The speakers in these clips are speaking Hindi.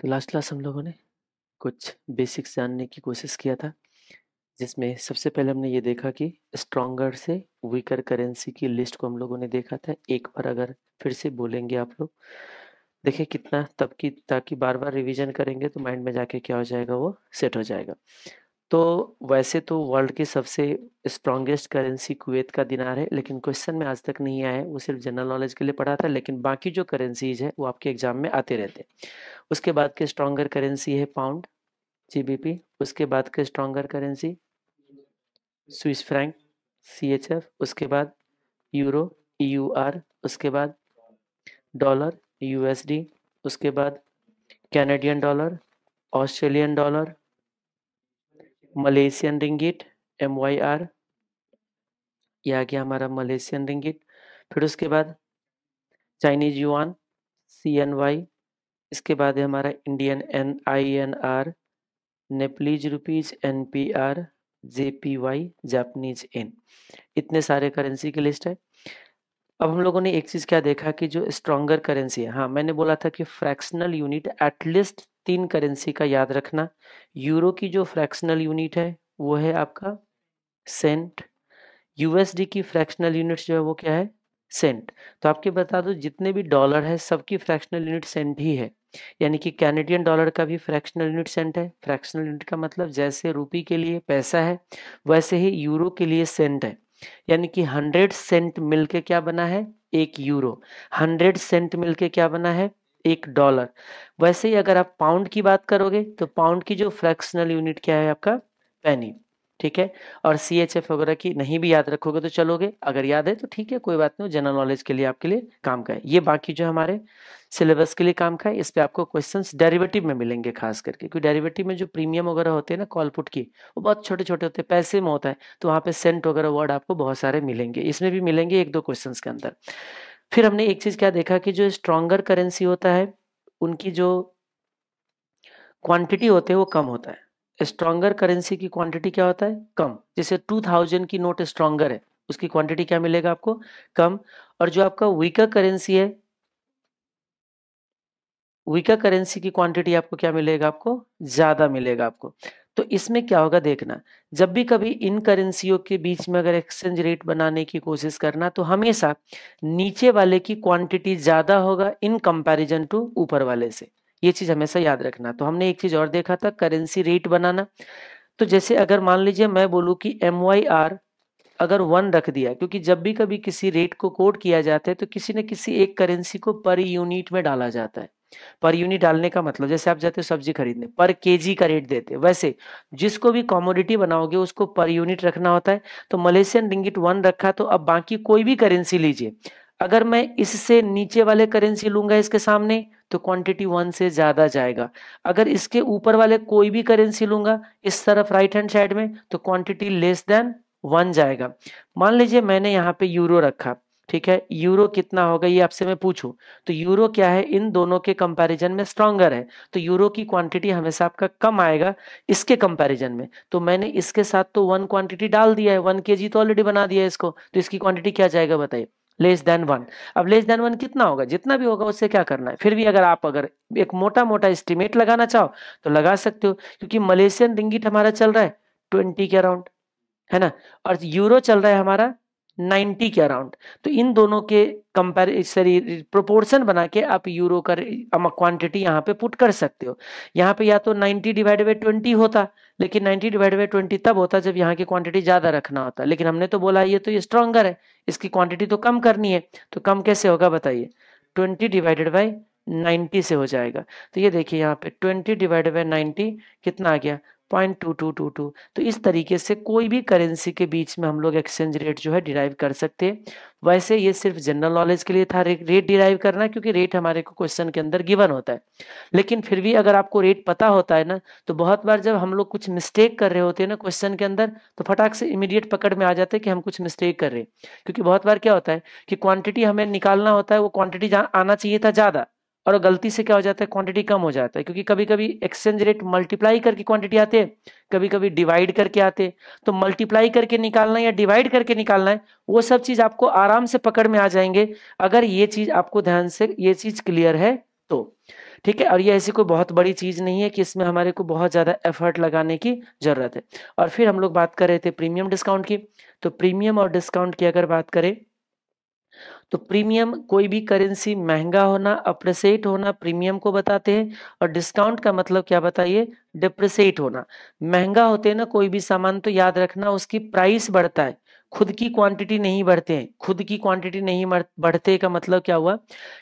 तो लास्ट क्लास हम लोगों ने कुछ बेसिक्स जानने की कोशिश किया था जिसमें सबसे पहले हमने ये देखा कि स्ट्रॉन्गर से वीकर करेंसी की लिस्ट को हम लोगों ने देखा था एक बार अगर फिर से बोलेंगे आप लोग देखें कितना तब की ताकि बार बार रिवीजन करेंगे तो माइंड में जाके क्या हो जाएगा वो सेट हो जाएगा तो वैसे तो वर्ल्ड की सबसे स्ट्रांगेस्ट करेंसी कुवैत का दिनार है लेकिन क्वेश्चन में आज तक नहीं आया है वो सिर्फ जनरल नॉलेज के लिए पढ़ा था लेकिन बाकी जो करेंसीज है वो आपके एग्जाम में आते रहते हैं उसके बाद के स्ट्रॉन्गर करेंसी है पाउंड जीबीपी उसके बाद के stronger currency Swiss franc F उसके बाद यूरो ईयूआर e उसके बाद डॉलर डी उसके बाद Canadian dollar Australian dollar Malaysian ringgit M Y R ये आ गया हमारा मलेशियन रिंगिट फिर उसके बाद Chinese yuan C N Y इसके बाद है हमारा Indian N I N R Nepalese rupees N P R J P Y Japanese yen इतने सारे करेंसी की लिस्ट है अब हम लोगों ने एक चीज़ क्या देखा कि जो स्ट्रॉन्गर करेंसी है हाँ मैंने बोला था कि फ्रैक्शनल यूनिट एटलीस्ट तीन करेंसी का याद रखना यूरो की जो फ्रैक्शनल यूनिट है वो है आपका सेंट यूएसडी की फ्रैक्शनल यूनिट जो है वो क्या है सेंट तो आपके बता दो जितने भी डॉलर है सबकी फ्रैक्शनल यूनिट सेंट ही है यानी कि कैनेडियन डॉलर का भी फ्रैक्शनल यूनिट सेंट है फ्रैक्शनल यूनिट का मतलब जैसे रूपी के लिए पैसा है वैसे ही यूरो के लिए सेंट है यानी कि हंड्रेड सेंट मिलके क्या बना है एक यूरो हंड्रेड सेंट मिलके क्या बना है एक डॉलर वैसे ही अगर आप पाउंड की बात करोगे तो पाउंड की जो फ्रैक्शनल यूनिट क्या है आपका पैनी ठीक है और सी एच एफ वगैरह की नहीं भी याद रखोगे तो चलोगे अगर याद है तो ठीक है कोई बात नहीं जनरल नॉलेज के लिए आपके लिए काम का है ये बाकी जो हमारे सिलेबस के लिए काम का है इस पर आपको क्वेश्चन डेरिवेटिव में मिलेंगे खास करके क्योंकि डेरिवेटिव में जो प्रीमियम वगैरह होते हैं ना कॉलपुट की वो बहुत छोटे छोटे होते हैं पैसे में होता है तो वहाँ पे सेंट वगैरह वर्ड आपको बहुत सारे मिलेंगे इसमें भी मिलेंगे एक दो क्वेश्चन के अंदर फिर हमने एक चीज़ क्या देखा कि जो स्ट्रॉन्गर करेंसी होता है उनकी जो क्वांटिटी होते है वो कम होता है स्ट्रॉन्गर करेंसी की क्वांटिटी क्या होता है कम जैसे टू थाउजेंड की नोट स्ट्रॉन्गर है उसकी क्वांटिटी क्या मिलेगा आपको कम और जो आपका वीकर करेंसी है वीकर करेंसी की क्वांटिटी आपको क्या मिलेगा आपको ज़्यादा मिलेगा आपको तो इसमें क्या होगा देखना जब भी कभी इन करेंसियों के बीच में अगर एक्सचेंज रेट बनाने की कोशिश करना तो हमेशा नीचे वाले की क्वांटिटी ज़्यादा होगा इन कंपैरिजन टू ऊपर वाले से ये चीज़ हमेशा याद रखना तो हमने एक चीज़ और देखा था करेंसी रेट बनाना तो जैसे अगर मान लीजिए मैं बोलूँ कि एम अगर वन रख दिया क्योंकि जब भी कभी किसी रेट को कोड किया जाता है तो किसी न किसी एक करेंसी को पर यूनिट में डाला जाता है पर यूनिट डालने का मतलब जैसे आप जाते हो सब्जी खरीदने पर केजी का रेट देते हैं वैसे जिसको भी कॉमोडिटी बनाओगे उसको पर यूनिट रखना होता है तो मलेशियन रिंगिट वन रखा तो अब बाकी कोई भी करेंसी लीजिए अगर मैं इससे नीचे वाले करेंसी लूंगा इसके सामने तो क्वांटिटी वन से ज़्यादा जाएगा अगर इसके ऊपर वाले कोई भी करेंसी लूंगा इस तरफ राइट हैंड साइड में तो क्वांटिटी लेस देन वन जाएगा मान लीजिए मैंने यहाँ पे यूरो रखा ठीक है यूरो कितना होगा ये आपसे मैं पूछूं तो यूरो क्या है इन दोनों के कंपैरिजन में स्ट्रांगर है तो यूरो की क्वांटिटी हमेशा आपका कम आएगा इसके कंपैरिजन में तो मैंने इसके साथ तो वन क्वांटिटी डाल दिया है वन के तो ऑलरेडी बना दिया है इसको तो इसकी क्वांटिटी क्या जाएगा बताइए लेस देन वन अब लेस देन वन कितना होगा जितना भी होगा उससे क्या करना है फिर भी अगर आप अगर एक मोटा मोटा एस्टिमेट लगाना चाहो तो लगा सकते हो क्योंकि मलेशियन रिंगिट हमारा चल रहा है ट्वेंटी के अराउंड है ना और यूरो चल रहा है हमारा 90 के अराउंड तो इन दोनों के कंपेर सॉरी प्रोपोर्शन बना के आप यूरो का क्वांटिटी यहाँ पे पुट कर सकते हो यहाँ पे या तो 90 डिवाइड बाई ट्वेंटी होता लेकिन 90 डिवाइड बाई ट्वेंटी तब होता जब यहाँ की क्वांटिटी ज़्यादा रखना होता लेकिन हमने तो बोला ये तो ये स्ट्रॉन्गर है इसकी क्वांटिटी तो कम करनी है तो कम कैसे होगा बताइए ट्वेंटी डिवाइडेड बाई 90 से हो जाएगा तो ये देखिए यहाँ पे 20 डिवाइडेड बाई 90 कितना आ गया point two two two two तो इस तरीके से कोई भी करेंसी के बीच में हम लोग एक्सचेंज रेट जो है डिराइव कर सकते हैं वैसे ये सिर्फ जनरल नॉलेज के लिए था रेट डिराइव करना क्योंकि रेट हमारे को क्वेश्चन के अंदर गिवन होता है लेकिन फिर भी अगर आपको रेट पता होता है ना तो बहुत बार जब हम लोग कुछ मिस्टेक कर रहे होते हैं ना क्वेश्चन के अंदर तो फटाक से इमीडिएट पकड़ में आ जाते हैं कि हम कुछ मिस्टेक कर रहे हैं क्योंकि बहुत बार क्या होता है कि क्वांटिटी हमें निकालना होता है वो क्वान्टिटी आना चाहिए था ज़्यादा और गलती से क्या हो जाता है क्वांटिटी कम हो जाता है क्योंकि कभी कभी एक्सचेंज रेट मल्टीप्लाई करके क्वांटिटी आते हैं कभी कभी डिवाइड करके आते हैं तो मल्टीप्लाई करके निकालना है या डिवाइड करके निकालना है वो सब चीज़ आपको आराम से पकड़ में आ जाएंगे अगर ये चीज़ आपको ध्यान से ये चीज़ क्लियर है तो ठीक है और ये ऐसी कोई बहुत बड़ी चीज़ नहीं है कि इसमें हमारे को बहुत ज़्यादा एफर्ट लगाने की ज़रूरत है और फिर हम लोग बात कर रहे थे प्रीमियम डिस्काउंट की तो प्रीमियम और डिस्काउंट की अगर बात करें तो प्रीमियम कोई भी करेंसी महंगा होना अप्रिसिएट होना प्रीमियम को बताते हैं और डिस्काउंट का मतलब क्या बताइए डिप्रिसिएट होना महंगा होते ना कोई भी सामान तो याद रखना उसकी प्राइस बढ़ता है खुद की क्वांटिटी नहीं बढ़ते हैं खुद की क्वांटिटी नहीं बढ़ते का मतलब क्या हुआ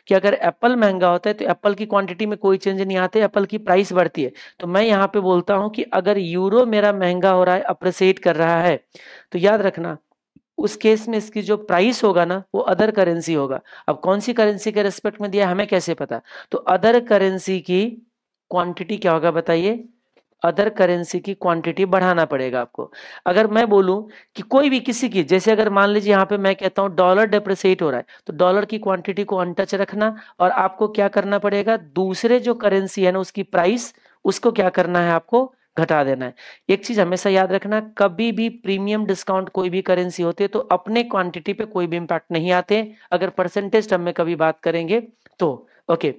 कि अगर एप्पल महंगा होता है तो एप्पल की क्वांटिटी में कोई चेंज नहीं आते एप्पल की प्राइस बढ़ती है तो मैं यहाँ पे बोलता हूँ कि अगर यूरो मेरा महंगा हो रहा है अप्रिसिएट कर रहा है तो याद रखना उस केस में इसकी जो प्राइस होगा ना वो अदर करेंसी होगा अब कौन सी करेंसी के रेस्पेक्ट में दिया हमें कैसे पता तो अदर करेंसी की क्वांटिटी क्या होगा बताइए अदर करेंसी की क्वांटिटी बढ़ाना पड़ेगा आपको अगर मैं बोलूं कि कोई भी किसी की जैसे अगर मान लीजिए यहाँ पे मैं कहता हूँ डॉलर डेप्रिसिएट हो रहा है तो डॉलर की क्वांटिटी को अनटच रखना और आपको क्या करना पड़ेगा दूसरे जो करेंसी है ना उसकी प्राइस उसको क्या करना है आपको घटा देना है एक चीज हमेशा याद रखना कभी भी प्रीमियम डिस्काउंट कोई भी करेंसी होती है तो अपने क्वांटिटी पे कोई भी इम्पैक्ट नहीं आते अगर परसेंटेज टर्म में कभी बात करेंगे तो ओके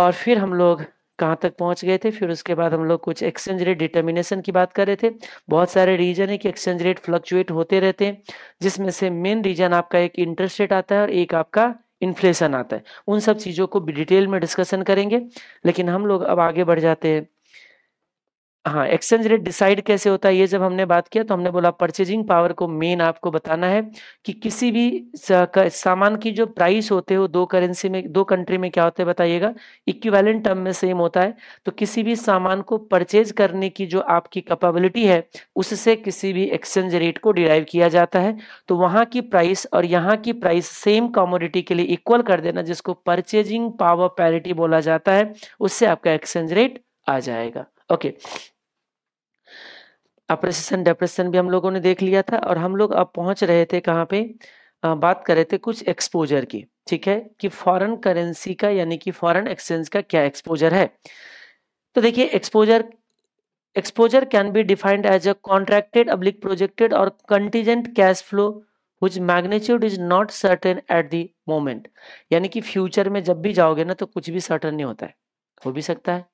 और फिर हम लोग कहाँ तक पहुंच गए थे फिर उसके बाद हम लोग कुछ एक्सचेंज रेट डिटर्मिनेशन की बात कर रहे थे बहुत सारे रीजन है कि एक्सचेंज रेट फ्लक्चुएट होते रहते हैं जिसमें से मेन रीजन आपका एक इंटरेस्ट रेट आता है और एक आपका इन्फ्लेशन आता है उन सब चीज़ों को डिटेल में डिस्कशन करेंगे लेकिन हम लोग अब आगे बढ़ जाते हैं हाँ एक्सचेंज रेट डिसाइड कैसे होता है ये जब हमने बात किया तो हमने बोला परचेजिंग पावर को मेन आपको बताना है कि किसी भी सामान की जो प्राइस होते हो दो करेंसी में दो कंट्री में क्या होते हैं बताइएगा इक्विवेलेंट टर्म में सेम होता है तो किसी भी सामान को परचेज करने की जो आपकी कैपेबिलिटी है उससे किसी भी एक्सचेंज रेट को डिराइव किया जाता है तो वहाँ की प्राइस और यहाँ की प्राइस सेम कॉमोडिटी के लिए इक्वल कर देना जिसको परचेजिंग पावर पैरिटी बोला जाता है उससे आपका एक्सचेंज रेट आ जाएगा ओके okay. अप्रेशन डिप्रेशन भी हम लोगों ने देख लिया था और हम लोग अब पहुंच रहे थे कहाँ पे आ, बात कर रहे थे कुछ एक्सपोजर की ठीक है कि फॉरेन करेंसी का यानी कि फॉरेन एक्सचेंज का क्या एक्सपोजर है तो देखिए exposure exposure can be defined as a contracted अब्लिक प्रोजेक्टेड और contingent cash flow whose magnitude is not certain at the moment यानी कि फ्यूचर में जब भी जाओगे ना तो कुछ भी सर्टन नहीं होता है हो भी सकता है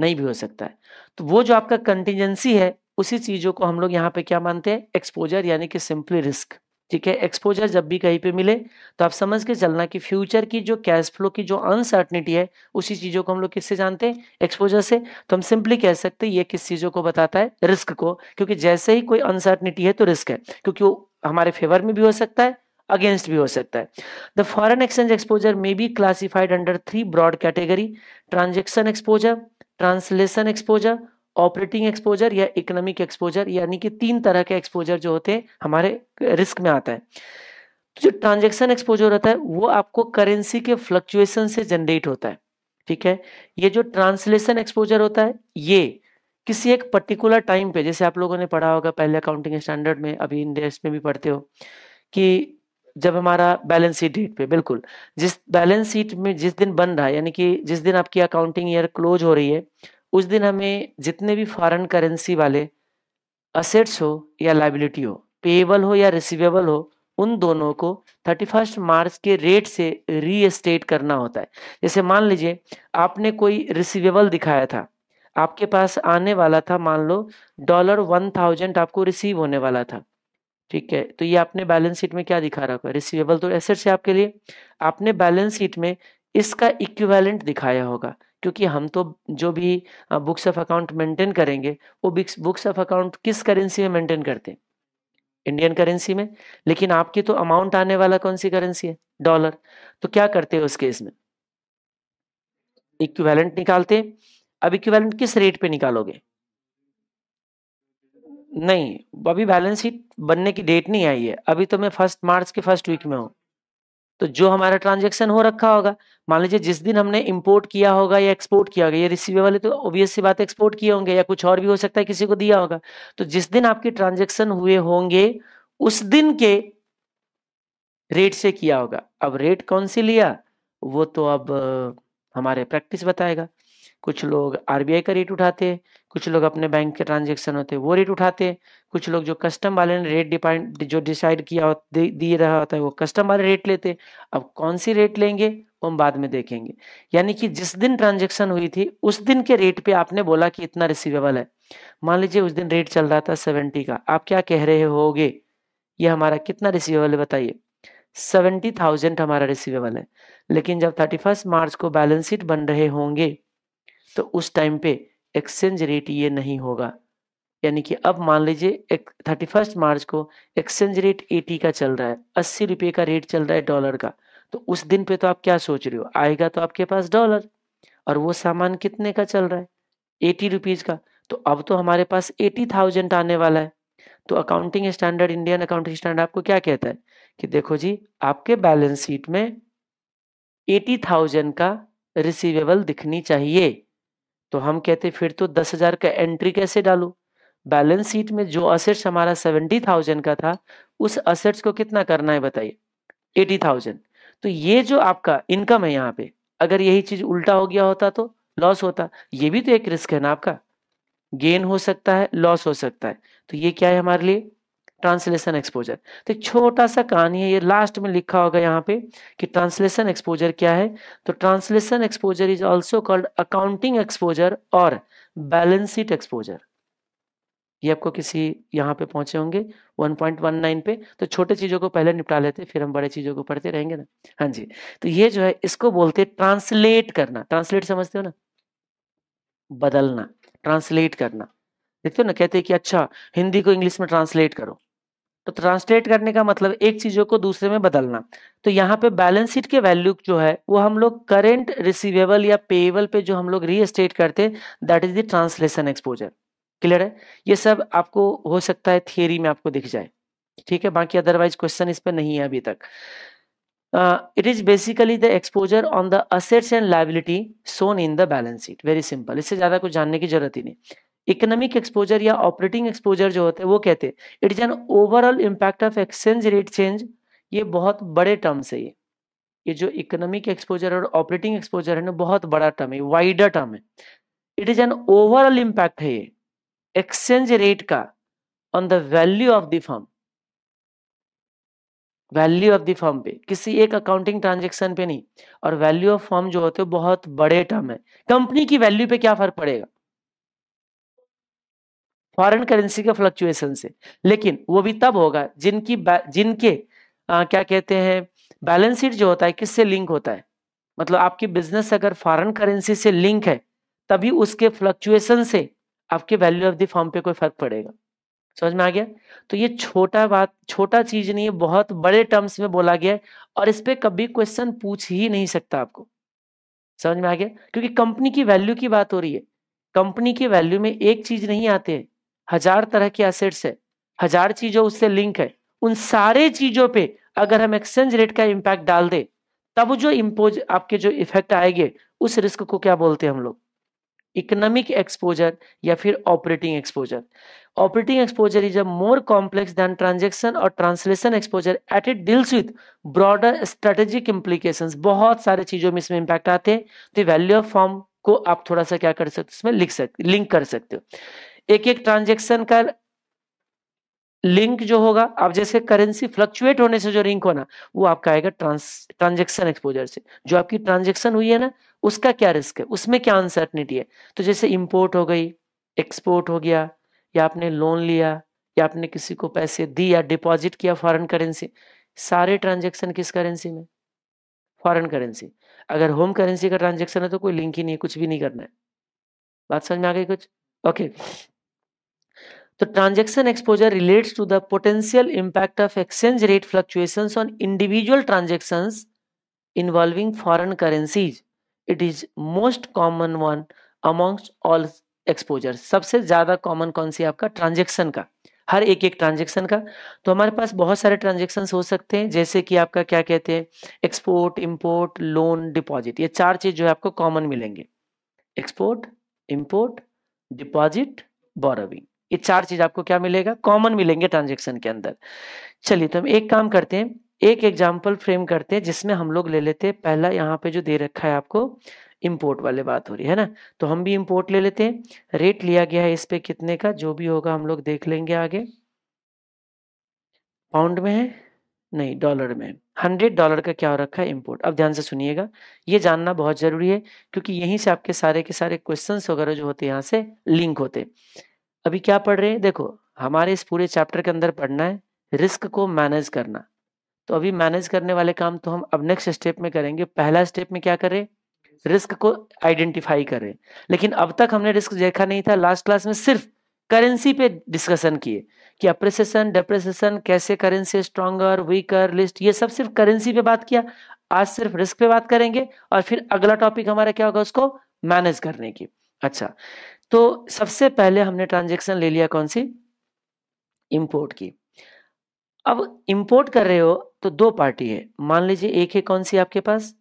नहीं भी हो सकता है तो वो जो आपका कंटीजेंसी है उसी चीज़ों को हम लोग यहाँ पे क्या मानते हैं एक्सपोजर यानी कि सिंपली रिस्क ठीक है एक्सपोजर जब भी कहीं पे मिले तो आप समझ के चलना कि फ्यूचर की जो कैश फ्लो की जो अनसर्टनिटी है उसी चीज़ों को हम लोग किससे जानते हैं एक्सपोजर से तो हम सिंपली कह सकते हैं ये किस चीज़ों को बताता है रिस्क को क्योंकि जैसे ही कोई अनसर्टनिटी है तो रिस्क है क्योंकि वो हमारे फेवर में भी हो सकता है अगेंस्ट भी हो सकता है the foreign exchange exposure may be classified under three broad category transaction exposure translation exposure operating exposure या इकोनॉमिक एक्सपोजर यानी कि तीन तरह के एक्सपोजर जो होते हैं हमारे रिस्क में आता है तो जो ट्रांजेक्शन एक्सपोजर होता है वो आपको करेंसी के फ्लक्चुएशन से जनरेट होता है ठीक है ये जो ट्रांसलेशन एक्सपोजर होता है ये किसी एक पर्टिकुलर टाइम पे जैसे आप लोगों ने पढ़ा होगा पहले अकाउंटिंग स्टैंडर्ड में अभी इंडेक्स में भी पढ़ते हो कि जब हमारा बैलेंस शीट डेट पे बिल्कुल जिस बैलेंस शीट में जिस दिन बन रहा है यानी कि जिस दिन आपकी अकाउंटिंग ईयर क्लोज हो रही है उस दिन हमें जितने भी फॉरेन करेंसी वाले असेट्स हो या लाइबिलिटी हो पेएबल हो या रिसीवेबल हो उन दोनों को 31 मार्च के रेट से री करना होता है जैसे मान लीजिए आपने कोई रिसीवेबल दिखाया था आपके पास आने वाला था मान लो डॉलर वन थाउजेंड आपको रिसीव होने वाला था ठीक है तो ये आपने बैलेंस शीट में क्या दिखा रखा है रिसीवेबल तो एसेट्स है आपके लिए आपने बैलेंस शीट में इसका इक्विवेलेंट दिखाया होगा क्योंकि हम तो जो भी बुक्स ऑफ अकाउंट मेंटेन करेंगे वो बुक्स ऑफ अकाउंट किस करेंसी में मेंटेन करते हैं इंडियन करेंसी में लेकिन आपकी तो अमाउंट आने वाला कौन सी करेंसी है डॉलर तो क्या करते हैं उस केस में इक्विवेलेंट निकालते अब इक्विवेलेंट किस रेट पे निकालोगे नहीं अभी बैलेंस शीट बनने की डेट नहीं आई है अभी तो मैं फर्स्ट मार्च के फर्स्ट वीक में हूँ तो जो हमारा ट्रांजेक्शन हो रखा होगा मान लीजिए जिस दिन हमने इम्पोर्ट किया होगा या एक्सपोर्ट किया होगा ये वाले तो ऑब्वियस सी बात एक्सपोर्ट किए होंगे या कुछ और भी हो सकता है किसी को दिया होगा तो जिस दिन आपके ट्रांजेक्शन हुए होंगे उस दिन के रेट से किया होगा अब रेट कौन सी लिया वो तो अब हमारे प्रैक्टिस बताएगा कुछ लोग आरबीआई का रेट उठाते हैं कुछ लोग अपने बैंक के ट्रांजेक्शन होते वो रेट उठाते हैं कुछ लोग जो कस्टम वाले ने रेट डिपेंड जो डिसाइड किया दिए रहा होता है वो कस्टम वाले रेट लेते हैं अब कौन सी रेट लेंगे वो हम बाद में देखेंगे यानी कि जिस दिन ट्रांजेक्शन हुई थी उस दिन के रेट पे आपने बोला कि इतना रिसिवेबल है मान लीजिए उस दिन रेट चल रहा था सेवेंटी का आप क्या कह रहे गे ये हमारा कितना रिसिवेबल है बताइए सेवेंटी थाउजेंड हमारा रिसिवेबल है लेकिन जब थर्टी फर्स्ट मार्च को बैलेंस शीट बन रहे होंगे तो उस टाइम पे एक्सचेंज रेट ये नहीं होगा यानी कि अब मान लीजिए एक थर्टी फर्स्ट मार्च को एक्सचेंज रेट एटी का चल रहा है अस्सी रुपये का रेट चल रहा है डॉलर का तो उस दिन पे तो आप क्या सोच रहे हो आएगा तो आपके पास डॉलर और वो सामान कितने का चल रहा है एटी रुपीज़ का तो अब तो हमारे पास एटी थाउजेंड आने वाला है तो accounting standard Indian accounting standard आपको क्या कहता है कि देखो जी आपके बैलेंस शीट में एटी थाउजेंड का रिसीवेबल दिखनी चाहिए तो हम कहते फिर तो दस हजार का एंट्री कैसे डालू बैलेंस शीट में जो असेट्स हमारा सेवेंटी थाउजेंड का था उस असेट्स को कितना करना है बताइए एटी थाउजेंड तो ये जो आपका इनकम है यहाँ पे अगर यही चीज उल्टा हो गया होता तो लॉस होता ये भी तो एक रिस्क है ना आपका गेन हो सकता है लॉस हो सकता है तो ये क्या है हमारे लिए ट्रांसलेशन एक्सपोजर तो एक छोटा सा कहानी है ये लास्ट में लिखा होगा यहाँ पे कि ट्रांसलेशन एक्सपोजर क्या है तो translation exposure is also called accounting exposure और बैलेंस शीट एक्सपोजर ये आपको किसी यहाँ पे पहुंचे होंगे 1.19 पे तो छोटे चीज़ों को पहले निपटा लेते फिर हम बड़े चीज़ों को पढ़ते रहेंगे ना हाँ जी तो ये जो है इसको बोलते ट्रांसलेट करना ट्रांसलेट समझते हो ना बदलना ट्रांसलेट करना देखते हो ना कहते हैं कि अच्छा हिंदी को इंग्लिश में ट्रांसलेट करो तो ट्रांसलेट करने का मतलब एक चीजों को दूसरे में बदलना तो यहाँ पे बैलेंस शीट के वैल्यू जो है वो हम लोग करेंट रिसीवेबल या पेएबल पे जो हम लोग रीएस्टेट करते हैं that is the translation exposure clear है ये सब आपको हो सकता है थियोरी में आपको दिख जाए ठीक है बाकी अदरवाइज क्वेश्चन इस पर नहीं है अभी तक it is basically the exposure on the assets and liabilities in the balance sheet very simple इससे ज्यादा कुछ जानने की जरूरत ही नहीं इकोनॉमिक एक्सपोजर या ऑपरेटिंग एक्सपोजर जो होते हैं वो कहते हैं it is an overall impact of exchange rate change ये बहुत बड़े टर्म्स है ये ये जो इकोनॉमिक एक्सपोजर और ऑपरेटिंग एक्सपोजर है ना बहुत बड़ा टर्म है वाइडर टर्म है it is an overall impact है ये एक्सचेंज रेट का on the value of the firm value of the firm पे किसी एक अकाउंटिंग ट्रांजेक्शन पे नहीं और वैल्यू ऑफ फर्म जो होते हैं बहुत बड़े टर्म है कंपनी की वैल्यू पे क्या फर्क पड़ेगा फॉरेन करेंसी के फ्लक्चुएशन से लेकिन वो भी तब होगा जिनकी जिनके आ, क्या कहते हैं बैलेंस शीट जो होता है किससे लिंक होता है मतलब आपकी बिजनेस अगर फॉरेन करेंसी से लिंक है तभी उसके फ्लक्चुएशन से आपके वैल्यू ऑफ द फॉर्म पे कोई फर्क पड़ेगा समझ में आ गया तो ये छोटा बात छोटा चीज नहीं है बहुत बड़े टर्म्स में बोला गया है और इस पर कभी क्वेश्चन पूछ ही नहीं सकता आपको समझ में आ गया क्योंकि कंपनी की वैल्यू की बात हो रही है कंपनी की वैल्यू में एक चीज नहीं आते हैं हजार तरह के असेट्स है हजार चीजों उससे लिंक है उन सारे चीजों पे अगर हम एक्सचेंज रेट का इम्पैक्ट डाल दे तब जो इम्पोज आपके जो इफेक्ट आएंगे उस रिस्क को क्या बोलते हैं हम लोग इकोनॉमिक एक्सपोजर या फिर operating exposure operating exposure is a more complex than transaction और translation exposure at it deals with broader strategic implication बहुत सारे चीजों में इसमें इम्पैक्ट आते हैं तो वैल्यू ऑफ फॉर्म को आप थोड़ा सा क्या कर सकते हो इसमें लिख सकते लिंक कर सकते हो एक एक ट्रांजेक्शन का लिंक जो होगा आप जैसे करेंसी फ्लक्चुएट होने से जो लिंक होना वो आपका आएगा ट्रांस ट्रांजेक्शन एक्सपोजर से जो आपकी ट्रांजेक्शन हुई है ना उसका क्या रिस्क है उसमें क्या अनसर्टनिटी है तो जैसे इम्पोर्ट हो गई एक्सपोर्ट हो गया या आपने लोन लिया या आपने किसी को पैसे दी या डिपॉजिट किया फॉरेन करेंसी सारे ट्रांजेक्शन किस करेंसी में फॉरेन करेंसी अगर होम करेंसी का ट्रांजेक्शन है तो कोई लिंक ही नहीं है कुछ भी नहीं करना है बात समझ में आ गई कुछ ओके okay. तो transaction exposure relates to the potential impact of exchange rate fluctuations on individual transactions involving foreign currencies it is most common one among all exposure सबसे ज़्यादा कॉमन कौन सी आपका ट्रांजेक्शन का हर एक एक ट्रांजेक्शन का तो हमारे पास बहुत सारे ट्रांजेक्शन हो सकते हैं जैसे कि आपका क्या कहते हैं एक्सपोर्ट इम्पोर्ट लोन डिपॉजिट ये चार चीज़ जो है आपको कॉमन मिलेंगे एक्सपोर्ट इम्पोर्ट डिपॉजिट बॉरविंग ये चार चीज आपको क्या मिलेगा कॉमन मिलेंगे ट्रांजेक्शन के अंदर चलिए तो हम एक काम करते हैं एक एग्जाम्पल फ्रेम करते हैं जिसमें हम लोग ले लेते हैं पहला यहाँ पे जो दे रखा है आपको इम्पोर्ट वाले बात हो रही है ना तो हम भी इम्पोर्ट ले लेते हैं रेट लिया गया है इस पे कितने का जो भी होगा हम लोग देख लेंगे आगे पाउंड में है नहीं डॉलर में हंड्रेड डॉलर का क्या हो रखा है इम्पोर्ट अब ध्यान से सुनिएगा ये जानना बहुत जरूरी है क्योंकि यहीं से आपके सारे के सारे क्वेश्चन वगैरह जो होते हैं यहाँ से लिंक होते अभी क्या पढ़ रहे हैं देखो हमारे इस पूरे चैप्टर के अंदर पढ़ना है रिस्क को मैनेज करना तो अभी मैनेज करने वाले काम तो हम अब नेक्स्ट स्टेप में करेंगे पहला स्टेप में क्या करें रिस्क को आइडेंटिफाई करें लेकिन अब तक हमने रिस्क देखा नहीं था लास्ट क्लास में सिर्फ करेंसी पे डिस्कशन किए कि अप्रिसिएशन डेप्रिसिएशन कैसे करेंसी स्ट्रॉन्गर वीकर लिस्ट ये सब सिर्फ करेंसी पे बात किया आज सिर्फ रिस्क पे बात करेंगे और फिर अगला टॉपिक हमारा क्या होगा उसको मैनेज करने की अच्छा तो सबसे पहले हमने ट्रांजेक्शन ले लिया कौन सी इम्पोर्ट की अब इम्पोर्ट कर रहे हो तो दो पार्टी है मान लीजिए एक है कौन सी आपके पास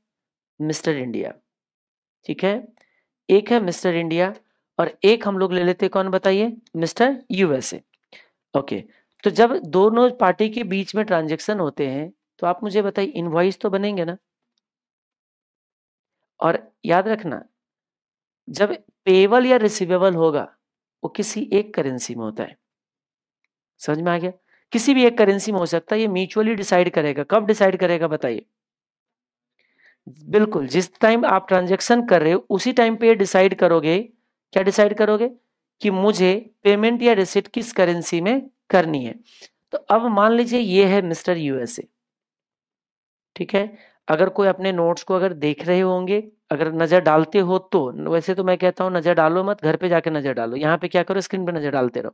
मिस्टर इंडिया ठीक है एक है मिस्टर इंडिया और एक हम लोग ले लेते कौन बताइए मिस्टर यूएसए ओके तो जब दोनों पार्टी के बीच में ट्रांजेक्शन होते हैं तो आप मुझे बताइए इनवाइस तो बनेंगे ना और याद रखना जब पेबल या रिसीवेबल होगा वो किसी एक करेंसी में होता है समझ में आ गया किसी भी एक करेंसी में हो सकता है ये म्यूचुअली डिसाइड करेगा कब डिसाइड करेगा बताइए बिल्कुल जिस टाइम आप ट्रांजेक्शन कर रहे हो उसी टाइम पे डिसाइड करोगे क्या डिसाइड करोगे कि मुझे पेमेंट या रिसिट किस करेंसी में करनी है तो अब मान लीजिए ये है मिस्टर यूएसए ठीक है अगर कोई अपने नोट्स को अगर देख रहे होंगे अगर नजर डालते हो तो वैसे तो मैं कहता हूँ नजर डालो मत घर पे जाके नजर डालो यहाँ पे क्या करो स्क्रीन पे नजर डालते रहो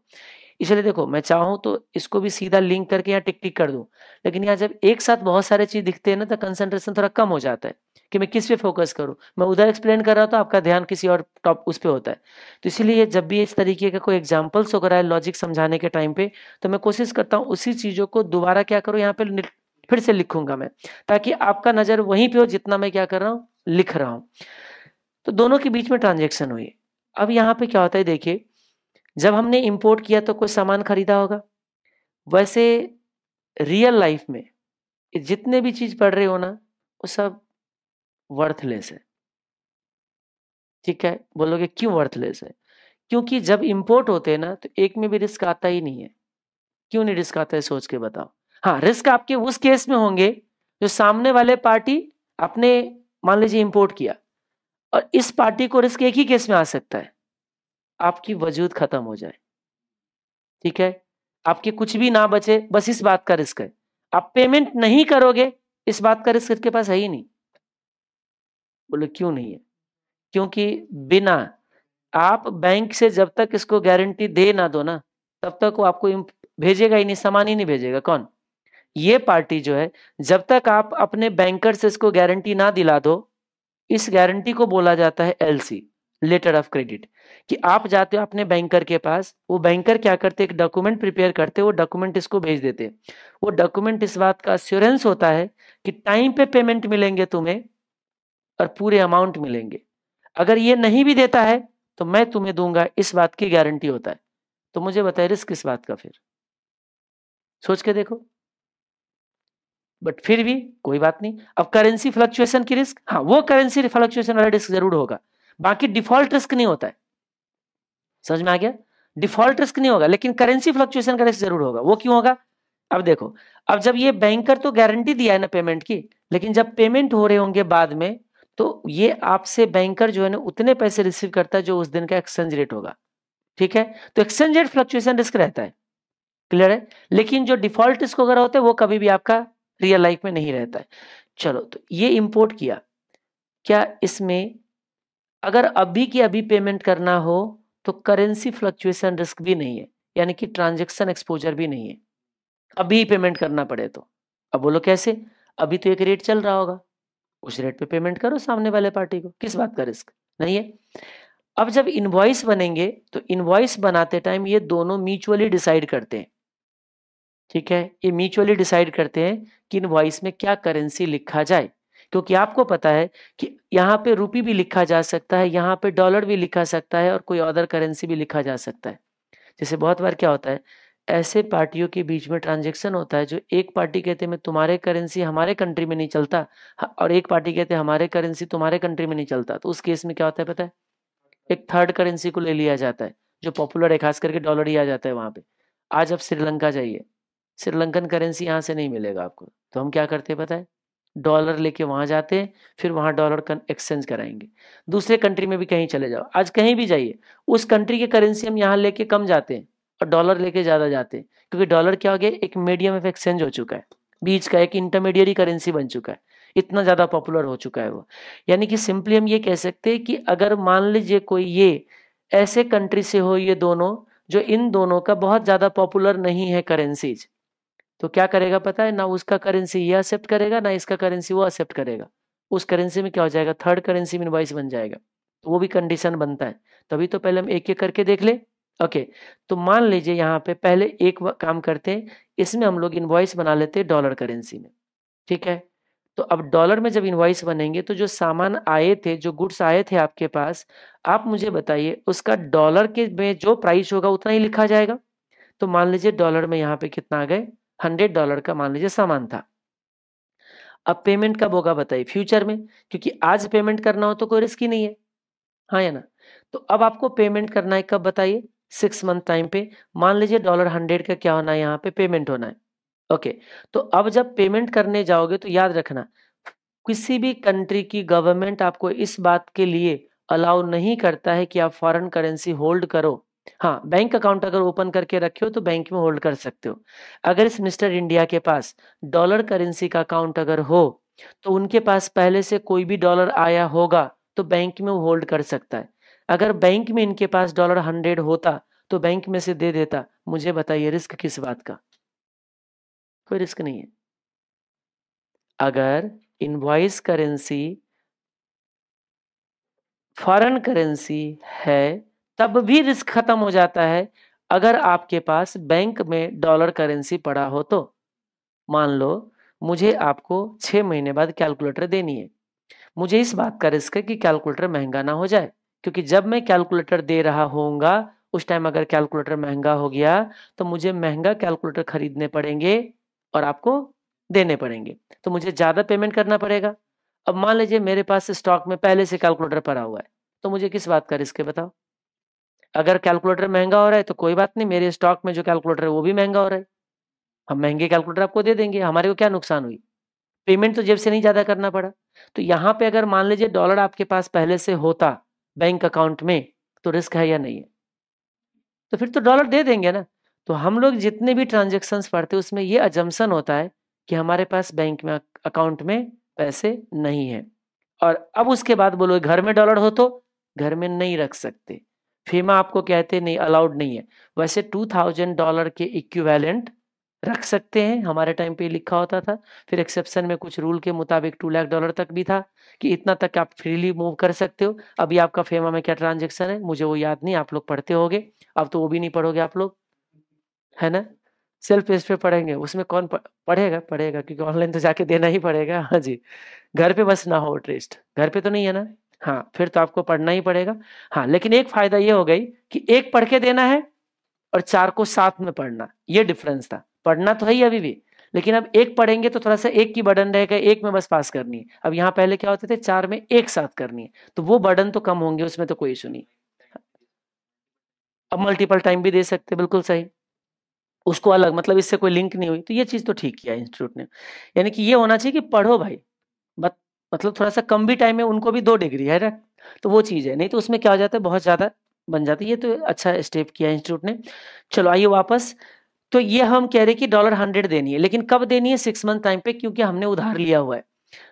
इसलिए देखो मैं चाहूँ तो इसको भी सीधा लिंक करके यहाँ टिक टिक कर दू लेकिन यहाँ जब एक साथ बहुत सारे चीज दिखते हैं ना तो कंसंट्रेशन थोड़ा कम हो जाता है कि मैं किस पे फोकस करूँ मैं उधर एक्सप्लेन कर रहा हूँ तो आपका ध्यान किसी और टॉप उस पर होता है तो इसीलिए जब भी इस तरीके का कोई एग्जाम्पल्स वगैरह है लॉजिक समझाने के टाइम पे तो मैं कोशिश करता हूँ उसी चीज़ों को दोबारा क्या करूँ यहाँ पे फिर से लिखूंगा मैं ताकि आपका नज़र वहीं पे हो जितना मैं क्या कर रहा हूँ लिख रहा हूं तो दोनों के बीच में ट्रांजेक्शन हुई अब यहाँ पे क्या होता है देखिए जब हमने इंपोर्ट किया तो कोई सामान खरीदा होगा वैसे रियल लाइफ में जितने भी चीज़ पढ़ रहे हो ना वो सब वर्थलेस है ठीक है बोलोगे क्यों वर्थलेस है क्योंकि जब इंपोर्ट होते हैं ना तो एक में भी रिस्क आता ही नहीं है क्यों नहीं रिस्क आता है सोच के बताओ हाँ रिस्क आपके उस केस में होंगे जो सामने वाले पार्टी अपने मान लीजिए इंपोर्ट किया और इस पार्टी को रिस्क एक ही केस में आ सकता है आपकी वजूद खत्म हो जाए ठीक है आपके कुछ भी ना बचे बस इस बात का रिस्क है आप पेमेंट नहीं करोगे इस बात का रिस्क के पास है ही नहीं बोले क्यों नहीं है क्योंकि बिना आप बैंक से जब तक इसको गारंटी दे ना दो ना तब तक वो आपको भेजेगा ही नहीं सामान ही नहीं भेजेगा कौन ये पार्टी जो है जब तक आप अपने बैंकर से इसको गारंटी ना दिला दो इस गारंटी को बोला जाता है एलसी लेटर ऑफ क्रेडिट कि आप जाते हो अपने बैंकर के पास वो बैंकर क्या करते एक डॉक्यूमेंट प्रिपेयर करते वो डॉक्यूमेंट इसको भेज देते वो डॉक्यूमेंट इस बात का अश्योरेंस होता है कि टाइम पे पेमेंट मिलेंगे तुम्हें और पूरे अमाउंट मिलेंगे अगर ये नहीं भी देता है तो मैं तुम्हें दूंगा इस बात की गारंटी होता है तो मुझे बताए रिस्क किस बात का फिर सोच के देखो बट फिर भी कोई बात नहीं अब करेंसी फ्लक्चुएशन की रिस्क हाँ वो करेंसी फ्लक्चुएशन वाला रिस्क जरूर होगा बाकी डिफॉल्ट रिस्क नहीं होता है समझ में आ गया डिफॉल्ट रिस्क नहीं होगा लेकिन करेंसी फ्लक्चुएशन का रिस्क जरूर होगा वो क्यों होगा अब देखो अब जब ये बैंकर तो गारंटी दिया है ना पेमेंट की लेकिन जब पेमेंट हो रहे होंगे बाद में तो ये आपसे बैंकर जो है ना उतने पैसे रिसीव करता है जो उस दिन का एक्सचेंज रेट होगा ठीक है तो एक्सचेंज रेट फ्लक्चुएशन रिस्क रहता है क्लियर है लेकिन जो डिफॉल्ट रिस्क वगैरह होते हैं वो कभी भी आपका रियल लाइफ में नहीं रहता है चलो तो ये इंपोर्ट किया क्या इसमें अगर अभी की अभी पेमेंट करना हो तो करेंसी फ्लक्चुएशन रिस्क भी नहीं है यानी कि ट्रांजेक्शन एक्सपोजर भी नहीं है अभी पेमेंट करना पड़े तो अब बोलो कैसे अभी तो एक रेट चल रहा होगा उस रेट पे पेमेंट करो सामने वाले पार्टी को किस बात का रिस्क नहीं है अब जब इन्वॉइस बनेंगे तो इन्वॉइस बनाते टाइम ये दोनों म्यूचुअली डिसाइड करते हैं ठीक है ये म्यूचुअली डिसाइड करते हैं कि इन वॉइस में क्या करेंसी लिखा जाए क्योंकि आपको पता है कि यहाँ पे रुपी भी लिखा जा सकता है यहाँ पे डॉलर भी लिखा सकता है और कोई अदर करेंसी भी लिखा जा सकता है जैसे बहुत बार क्या होता है ऐसे पार्टियों के बीच में ट्रांजेक्शन होता है जो एक पार्टी कहते हैं तुम्हारे करेंसी हमारे कंट्री में नहीं चलता और एक पार्टी कहते हैं हमारे करेंसी तुम्हारे कंट्री में नहीं चलता तो उस केस में क्या होता है पता है एक थर्ड करेंसी को ले लिया जाता है जो पॉपुलर है खास करके डॉलर ही आ जाता है वहां पे आज आप श्रीलंका जाइए श्रीलंकन करेंसी यहाँ से नहीं मिलेगा आपको तो हम क्या करते पता है डॉलर लेके वहाँ जाते फिर वहाँ डॉलर का एक्सचेंज कराएंगे दूसरे कंट्री में भी कहीं चले जाओ आज कहीं भी जाइए उस कंट्री की करेंसी हम यहाँ लेके कम जाते हैं और डॉलर लेके ज़्यादा जाते हैं क्योंकि डॉलर क्या हो गया एक मीडियम ऑफ एक्सचेंज हो चुका है बीच का एक इंटरमीडिएट करेंसी बन चुका है इतना ज़्यादा पॉपुलर हो चुका है वो यानी कि सिंपली हम ये कह सकते हैं कि अगर मान लीजिए कोई ये ऐसे कंट्री से हो ये दोनों जो इन दोनों का बहुत ज़्यादा पॉपुलर नहीं है करेंसीज तो क्या करेगा पता है ना उसका करेंसी ये एक्सेप्ट करेगा ना इसका करेंसी वो एक्सेप्ट करेगा उस करेंसी में क्या हो जाएगा थर्ड करेंसी में इन्वाइस बन जाएगा तो वो भी कंडीशन बनता है तभी तो पहले हम एक एक करके देख ले ओके तो मान लीजिए यहाँ पे पहले एक काम करते हैं इसमें हम लोग इन्वाइस बना लेते हैं डॉलर करेंसी में ठीक है तो अब डॉलर में जब इन्वाइस बनेंगे तो जो सामान आए थे जो गुड्स आए थे आपके पास आप मुझे बताइए उसका डॉलर के में जो प्राइस होगा उतना ही लिखा जाएगा तो मान लीजिए डॉलर में यहाँ पे कितना आ गए हंड्रेड डॉलर का मान लीजिए सामान था अब पेमेंट कब होगा बताइए फ्यूचर में क्योंकि आज पेमेंट करना हो तो कोई रिस्क ही नहीं है हाँ या ना तो अब आपको पेमेंट करना है कब बताइए सिक्स मंथ टाइम पे मान लीजिए डॉलर हंड्रेड का क्या होना है यहाँ पे पेमेंट होना है ओके तो अब जब पेमेंट करने जाओगे तो याद रखना किसी भी कंट्री की गवर्नमेंट आपको इस बात के लिए अलाउ नहीं करता है कि आप फॉरेन करेंसी होल्ड करो हाँ बैंक अकाउंट अगर ओपन करके रखे हो तो बैंक में होल्ड कर सकते हो अगर इस मिस्टर इंडिया के पास डॉलर करेंसी का अकाउंट अगर हो तो उनके पास पहले से कोई भी डॉलर आया होगा तो बैंक में वो होल्ड कर सकता है अगर बैंक में इनके पास डॉलर हंड्रेड होता तो बैंक में से दे देता मुझे बताइए रिस्क किस बात का कोई रिस्क नहीं है अगर इनवाइस करेंसी फॉरेन करेंसी है तब भी रिस्क खत्म हो जाता है अगर आपके पास बैंक में डॉलर करेंसी पड़ा हो तो मान लो मुझे आपको छह महीने बाद कैलकुलेटर देनी है मुझे इस बात का रिस्क है कि कैलकुलेटर महंगा ना हो जाए क्योंकि जब मैं कैलकुलेटर दे रहा होऊंगा उस टाइम अगर कैलकुलेटर महंगा हो गया तो मुझे महंगा कैलकुलेटर खरीदने पड़ेंगे और आपको देने पड़ेंगे तो मुझे ज़्यादा पेमेंट करना पड़ेगा अब मान लीजिए मेरे पास स्टॉक में पहले से कैलकुलेटर पड़ा हुआ है तो मुझे किस बात का रिस्क है बताओ अगर कैलकुलेटर महंगा हो रहा है तो कोई बात नहीं मेरे स्टॉक में जो कैलकुलेटर है वो भी महंगा हो रहा है हम महंगे कैलकुलेटर आपको दे देंगे हमारे को क्या नुकसान हुई पेमेंट तो जेब से नहीं ज़्यादा करना पड़ा तो यहाँ पे अगर मान लीजिए डॉलर आपके पास पहले से होता बैंक अकाउंट में तो रिस्क है या नहीं है तो फिर तो डॉलर दे देंगे ना तो हम लोग जितने भी ट्रांजेक्शन्स पढ़ते उसमें ये अजम्सन होता है कि हमारे पास बैंक में अकाउंट में पैसे नहीं है और अब उसके बाद बोलो घर में डॉलर हो तो घर में नहीं रख सकते फेमा आपको कहते नहीं अलाउड नहीं है वैसे टू थाउजेंड डॉलर के इक्विवेलेंट रख सकते हैं हमारे टाइम पे लिखा होता था फिर एक्सेप्शन में कुछ रूल के मुताबिक टू लाख डॉलर तक भी था कि इतना तक आप फ्रीली मूव कर सकते हो अभी आपका फेमा में क्या ट्रांजेक्शन है मुझे वो याद नहीं आप लोग पढ़ते हो अब तो वो भी नहीं पढ़ोगे आप लोग है ना सेल्फ पेज पे पढ़ेंगे उसमें कौन पढ़ेगा पढ़ेगा क्योंकि ऑनलाइन तो जाके देना ही पड़ेगा हाँ जी घर पे बस ना हो ट्रेस्ट घर पे तो नहीं है ना हाँ फिर तो आपको पढ़ना ही पड़ेगा हाँ लेकिन एक फायदा ये हो गई कि एक पढ़ के देना है और चार को साथ में पढ़ना ये डिफरेंस था पढ़ना तो है ही अभी भी लेकिन अब एक पढ़ेंगे तो थोड़ा सा एक की बर्डन रहेगा एक में बस पास करनी है अब यहाँ पहले क्या होते थे चार में एक साथ करनी है तो वो बर्डन तो कम होंगे उसमें तो कोई इशू नहीं अब मल्टीपल टाइम भी दे सकते बिल्कुल सही उसको अलग मतलब इससे कोई लिंक नहीं हुई तो ये चीज़ तो ठीक किया इंस्टीट्यूट ने यानी कि ये होना चाहिए कि पढ़ो भाई मतलब थोड़ा सा कम भी टाइम है उनको भी दो डिग्री है ना तो वो चीज़ है नहीं तो उसमें क्या हो जाता है बहुत ज़्यादा बन जाती है ये तो अच्छा स्टेप किया इंस्टीट्यूट ने चलो आइए वापस तो ये हम कह रहे कि डॉलर हंड्रेड देनी है लेकिन कब देनी है सिक्स मंथ टाइम पे क्योंकि हमने उधार लिया हुआ है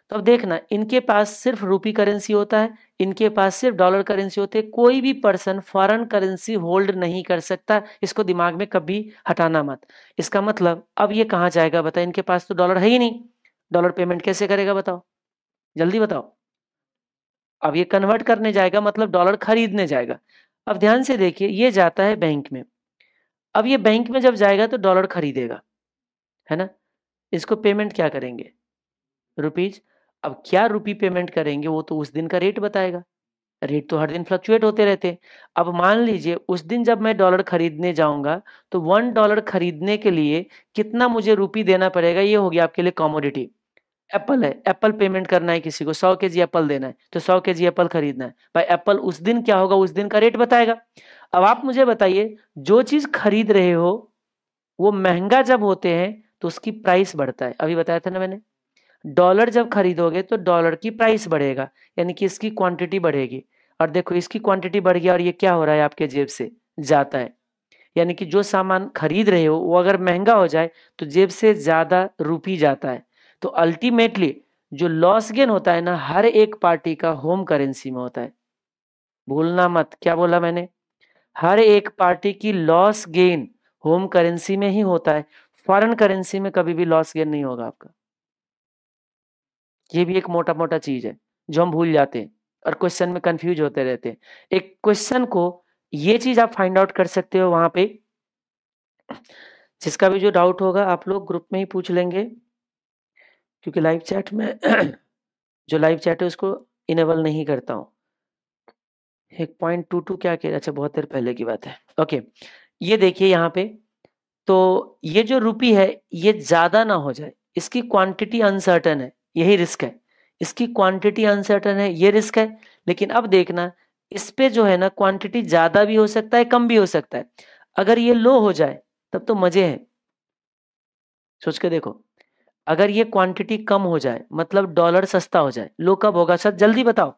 तो अब देखना इनके पास सिर्फ रूपी करेंसी होता है इनके पास सिर्फ डॉलर करेंसी होते है कोई भी पर्सन फॉरेन करेंसी होल्ड नहीं कर सकता इसको दिमाग में कभी हटाना मत इसका मतलब अब ये कहाँ जाएगा बताए इनके पास तो डॉलर है ही नहीं डॉलर पेमेंट कैसे करेगा बताओ जल्दी बताओ अब ये कन्वर्ट करने जाएगा मतलब डॉलर खरीदने जाएगा अब ध्यान से देखिए ये जाता है बैंक में अब ये बैंक में जब जाएगा तो डॉलर खरीदेगा है ना इसको पेमेंट क्या करेंगे रुपीज अब क्या रुपी पेमेंट करेंगे वो तो उस दिन का रेट बताएगा रेट तो हर दिन फ्लक्चुएट होते रहते अब मान लीजिए उस दिन जब मैं डॉलर खरीदने जाऊंगा तो वन डॉलर खरीदने के लिए कितना मुझे रुपी देना पड़ेगा ये हो गया आपके लिए कॉमोडिटी एप्पल है एप्पल पेमेंट करना है किसी को सौ के जी एप्पल देना है तो सौ के जी एप्पल खरीदना है भाई एप्पल उस दिन क्या होगा उस दिन का रेट बताएगा अब आप मुझे बताइए जो चीज खरीद रहे हो वो महंगा जब होते हैं तो उसकी प्राइस बढ़ता है अभी बताया था ना मैंने डॉलर जब खरीदोगे तो डॉलर की प्राइस बढ़ेगा यानी कि इसकी क्वांटिटी बढ़ेगी और देखो इसकी क्वांटिटी बढ़ गया और ये क्या हो रहा है आपके जेब से जाता है यानी कि जो सामान खरीद रहे हो वो अगर महंगा हो जाए तो जेब से ज़्यादा रुपी जाता है तो अल्टीमेटली जो लॉस गेन होता है ना हर एक पार्टी का होम करेंसी में होता है भूलना मत क्या बोला मैंने हर एक पार्टी की लॉस गेन होम करेंसी में ही होता है फॉरेन करेंसी में कभी भी लॉस गेन नहीं होगा आपका ये भी एक मोटा मोटा चीज है जो हम भूल जाते हैं और क्वेश्चन में कंफ्यूज होते रहते हैं एक क्वेश्चन को ये चीज आप फाइंड आउट कर सकते हो वहां पे जिसका भी जो डाउट होगा आप लोग ग्रुप में ही पूछ लेंगे क्योंकि लाइव चैट में जो लाइव चैट है उसको इनेबल नहीं करता हूँ एक पॉइंट टू टू क्या कह अच्छा बहुत देर पहले की बात है ओके ये देखिए यहाँ पे तो ये जो रुपी है ये ज़्यादा ना हो जाए इसकी क्वांटिटी अनसर्टन है यही रिस्क है इसकी क्वांटिटी अनसर्टन है ये रिस्क है लेकिन अब देखना इस पे जो है ना क्वांटिटी ज़्यादा भी हो सकता है कम भी हो सकता है अगर ये लो हो जाए तब तो मज़े हैं सोच के देखो अगर ये क्वांटिटी कम हो जाए मतलब डॉलर सस्ता हो जाए लो कब होगा सर अच्छा, जल्दी बताओ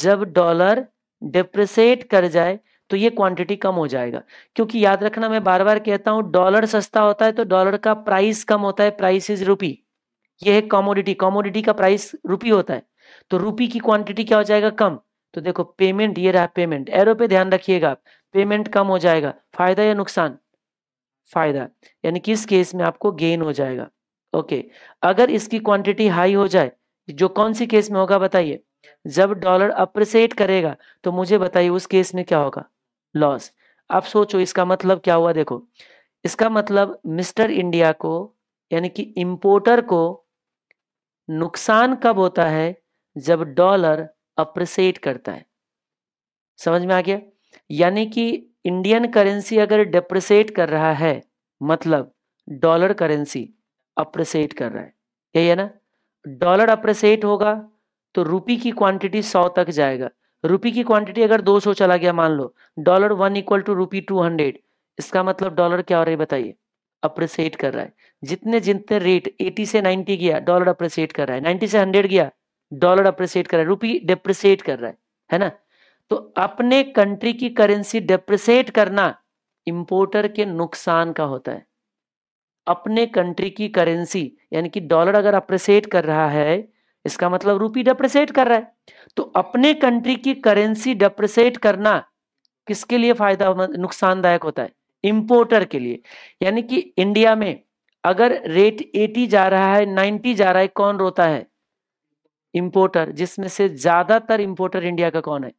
जब डॉलर डिप्रिसिएट कर जाए तो ये क्वांटिटी कम हो जाएगा क्योंकि याद रखना मैं बार बार कहता हूं डॉलर सस्ता होता है तो डॉलर का प्राइस कम होता है प्राइस इज रूपी ये है कॉमोडिटी कॉमोडिटी का प्राइस रूपी होता है तो रूपी की क्वांटिटी क्या हो जाएगा कम तो देखो पेमेंट ये रहा पेमेंट एरो पे ध्यान रखिएगा आप पेमेंट कम हो जाएगा फायदा या नुकसान फायदा यानी किस केस में आपको गेन हो जाएगा ओके अगर इसकी क्वांटिटी हाई हो जाए जो कौन सी केस में होगा बताइए जब डॉलर अप्रिसिएट करेगा तो मुझे बताइए उस केस में क्या होगा लॉस आप सोचो इसका मतलब क्या हुआ देखो इसका मतलब मिस्टर इंडिया को यानी कि इंपोर्टर को नुकसान कब होता है जब डॉलर अप्रिसिएट करता है समझ में आ गया यानी कि इंडियन करेंसी अगर डिप्रिसिएट कर रहा है मतलब डॉलर करेंसी अप्रिसिएट कर रहा है यही है ना डॉलर अप्रिसिएट होगा तो रुपी की क्वांटिटी सौ तक जाएगा रुपी की क्वांटिटी अगर दो सौ चला गया मान लो dollar one equal to rupee two hundred इसका मतलब डॉलर क्या हो रहा है बताइए अप्रिसिएट कर रहा है जितने जितने रेट एटी से नाइनटी गया डॉलर अप्रिसिएट कर रहा है नाइनटी से हंड्रेड गया डॉलर अप्रिसिएट कर रहा है रुपी डेप्रिसिएट कर रहा है है ना तो अपने कंट्री की करेंसी डेप्रिसिएट करना इंपोर्टर के नुकसान का होता है अपने कंट्री की करेंसी यानी कि डॉलर अगर अप्रिसिएट कर रहा है इसका मतलब रूपी डेप्रिसिएट कर रहा है तो अपने कंट्री की करेंसी डेप्रिसिएट करना किसके लिए फायदा नुकसानदायक होता है इंपोर्टर के लिए यानी कि इंडिया में अगर रेट एटी जा रहा है नाइन्टी जा रहा है कौन रोता है इंपोर्टर जिसमें से ज्यादातर इंपोर्टर इंडिया का कौन है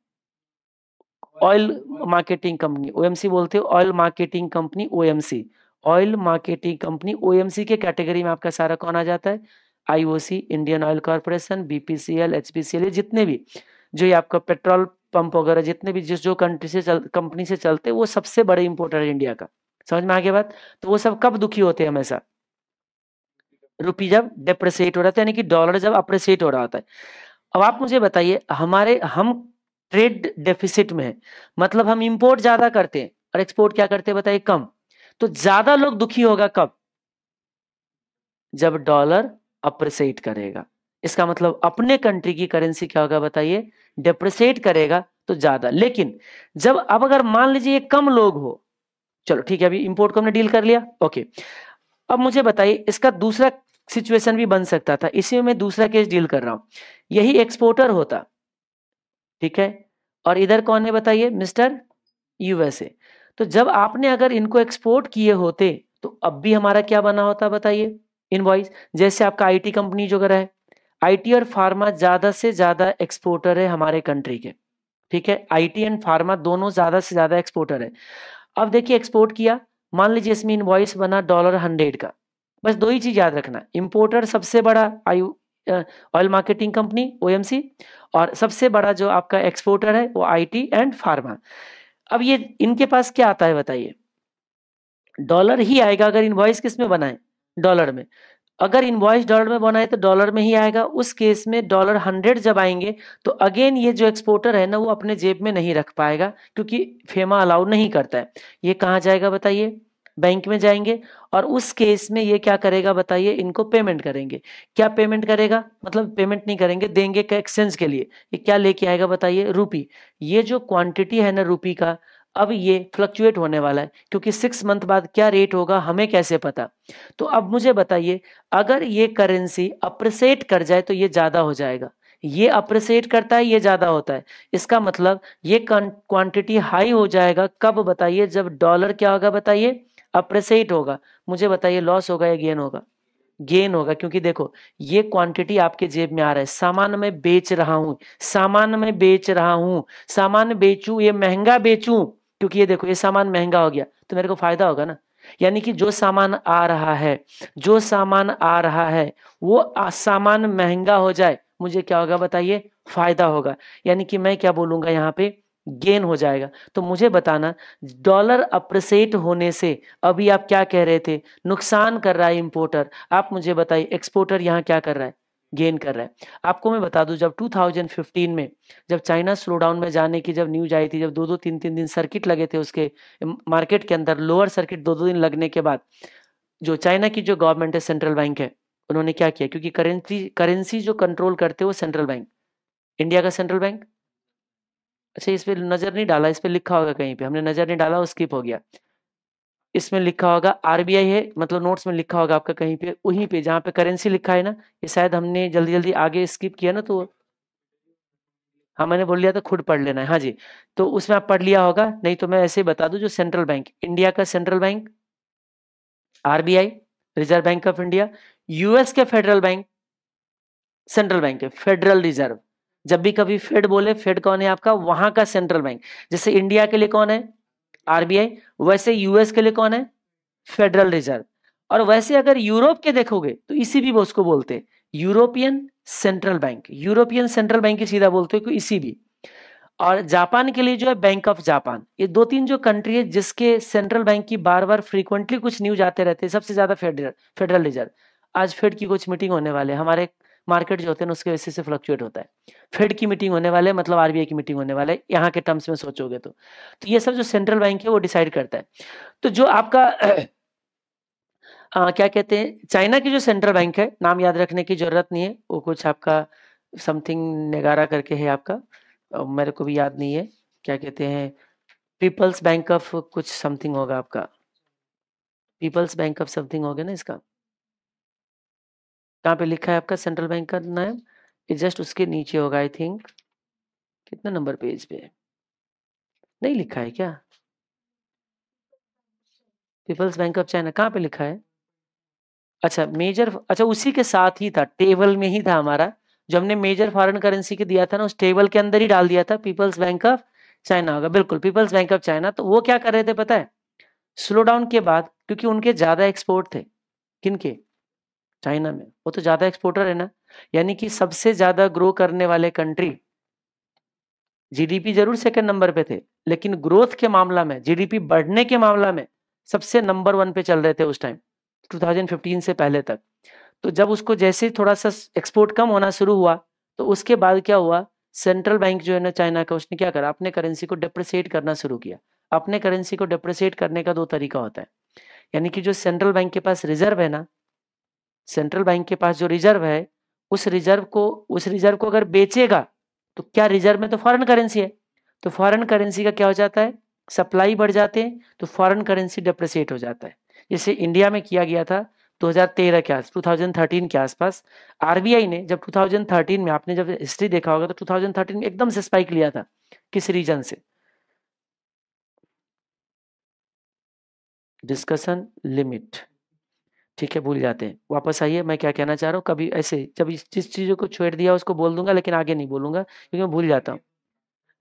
ऑयल मार्केटिंग कंपनी ओएमसी बोलते हो oil marketing company OMC oil marketing company ओ के कैटेगरी में आपका सारा कौन आ जाता है IOC Indian Oil Corporation BPCL HPCL जितने भी जो ये आपका पेट्रोल पंप वगैरह जितने भी जिस जो कंट्री से चल कंपनी से चलते वो सबसे बड़े इंपोर्टर है इंडिया का समझ में आगे बात तो वो सब कब दुखी होते हैं हमेशा रुपी जब डेप्रिसिएट हो रहा था यानी कि डॉलर जब अप्रिसिएट हो रहा होता है अब आप मुझे बताइए हमारे हम ट्रेड डेफिसिट में है मतलब हम इम्पोर्ट ज्यादा करते हैं और एक्सपोर्ट क्या करते हैं बताइए कम तो ज्यादा लोग दुखी होगा कब जब डॉलर अप्रिसिएट करेगा इसका मतलब अपने कंट्री की करेंसी क्या होगा बताइए डिप्रिसिएट करेगा तो ज्यादा लेकिन जब अब अगर मान लीजिए कम लोग हो चलो ठीक है अभी इंपोर्ट को हमने डील कर लिया ओके अब मुझे बताइए इसका दूसरा सिचुएशन भी बन सकता था इसी में मैं दूसरा केस डील कर रहा हूं यही एक्सपोर्टर होता ठीक है और इधर कौन है बताइए मिस्टर यूएसए तो जब आपने अगर इनको एक्सपोर्ट किए होते तो अब भी हमारा क्या बना होता बताइए इनवॉइस जैसे आपका आईटी कंपनी जो करा है आईटी और फार्मा ज्यादा से ज्यादा एक्सपोर्टर है हमारे कंट्री के ठीक है आईटी एंड फार्मा दोनों ज्यादा से ज्यादा एक्सपोर्टर है अब देखिए एक्सपोर्ट किया मान लीजिए इसमें इनवॉइस बना डॉलर हंड्रेड का बस दो ही चीज याद रखना इम्पोर्टर सबसे बड़ा आयु ऑयल मार्केटिंग कंपनी ओएमसी और सबसे बड़ा जो आपका एक्सपोर्टर है वो आईटी एंड फार्मा अब ये इनके पास क्या आता है बताइए डॉलर ही आएगा अगर इन्वॉइस किस में बनाए डॉलर में अगर इन्वॉइस डॉलर में बनाए तो डॉलर में ही आएगा उस केस में डॉलर हंड्रेड जब आएंगे तो अगेन ये जो एक्सपोर्टर है ना वो अपने जेब में नहीं रख पाएगा क्योंकि फेमा अलाउ नहीं करता है ये कहाँ जाएगा बताइए बैंक में जाएंगे और उस केस में ये क्या करेगा बताइए इनको पेमेंट करेंगे क्या पेमेंट करेगा मतलब पेमेंट नहीं करेंगे देंगे एक्सचेंज के लिए ये क्या लेके आएगा बताइए रूपी ये जो क्वांटिटी है ना रूपी का अब ये फ्लक्चुएट होने वाला है क्योंकि सिक्स मंथ बाद क्या रेट होगा हमें कैसे पता तो अब मुझे बताइए अगर ये करेंसी अप्रिसिएट कर जाए तो ये ज़्यादा हो जाएगा ये अप्रिसिएट करता है ये ज़्यादा होता है इसका मतलब ये क्वांटिटी हाई हो जाएगा कब बताइए जब डॉलर क्या होगा बताइए अप्रिसिएट होगा मुझे बताइए लॉस होगा या गेन होगा गेन होगा क्योंकि देखो ये क्वांटिटी आपके जेब में आ रहा है सामान में बेच रहा हूं सामान में बेच रहा हूं सामान बेचू ये महंगा बेचू क्योंकि ये देखो ये सामान महंगा हो गया तो मेरे को फायदा होगा ना यानी कि जो सामान आ रहा है जो सामान आ रहा है वो सामान महंगा हो जाए मुझे क्या होगा बताइए फायदा होगा यानी कि मैं क्या बोलूंगा यहाँ पे गेन हो जाएगा तो मुझे बताना डॉलर अप्रिसिएट होने से अभी आप क्या कह रहे थे नुकसान कर रहा है इंपोर्टर आप मुझे बताइए एक्सपोर्टर यहाँ क्या कर रहा है गेन कर रहा है आपको मैं बता दूं जब 2015 में जब चाइना स्लो डाउन में जाने की जब न्यूज आई थी जब दो दो तीन तीन दिन सर्किट लगे थे उसके मार्केट के अंदर लोअर सर्किट दो दो दिन लगने के बाद जो चाइना की जो गवर्नमेंट है सेंट्रल बैंक है उन्होंने क्या किया क्योंकि करेंसी करेंसी जो कंट्रोल करते हैं वो सेंट्रल बैंक इंडिया का सेंट्रल बैंक अच्छा इस पर नज़र नहीं डाला इस पर लिखा होगा कहीं पे हमने नज़र नहीं डाला वो स्किप हो गया इसमें लिखा होगा आरबीआई है मतलब नोट्स में लिखा होगा आपका कहीं पे वहीं पे जहां पे करेंसी लिखा है ना ये शायद हमने जल्दी जल्दी आगे स्किप किया ना तो हाँ मैंने बोल लिया था खुद पढ़ लेना है हाँ जी तो उसमें आप पढ़ लिया होगा नहीं तो मैं ऐसे ही बता दूं जो सेंट्रल बैंक इंडिया का central bank RBI Reserve Bank of India US के फेडरल बैंक सेंट्रल बैंक है फेडरल रिजर्व जब भी कभी फेड बोले फेड कौन है आपका वहां का सेंट्रल बैंक जैसे इंडिया के लिए कौन है आरबीआई वैसे यूएस के लिए कौन है फेडरल रिजर्व और वैसे अगर यूरोप के देखोगे तो इसी भी उसको बोलते हैं European central bank European central bank सीधा बोलते हो इसी भी और जापान के लिए जो है बैंक ऑफ जापान ये दो तीन जो कंट्री है जिसके सेंट्रल बैंक की बार बार फ्रीक्वेंटली कुछ न्यूज आते रहते हैं सबसे ज्यादा फेडरल फेडरल रिजर्व आज फेड की कुछ मीटिंग होने वाले हमारे मार्केट जो होते हैं उसके वजह से फ्लक्चुएट होता है फेड की मीटिंग होने वाले मतलब आरबीआई की मीटिंग होने वाले यहाँ के टर्म्स में सोचोगे तो तो ये सब जो सेंट्रल बैंक है वो डिसाइड करता है तो जो आपका आ, क्या कहते हैं चाइना की जो सेंट्रल बैंक है नाम याद रखने की जरूरत नहीं है वो कुछ आपका समथिंग नेगारा करके है आपका मेरे को भी याद नहीं है क्या कहते हैं पीपल्स बैंक ऑफ कुछ समथिंग होगा आपका पीपल्स बैंक ऑफ समथिंग होगा ना इसका कहाँ पे लिखा है आपका सेंट्रल बैंक का नाम ये जस्ट उसके नीचे होगा आई थिंक कितना नंबर पेज पे नहीं लिखा है क्या पीपल्स बैंक ऑफ चाइना कहाँ पे लिखा है अच्छा मेजर अच्छा उसी के साथ ही था टेबल में ही था हमारा जो हमने मेजर फॉरेन करेंसी के दिया था ना उस टेबल के अंदर ही डाल दिया था पीपल्स बैंक ऑफ चाइना होगा बिल्कुल पीपल्स बैंक ऑफ चाइना तो वो क्या कर रहे थे पता है स्लो डाउन के बाद क्योंकि उनके ज्यादा एक्सपोर्ट थे किनके चाइना में वो तो ज़्यादा एक्सपोर्टर है ना यानी कि सबसे ज़्यादा ग्रो करने वाले कंट्री जीडीपी जरूर सेकंड नंबर पे थे लेकिन ग्रोथ के मामला में जीडीपी बढ़ने के मामला में सबसे नंबर वन पे चल रहे थे उस टाइम 2015 से पहले तक तो जब उसको जैसे ही थोड़ा सा एक्सपोर्ट कम होना शुरू हुआ तो उसके बाद क्या हुआ सेंट्रल बैंक जो है ना चाइना का उसने क्या करा अपने करेंसी को डिप्रिसिएट करना शुरू किया अपने करेंसी को डिप्रिसिएट करने का दो तरीका होता है यानी कि जो सेंट्रल बैंक के पास रिजर्व है ना सेंट्रल बैंक के पास जो रिजर्व है उस रिजर्व को उस रिजर्व को अगर बेचेगा तो क्या रिजर्व में तो फॉरेन करेंसी है तो फॉरेन करेंसी का क्या हो जाता है सप्लाई बढ़ जाते हैं तो फॉरेन करेंसी डिप्रिसिएट हो जाता है जैसे इंडिया में किया गया था 2013 के आस 2013 के आसपास आरबीआई ने जब 2013 में आपने जब हिस्ट्री देखा होगा तो 2013 में एकदम से स्पाइक लिया था किस रीजन से डिस्कशन लिमिट ठीक है भूल जाते हैं वापस आइए मैं क्या कहना चाह रहा हूँ कभी ऐसे जब इस जिस चीज़ों को छोड़ दिया उसको बोल दूंगा लेकिन आगे नहीं बोलूंगा क्योंकि मैं भूल जाता हूँ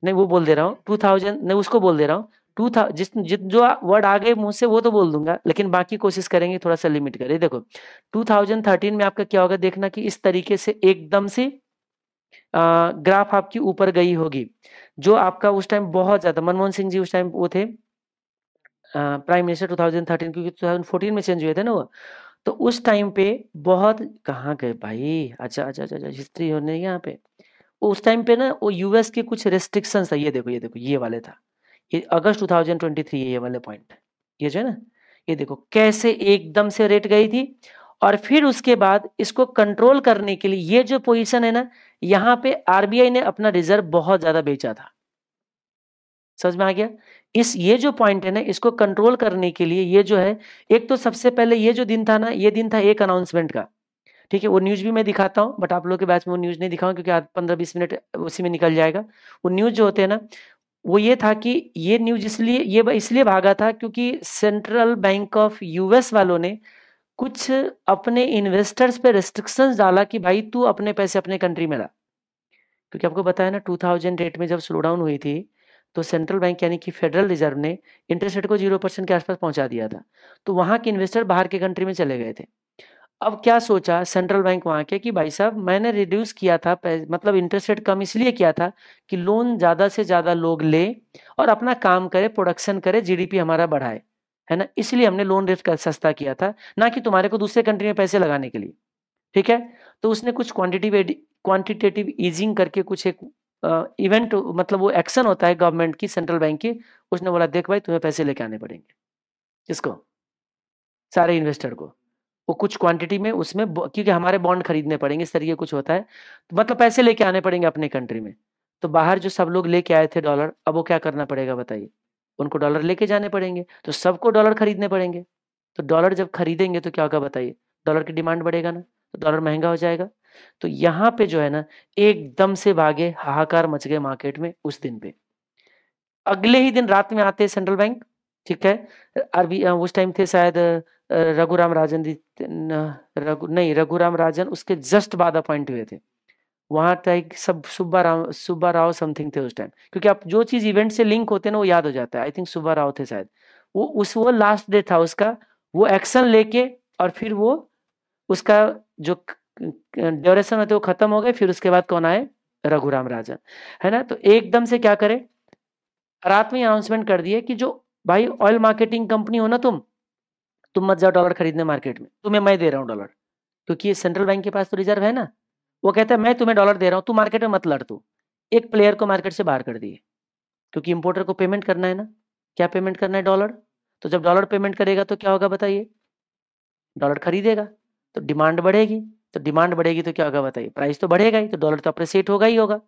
नहीं वो बोल दे रहा हूँ टू थाउजेंड नहीं उसको बोल दे रहा हूँ टू था जिस जित जो वर्ड आ गए मुझसे वो तो बोल दूंगा लेकिन बाकी कोशिश करेंगे थोड़ा सा लिमिट करें देखो 2013 में आपका क्या होगा देखना कि इस तरीके से एकदम से आ, ग्राफ आपकी ऊपर गई होगी जो आपका उस टाइम बहुत ज्यादा मनमोहन सिंह जी उस टाइम वो थे प्राइम मिनिस्टर 2013 क्योंकि 2014 में चेंज हुए थे ना वो तो उस टाइम पे बहुत कहाँ गए भाई अच्छा, अच्छा अच्छा अच्छा हिस्ट्री होने यहाँ पे उस टाइम पे ना वो यूएस के कुछ रेस्ट्रिक्शन था ये देखो ये देखो ये वाले था ये अगस्त 2023 ये वाले पॉइंट ये जो है ना ये देखो कैसे एकदम से रेट गई थी और फिर उसके बाद इसको कंट्रोल करने के लिए ये जो पोजीशन है ना यहाँ पे आरबीआई ने अपना रिजर्व बहुत ज्यादा बेचा था समझ में आ गया इस ये जो पॉइंट है ना इसको कंट्रोल करने के लिए ये जो है एक तो सबसे पहले ये जो दिन था ना ये दिन था एक अनाउंसमेंट का ठीक है वो न्यूज़ भी मैं दिखाता हूँ बट आप लोगों के बैच में वो न्यूज़ नहीं दिखाऊँ क्योंकि पंद्रह बीस मिनट उसी में निकल जाएगा वो न्यूज़ जो होते हैं ना वो ये था कि ये न्यूज इसलिए ये इसलिए भागा था क्योंकि सेंट्रल बैंक ऑफ यूएस वालों ने कुछ अपने इन्वेस्टर्स पे रिस्ट्रिक्शंस डाला कि भाई तू अपने पैसे अपने कंट्री में ला क्योंकि आपको बताया है ना 2008 में जब स्लो डाउन हुई थी तो सेंट्रल बैंक यानी कि फेडरल रिजर्व ने इंटरेस्ट रेट को जीरो परसेंट के आसपास पहुंचा दिया था तो वहां के इन्वेस्टर बाहर के कंट्री में चले गए थे अब क्या सोचा सेंट्रल बैंक वहां के कि भाई साहब मैंने रिड्यूस किया था मतलब इंटरेस्ट रेट कम इसलिए किया था कि लोन ज़्यादा से ज़्यादा लोग ले और अपना काम करे प्रोडक्शन करे जीडीपी हमारा बढ़ाए है ना इसलिए हमने लोन रेट का सस्ता किया था ना कि तुम्हारे को दूसरे कंट्री में पैसे लगाने के लिए ठीक है तो उसने कुछ क्वांटिटी क्वांटिटेटिव ईजिंग करके कुछ एक इवेंट मतलब वो एक्शन होता है गवर्नमेंट की सेंट्रल बैंक की उसने बोला देख भाई तुम्हें पैसे लेके आने पड़ेंगे किसको सारे इन्वेस्टर को वो कुछ क्वांटिटी में उसमें क्योंकि हमारे बॉन्ड खरीदने पड़ेंगे इस तरीके कुछ होता है तो मतलब पैसे लेके आने पड़ेंगे अपने कंट्री में तो बाहर जो सब लोग लेके आए थे डॉलर अब वो क्या करना पड़ेगा बताइए उनको डॉलर लेके जाने पड़ेंगे तो सबको डॉलर खरीदने पड़ेंगे तो डॉलर जब खरीदेंगे तो क्या होगा बताइए डॉलर की डिमांड बढ़ेगा ना तो डॉलर महंगा हो जाएगा तो यहाँ पे जो है ना एकदम से भागे हाहाकार मच गए मार्केट में उस दिन पे अगले ही दिन रात में आते सेंट्रल बैंक ठीक है अरबी उस टाइम थे शायद रघुराम राजन रघु नहीं रघुराम राजन उसके जस्ट बाद अपॉइंट हुए थे वहाँ टाइप सब सुब्बा राव सुब्बा राव समथिंग थे उस टाइम क्योंकि आप जो चीज़ इवेंट से लिंक होते हैं ना वो याद हो जाता है आई थिंक सुब्बा राव थे शायद वो उस वो लास्ट डे था उसका वो एक्शन लेके और फिर वो उसका जो ड्यूरेशन होते तो वो खत्म हो गए फिर उसके बाद कौन आए रघुराम राजन है ना तो एकदम से क्या करे रात में अनाउंसमेंट कर दिए कि जो भाई ऑयल मार्केटिंग कंपनी हो ना तुम तुम मत जाओ डॉलर खरीदने मार्केट में तुम्हें मैं दे रहा हूँ डॉलर क्योंकि ये सेंट्रल बैंक के पास तो रिजर्व है ना वो कहता है मैं तुम्हें डॉलर दे रहा हूँ तू मार्केट में मत लड़ तू एक प्लेयर को मार्केट से बाहर कर दिए क्योंकि इंपोर्टर को पेमेंट करना है ना क्या पेमेंट करना है डॉलर तो जब डॉलर पेमेंट करेगा तो क्या होगा बताइए डॉलर खरीदेगा तो डिमांड बढ़ेगी तो डिमांड बढ़ेगी तो क्या होगा बताइए प्राइस तो बढ़ेगा ही तो डॉलर तो अप्रिसिएट होगा ही होगा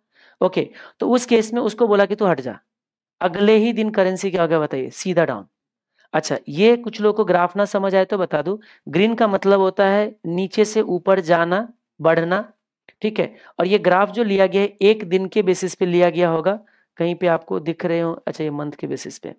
ओके तो उस केस में उसको बोला कि तू हट जा अगले ही दिन करेंसी क्या होगा बताइए सीधा डाउन अच्छा ये कुछ लोगों को ग्राफ ना समझ आए तो बता दू ग्रीन का मतलब होता है नीचे से ऊपर जाना बढ़ना ठीक है और ये ग्राफ जो लिया गया है एक दिन के बेसिस पे लिया गया होगा कहीं पे आपको दिख रहे हो अच्छा ये मंथ के बेसिस पे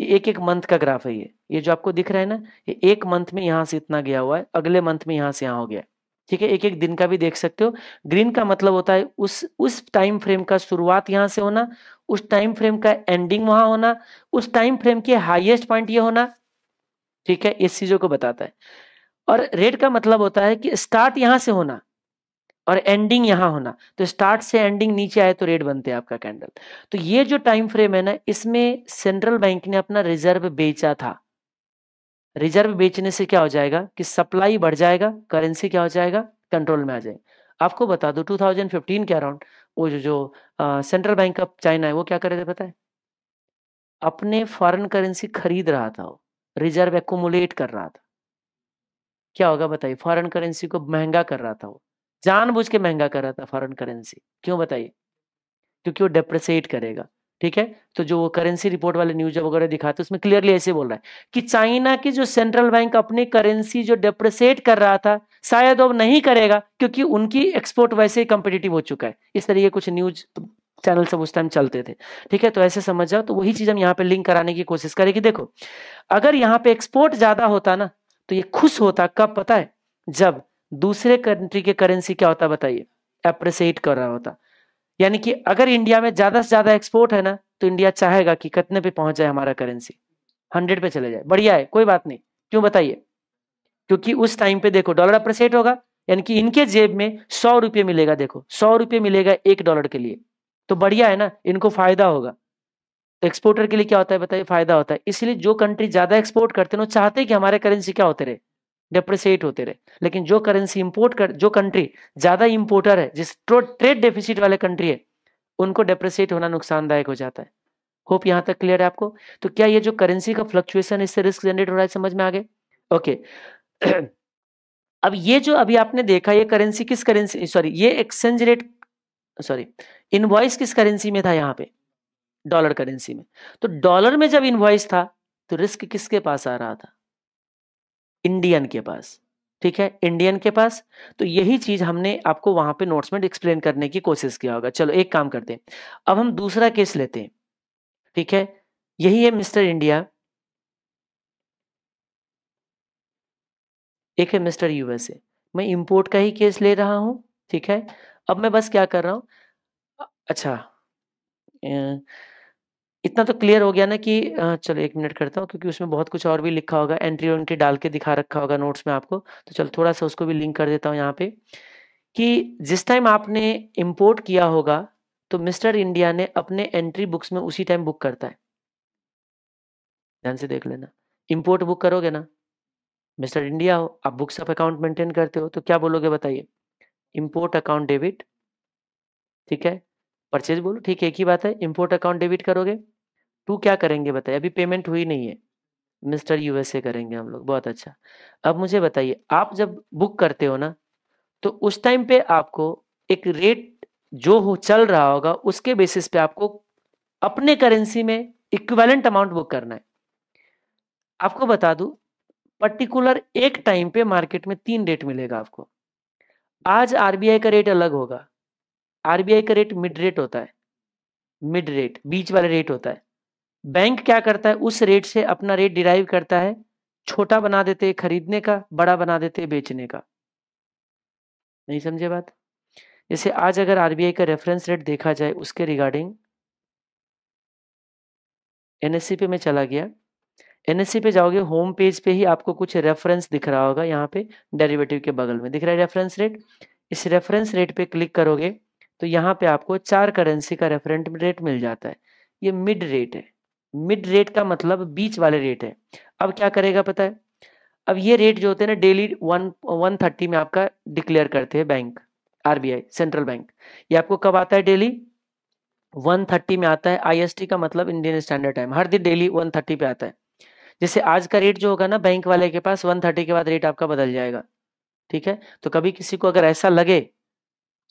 ये एक एक मंथ का ग्राफ है ये ये जो आपको दिख रहा है ना ये एक मंथ में यहाँ से इतना गया हुआ है अगले मंथ में यहाँ से यहाँ हो गया है ठीक है एक एक दिन का भी देख सकते हो ग्रीन का मतलब होता है उस उस टाइम फ्रेम का शुरुआत यहाँ से होना उस टाइम फ्रेम का एंडिंग वहां होना उस टाइम फ्रेम के हाईएस्ट पॉइंट ये होना ठीक है इस चीजों को बताता है और रेड का मतलब होता है कि स्टार्ट यहां से होना और एंडिंग यहां होना तो स्टार्ट से एंडिंग नीचे आए तो रेड बनते हैं आपका कैंडल तो ये जो टाइम फ्रेम है ना इसमें सेंट्रल बैंक ने अपना रिजर्व बेचा था रिजर्व बेचने से क्या हो जाएगा कि सप्लाई बढ़ जाएगा करेंसी क्या हो जाएगा कंट्रोल में आ जाएगा आपको बता दो 2015 के अराउंड वो जो जो सेंट्रल बैंक ऑफ चाइना है वो क्या रहे थे पता है अपने फॉरेन करेंसी खरीद रहा था वो रिजर्व एकोमुलेट कर रहा था क्या होगा बताइए फॉरेन करेंसी को महंगा कर रहा था वो जानबूझ के महंगा कर रहा था फॉरेन करेंसी क्यों बताइए क्योंकि वो डेप्रिसिएट करेगा ठीक है तो जो वो करेंसी रिपोर्ट वाले न्यूज वगैरह दिखाते उसमें क्लियरली ऐसे बोल रहा है कि चाइना की जो सेंट्रल बैंक अपनी करेंसी जो डेप्रिसिएट कर रहा था शायद अब नहीं करेगा क्योंकि उनकी एक्सपोर्ट वैसे ही कॉम्पिटेटिव हो चुका है इस तरीके कुछ न्यूज चैनल सब उस टाइम चलते थे ठीक है तो ऐसे समझ जाओ तो वही चीज हम यहाँ पे लिंक कराने की कोशिश करें कि देखो अगर यहाँ पे एक्सपोर्ट ज्यादा होता ना तो ये खुश होता कब पता है जब दूसरे कंट्री के करेंसी क्या होता बताइए अप्रिसिएट कर रहा होता यानी कि अगर इंडिया में ज्यादा से ज्यादा एक्सपोर्ट है ना तो इंडिया चाहेगा कि कितने पे पहुंच जाए हमारा करेंसी हंड्रेड पे चले जाए बढ़िया है कोई बात नहीं क्यों बताइए क्योंकि उस टाइम पे देखो डॉलर अप्रिसिएट होगा यानी कि इनके जेब में सौ रुपये मिलेगा देखो सौ रुपये मिलेगा एक डॉलर के लिए तो बढ़िया है ना इनको फायदा होगा तो एक्सपोर्टर के लिए क्या होता है बताइए फायदा होता है इसलिए जो कंट्री ज्यादा एक्सपोर्ट करते हैं वो चाहते हैं कि हमारे करेंसी क्या होते रहे डिप्रिसिएट होते रहे लेकिन जो करेंसी इंपोर्ट कर जो कंट्री ज़्यादा इंपोर्टर है जिस ट्रेड डेफिसिट वाले कंट्री है उनको डिप्रिसिएट होना नुकसानदायक हो जाता है होप यहाँ तक क्लियर है आपको तो क्या ये जो करेंसी का फ्लक्चुएशन इससे रिस्क जनरेट हो रहा है समझ में आ गए ओके अब ये जो अभी आपने देखा ये करेंसी किस करेंसी सॉरी ये एक्सचेंज रेट सॉरी इनवॉइस किस करेंसी में था यहाँ पे डॉलर करेंसी में तो डॉलर में जब इनवॉइस था तो रिस्क किसके पास आ रहा था इंडियन के पास ठीक है इंडियन के पास तो यही चीज हमने आपको वहां पे नोट्स में एक्सप्लेन करने की कोशिश किया होगा चलो एक काम करते हैं अब हम दूसरा केस लेते हैं ठीक है यही है मिस्टर इंडिया एक है मिस्टर यूएसए मैं इंपोर्ट का ही केस ले रहा हूं ठीक है अब मैं बस क्या कर रहा हूं अच्छा ए, इतना तो क्लियर हो गया ना कि चलो एक मिनट करता हूँ क्योंकि उसमें बहुत कुछ और भी लिखा होगा एंट्री वेंट्री डाल के दिखा रखा होगा नोट्स में आपको तो चलो थोड़ा सा उसको भी लिंक कर देता हूँ यहाँ पे कि जिस टाइम आपने इम्पोर्ट किया होगा तो मिस्टर इंडिया ने अपने एंट्री बुक्स में उसी टाइम बुक करता है ध्यान से देख लेना इम्पोर्ट बुक करोगे ना मिस्टर इंडिया हो आप बुक्स ऑफ अकाउंट मेंटेन करते हो तो क्या बोलोगे बताइए इम्पोर्ट अकाउंट डेबिट ठीक है परचेज बोलो ठीक है एक ही बात है इम्पोर्ट अकाउंट डेबिट करोगे टू क्या करेंगे बताइए अभी पेमेंट हुई नहीं है मिस्टर यूएसए करेंगे हम लोग बहुत अच्छा अब मुझे बताइए आप जब बुक करते हो ना तो उस टाइम पे आपको एक रेट जो हो चल रहा होगा उसके बेसिस पे आपको अपने करेंसी में इक्वेलेंट अमाउंट बुक करना है आपको बता दू पर्टिकुलर एक टाइम पे मार्केट में तीन रेट मिलेगा आपको आज आरबीआई का रेट अलग होगा आरबीआई का रेट मिड रेट होता है मिड रेट बीच वाला रेट होता है बैंक क्या करता है उस रेट से अपना रेट डिराइव करता है छोटा बना देते खरीदने का बड़ा बना देते बेचने का नहीं समझे बात जैसे आज अगर आरबीआई का रेफरेंस रेट देखा जाए उसके रिगार्डिंग एनएससी पे मैं चला गया एनएससी पे जाओगे होम पेज पे ही आपको कुछ रेफरेंस दिख रहा होगा यहाँ पे डेरिवेटिव के बगल में दिख रहा है रेफरेंस रेट इस रेफरेंस रेट पे क्लिक करोगे तो यहाँ पे आपको चार करेंसी का रेफरेंस रेट मिल जाता है ये मिड रेट है मिड रेट का मतलब बीच वाले रेट है अब क्या करेगा पता है अब ये रेट जो होते हैं ना डेली वन वन थर्टी में आपका डिक्लेयर करते हैं बैंक आरबीआई सेंट्रल बैंक ये आपको कब आता है डेली वन थर्टी में आता है आईएसटी का मतलब इंडियन स्टैंडर्ड टाइम हर दिन डेली वन थर्टी पे आता है जैसे आज का रेट जो होगा ना बैंक वाले के पास वन थर्टी के बाद रेट आपका बदल जाएगा ठीक है तो कभी किसी को अगर ऐसा लगे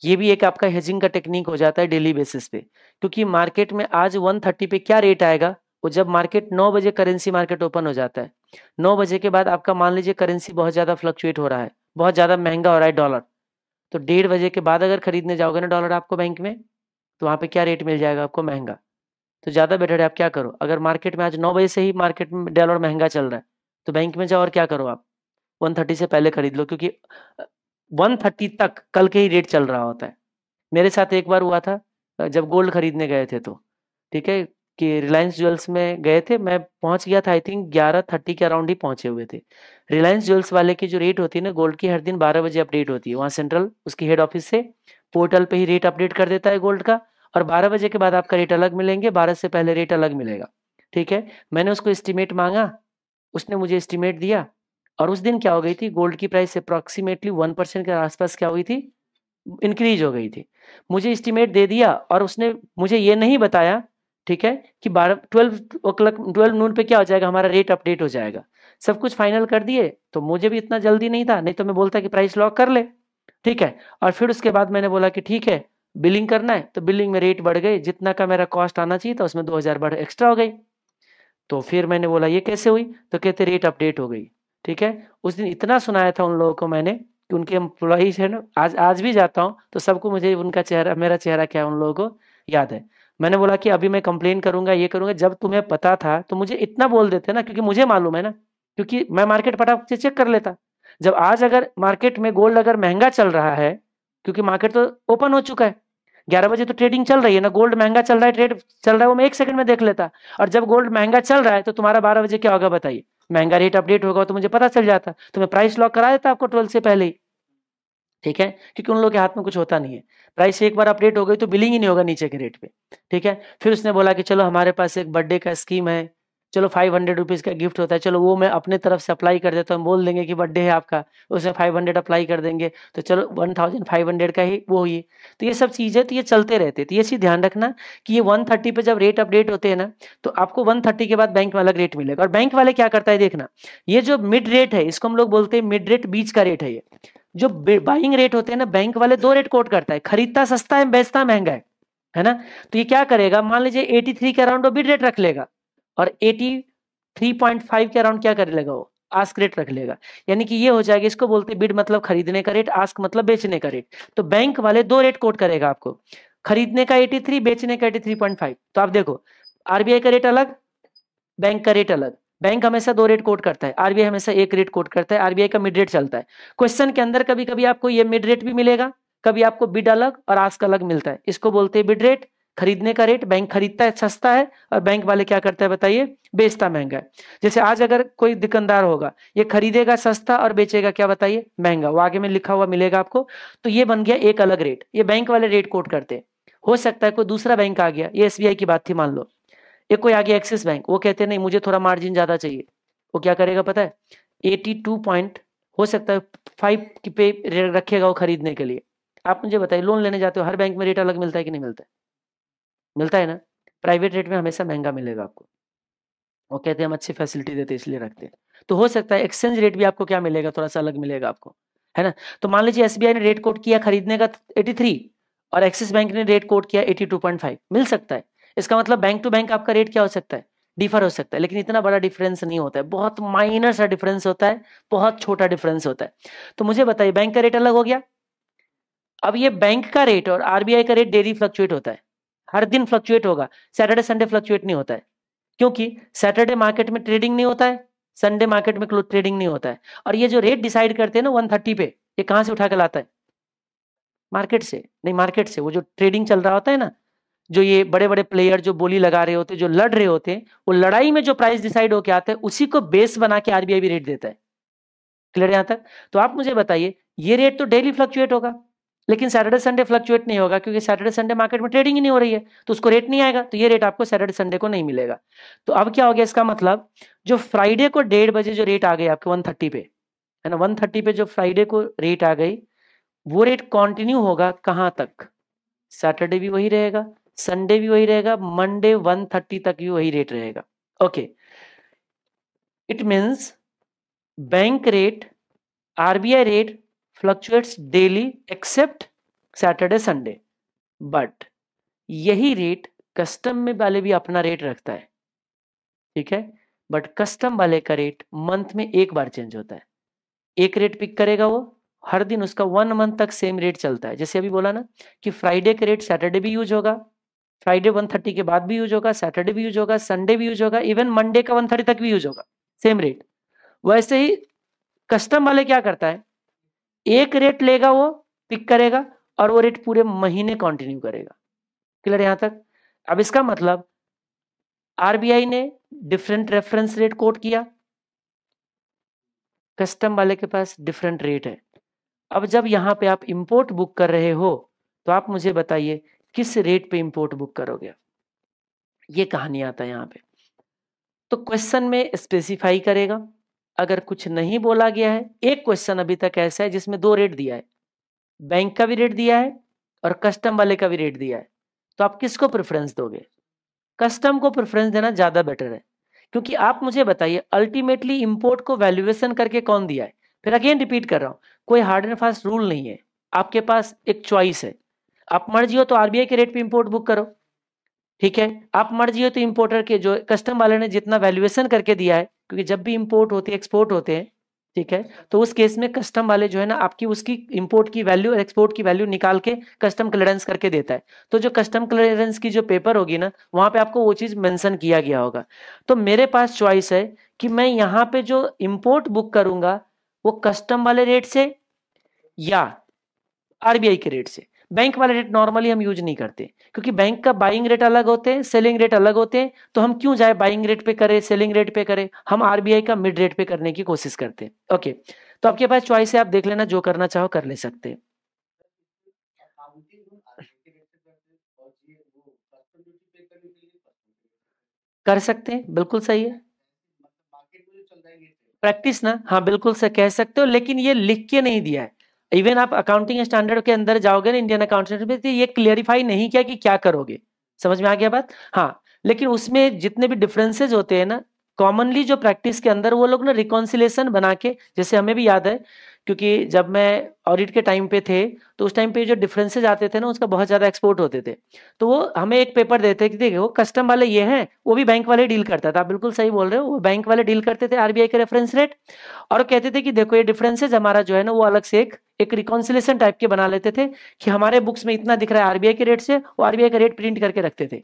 ये भी एक आपका हेजिंग का टेक्निक हो जाता है डेली बेसिस पे क्योंकि मार्केट में आज 130 पे क्या रेट आएगा वो जब मार्केट नौ बजे करेंसी मार्केट ओपन हो जाता है नौ बजे के बाद आपका मान लीजिए करेंसी बहुत ज़्यादा फ्लक्चुएट हो रहा है बहुत ज़्यादा महंगा हो रहा है डॉलर तो डेढ़ बजे के बाद अगर खरीदने जाओगे ना डॉलर आपको बैंक में तो वहां पे क्या रेट मिल जाएगा आपको महंगा तो ज़्यादा बेटर है आप क्या करो अगर मार्केट में आज नौ बजे से ही मार्केट में डॉलर महंगा चल रहा है तो बैंक में जाओ और क्या करो आप वन थर्टी से पहले खरीद लो क्योंकि वन थर्टी तक कल के ही रेट चल रहा होता है मेरे साथ एक बार हुआ था जब गोल्ड खरीदने गए थे तो ठीक है कि रिलायंस ज्वेल्स में गए थे मैं पहुंच गया था आई थिंक ग्यारह थर्टी के अराउंड ही पहुंचे हुए थे रिलायंस ज्वेल्स वाले की जो रेट होती है ना गोल्ड की हर दिन बारह बजे अपडेट होती है वहाँ सेंट्रल उसकी हेड ऑफिस से पोर्टल पे ही रेट अपडेट कर देता है गोल्ड का और बारह बजे के बाद आपका रेट अलग मिलेंगे बारह से पहले रेट अलग मिलेगा ठीक है मैंने उसको एस्टिमेट मांगा उसने मुझे एस्टिमेट दिया और उस दिन क्या हो गई थी गोल्ड की प्राइस अप्रॉक्सीमेटली वन परसेंट के आसपास क्या हुई थी इंक्रीज हो गई थी मुझे एस्टिमेट दे दिया और उसने मुझे ये नहीं बताया ठीक है कि बारह twelve o'clock twelve noon पे क्या हो जाएगा हमारा रेट अपडेट हो जाएगा सब कुछ फाइनल कर दिए तो मुझे भी इतना जल्दी नहीं था नहीं तो मैं बोलता कि प्राइस लॉक कर ले ठीक है और फिर उसके बाद मैंने बोला कि ठीक है बिलिंग करना है तो बिलिंग में रेट बढ़ गई जितना का मेरा कॉस्ट आना चाहिए था उसमें दो हज़ार बढ़ एक्स्ट्रा हो गई तो फिर मैंने बोला ये कैसे हुई तो कहते रेट अपडेट हो गई ठीक है उस दिन इतना सुनाया था उन लोगों को मैंने कि उनके एम्प्लॉज है ना आज आज भी जाता हूँ तो सबको मुझे उनका चेहरा मेरा चेहरा क्या उन लोगों को याद है मैंने बोला कि अभी मैं कंप्लेन करूंगा ये करूंगा जब तुम्हें पता था तो मुझे इतना बोल देते ना क्योंकि मुझे मालूम है ना क्योंकि मैं मार्केट फटाफट से चेक कर लेता जब आज अगर मार्केट में गोल्ड अगर महंगा चल रहा है क्योंकि मार्केट तो ओपन हो चुका है ग्यारह बजे तो ट्रेडिंग चल रही है ना गोल्ड महंगा चल रहा है ट्रेड चल रहा है वो मैं एक सेकंड में देख लेता और जब गोल्ड महंगा चल रहा है तो तुम्हारा बारह बजे क्या होगा बताइए महंगा रेट अपडेट होगा तो मुझे पता चल जाता तो मैं प्राइस लॉक करा देता आपको ट्वेल्थ से पहले ही ठीक है क्योंकि उन लोग के हाथ में कुछ होता नहीं है प्राइस एक बार अपडेट हो गई तो बिलिंग ही नहीं होगा नीचे के रेट पे ठीक है फिर उसने बोला कि चलो हमारे पास एक बर्थडे का स्कीम है चलो फाइव हंड्रेड रुपीज़ का गिफ्ट होता है चलो वो मैं अपने तरफ से अप्लाई कर देता हूँ बोल देंगे कि बर्थडे है आपका उसमें फाइव हंड्रेड अप्लाई कर देंगे तो चलो वन थाउजेंड फाइव हंड्रेड का ही वो हुई तो ये सब चीज़ें तो ये चलते रहते तो ये चीज़ ध्यान रखना कि ये वन थर्टी पर जब रेट अपडेट होते हैं ना तो आपको वन थर्टी के बाद बैंक में अलग रेट मिलेगा और बैंक वाले क्या करता है देखना ये जो मिड रेट है इसको हम लोग बोलते हैं मिड रेट बीच का रेट है ये जो बाइंग रेट होते हैं ना बैंक वाले दो रेट कोट करता है खरीदता सस्ता है बेचता महंगा है है ना तो ये क्या करेगा मान लीजिए एटी थ्री के अराउंड बिड रेट रख लेगा और फाइव के अराउंड क्या कर लेगा वो आस्क रेट रख लेगा यानी कि ये हो जाएगा इसको बोलते बिड मतलब खरीदने का रेट आस्क मतलब बेचने का रेट तो बैंक वाले दो रेट कोट करेगा आपको खरीदने का थ्री बेचने का फाइव तो आप देखो आरबीआई का रेट अलग बैंक का रेट अलग बैंक हमेशा दो रेट कोट करता है आरबीआई हमेशा एक रेट कोट करता है आरबीआई का मिड रेट चलता है क्वेश्चन के अंदर कभी कभी आपको ये मिड रेट भी मिलेगा कभी आपको बिड अलग और आस्क अलग मिलता है इसको बोलते हैं बिड रेट खरीदने का रेट बैंक खरीदता है सस्ता है और बैंक वाले क्या करता है बताइए बेचता महंगा है जैसे आज अगर कोई दुकानदार होगा ये खरीदेगा सस्ता और बेचेगा क्या बताइए महंगा वो आगे में लिखा हुआ मिलेगा आपको तो ये बन गया एक अलग रेट ये बैंक वाले रेट कोट करते हैं हो सकता है कोई दूसरा बैंक आ गया ये एसबीआई की बात थी मान लो एक कोई आगे एक्सिस बैंक वो कहते हैं नहीं मुझे थोड़ा मार्जिन ज़्यादा चाहिए वो क्या करेगा पता है एटी टू पॉइंट हो सकता है फाइव की पे रखेगा वो खरीदने के लिए आप मुझे बताइए लोन लेने जाते हो हर बैंक में रेट अलग मिलता है कि नहीं मिलता है मिलता है ना प्राइवेट रेट में हमेशा महंगा मिलेगा आपको वो कहते हैं हम अच्छी फैसिलिटी देते इसलिए रखते हैं तो हो सकता है एक्सचेंज रेट भी आपको क्या मिलेगा थोड़ा सा अलग मिलेगा आपको है ना तो मान लीजिए एस ने रेट कोट किया खरीदने का एटी थ्री और एक्सिस बैंक ने रेट कोट किया एटी टू पॉइंट फाइव मिल सकता है इसका मतलब बैंक टू बैंक आपका रेट क्या हो सकता है डिफर हो सकता है लेकिन इतना बड़ा डिफरेंस नहीं होता है बहुत माइनर सा डिफरेंस होता है बहुत छोटा डिफरेंस होता है तो मुझे बताइए बैंक का रेट अलग हो गया अब ये बैंक का रेट और आरबीआई का रेट डेली फ्लक्चुएट होता है हर दिन फ्लक्चुएट होगा सैटरडे संडे फ्लक्चुएट नहीं होता है क्योंकि सैटरडे मार्केट में ट्रेडिंग नहीं होता है संडे मार्केट में ट्रेडिंग नहीं होता है और ये जो रेट डिसाइड करते हैं ना वन थर्टी पे ये कहाँ से उठा के लाता है मार्केट से नहीं मार्केट से वो जो ट्रेडिंग चल रहा होता है ना जो ये बड़े बड़े प्लेयर जो बोली लगा रहे होते जो लड़ रहे होते वो लड़ाई में जो प्राइस डिसाइड होके आते हैं उसी को बेस बना के आरबीआई भी रेट देता है क्लियर यहाँ तक तो आप मुझे बताइए ये रेट तो डेली फ्लक्चुएट होगा लेकिन सैटरडे संडे फ्लक्चुएट नहीं होगा क्योंकि सैटरडे संडे मार्केट में ट्रेडिंग ही नहीं हो रही है तो उसको रेट नहीं आएगा तो ये रेट आपको सैटरडे संडे को नहीं मिलेगा तो अब क्या हो गया इसका मतलब जो फ्राइडे को डेढ़ बजे जो रेट आ गई आपके वन थर्टी पे है ना वन थर्टी पे जो फ्राइडे को रेट आ गई वो रेट कॉन्टिन्यू होगा कहाँ तक सैटरडे भी वही रहेगा संडे भी वही रहेगा मंडे वन थर्टी तक भी वही रेट रहेगा okay it means bank rate RBI rate fluctuates daily except Saturday Sunday but यही रेट कस्टम में वाले भी अपना रेट रखता है ठीक है बट कस्टम वाले का रेट मंथ में एक बार चेंज होता है एक रेट पिक करेगा वो हर दिन उसका वन मंथ तक सेम रेट चलता है जैसे अभी बोला ना कि फ्राइडे का रेट सैटरडे भी यूज होगा फ्राइडे वन थर्टी के बाद भी यूज होगा सैटरडे भी यूज होगा संडे भी यूज होगा इवन मंडे का वन थर्टी तक भी यूज होगा सेम रेट वैसे ही कस्टम वाले क्या करता है एक रेट लेगा वो पिक करेगा और वो रेट पूरे महीने कंटिन्यू करेगा क्लियर यहां तक अब इसका मतलब आरबीआई ने डिफरेंट रेफरेंस रेट कोट किया कस्टम वाले के पास डिफरेंट रेट है अब जब यहाँ पे आप इंपोर्ट बुक कर रहे हो तो आप मुझे बताइए किस रेट पे इंपोर्ट बुक करोगे ये कहानी आता है यहाँ पे तो क्वेश्चन में स्पेसिफाई करेगा अगर कुछ नहीं बोला गया है एक क्वेश्चन अभी तक ऐसा है जिसमें दो रेट दिया है बैंक का भी रेट दिया है और कस्टम वाले का भी रेट दिया है तो आप किसको प्रेफरेंस दोगे कस्टम को प्रेफरेंस देना ज़्यादा बेटर है क्योंकि आप मुझे बताइए अल्टीमेटली इंपोर्ट को वैल्यूएशन करके कौन दिया है फिर अगेन रिपीट कर रहा हूँ कोई हार्ड एंड फास्ट रूल नहीं है आपके पास एक चॉइस है आप मर्जी हो तो आरबीआई के रेट पे इंपोर्ट बुक करो ठीक है आप मर्जी हो तो इंपोर्टर के जो कस्टम वाले ने जितना वैल्यूएशन करके दिया है क्योंकि जब भी इंपोर्ट होती है एक्सपोर्ट होते हैं ठीक है तो उस केस में कस्टम वाले जो है ना आपकी उसकी इंपोर्ट की वैल्यू और एक्सपोर्ट की वैल्यू निकाल के कस्टम क्लियरेंस करके देता है तो जो कस्टम क्लियरेंस की जो पेपर होगी ना वहां पे आपको वो चीज मेंशन किया गया होगा तो मेरे पास चॉइस है कि मैं यहाँ पे जो इंपोर्ट बुक करूंगा वो कस्टम वाले रेट से या आरबीआई के रेट से बैंक वाले रेट नॉर्मली हम यूज नहीं करते क्योंकि बैंक का बाइंग रेट अलग होते हैं सेलिंग रेट अलग होते हैं तो हम क्यों जाए बाइंग रेट पे करें सेलिंग रेट पे करें हम आरबीआई का मिड रेट पे करने की कोशिश करते हैं ओके तो आपके पास चॉइस है आप देख लेना जो करना चाहो कर ले सकते कर सकते हैं बिल्कुल सही है प्रैक्टिस ना हाँ बिल्कुल से कह सकते हो लेकिन ये लिख के नहीं दिया है इवन आप अकाउंटिंग स्टैंडर्ड के अंदर जाओगे ना इंडियन अकाउंटिंग में ये क्लियरिफाई नहीं किया कि क्या करोगे समझ में आ गया बात हाँ लेकिन उसमें जितने भी डिफरेंसेज होते हैं ना कॉमनली जो प्रैक्टिस के अंदर वो लोग ना रिकॉन्सिलेशन बना के जैसे हमें भी याद है क्योंकि जब मैं ऑडिट के टाइम पे थे तो उस टाइम पे जो डिफरेंसेज आते थे ना उसका बहुत ज़्यादा एक्सपोर्ट होते थे तो वो हमें एक पेपर देते थे कि देखो कस्टम वाले ये हैं वो भी बैंक वाले डील करता था आप बिल्कुल सही बोल रहे हो वो बैंक वाले डील करते थे आरबीआई के रेफरेंस रेट और कहते थे कि देखो ये डिफरेंसेज हमारा जो है ना वो अलग से एक एक रिकॉन्सिलेशन टाइप के बना लेते थे कि हमारे बुक्स में इतना दिख रहा है आरबीआई के रेट से वो आरबीआई का रेट प्रिंट करके रखते थे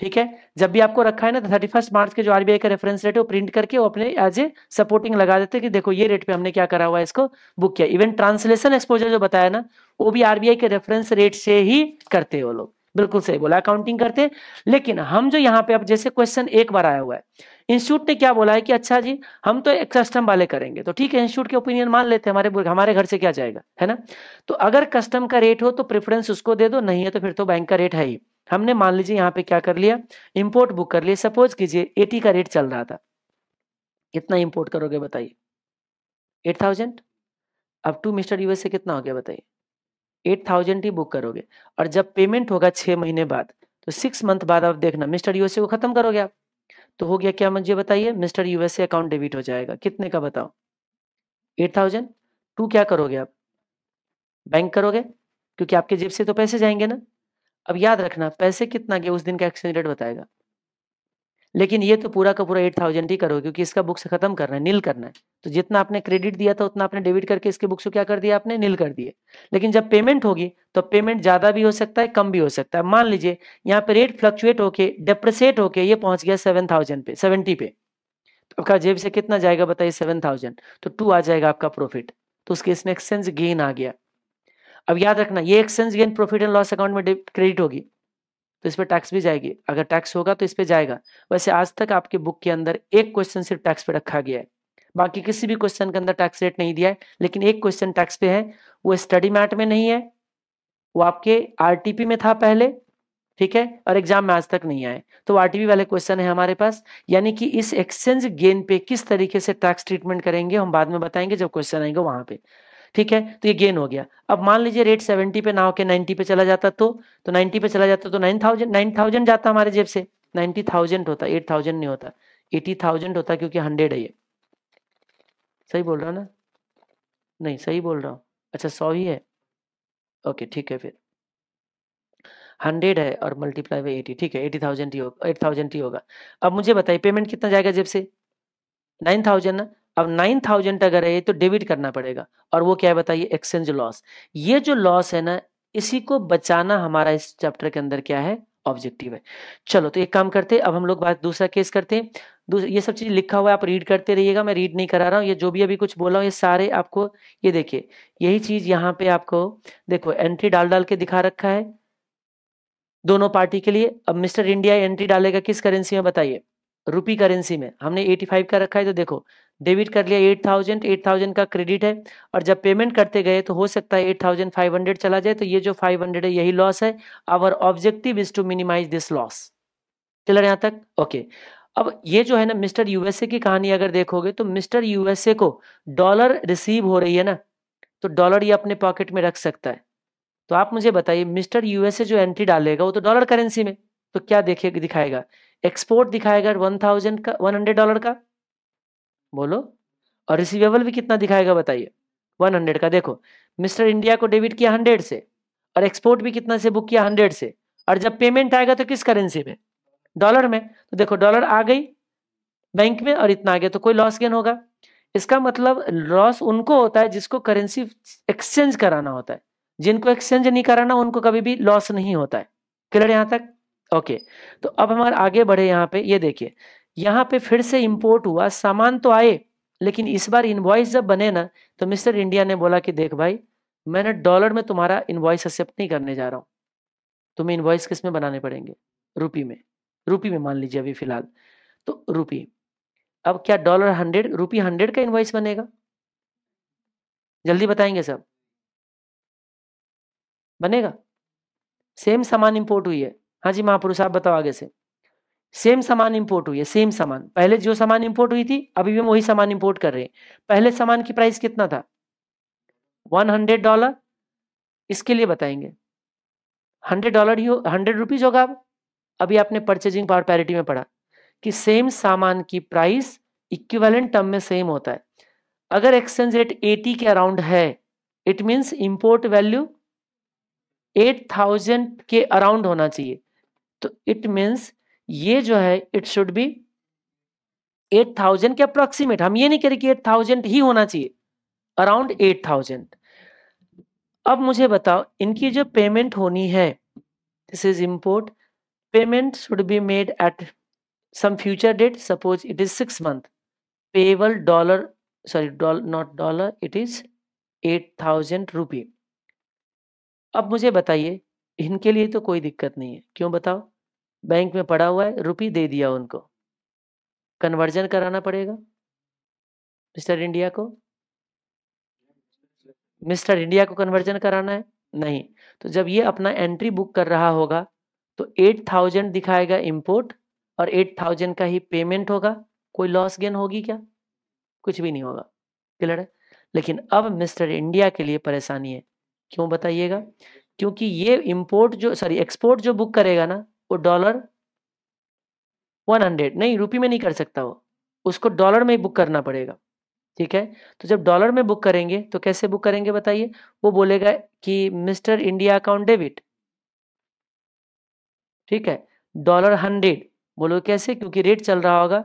ठीक है जब भी आपको रखा है ना तो थर्टी फर्स्ट मार्च के जो आरबीआई का रेफरेंस रेट है वो प्रिंट करके वो अपने एज ए सपोर्टिंग लगा देते हैं कि देखो ये रेट पे हमने क्या करा हुआ है इसको बुक किया इवन ट्रांसलेशन एक्सपोजर जो बताया ना वो भी आरबीआई के रेफरेंस रेट से ही करते हैं वो लोग बिल्कुल सही बोला अकाउंटिंग करते लेकिन हम जो यहाँ पे अब जैसे क्वेश्चन एक बार आया हुआ है इंस्टीट्यूट ने क्या बोला है कि अच्छा जी हम तो एक कस्टम वाले करेंगे तो ठीक है इंस्टीट्यूट के ओपिनियन मान लेते हैं हमारे हमारे घर से क्या जाएगा है ना तो अगर कस्टम का रेट हो तो प्रेफरेंस उसको दे दो नहीं है तो फिर तो बैंक का रेट है ही हमने मान लीजिए यहाँ पे क्या कर लिया इम्पोर्ट बुक कर लिया सपोज कीजिए एटी का रेट चल रहा था कितना इम्पोर्ट करोगे बताइए एट थाउजेंड अब टू मिस्टर यूएस से कितना हो गया बताइए एट थाउजेंड ही बुक करोगे और जब पेमेंट होगा छः महीने बाद तो सिक्स मंथ बाद आप देखना मिस्टर यूएसए को खत्म करोगे आप तो हो गया क्या मुझे बताइए मिस्टर यूएसए अकाउंट डेबिट हो जाएगा कितने का बताओ एट थाउजेंड टू क्या करोगे आप बैंक करोगे क्योंकि आपके जेब से तो पैसे जाएंगे ना अब याद रखना पैसे कितना गया उस दिन का एक्सचेंज रेट बताएगा लेकिन ये तो पूरा का पूरा एट थाउजेंड ही करो क्योंकि इसका बुक्स खत्म करना है नील करना है तो जितना आपने क्रेडिट दिया था उतना आपने डेबिट करके इसके बुक्स को क्या कर दिया आपने नील कर दिए लेकिन जब पेमेंट होगी तो पेमेंट ज्यादा भी हो सकता है कम भी हो सकता है मान लीजिए यहाँ पे रेट फ्लक्चुएट होके डेप्रिसिएट होके ये पहुंच गया सेवन थाउजेंड पे सेवेंटी पे तो आपका जेब से कितना जाएगा बताइए सेवन थाउजेंड तो टू आ जाएगा आपका प्रॉफिट तो उसके इसमें एक्सचेंज गेन आ गया अब याद रखना ये exchange gain profit and loss account में क्रेडिट होगी तो इस पर टैक्स भी जाएगी अगर टैक्स होगा तो इस पर जाएगा वैसे आज तक आपके बुक के अंदर एक क्वेश्चन सिर्फ टैक्स पे रखा गया है बाकी किसी भी क्वेश्चन के अंदर टैक्स रेट नहीं दिया है लेकिन एक क्वेश्चन टैक्स पे है वो स्टडी मैट में नहीं है वो आपके आरटीपी में था पहले ठीक है और एग्जाम में आज तक नहीं आए तो आरटीपी वाले क्वेश्चन है हमारे पास यानी कि इस एक्सचेंज गेन पे किस तरीके से टैक्स ट्रीटमेंट करेंगे हम बाद में बताएंगे जब क्वेश्चन आएंगे वहां पे ठीक है तो ये गेन हो गया अब मान लीजिए रेट सेवेंटी पे ना होकर नाइन्टी पे चला जाता तो तो नाइन्टी पे चला जाता तो नाइन थाउजेंड नाइन थाउजेंड जाता हमारे जेब से नाइन्टी थाउजेंड होता एट थाउजेंड नहीं होता एटी थाउजेंड होता क्योंकि हंड्रेड है ये सही बोल रहा हूँ ना नहीं सही बोल रहा हूँ अच्छा सौ ही है ओके ठीक है फिर हंड्रेड है और मल्टीप्लाई बाई एटी ठीक है एटी थाउजेंड ही होगा एट थाउजेंड ही होगा अब मुझे बताइए पेमेंट कितना जाएगा जेब से नाइन थाउजेंड ना अब नाइन थाउजेंड अगर है तो डेबिट करना पड़ेगा और वो क्या है बताइए एक्सचेंज लॉस ये जो लॉस है ना इसी को बचाना हमारा इस चैप्टर के अंदर क्या है ऑब्जेक्टिव है चलो तो एक काम करते हैं अब हम लोग बात दूसरा केस करते हैं ये सब चीज लिखा हुआ है आप रीड करते रहिएगा मैं रीड नहीं करा रहा हूँ ये जो भी अभी कुछ बोला हूँ ये सारे आपको ये देखिए यही चीज यहाँ पे आपको देखो एंट्री डाल डाल के दिखा रखा है दोनों पार्टी के लिए अब मिस्टर इंडिया एंट्री डालेगा किस करेंसी में बताइए रुपी करेंसी में हमने 85 का रखा है तो देखो डेबिट कर लिया एट थाउजेंड एट थाउजेंड का क्रेडिट है और जब पेमेंट करते गए तो हो सकता है एट थाउजेंड फाइव हंड्रेड चला जाए तो ये जो फाइव हंड्रेड है यही लॉस है our objective is to minimize this loss चला यहाँ तक ओके अब ये जो है ना मिस्टर यूएसए की कहानी अगर देखोगे तो मिस्टर यूएसए को डॉलर रिसीव हो रही है ना तो डॉलर ये अपने पॉकेट में रख सकता है तो आप मुझे बताइए मिस्टर यूएसए जो एंट्री डालेगा वो तो डॉलर करेंसी में तो क्या देखेगा दिखाएगा एक्सपोर्ट दिखाएगा वन थाउजेंड का वन हंड्रेड डॉलर का बोलो और रिसीवेबल भी कितना दिखाएगा बताइए हंड्रेड का देखो मिस्टर इंडिया को डेबिट किया हंड्रेड से और एक्सपोर्ट भी कितना से बुक किया हंड्रेड से और जब पेमेंट आएगा तो किस करेंसी में डॉलर में तो देखो डॉलर आ गई बैंक में और इतना आ गया तो कोई लॉस गेन होगा इसका मतलब लॉस उनको होता है जिसको करेंसी एक्सचेंज कराना होता है जिनको एक्सचेंज नहीं कराना उनको कभी भी लॉस नहीं होता है क्लियर यहाँ तक ओके तो अब हमारे आगे बढ़े यहाँ पे ये देखिए यहाँ पे फिर से इम्पोर्ट हुआ सामान तो आए लेकिन इस बार इन्वॉइस जब बने ना तो मिस्टर इंडिया ने बोला कि देख भाई मैंने डॉलर में तुम्हारा इन्वॉइस एक्सेप्ट नहीं करने जा रहा हूँ तुम्हें इन्वॉइस किस में बनाने पड़ेंगे रुपी में रुपी में मान लीजिए अभी फिलहाल तो रुपी अब क्या डॉलर हंड्रेड रुपी हंड्रेड का इन्वॉइस बनेगा जल्दी बताएंगे सब बनेगा सेम सामान इंपोर्ट हुई है हाँ जी महापुरुष आप बताओ आगे से सेम सामान इंपोर्ट हुई है सेम सामान पहले जो सामान इंपोर्ट हुई थी अभी भी हम वही सामान इंपोर्ट कर रहे हैं पहले सामान की प्राइस कितना था वन हंड्रेड डॉलर इसके लिए बताएंगे हंड्रेड डॉलर ही हंड्रेड रुपीज होगा अब अभी आपने परचेजिंग पावर पैरिटी में पढ़ा कि सेम सामान की प्राइस इक्विवेलेंट टर्म में सेम होता है अगर एक्सचेंज रेट एटी के अराउंड है इट मीन्स इंपोर्ट वैल्यू 8000 के अराउंड होना चाहिए तो इट मीन्स ये जो है it should be eight thousand के अप्रोक्सीमेट हम ये नहीं करें कि एट थाउजेंड ही होना चाहिए अराउंड एट थाउजेंड अब मुझे बताओ इनकी जो पेमेंट होनी है this is import payment should be made at some future date suppose it is six month payable dollar sorry not dollar it is eight thousand रुपये अब मुझे बताइए इनके लिए तो कोई दिक्कत नहीं है क्यों बताओ बैंक में पड़ा हुआ है रुपी दे दिया उनको कन्वर्जन कराना पड़ेगा मिस्टर इंडिया को मिस्टर इंडिया को कन्वर्जन कराना है नहीं तो जब ये अपना एंट्री बुक कर रहा होगा तो एट थाउजेंड दिखाएगा इम्पोर्ट और एट थाउजेंड का ही पेमेंट होगा कोई लॉस गेन होगी क्या कुछ भी नहीं होगा क्लियर है लेकिन अब मिस्टर इंडिया के लिए परेशानी है क्यों बताइएगा क्योंकि ये इम्पोर्ट जो सॉरी एक्सपोर्ट जो बुक करेगा ना वो डॉलर वन हंड्रेड नहीं रुपी में नहीं कर सकता वो उसको डॉलर में ही बुक करना पड़ेगा ठीक है तो जब डॉलर में बुक करेंगे तो कैसे बुक करेंगे बताइए वो बोलेगा कि मिस्टर इंडिया अकाउंट डेबिट ठीक है डॉलर हंड्रेड बोलो कैसे क्योंकि रेट चल रहा होगा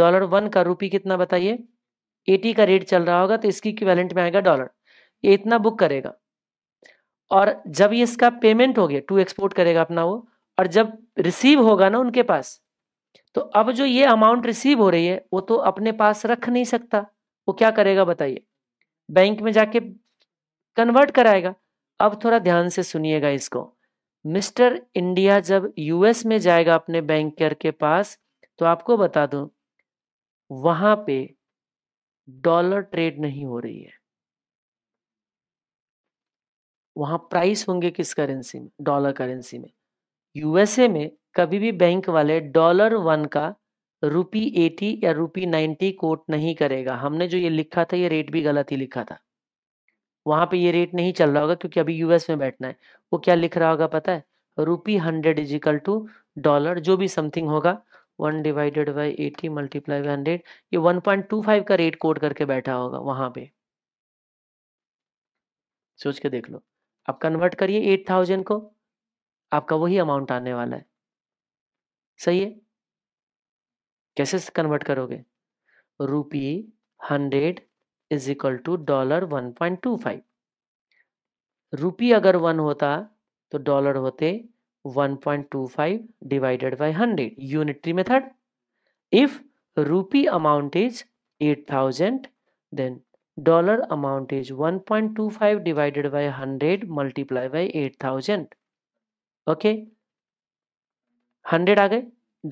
डॉलर वन का रुपी कितना बताइए एटी का रेट चल रहा होगा तो इसकी इक्विवेलेंट में आएगा डॉलर ये इतना बुक करेगा और जब ये इसका पेमेंट हो गया टू एक्सपोर्ट करेगा अपना वो और जब रिसीव होगा ना उनके पास तो अब जो ये अमाउंट रिसीव हो रही है वो तो अपने पास रख नहीं सकता वो क्या करेगा बताइए बैंक में जाके कन्वर्ट कराएगा अब थोड़ा ध्यान से सुनिएगा इसको मिस्टर इंडिया जब यूएस में जाएगा अपने बैंकर के पास तो आपको बता दूं वहां पे डॉलर ट्रेड नहीं हो रही है वहां प्राइस होंगे किस करेंसी में डॉलर करेंसी में यूएसए में कभी भी बैंक वाले डॉलर वन का रुपी एटी या रुपी नाइन्टी कोट नहीं करेगा हमने जो ये लिखा था ये रेट भी गलत ही लिखा था वहां पे ये रेट नहीं चल रहा होगा क्योंकि अभी यूएस में बैठना है वो क्या लिख रहा होगा पता है rupee hundred equal to dollar जो भी समथिंग होगा one divided by eighty multiply by hundred ये वन पॉइंट टू फाइव का रेट कोट करके बैठा होगा वहां पे सोच के देख लो अब कन्वर्ट करिए एट थाउजेंड को आपका वही अमाउंट आने वाला है सही है कैसे कन्वर्ट करोगे rupee hundred is equal to dollar one point two five rupee अगर वन होता तो डॉलर होते one point two five divided by hundred unitary method if rupee amount is eight thousand then dollar amount is one point two five divided by hundred multiply by eight thousand okay hundred आ गए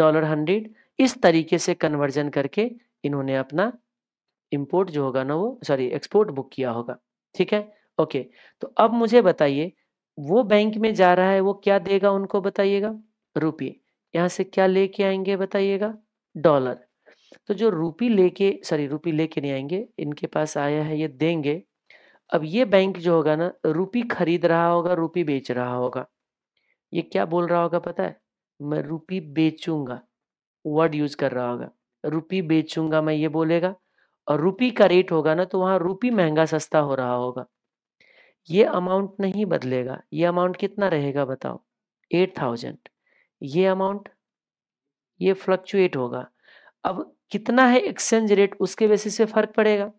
डॉलर हंड्रेड इस तरीके से कन्वर्जन करके इन्होंने अपना इम्पोर्ट जो होगा ना वो सॉरी एक्सपोर्ट बुक किया होगा ठीक है ओके तो अब मुझे बताइए वो बैंक में जा रहा है वो क्या देगा उनको बताइएगा रुपये यहाँ से क्या लेके आएंगे बताइएगा डॉलर तो जो रुपी लेके सॉरी रुपी लेके नहीं आएंगे इनके पास आया है ये देंगे अब ये बैंक जो होगा ना रुपी खरीद रहा होगा रुपी बेच रहा होगा ये क्या बोल रहा होगा पता है मैं रुपी बेचूंगा वर्ड यूज कर रहा होगा रुपी बेचूंगा मैं ये बोलेगा और रुपी का रेट होगा ना तो वहां रुपी महंगा सस्ता हो रहा होगा ये अमाउंट नहीं बदलेगा ये अमाउंट कितना रहेगा बताओ एट थाउजेंड ये अमाउंट ये फ्लक्चुएट होगा अब कितना है एक्सचेंज रेट उसके बेसिस पे फर्क पड़ेगा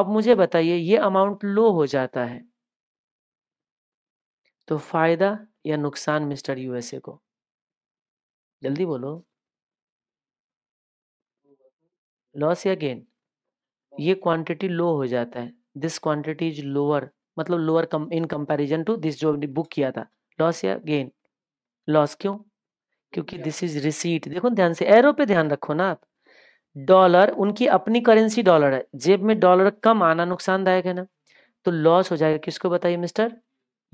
अब मुझे बताइए ये अमाउंट लो हो जाता है तो फायदा या नुकसान मिस्टर यूएसए को जल्दी बोलो लॉस या गेन ये क्वांटिटी लो हो जाता है दिस क्वांटिटी इज लोअर मतलब लोअर कम इन कंपैरिजन टू दिस जो बुक किया था लॉस या गेन लॉस क्यों क्योंकि दिस इज रिसीट देखो ध्यान से एरो पे ध्यान रखो ना आप डॉलर उनकी अपनी करेंसी डॉलर है जेब में डॉलर कम आना नुकसानदायक है ना तो लॉस हो जाएगा किसको बताइए मिस्टर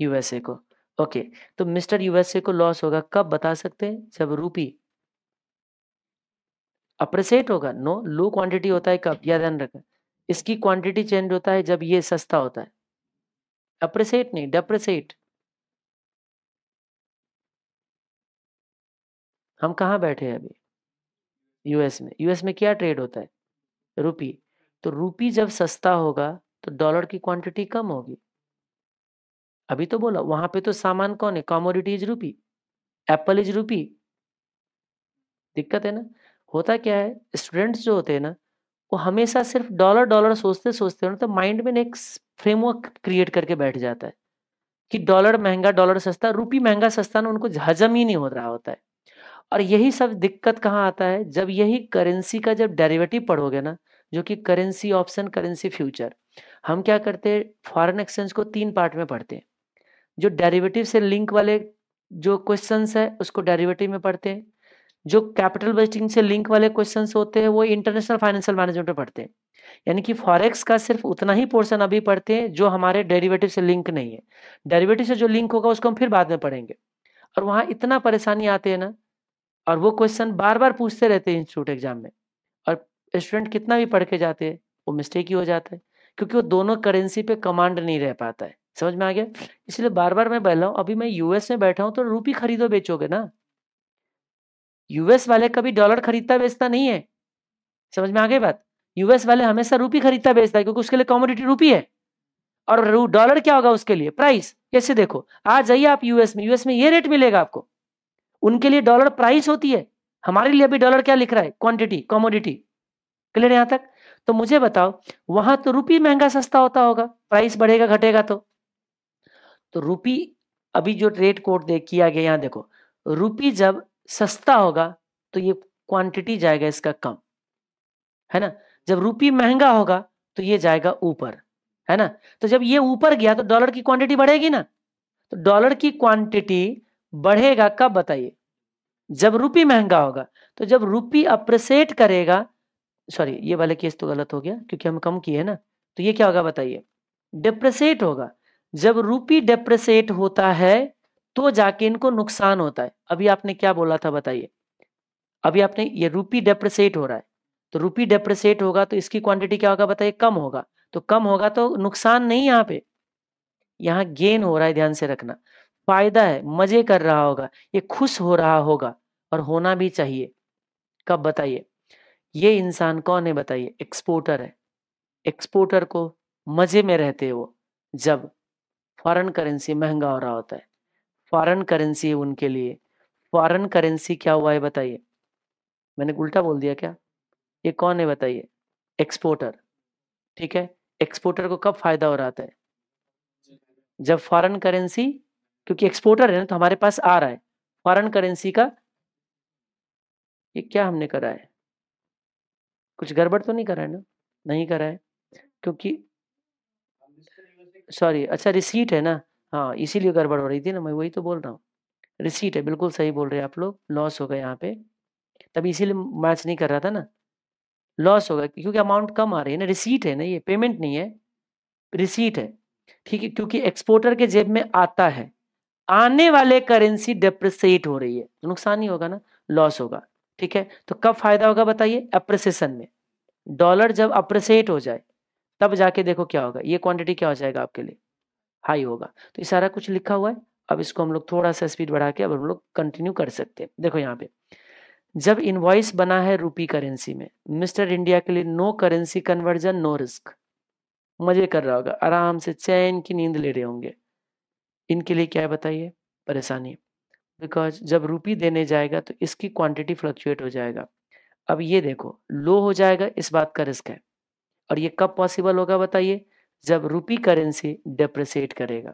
यूएसए को ओके तो मिस्टर यूएसए को लॉस होगा कब बता सकते हैं जब रूपी अप्रिसिएट होगा नो लो क्वांटिटी होता है कब या ध्यान रखें इसकी क्वांटिटी चेंज होता है जब ये सस्ता होता है अप्रिसिएट नहीं डेप्रिसिएट हम कहाँ बैठे हैं अभी यूएस में यूएस में क्या ट्रेड होता है रुपी तो रुपी जब सस्ता होगा तो डॉलर की क्वांटिटी कम होगी अभी तो बोला वहां पे तो सामान कौन है commodity is rupee apple is rupee दिक्कत है ना होता क्या है स्टूडेंट्स जो होते हैं ना वो हमेशा सिर्फ डॉलर डॉलर सोचते सोचते तो ना तो माइंड में एक फ्रेमवर्क क्रिएट करके बैठ जाता है कि डॉलर महंगा डॉलर सस्ता रूपी महंगा सस्ता ना उनको हजम ही नहीं हो रहा होता है और यही सब दिक्कत कहाँ आता है जब यही करेंसी का जब डेरिवेटिव पढ़ोगे ना जो कि करेंसी ऑप्शन करेंसी फ्यूचर हम क्या करते हैं फॉरेन एक्सचेंज को तीन पार्ट में पढ़ते हैं जो डेरिवेटिव से लिंक वाले जो क्वेश्चंस है उसको डेरिवेटिव में पढ़ते हैं जो कैपिटल बजटिंग से लिंक वाले क्वेश्चंस होते हैं वो इंटरनेशनल फाइनेंशियल मैनेजमेंट में पढ़ते हैं यानी कि फॉरेक्स का सिर्फ उतना ही पोर्शन अभी पढ़ते हैं जो हमारे डेरिवेटिव से लिंक नहीं है डेरिवेटिव से जो लिंक होगा उसको हम फिर बाद में पढ़ेंगे और वहाँ इतना परेशानी आते हैं ना और वो क्वेश्चन बार बार पूछते रहते हैं इंस्टीट्यूट एग्जाम में और स्टूडेंट कितना भी पढ़ के जाते हैं वो मिस्टेक ही हो जाता है क्योंकि वो दोनों करेंसी पे कमांड नहीं रह पाता है समझ में आ गया इसलिए बार बार मैं बह रहा हूँ अभी मैं यूएस में बैठा हूँ तो रूपी खरीदो बेचोगे ना यूएस वाले कभी डॉलर खरीदता बेचता नहीं है समझ में आ गई बात यूएस वाले हमेशा रूपी खरीदता बेचता है क्योंकि उसके लिए कॉमोडिटी रूपी है और डॉलर क्या होगा उसके लिए प्राइस कैसे देखो आज जाइए आप यूएस में यूएस में ये रेट मिलेगा आपको उनके लिए डॉलर प्राइस होती है हमारे लिए अभी डॉलर क्या लिख रहा है क्वांटिटी कॉमोडिटी क्लियर यहाँ तक तो मुझे बताओ वहां तो रूपी महंगा सस्ता होता होगा प्राइस बढ़ेगा घटेगा तो तो रुपी अभी जो रेट कोड दे किया गया यहाँ देखो रुपी जब सस्ता होगा तो ये क्वांटिटी जाएगा इसका कम है ना जब रुपी महंगा होगा तो ये जाएगा ऊपर है ना तो जब ये ऊपर गया तो डॉलर की क्वांटिटी बढ़ेगी ना तो डॉलर की क्वांटिटी बढ़ेगा कब बताइए जब रुपी महंगा होगा तो जब रुपी अप्रिसिएट करेगा सॉरी ये वाले केस तो गलत हो गया क्योंकि हम कम किए ना तो ये क्या होगा बताइए डिप्रिसिएट होगा जब रूपी डेप्रेसिएट होता है तो जाके इनको नुकसान होता है अभी आपने क्या बोला था बताइए अभी आपने ये रूपी डेप्रेसिएट हो रहा है तो रूपी डेप्रेसिएट होगा तो इसकी क्वांटिटी क्या होगा बताइए कम होगा तो कम होगा तो नुकसान नहीं यहाँ पे यहाँ गेन हो रहा है ध्यान से रखना फायदा है मजे कर रहा होगा ये खुश हो रहा होगा और होना भी चाहिए कब बताइए ये इंसान कौन है बताइए एक्सपोर्टर है एक्सपोर्टर को मजे में रहते वो जब फॉरेन करेंसी महंगा हो रहा होता है फॉरेन करेंसी उनके लिए फॉरेन करेंसी क्या हुआ है बताइए मैंने उल्टा बोल दिया क्या ये कौन है बताइए एक्सपोर्टर ठीक है एक्सपोर्टर को कब फायदा हो रहा है जब फॉरेन करेंसी क्योंकि एक्सपोर्टर है ना तो हमारे पास आ रहा है फॉरेन करेंसी का ये क्या हमने करा है कुछ गड़बड़ तो नहीं करा है ना नहीं करा है क्योंकि सॉरी अच्छा रिसीट है ना हाँ इसीलिए गड़बड़ हो रही थी ना मैं वही तो बोल रहा हूँ रिसीट है बिल्कुल सही बोल रहे हैं आप लोग लॉस हो गया यहाँ पे तभी इसीलिए मैच नहीं कर रहा था ना लॉस होगा क्योंकि अमाउंट कम आ रही है ना रिसीट है ना ये पेमेंट नहीं है रिसीट है ठीक है क्योंकि एक्सपोर्टर के जेब में आता है आने वाले करेंसी डेप्रिसिएट हो रही है तो नुकसान ही होगा ना लॉस होगा ठीक है तो कब फायदा होगा बताइए अप्रिसिएशन में डॉलर जब अप्रिसिएट हो जाए तब जाके देखो क्या होगा ये क्वांटिटी क्या हो जाएगा आपके लिए हाई होगा तो ये सारा कुछ लिखा हुआ है अब इसको हम लोग थोड़ा सा स्पीड बढ़ा के अब हम लोग कंटिन्यू कर सकते हैं देखो यहाँ पे जब इनवॉइस बना है रूपी करेंसी में मिस्टर इंडिया के लिए no currency conversion no risk मजे कर रहा होगा आराम से चैन की नींद ले रहे होंगे इनके लिए क्या है बताइए परेशानी बिकॉज जब रूपी देने जाएगा तो इसकी क्वांटिटी फ्लक्चुएट हो जाएगा अब ये देखो लो हो जाएगा इस बात का रिस्क है और ये कब पॉसिबल होगा बताइए जब रुपी करेंसी डेप्रिसिएट करेगा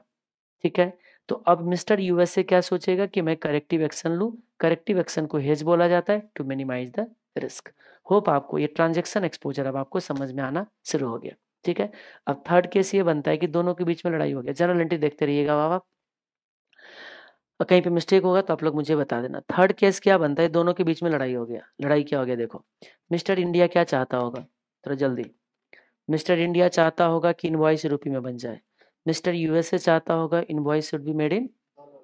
ठीक है तो अब मिस्टर यूएसए क्या सोचेगा कि मैं करेक्टिव एक्शन लू करेक्टिव एक्शन को हेज बोला जाता है to minimize the risk hope आपको ये ट्रांजेक्शन एक्सपोजर अब आपको समझ में आना शुरू हो गया ठीक है अब थर्ड केस ये बनता है कि दोनों के बीच में लड़ाई हो गया जनरल एंट्री देखते रहिएगा बाबा कहीं पे मिस्टेक होगा तो आप लोग मुझे बता देना थर्ड केस क्या बनता है दोनों के बीच में लड़ाई हो गया लड़ाई क्या हो गया देखो मिस्टर इंडिया क्या चाहता होगा थोड़ा जल्दी मिस्टर इंडिया चाहता होगा कि इनवॉइस रुपी में बन जाए मिस्टर यूएसए चाहता होगा invoice should be made in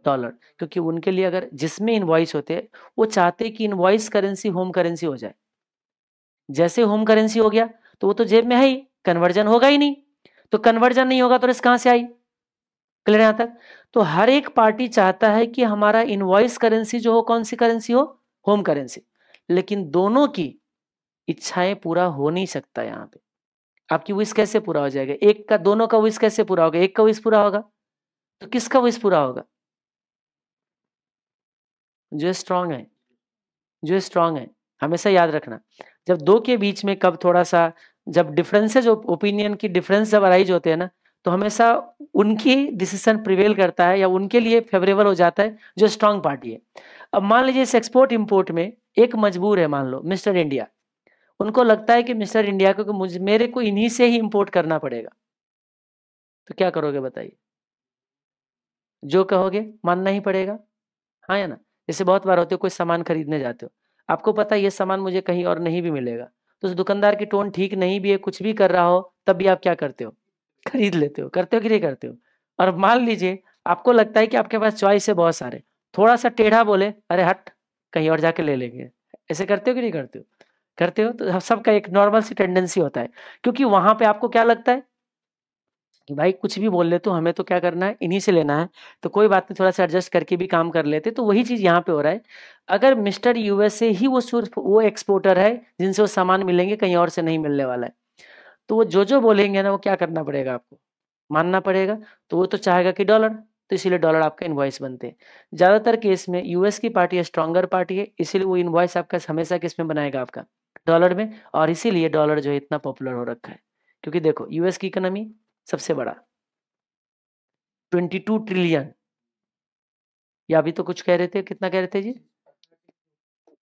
dollar क्योंकि उनके लिए अगर जिसमें इनवॉइस होते वो चाहते कि इनवॉइस करेंसी होम करेंसी हो जाए जैसे होम करेंसी हो गया तो वो तो जेब में है ही कन्वर्जन होगा ही नहीं तो कन्वर्जन नहीं होगा तो रिस्क कहां से आई क्लियर यहां तक तो हर एक पार्टी चाहता है कि हमारा इनवॉइस करेंसी जो हो कौन सी करेंसी हो होम करेंसी लेकिन दोनों की इच्छाएं पूरा हो नहीं सकता यहां पे आपकी विश कैसे पूरा हो जाएगा एक का दोनों का विश कैसे पूरा होगा एक का विश पूरा होगा तो किसका विश पूरा होगा जो स्ट्रांग है जो स्ट्रांग है हमेशा याद रखना जब दो के बीच में कब थोड़ा सा जब डिफरेंसेज ओपिनियन की डिफरेंस जब अराइज होते हैं ना तो हमेशा उनकी डिसीजन प्रिवेल करता है या उनके लिए फेवरेबल हो जाता है जो स्ट्रांग पार्टी है अब मान लीजिए इस एक्सपोर्ट इम्पोर्ट में एक मजबूर है मान लो मिस्टर इंडिया उनको लगता है कि मिस्टर इंडिया को मुझे मेरे को इन्हीं से ही इम्पोर्ट करना पड़ेगा तो क्या करोगे बताइए जो कहोगे मानना ही पड़ेगा हाँ या ना जैसे बहुत बार होते हो कोई सामान खरीदने जाते हो आपको पता है ये सामान मुझे कहीं और नहीं भी मिलेगा तो उस दुकानदार की टोन ठीक नहीं भी है कुछ भी कर रहा हो तब भी आप क्या करते हो खरीद लेते हो करते हो कि नहीं करते हो और मान लीजिए आपको लगता है कि आपके पास चॉइस है बहुत सारे थोड़ा सा टेढ़ा बोले अरे हट कहीं और जाके ले लेंगे ऐसे करते हो कि नहीं करते हो करते हो तो सबका एक नॉर्मल सी टेंडेंसी होता है क्योंकि वहां पे आपको क्या लगता है कि भाई कुछ भी बोल ले तो हमें तो क्या करना है इन्हीं से लेना है तो कोई बात नहीं थोड़ा सा एडजस्ट करके भी काम कर लेते तो वही चीज़ यहाँ पे हो रहा है अगर मिस्टर यूएसए ही वो सिर्फ वो एक्सपोर्टर है जिनसे वो सामान मिलेंगे कहीं और से नहीं मिलने वाला है तो वो जो जो बोलेंगे ना वो क्या करना पड़ेगा आपको मानना पड़ेगा तो वो तो चाहेगा कि डॉलर तो इसीलिए डॉलर आपका इन्वॉइस बनते हैं ज़्यादातर केस में यूएस की पार्टी है स्ट्रॉगर पार्टी है इसीलिए वो इन्वॉइस आपका हमेशा किस में बनाएगा आपका डॉलर में और इसीलिए डॉलर जो है इतना पॉपुलर हो रखा है क्योंकि देखो यूएस की इकोनॉमी सबसे बड़ा 22 ट्रिलियन या अभी तो कुछ कह रहे थे कितना कह रहे थे जी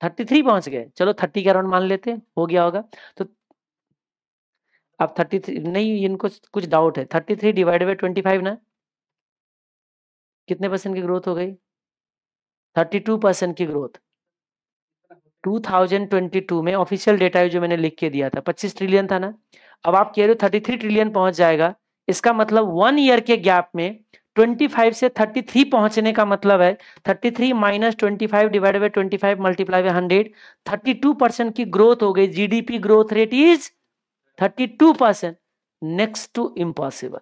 33 पहुंच गए चलो 30 के अराउंड मान लेते हो गया होगा तो अब 33 नहीं इनको कुछ डाउट है 33 थ्री डिवाइड बाई ट्वेंटी ना कितने परसेंट की ग्रोथ हो गई टू परसेंट की ग्रोथ 2022 में ऑफिशियल डेटा है जो मैंने लिख के दिया था 25 ट्रिलियन था ना अब आप कह रहे हो 33 ट्रिलियन पहुंच जाएगा इसका मतलब वन ईयर के गैप में 25 से 33 पहुंचने का मतलब है 33 three minus twenty five divide by twenty five multiply by hundred thirty percent की ग्रोथ हो गई GDP growth rate is 32 percent next to impossible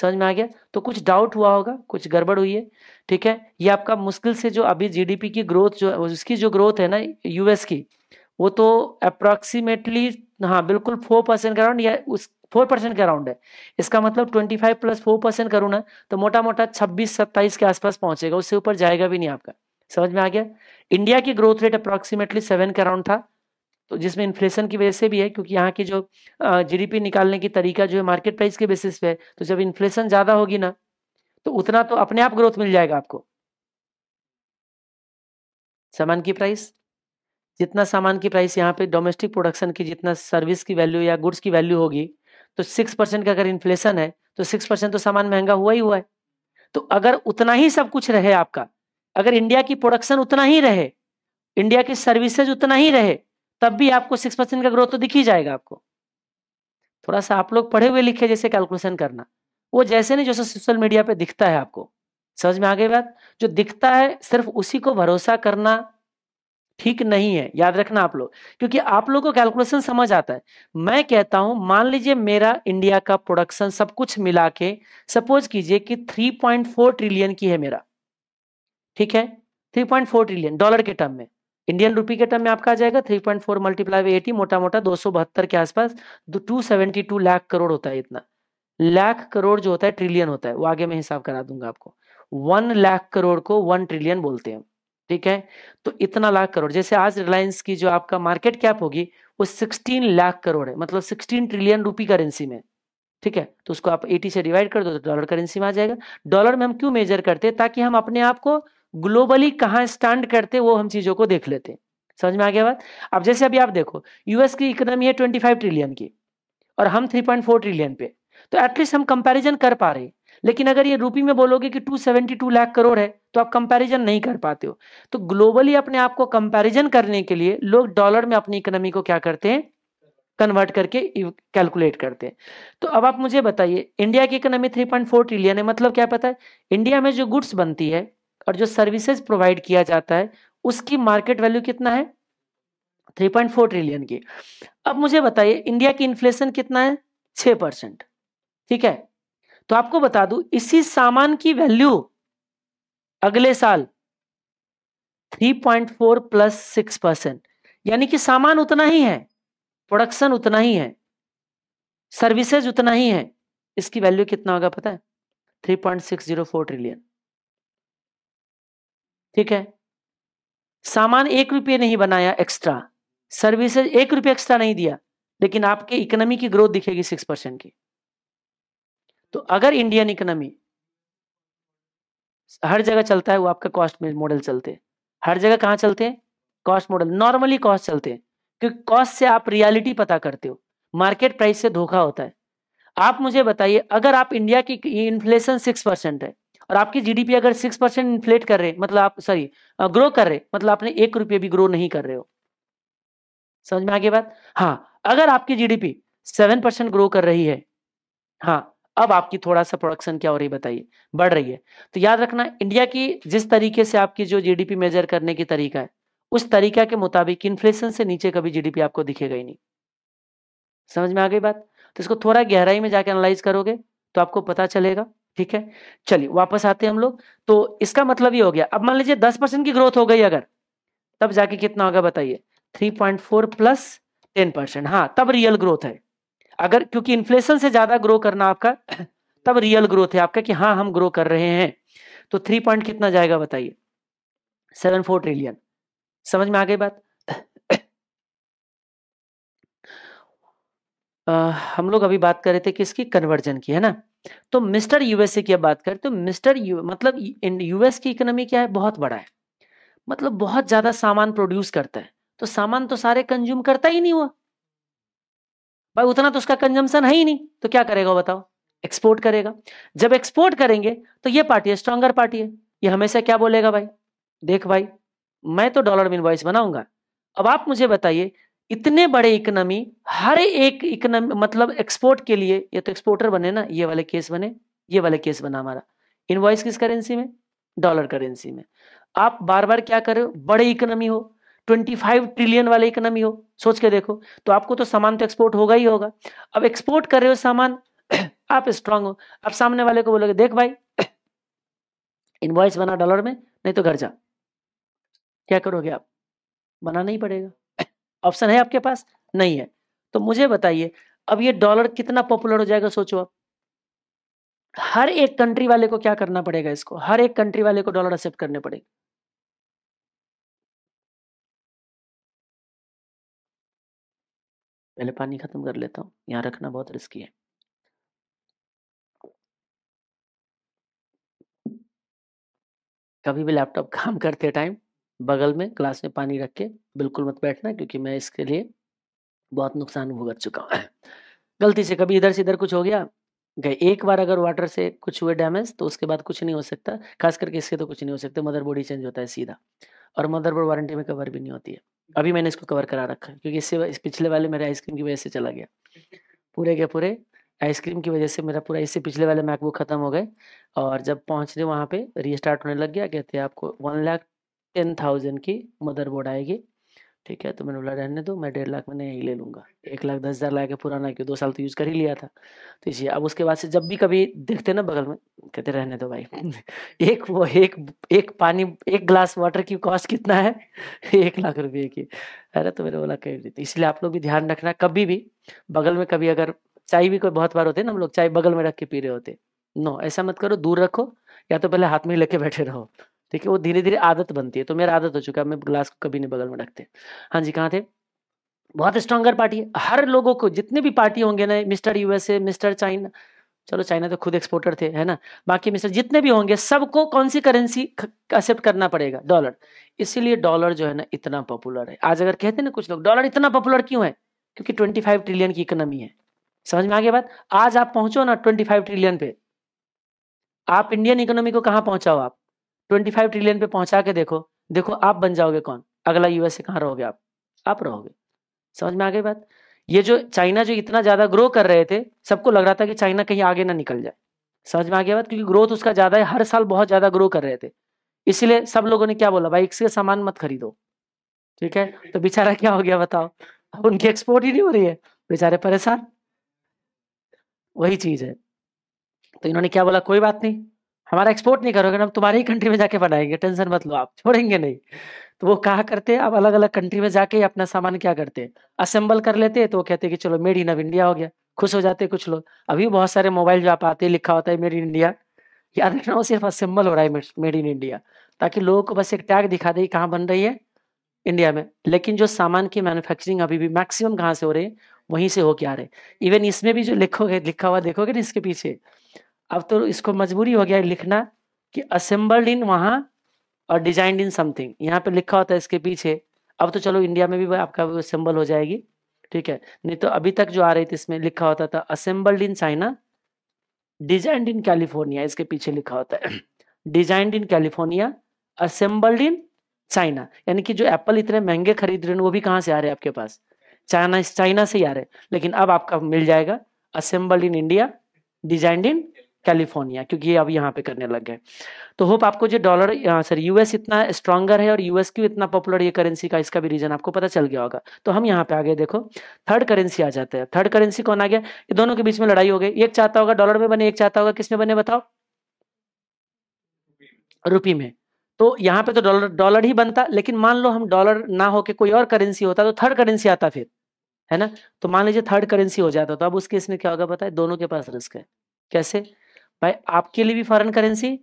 समझ में आ गया तो कुछ डाउट हुआ होगा कुछ गड़बड़ हुई है ठीक है ये आपका मुश्किल से जो अभी जीडीपी की ग्रोथ जो उसकी जो ग्रोथ है ना यूएस की वो तो अप्रोक्सीमेटली हाँ बिल्कुल फोर परसेंट अराउंड या उस फोर परसेंट के अराउंड है इसका मतलब twenty five plus four percent करूँ ना तो मोटा मोटा छब्बीस सत्ताईस के आसपास पहुंचेगा उससे ऊपर जाएगा भी नहीं आपका समझ में आ गया इंडिया की ग्रोथ रेट अप्रोक्सीमेटली सेवन के अराउंड था तो जिसमें इन्फ्लेशन की वजह से भी है क्योंकि यहाँ की जो जीडीपी निकालने की तरीका जो है मार्केट प्राइस के बेसिस पे है तो जब इन्फ्लेशन ज़्यादा होगी ना तो उतना तो अपने आप ग्रोथ मिल जाएगा आपको सामान की प्राइस जितना सामान की प्राइस यहाँ पे डोमेस्टिक प्रोडक्शन की जितना सर्विस की वैल्यू या गुड्स की वैल्यू होगी तो सिक्स परसेंट का अगर इन्फ्लेशन है तो सिक्स परसेंट तो सामान महंगा हुआ ही हुआ है तो अगर उतना ही सब कुछ रहे आपका अगर इंडिया की प्रोडक्शन उतना ही रहे इंडिया की सर्विसेज उतना ही रहे तब भी आपको सिक्स परसेंट का ग्रोथ तो दिख ही जाएगा आपको थोड़ा सा आप लोग पढ़े हुए लिखे जैसे कैलकुलेशन करना वो जैसे नहीं जैसे सोशल मीडिया पे दिखता है आपको समझ में आ गई बात जो दिखता है सिर्फ उसी को भरोसा करना ठीक नहीं है याद रखना आप लोग क्योंकि आप लोगों को कैलकुलेशन समझ आता है मैं कहता हूं मान लीजिए मेरा इंडिया का प्रोडक्शन सब कुछ मिला के सपोज कीजिए कि 3.4 ट्रिलियन की है मेरा ठीक है 3.4 ट्रिलियन डॉलर के टर्म में इंडियन रुपी के टर्म में आपका आ जाएगा 3.4 पॉइंट फोर मल्टीप्लाई एटी मोटा मोटा दो सौ बहत्तर के आसपास two seventy two lakh crore होता है इतना लाख करोड़ जो होता है ट्रिलियन होता है वो आगे मैं हिसाब करा दूंगा आपको वन लाख करोड़ को वन ट्रिलियन बोलते हैं ठीक है तो इतना लाख करोड़ जैसे आज रिलायंस की जो आपका मार्केट कैप होगी वो सिक्सटीन लाख करोड़ है मतलब सिक्सटीन ट्रिलियन रुपी करेंसी में ठीक है तो उसको आप एटी से डिवाइड कर दो तो डॉलर करेंसी में आ जाएगा डॉलर में हम क्यों मेजर करते हैं ताकि हम अपने आप को ग्लोबली कहाँ स्टैंड करते वो हम चीज़ों को देख लेते हैं समझ में आ गया बात अब जैसे अभी आप देखो यूएस की इकोनॉमी है ट्वेंटी फाइव ट्रिलियन की और हम थ्री पॉइंट फोर ट्रिलियन पे तो एटलीस्ट हम कंपैरिजन कर पा रहे लेकिन अगर ये रूपी में बोलोगे कि two seventy two lakh crore है तो आप कंपैरिजन नहीं कर पाते हो तो ग्लोबली अपने आप को कंपेरिजन करने के लिए लोग डॉलर में अपनी इकोनॉमी को क्या करते हैं कन्वर्ट करके कैलकुलेट करते हैं तो अब आप मुझे बताइए इंडिया की इकोनॉमी 3.4 ट्रिलियन है मतलब क्या पता है इंडिया में जो गुड्स बनती है और जो सर्विसेज प्रोवाइड किया जाता है उसकी मार्केट वैल्यू कितना है 3.4 ट्रिलियन की अब मुझे बताइए इंडिया की इन्फ्लेशन कितना है 6 परसेंट ठीक है तो आपको बता दू इसी सामान की वैल्यू अगले साल 3.4 प्लस 6 परसेंट यानी कि सामान उतना ही है प्रोडक्शन उतना ही है सर्विसेज उतना ही है इसकी वैल्यू कितना होगा पता है 3.604 ट्रिलियन ठीक है सामान एक रुपये नहीं बनाया एक्स्ट्रा सर्विसेज एक रुपये एक्स्ट्रा नहीं दिया लेकिन आपके इकोनॉमी की ग्रोथ दिखेगी सिक्स परसेंट की तो अगर इंडियन इकोनॉमी हर जगह चलता है वो आपका कॉस्ट मॉडल चलते हैं हर जगह कहाँ चलते हैं कॉस्ट मॉडल नॉर्मली कॉस्ट चलते हैं क्योंकि कॉस्ट से आप रियलिटी पता करते हो मार्केट प्राइस से धोखा होता है आप मुझे बताइए अगर आप इंडिया की इन्फ्लेशन सिक्स परसेंट है और आपकी जीडीपी अगर सिक्स परसेंट इन्फ्लेट कर रहे मतलब आप सॉरी ग्रो कर रहे मतलब आपने एक रुपये भी ग्रो नहीं कर रहे हो समझ में आगे बात हाँ अगर आपकी जीडीपी सेवन परसेंट ग्रो कर रही है हाँ अब आपकी थोड़ा सा प्रोडक्शन क्या हो रही है बताइए बढ़ रही है तो याद रखना इंडिया की जिस तरीके से आपकी जो जी मेजर करने की तरीका है उस तरीका के मुताबिक इन्फ्लेशन से नीचे कभी जीडीपी आपको दिखेगा ही नहीं समझ में आ गई बात तो इसको थोड़ा गहराई में जाके एनालाइज करोगे तो आपको पता चलेगा ठीक है चलिए वापस आते हैं हम लोग तो इसका मतलब ये हो गया अब मान लीजिए दस परसेंट की ग्रोथ हो गई अगर तब जाके कितना होगा बताइए three point four plus ten percent हाँ तब रियल ग्रोथ है अगर क्योंकि इन्फ्लेशन से ज्यादा ग्रो करना आपका तब रियल ग्रोथ है आपका कि हाँ हम ग्रो कर रहे हैं तो थ्री पॉइंट कितना जाएगा बताइए सेवन फोर ट्रिलियन समझ में आ गई बात हम लोग अभी बात कर रहे थे किसकी कन्वर्जन की है ना तो मिस्टर यूएसए की बात करें तो मिस्टर यू मतलब यूएस की इकोनॉमी क्या है बहुत बड़ा है मतलब बहुत ज्यादा सामान प्रोड्यूस करता है तो सामान तो सारे कंज्यूम करता ही नहीं हुआ भाई उतना तो उसका कंजम्पशन है ही नहीं तो क्या करेगा बताओ एक्सपोर्ट करेगा जब एक्सपोर्ट करेंगे तो ये पार्टी है स्ट्रांगर पार्टी है ये हमेशा क्या बोलेगा भाई देख भाई मैं तो डॉलर में बनाऊंगा अब आप मुझे बताइए इतने बड़े इकोनॉमी हर एक इकोनॉमी मतलब एक्सपोर्ट के लिए ये तो एक्सपोर्टर बने ना ये वाले केस बने ये वाले केस बना हमारा इनवॉइस किस करेंसी में डॉलर करेंसी में आप बार बार क्या कर रहे हो बड़े इकोनॉमी हो 25 ट्रिलियन वाले इकोनॉमी हो सोच के देखो तो आपको तो सामान तो एक्सपोर्ट होगा ही होगा अब एक्सपोर्ट कर रहे हो सामान आप स्ट्रांग हो आप सामने वाले को बोलोगे देख भाई इनवॉइस बना डॉलर में नहीं तो घर जा क्या करोगे आप बना नहीं पड़ेगा ऑप्शन है आपके पास नहीं है तो मुझे बताइए अब ये डॉलर कितना पॉपुलर हो जाएगा सोचो आप हर एक कंट्री वाले को क्या करना पड़ेगा इसको हर एक कंट्री वाले को डॉलर एक्सेप्ट करने पड़ेगा पहले पानी खत्म कर लेता हूं यहां रखना बहुत रिस्की है कभी भी लैपटॉप काम करते टाइम बगल में ग्लास में पानी रख के बिल्कुल मत बैठना क्योंकि मैं इसके लिए बहुत नुकसान भुगत चुका हूँ गलती से कभी इधर से इधर कुछ हो गया गए एक बार अगर वाटर से कुछ हुए डैमेज तो उसके बाद कुछ नहीं हो सकता खास करके इसके तो कुछ नहीं हो सकता बोर्ड ही चेंज होता है सीधा और मदर बोर्ड वारंटी में कवर भी नहीं होती है अभी मैंने इसको कवर करा रखा है क्योंकि इससे इस पिछले वाले मेरे आइसक्रीम की वजह से चला गया पूरे के पूरे आइसक्रीम की वजह से मेरा पूरा इससे पिछले वाले मैकबुक खत्म हो गए और जब पहुँचने वहाँ पे रीस्टार्ट होने लग गया कहते आपको वन लाख टेन थाउजेंड की मदरबोर्ड आएगी ठीक है तो मैंने बोला रहने दो मैं डेढ़ लाख में नया ही ले लूँगा एक लाख दस हज़ार लाख पुराना क्यों दो साल तो यूज़ कर ही लिया था तो इसलिए अब उसके बाद से जब भी कभी देखते ना बगल में कहते रहने दो भाई एक वो एक एक पानी एक ग्लास वाटर की कॉस्ट कितना है एक लाख रुपये की अरे तो मैंने बोला कहीं तो इसलिए आप लोग भी ध्यान रखना कभी भी बगल में कभी अगर चाय भी कोई बहुत बार होते ना हम लोग चाय बगल में रख के पी रहे होते नो ऐसा मत करो दूर रखो या तो पहले हाथ में ही लेके बैठे रहो ठीक है वो धीरे धीरे आदत बनती है तो मेरा आदत हो चुका है मैं ग्लास को कभी नहीं बगल में रखते हाँ जी कहाँ थे बहुत स्ट्रॉगर पार्टी है हर लोगों को जितने भी पार्टी होंगे ना मिस्टर यूएसए मिस्टर चाइना चलो चाइना तो खुद एक्सपोर्टर थे है ना बाकी मिस्टर जितने भी होंगे सबको कौन सी करेंसी एक्सेप्ट करना पड़ेगा डॉलर इसीलिए डॉलर जो है ना इतना पॉपुलर है आज अगर कहते हैं ना कुछ लोग डॉलर इतना पॉपुलर क्यों है क्योंकि 25 ट्रिलियन की इकोनॉमी है समझ में आ गया बात आज आप पहुंचो ना 25 ट्रिलियन पे आप इंडियन इकोनॉमी को कहाँ पहुंचाओ आप ट्वेंटी फाइव ट्रिलियन पे पहुंचा के देखो देखो आप बन जाओगे कौन अगला यूएसए कहाँ रहोगे आप आप रहोगे समझ में आ गई बात ये जो चाइना जो इतना ज्यादा ग्रो कर रहे थे सबको लग रहा था कि चाइना कहीं आगे ना निकल जाए समझ में आ गया बात क्योंकि ग्रोथ उसका ज्यादा है हर साल बहुत ज्यादा ग्रो कर रहे थे इसलिए सब लोगों ने क्या बोला भाई इसके सामान मत खरीदो ठीक है तो बेचारा क्या हो गया बताओ अब उनकी एक्सपोर्ट ही नहीं हो रही है बेचारे परेशान वही चीज है तो इन्होंने क्या बोला कोई बात नहीं हमारा एक्सपोर्ट नहीं करोगे हम तुम्हारी ही कंट्री में जाके बनाएंगे टेंशन मत लो आप छोड़ेंगे नहीं तो वो कहा करते हैं आप अलग अलग कंट्री में जाके अपना सामान क्या करते हैं असेंबल कर लेते हैं तो वो कहते हैं कि चलो मेड इन अब इंडिया हो गया खुश हो जाते कुछ लोग अभी बहुत सारे मोबाइल जो आप आते लिखा होता है मेड इन इंडिया याद रखना वो सिर्फ असेंबल हो रहा है मेड इन इंडिया ताकि लोगों को बस एक टैग दिखा दे कहाँ बन रही है इंडिया में लेकिन जो सामान की मैन्युफैक्चरिंग अभी भी मैक्सिमम कहाँ से हो रही है वहीं से होके आ रहे इवन इसमें भी जो लिखोगे लिखा हुआ देखोगे ना इसके पीछे अब तो इसको मजबूरी हो गया लिखना कि असेंबल्ड इन वहाँ और डिजाइंड इन समथिंग यहाँ पे लिखा होता है इसके पीछे अब तो चलो इंडिया में भी आपका असेंबल हो जाएगी ठीक है नहीं तो अभी तक जो आ रही थी इसमें लिखा होता था assembled in China designed in California इसके पीछे लिखा होता है designed in California assembled in China यानी कि जो एप्पल इतने महंगे खरीद रहे हैं वो भी कहाँ से आ रहे हैं आपके पास चाइना चाइना से ही आ रहे हैं लेकिन अब आपका मिल जाएगा assembled in India designed in California क्योंकि ये अब यहाँ पे करने लग गए तो होप आपको जो डॉलर सर यूएस इतना स्ट्रांगर है और यूएस क्यों इतना पॉपुलर ये करेंसी का इसका भी रीजन आपको पता चल गया होगा तो हम यहाँ पे आ गए देखो थर्ड करेंसी आ जाते हैं थर्ड करेंसी कौन आ गया ये दोनों के बीच में लड़ाई हो गई एक चाहता होगा डॉलर में बने एक चाहता होगा किस में बने बताओ रुपी में तो यहाँ पे तो डॉलर डॉलर ही बनता लेकिन मान लो हम डॉलर ना होके कोई और करेंसी होता तो थर्ड करेंसी आता फिर है ना तो मान लीजिए थर्ड करेंसी हो जाता तो अब उस केस में क्या होगा बताए दोनों के पास रिस्क है कैसे भाई आपके लिए भी फॉरेन करेंसी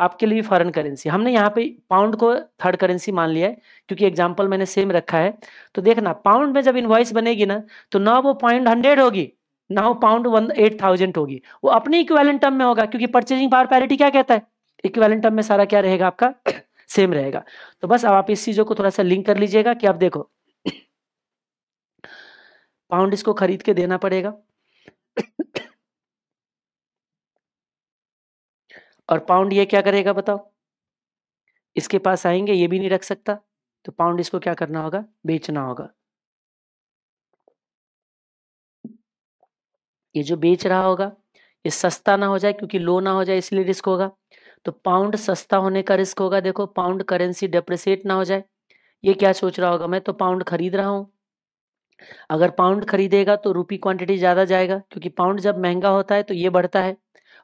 आपके लिए भी फॉरेन करेंसी हमने यहाँ पे पाउंड को थर्ड करेंसी मान लिया है क्योंकि एग्जाम्पल मैंने सेम रखा है तो देखना पाउंड में जब इनवाइस बनेगी ना तो ना वो पॉइंट हंड्रेड होगी ना वो पाउंड वन एट थाउजेंड होगी वो अपने इक्वेलेंट टर्म में होगा क्योंकि परचेजिंग पावर पैरिटी क्या कहता है इक्वेलेंट टर्म में सारा क्या रहेगा आपका सेम रहेगा तो बस अब आप इस चीजों को थोड़ा सा लिंक कर लीजिएगा कि आप देखो पाउंड इसको खरीद के देना पड़ेगा और पाउंड ये क्या करेगा बताओ इसके पास आएंगे ये भी नहीं रख सकता तो पाउंड इसको क्या करना होगा बेचना होगा ये जो बेच रहा होगा ये सस्ता ना हो जाए क्योंकि लो ना हो जाए इसलिए रिस्क होगा तो पाउंड सस्ता होने का रिस्क होगा देखो पाउंड करेंसी डेप्रिसिएट ना हो जाए ये क्या सोच रहा होगा मैं तो पाउंड खरीद रहा हूं अगर पाउंड खरीदेगा तो रुपी क्वांटिटी ज़्यादा जाएगा क्योंकि पाउंड जब महंगा होता है तो ये बढ़ता है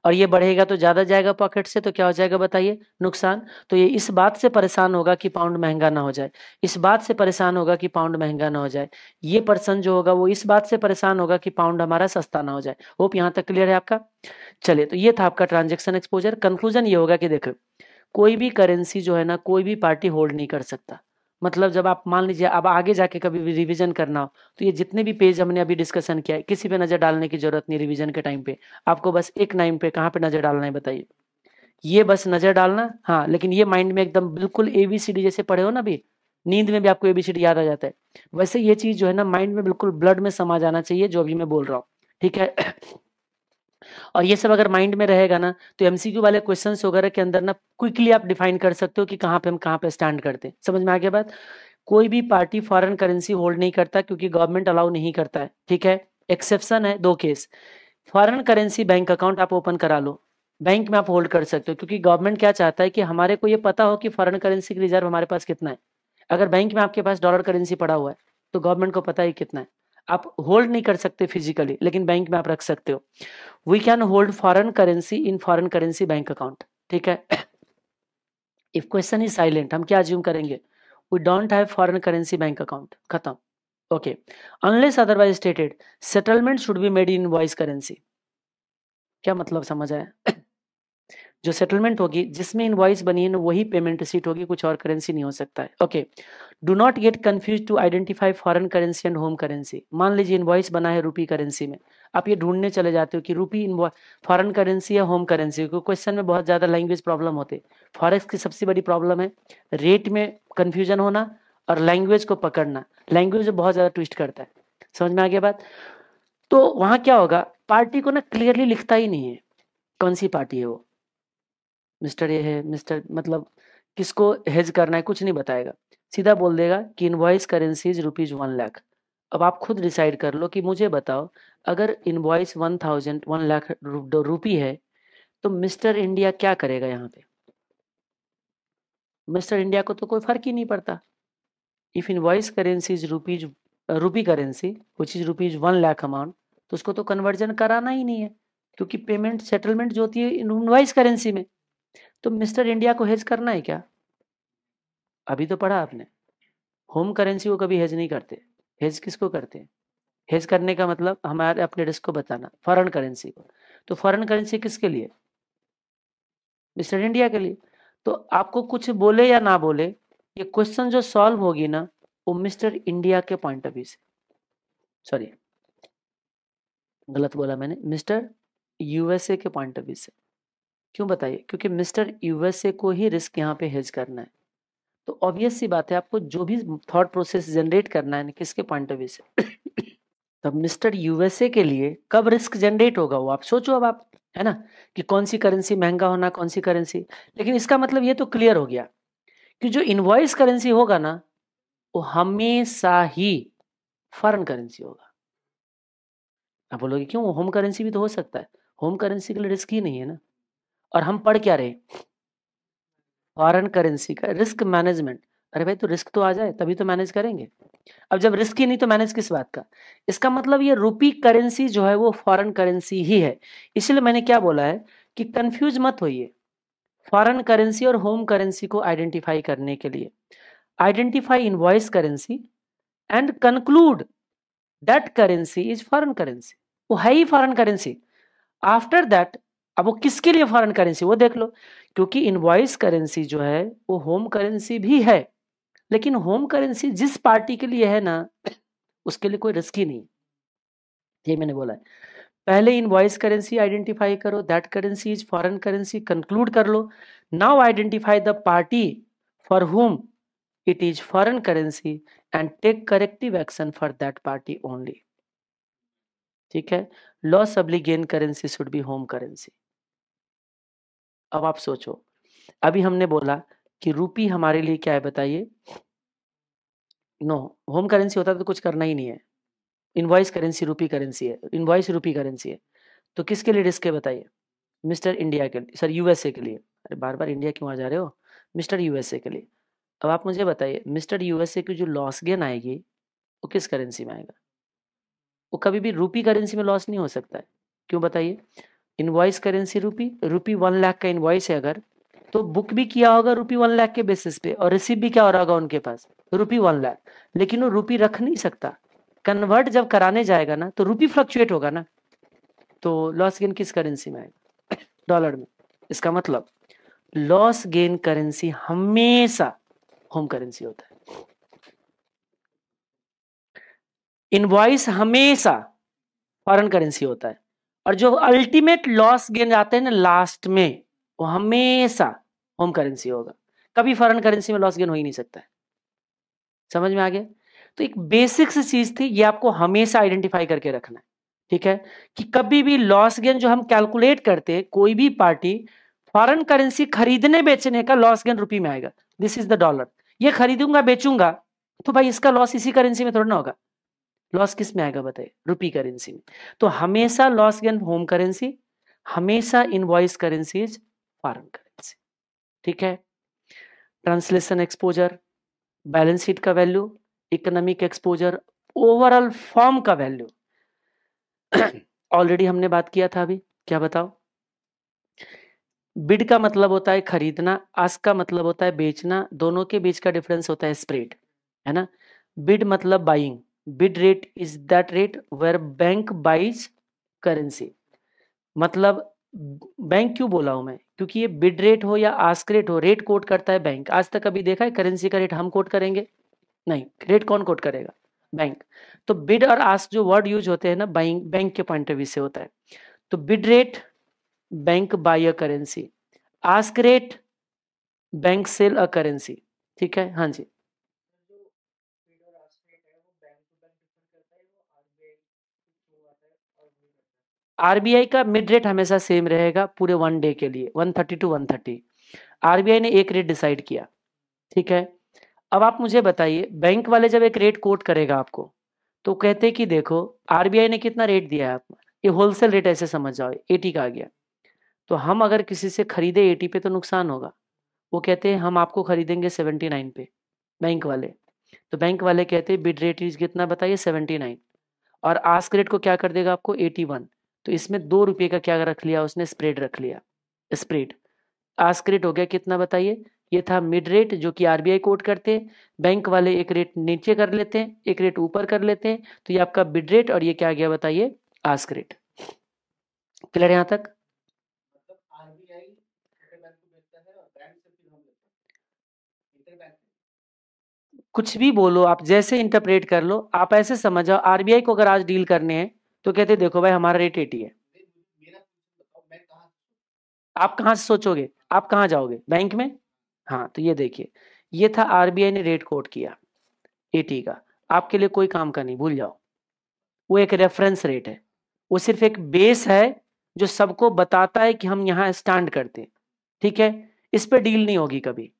और ये बढ़ेगा तो ज़्यादा जाएगा पॉकेट से तो क्या हो जाएगा बताइए नुकसान तो ये इस बात से परेशान होगा कि पाउंड महंगा ना हो जाए इस बात से परेशान होगा कि पाउंड महंगा ना हो जाए ये पर्सन जो होगा वो इस बात से परेशान होगा कि पाउंड हमारा सस्ता ना हो जाए होप यहाँ तक क्लियर है आपका चलिए तो ये था आपका ट्रांजेक्शन एक्सपोजर कंक्लूजन ये होगा कि देखो कोई भी करेंसी जो है ना कोई भी पार्टी होल्ड नहीं कर सकता मतलब जब आप मान लीजिए अब आगे जाके कभी भी रिविजन करना हो तो ये जितने भी पेज हमने अभी डिस्कशन किया है किसी पे नज़र डालने की ज़रूरत नहीं रिविजन के टाइम पे आपको बस एक नाइम पे कहाँ पे नज़र डालना है बताइए ये बस नज़र डालना हाँ लेकिन ये माइंड में एकदम बिल्कुल ए बी सी डी जैसे पढ़े हो ना अभी नींद में भी आपको ए बी सी डी याद आ जाता है वैसे ये चीज़ जो है ना माइंड में बिल्कुल ब्लड में समा जाना चाहिए जो अभी मैं बोल रहा हूँ ठीक है और ये सब अगर माइंड में रहेगा ना तो एमसीक्यू वाले क्वेश्चंस वगैरह के अंदर ना क्विकली आप डिफाइन कर सकते हो कि कहाँ पे हम कहाँ पे स्टैंड करते हैं समझ में आ गया बात कोई भी पार्टी फॉरेन करेंसी होल्ड नहीं करता क्योंकि गवर्नमेंट अलाउ नहीं करता है ठीक है एक्सेप्शन है दो case foreign currency bank account आप ओपन करा लो बैंक में आप होल्ड कर सकते हो क्योंकि गवर्नमेंट क्या चाहता है कि हमारे को ये पता हो कि फॉरेन करेंसी की रिजर्व हमारे पास कितना है अगर बैंक में आपके पास डॉलर करेंसी पड़ा हुआ है तो गवर्नमेंट को पता ही कितना है आप होल्ड नहीं कर सकते फिजिकली लेकिन बैंक में आप रख सकते हो we can hold foreign currency in foreign currency bank account ठीक है इफ क्वेश्चन इज साइलेंट हम क्या अज्यूम करेंगे we don't have foreign currency bank account खत्म okay unless otherwise stated settlement should be made invoice currency क्या मतलब समझ आया जो सेटलमेंट होगी जिसमें इनवॉइस बनी है वही पेमेंट रिसीट होगी कुछ और करेंसी नहीं हो सकता है okay do not get confuse to identify foreign currency and home currency मान लीजिए इनवॉइस बना है रूपी करेंसी में आप ये ढूंढने चले जाते हो कि रूपी फॉरन करेंसी या होम करेंसी क्योंकि क्वेश्चन में बहुत ज़्यादा लैंग्वेज प्रॉब्लम होते फॉरेक्स की सबसे बड़ी प्रॉब्लम है रेट में कन्फ्यूजन होना और लैंग्वेज को पकड़ना लैंग्वेज बहुत ज़्यादा ट्विस्ट करता है समझ में आ गया बात तो वहां क्या होगा पार्टी को ना क्लियरली लिखता ही नहीं है कौन सी पार्टी है वो मिस्टर ये है मिस्टर मतलब किसको हेज करना है कुछ नहीं बताएगा सीधा बोल देगा कि invoice currency is rupees one lakh अब आप खुद डिसाइड कर लो कि मुझे बताओ अगर invoice one thousand one lakh rupee है तो मिस्टर इंडिया क्या करेगा यहाँ पे मिस्टर इंडिया को तो कोई फर्क ही नहीं पड़ता if voice currency is rupees rupee currency which is rupees one lakh amount तो उसको तो कन्वर्जन कराना ही नहीं है क्योंकि पेमेंट सेटलमेंट जो होती है इनवॉइस करेंसी में तो मिस्टर इंडिया को हेज करना है क्या अभी तो पढ़ा आपने होम करेंसी को कभी हेज नहीं करते हेज किसको करते हैं हेज करने का मतलब हमारे अपने रिस्क को बताना फॉरेन करेंसी को तो फॉरेन करेंसी किसके लिए मिस्टर इंडिया के लिए तो आपको कुछ बोले या ना बोले ये क्वेश्चन जो सॉल्व होगी ना वो मिस्टर इंडिया के पॉइंट ऑफ व्यू से सॉरी गलत बोला मैंने मिस्टर यूएसए के पॉइंट ऑफ व्यू से क्यों बताइए क्योंकि मिस्टर यूएसए को ही रिस्क यहाँ पे हेज करना है तो ऑब्वियस सी बात है आपको जो भी थॉट प्रोसेस जनरेट करना है किसके पॉइंट ऑफ व्यू से तब मिस्टर यूएसए के लिए कब रिस्क जनरेट होगा वो आप सोचो अब आप है ना कि कौन सी करेंसी महंगा होना कौन सी करेंसी लेकिन इसका मतलब ये तो क्लियर हो गया कि जो इनवॉइस करेंसी होगा ना वो हमेशा ही फॉरन करेंसी होगा आप बोलोगे क्यों होम करेंसी भी तो हो सकता है होम करेंसी के लिए रिस्क ही नहीं है ना और हम पढ़ क्या रहे फॉरन करेंसी का रिस्क मैनेजमेंट अरे भाई तो रिस्क तो आ जाए तभी तो मैनेज करेंगे अब जब रिस्क ही नहीं तो मैनेज किस बात का इसका मतलब ये रूपी करेंसी जो है वो फॉरेन करेंसी ही है इसलिए मैंने क्या बोला है कि कंफ्यूज मत होइए फॉरेन करेंसी और होम करेंसी को आइडेंटिफाई करने के लिए identify invoice currency and conclude that currency is foreign currency वो है ही फॉरन करेंसी आफ्टर दैट अब वो किसके लिए फॉरेन करेंसी वो देख लो क्योंकि इनवॉइस करेंसी जो है वो होम करेंसी भी है लेकिन होम करेंसी जिस पार्टी के लिए है ना उसके लिए कोई रिस्क ही नहीं ये मैंने बोला है पहले इनवॉइस करेंसी आइडेंटिफाई करो that currency is foreign currency conclude कर लो now identify the party for home it is foreign currency and take corrective action for that party only ठीक है loss gain currency should be home currency अब आप सोचो अभी हमने बोला कि रूपी हमारे लिए क्या है बताइए नो होम करेंसी होता तो कुछ करना ही नहीं है इनवॉइस करेंसी रूपी करेंसी है इनवॉइस रूपी करेंसी है तो किसके लिए रिस्क है बताइए मिस्टर इंडिया के लिए सर यूएसए के लिए अरे बार बार इंडिया क्यों आ जा रहे हो मिस्टर यूएसए के लिए अब आप मुझे बताइए मिस्टर यूएसए की जो लॉस गेन आएगी वो किस करेंसी में आएगा वो कभी भी रूपी करेंसी में लॉस नहीं हो सकता है क्यों बताइए इनवाइस करेंसी रूपी रूपी वन लाख का इनवाइस है अगर तो बुक भी किया होगा रुपी वन लाख के बेसिस पे और रिसीव भी क्या हो रहा होगा उनके पास रुपी वन लाख लेकिन वो रूपी रख नहीं सकता कन्वर्ट जब कराने जाएगा ना तो रूपी फ्लक्चुएट होगा ना तो लॉस गेन किस करेंसी में आएगा डॉलर में इसका मतलब लॉस गेन करेंसी हमेशा होम करेंसी होता है इनवाइस हमेशा फॉरन करेंसी होता है और जो अल्टीमेट लॉस गेन आते हैं ना लास्ट में वो हमेशा होम करेंसी होगा कभी फॉरन करेंसी में लॉस गेन हो ही नहीं सकता है समझ में आ गया तो एक बेसिक सी चीज थी ये आपको हमेशा आइडेंटिफाई करके रखना है ठीक है कि कभी भी लॉस गेन जो हम कैलकुलेट करते हैं कोई भी पार्टी फॉरेन करेंसी खरीदने बेचने का लॉस गेन रुपी में आएगा दिस इज द डॉलर ये खरीदूंगा बेचूंगा तो भाई इसका लॉस इसी करेंसी में थोड़ा ना होगा लॉस किस में आएगा बताइए रुपी करेंसी में तो हमेशा लॉस गेन होम करेंसी हमेशा invoice currency is foreign currency ठीक है ट्रांसलेशन एक्सपोजर बैलेंस शीट का value economic exposure overall form का वैल्यू ऑलरेडी हमने बात किया था अभी क्या बताओ बिड का मतलब होता है खरीदना आस का मतलब होता है बेचना दोनों के बीच का डिफरेंस होता है स्प्रेड है ना बिड मतलब buying bid rate is that rate where bank buys currency मतलब बैंक क्यों बोला हूं मैं क्योंकि ये बिड रेट हो या आस्क रेट हो रेट कोट करता है बैंक आज तक अभी देखा है करेंसी का रेट हम कोट करेंगे नहीं रेट कौन कोट करेगा बैंक तो बिड और आस्क जो वर्ड यूज होते हैं ना बैंक बैंक के पॉइंट ऑफ व्यू से होता है तो bid rate bank buy a currency ask rate bank sell a currency ठीक है हाँ जी आरबीआई का मिड रेट हमेशा सेम रहेगा पूरे वन डे के लिए 130 टू 130 आरबीआई ने एक रेट डिसाइड किया ठीक है अब आप मुझे बताइए बैंक वाले जब एक रेट कोट करेगा आपको तो कहते कि देखो आरबीआई ने कितना रेट दिया है आपको ये होलसेल रेट ऐसे समझ जाओ एटी का आ गया तो हम अगर किसी से खरीदे एटी पे तो नुकसान होगा वो कहते हैं हम आपको खरीदेंगे सेवेंटी नाइन पे बैंक वाले तो बैंक वाले कहते हैं बिड रेट इज कितना बताइए सेवेंटी नाइन और आस्क रेट को क्या कर देगा आपको एटी वन तो इसमें दो रुपए का क्या रख लिया उसने स्प्रेड रख लिया स्प्रेड आस्क रेट हो गया कितना बताइए ये था मिड रेट जो कि आरबीआई कोट करते हैं बैंक वाले एक रेट नीचे कर लेते हैं एक रेट ऊपर कर लेते हैं तो ये आपका बिड रेट और ये क्या गया बताइए आस्क रेट क्लियर यहां तक कुछ भी बोलो आप जैसे इंटरप्रेट कर लो आप ऐसे समझ जाओ आरबीआई को अगर आज डील करने हैं तो कहते देखो भाई हमारा रेट एटी है आप कहाँ से सोचोगे आप कहाँ जाओगे बैंक में हाँ तो ये देखिए ये था आरबीआई ने रेट कोट किया एटी का आपके लिए कोई काम का नहीं भूल जाओ वो एक रेफरेंस रेट है वो सिर्फ एक बेस है जो सबको बताता है कि हम यहाँ स्टैंड करते हैं ठीक है इस पर डील नहीं होगी कभी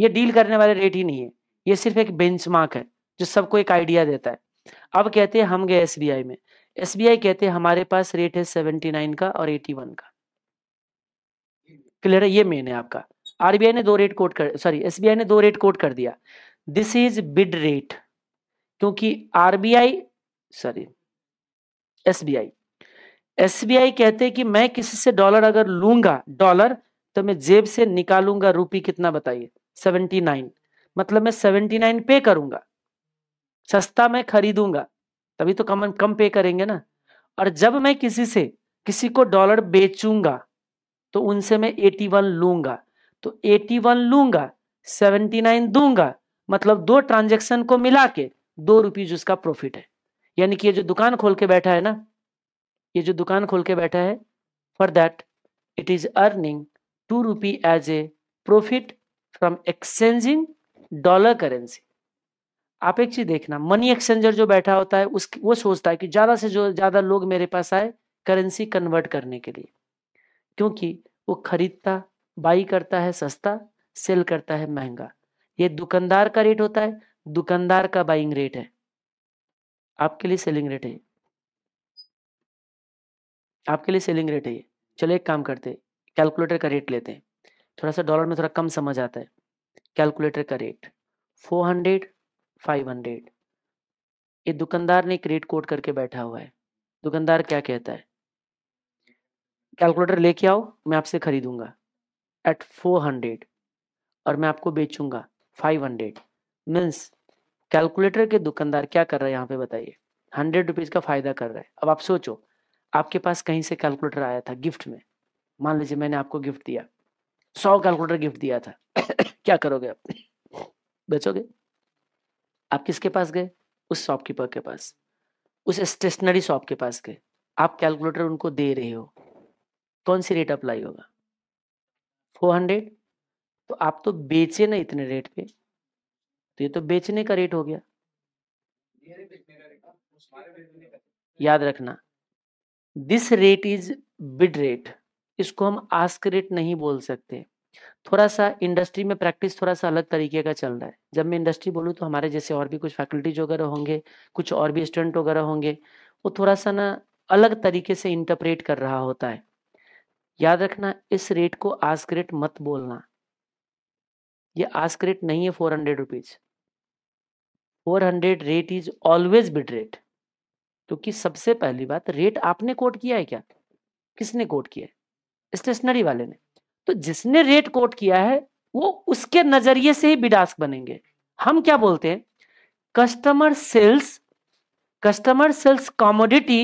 ये डील करने वाले रेट ही नहीं है ये सिर्फ एक बेंचमार्क है जो सबको एक आइडिया देता है अब कहते हैं हम गए एस में एस कहते हैं हमारे पास रेट है सेवेंटी नाइन का और एटी वन का क्लियर है ये मेन है आपका आरबीआई ने दो रेट कोट कर सॉरी एसबीआई ने दो रेट कोट कर दिया दिस इज बिड रेट क्योंकि आरबीआई सॉरी एसबीआई एसबीआई कहते हैं कि मैं किसी से डॉलर अगर लूंगा डॉलर तो मैं जेब से निकालूंगा रूपी कितना बताइए नाइन मतलब मैं नाइन पे करूंगा सस्ता मैं खरीदूंगा तभी तो कम कम पे करेंगे ना और जब मैं किसी से किसी को डॉलर बेचूंगा तो उनसे मैं एटी वन लूंगा तो एटी वन लूंगा सेवेंटी नाइन दूंगा मतलब दो ट्रांजेक्शन को मिला के दो रुपीज उसका प्रॉफिट है यानी कि ये जो दुकान खोल के बैठा है ना ये जो दुकान खोल के बैठा है for that it is earning two rupee as a profit from exchanging dollar currency आप एक चीज देखना मनी एक्सचेंजर जो बैठा होता है उस वो सोचता है कि ज्यादा से ज्यादा लोग मेरे पास आए करेंसी कन्वर्ट करने के लिए क्योंकि वो खरीदता बाई करता है सस्ता सेल करता है महंगा ये दुकानदार का रेट होता है दुकानदार का बाइंग रेट है आपके लिए सेलिंग रेट है आपके लिए सेलिंग रेट है चलो एक काम करते कैलकुलेटर का रेट लेते हैं थोड़ा सा डॉलर में थोड़ा कम समझ आता है कैलकुलेटर का rate four hundred five hundred ये दुकानदार ने एक रेट कोट करके बैठा हुआ है दुकानदार क्या कहता है कैलकुलेटर लेके आओ मैं आपसे खरीदूंगा एट फोर हंड्रेड और मैं आपको बेचूंगा फाइव हंड्रेड मीन्स कैलकुलेटर के दुकानदार क्या कर रहा है यहाँ पे बताइए हंड्रेड रुपीज का फायदा कर रहा है अब आप सोचो आपके पास कहीं से कैलकुलेटर आया था गिफ्ट में मान लीजिए मैंने आपको गिफ्ट दिया सौ कैलकुलेटर गिफ्ट दिया था क्या करोगे आप बेचोगे आप किसके पास गए उस शॉपकीपर के पास उस स्टेशनरी शॉप के पास गए आप कैलकुलेटर उनको दे रहे हो कौन सी रेट अप्लाई होगा फोर हंड्रेड तो आप तो बेचे ना इतने रेट पे तो ये तो बेचने का रेट हो गया याद रखना this rate is bid rate इसको हम आस्क रेट नहीं बोल सकते थोड़ा सा इंडस्ट्री में प्रैक्टिस थोड़ा सा अलग तरीके का चल रहा है जब मैं इंडस्ट्री बोलूँ तो हमारे जैसे और भी कुछ फैकल्टीज वगैरह होंगे कुछ और भी स्टूडेंट वगैरह होंगे वो थोड़ा सा ना अलग तरीके से इंटरप्रेट कर रहा होता है याद रखना इस रेट को आस्क रेट मत बोलना ये आस्क रेट नहीं है four hundred rupees four hundred rate is always bid rate क्योंकि सबसे पहली बात रेट आपने कोट किया है क्या किसने कोट किया है स्टेशनरी वाले ने तो जिसने रेट कोट किया है वो उसके नजरिए से ही बिडास्क बनेंगे हम क्या बोलते हैं customer sells customer sells commodity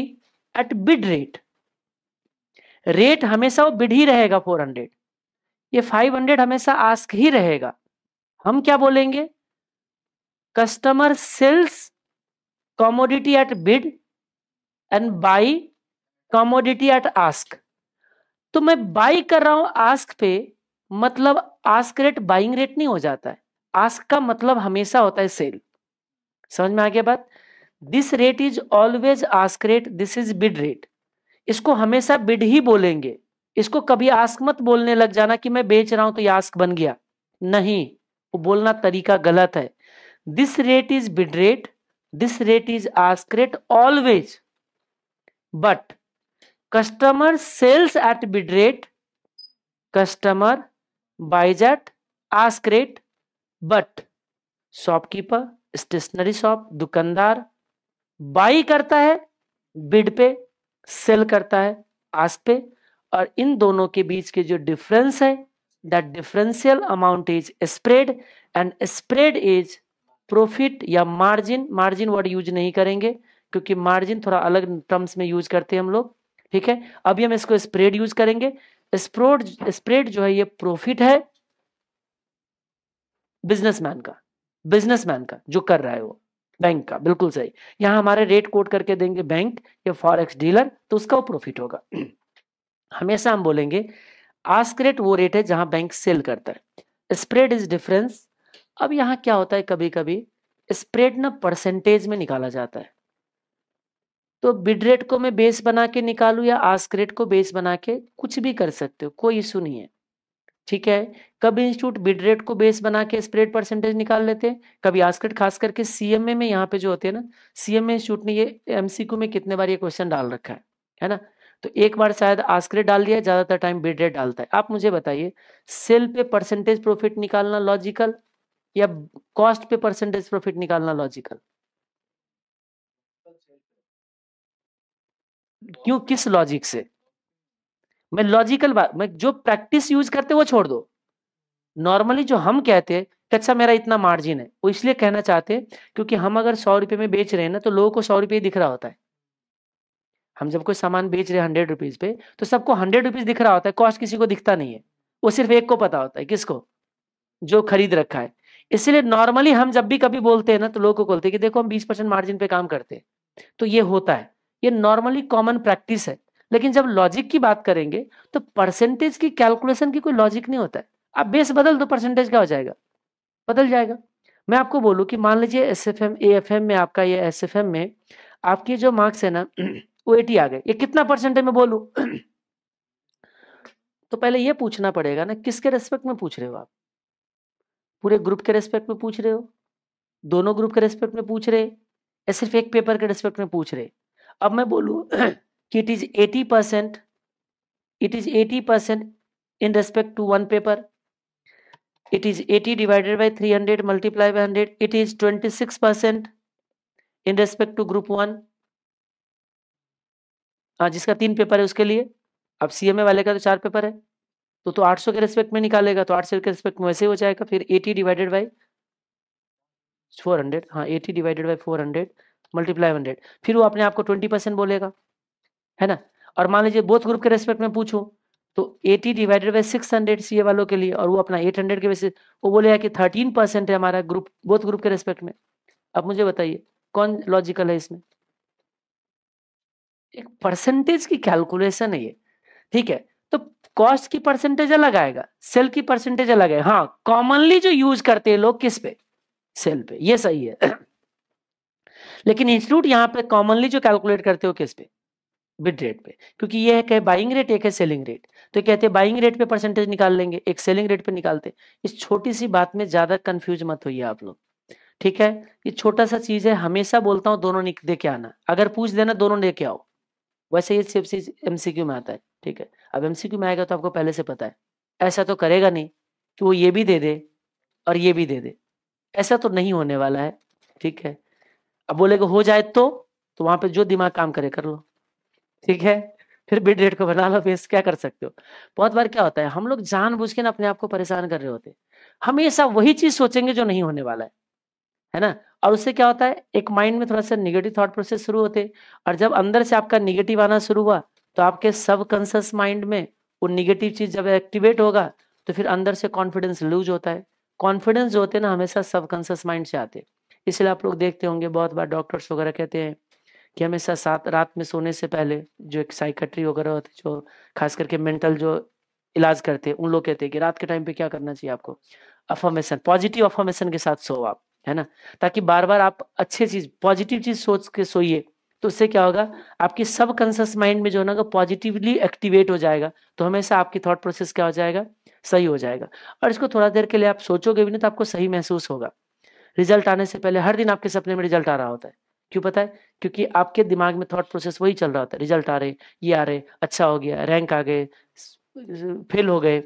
at bid rate rate हमेशा वो बिड ही रहेगा फोर हंड्रेड ये फाइव हंड्रेड हमेशा आस्क ही रहेगा हम क्या बोलेंगे customer sells commodity at bid and buy commodity at ask तो मैं बाई कर रहा हूं आस्क पे मतलब आस्क रेट बाइंग रेट नहीं हो जाता है आस्क का मतलब हमेशा होता है सेल समझ में आ गया बात this rate is always ask rate this is bid rate इसको हमेशा बिड ही बोलेंगे इसको कभी आस्क मत बोलने लग जाना कि मैं बेच रहा हूं तो ये आस्क बन गया नहीं वो बोलना तरीका गलत है this rate is bid rate this rate is ask rate always but customer sells at bid rate customer buys at ask rate but shopkeeper stationery shop दुकानदार बाई करता है बिड पे सेल करता है आस पे और इन दोनों के बीच के जो डिफरेंस है that differential amount is spread and spread is profit या मार्जिन मार्जिन वर्ड यूज नहीं करेंगे क्योंकि मार्जिन थोड़ा अलग टर्म्स में यूज करते हैं हम लोग ठीक है अभी हम इसको स्प्रेड यूज करेंगे स्प्रोड स्प्रेड जो है ये प्रॉफिट है बिजनेसमैन का बिजनेसमैन का जो कर रहा है वो बैंक का बिल्कुल सही यहां हमारे रेट कोट करके देंगे बैंक या फॉरेक्स डीलर तो उसका वो प्रॉफिट होगा हमेशा हम बोलेंगे आस्क रेट वो रेट है जहां बैंक सेल करता है स्प्रेड इज डिफरेंस अब यहां क्या होता है कभी कभी स्प्रेड ना परसेंटेज में निकाला जाता है तो बिडरेट को मैं बेस बना के निकालू या आस्क्रेट को बेस बना के कुछ भी कर सकते हो कोई इशू नहीं है ठीक है कभी इंस्टीट्यूट बिडरेट को बेस बना के स्प्रेड परसेंटेज निकाल लेते हैं कभी आस्क्रेट खास करके सीएमए में यहाँ पे जो होते हैं ना सीएमए इंस्टीट्यूट ने ये एमसीक्यू में कितने बार ये क्वेश्चन डाल रखा है है ना तो एक बार शायद आस्क्रेट डाल दिया ज्यादातर टाइम बिडरेट डालता है आप मुझे बताइए सेल पे परसेंटेज प्रॉफिट निकालना लॉजिकल या कॉस्ट पे परसेंटेज प्रॉफिट निकालना लॉजिकल क्यों किस लॉजिक से मैं लॉजिकल बात मैं जो प्रैक्टिस यूज करते वो छोड़ दो नॉर्मली जो हम कहते हैं अच्छा मेरा इतना मार्जिन है वो इसलिए कहना चाहते हैं क्योंकि हम अगर सौ रुपये में बेच रहे हैं ना तो लोगों को सौ रुपये दिख रहा होता है हम जब कोई सामान बेच रहे हैं हंड्रेड रुपीज पे तो सबको हंड्रेड रुपीज दिख रहा होता है कॉस्ट किसी को दिखता नहीं है वो सिर्फ एक को पता होता है किसको जो खरीद रखा है इसलिए नॉर्मली हम जब भी कभी बोलते हैं ना तो लोगों को बोलते हैं कि देखो हम बीस परसेंट मार्जिन पे काम करते हैं तो ये होता है ये नॉर्मली कॉमन प्रैक्टिस है लेकिन जब लॉजिक की बात करेंगे तो परसेंटेज की कैलकुलेशन की कोई लॉजिक नहीं होता है आप बेस बदल दो परसेंटेज क्या हो जाएगा बदल जाएगा मैं आपको बोलूँ कि मान लीजिए S F M A F M में आपका ये एस एफ एम में आपके जो मार्क्स है ना वो एटी आ गए ये कितना परसेंटेज में बोलूँ तो पहले ये पूछना पड़ेगा ना किसके रेस्पेक्ट में पूछ रहे हो आप पूरे ग्रुप के रेस्पेक्ट में पूछ रहे हो दोनों ग्रुप के रेस्पेक्ट में पूछ रहे या सिर्फ एक पेपर के रेस्पेक्ट में पूछ रहे अब मैं बोलू कि it is eighty percent it is eighty percent in respect to one paper it is 80 divided by 300 multiplied by 100 it is 26 percent in respect to group one हाँ जिसका तीन पेपर है उसके लिए अब सी एम ए वाले का तो चार पेपर है तो तो 800 के रेस्पेक्ट में निकालेगा तो 800 के रेस्पेक्ट में वैसे हो जाएगा फिर 80 डिवाइडेड बाई 400 हाँ 80 डिवाइडेड बाई 400 मल्टीप्लाई हंड्रेड फिर वो अपने आपको ट्वेंटी परसेंट बोलेगा है ना और मान लीजिए बोथ ग्रुप के रेस्पेक्ट में पूछो तो eighty divided by six 600 CA वालों के लिए और वो अपना एट हंड्रेड के वैसे वो बोलेगा कि थर्टीन परसेंट है हमारा ग्रुप बोथ ग्रुप के रेस्पेक्ट में अब मुझे बताइए कौन लॉजिकल है इसमें एक परसेंटेज की कैलकुलेशन है ये ठीक है तो कॉस्ट की परसेंटेज अलग आएगा सेल की परसेंटेज अलग है हाँ कॉमनली जो यूज करते हैं लोग किस पे सेल पे ये सही है लेकिन इंस्टीट्यूट यहाँ पे कॉमनली जो कैलकुलेट करते हो किस पे बिड रेट पे क्योंकि ये है कि बाइंग रेट एक है सेलिंग रेट तो कहते हैं बाइंग रेट पे परसेंटेज निकाल लेंगे एक सेलिंग रेट पे निकालते इस छोटी सी बात में ज्यादा कंफ्यूज मत होइए आप लोग ठीक है ये छोटा सा चीज है हमेशा बोलता हूँ दोनों दे के आना अगर पूछ देना दोनों दे के आओ वैसे ये सिर्फ एमसीक्यू में आता है ठीक है अब एमसीक्यू में आएगा तो आपको पहले से पता है ऐसा तो करेगा नहीं कि वो ये भी दे दे और ये भी दे दे ऐसा तो नहीं होने वाला है ठीक है अब बोलेगा हो जाए तो तो वहां पे जो दिमाग काम करे कर लो ठीक है फिर बिड रेट को बना लो फेस क्या कर सकते हो बहुत बार क्या होता है हम लोग जानबूझ के ना अपने आप को परेशान कर रहे होते हमेशा वही चीज सोचेंगे जो नहीं होने वाला है है ना और उससे क्या होता है एक माइंड में थोड़ा सा निगेटिव थॉट प्रोसेस शुरू होते और जब अंदर से आपका निगेटिव आना शुरू हुआ तो आपके सब कॉन्सियस माइंड में वो निगेटिव चीज जब एक्टिवेट होगा तो फिर अंदर से कॉन्फिडेंस लूज होता है कॉन्फिडेंस जो होते हैं ना हमेशा सब माइंड से आते हैं इसलिए आप लोग देखते होंगे बहुत बार डॉक्टर्स वगैरह कहते हैं कि हमेशा सात रात में सोने से पहले जो एक साइकट्री वगैरह होते जो खास करके मेंटल जो इलाज करते हैं उन लोग कहते हैं कि रात के टाइम पे क्या करना चाहिए आपको अफॉर्मेशन पॉजिटिव अफॉर्मेशन के साथ सो आप है ना ताकि बार बार आप अच्छे चीज पॉजिटिव चीज सोच के सोइए तो उससे क्या होगा आपकी सब कॉन्शियस माइंड में जो ना पॉजिटिवली एक्टिवेट हो जाएगा तो हमेशा आपकी थॉट प्रोसेस क्या हो जाएगा सही हो जाएगा और इसको थोड़ा देर के लिए आप सोचोगे भी ना तो आपको सही महसूस होगा रिजल्ट आने से पहले हर दिन आपके सपने में रिजल्ट आ रहा होता है क्यों पता है क्योंकि आपके दिमाग में थॉट प्रोसेस वही चल रहा होता है रिजल्ट आ रहे ये आ रहे अच्छा हो गया रैंक आ गए फेल हो गए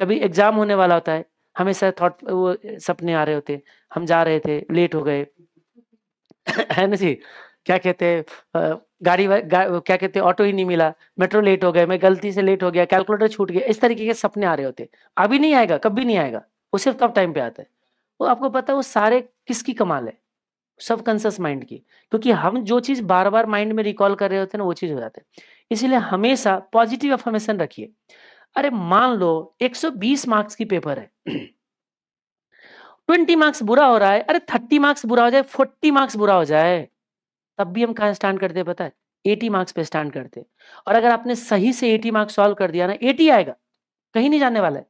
कभी एग्जाम होने वाला होता है हमेशा थॉट वो सपने आ रहे होते हम जा रहे थे लेट हो गए है ना जी क्या कहते हैं गाड़ी गा, क्या कहते हैं ऑटो ही नहीं मिला मेट्रो लेट हो गए मैं गलती से लेट हो गया कैलकुलेटर छूट गया इस तरीके के सपने आ रहे होते अभी नहीं आएगा कभी नहीं आएगा वो सिर्फ तब टाइम पे आता है वो आपको पता है वो सारे किसकी कमाल है सब कॉन्शियस माइंड की क्योंकि हम जो चीज़ बार बार माइंड में रिकॉल कर रहे होते हैं ना वो चीज़ हो जाते हैं इसीलिए हमेशा पॉजिटिव अफॉर्मेशन रखिए अरे मान लो 120 मार्क्स की पेपर है 20 मार्क्स बुरा हो रहा है अरे 30 मार्क्स बुरा हो जाए 40 मार्क्स बुरा हो जाए तब भी हम कहा स्टैंड करते पता है 80 मार्क्स पे स्टैंड करते और अगर आपने सही से 80 मार्क्स सॉल्व कर दिया ना 80 आएगा कहीं नहीं जाने वाला है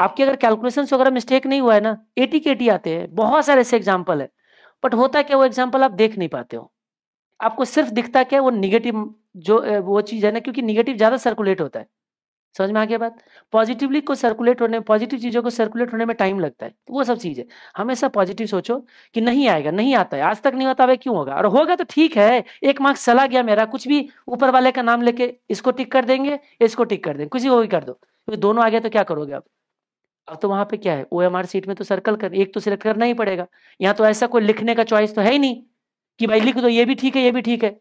आपके अगर कैलकुलेशन वगैरह मिस्टेक नहीं हुआ है ना एटी के एटी आते हैं बहुत सारे ऐसे एग्जाम्पल है बट होता क्या वो एग्जाम्पल आप देख नहीं पाते हो आपको सिर्फ दिखता क्या वो निगेटिव जो वो चीज़ है ना क्योंकि निगेटिव ज़्यादा सर्कुलेट होता है समझ में आ गया बात पॉजिटिवली को सर्कुलेट होने पॉजिटिव चीज़ों को सर्कुलेट होने में टाइम लगता है वो सब चीज़ है हमेशा पॉजिटिव सोचो कि नहीं आएगा नहीं आता है आज तक नहीं होता है क्यों होगा और होगा तो ठीक है एक मार्क्स चला गया मेरा कुछ भी ऊपर वाले का नाम लेके इसको टिक कर देंगे इसको टिक कर देंगे कुछ भी वो भी कर दो दोनों आ गया तो क्या करोगे आप अब तो वहां पे क्या है ओ एम आर सीट में तो सर्कल कर एक तो सिलेक्ट करना ही पड़ेगा यहाँ तो ऐसा कोई लिखने का चॉइस तो है ही नहीं कि भाई लिख दो ये भी ठीक है ये भी ठीक है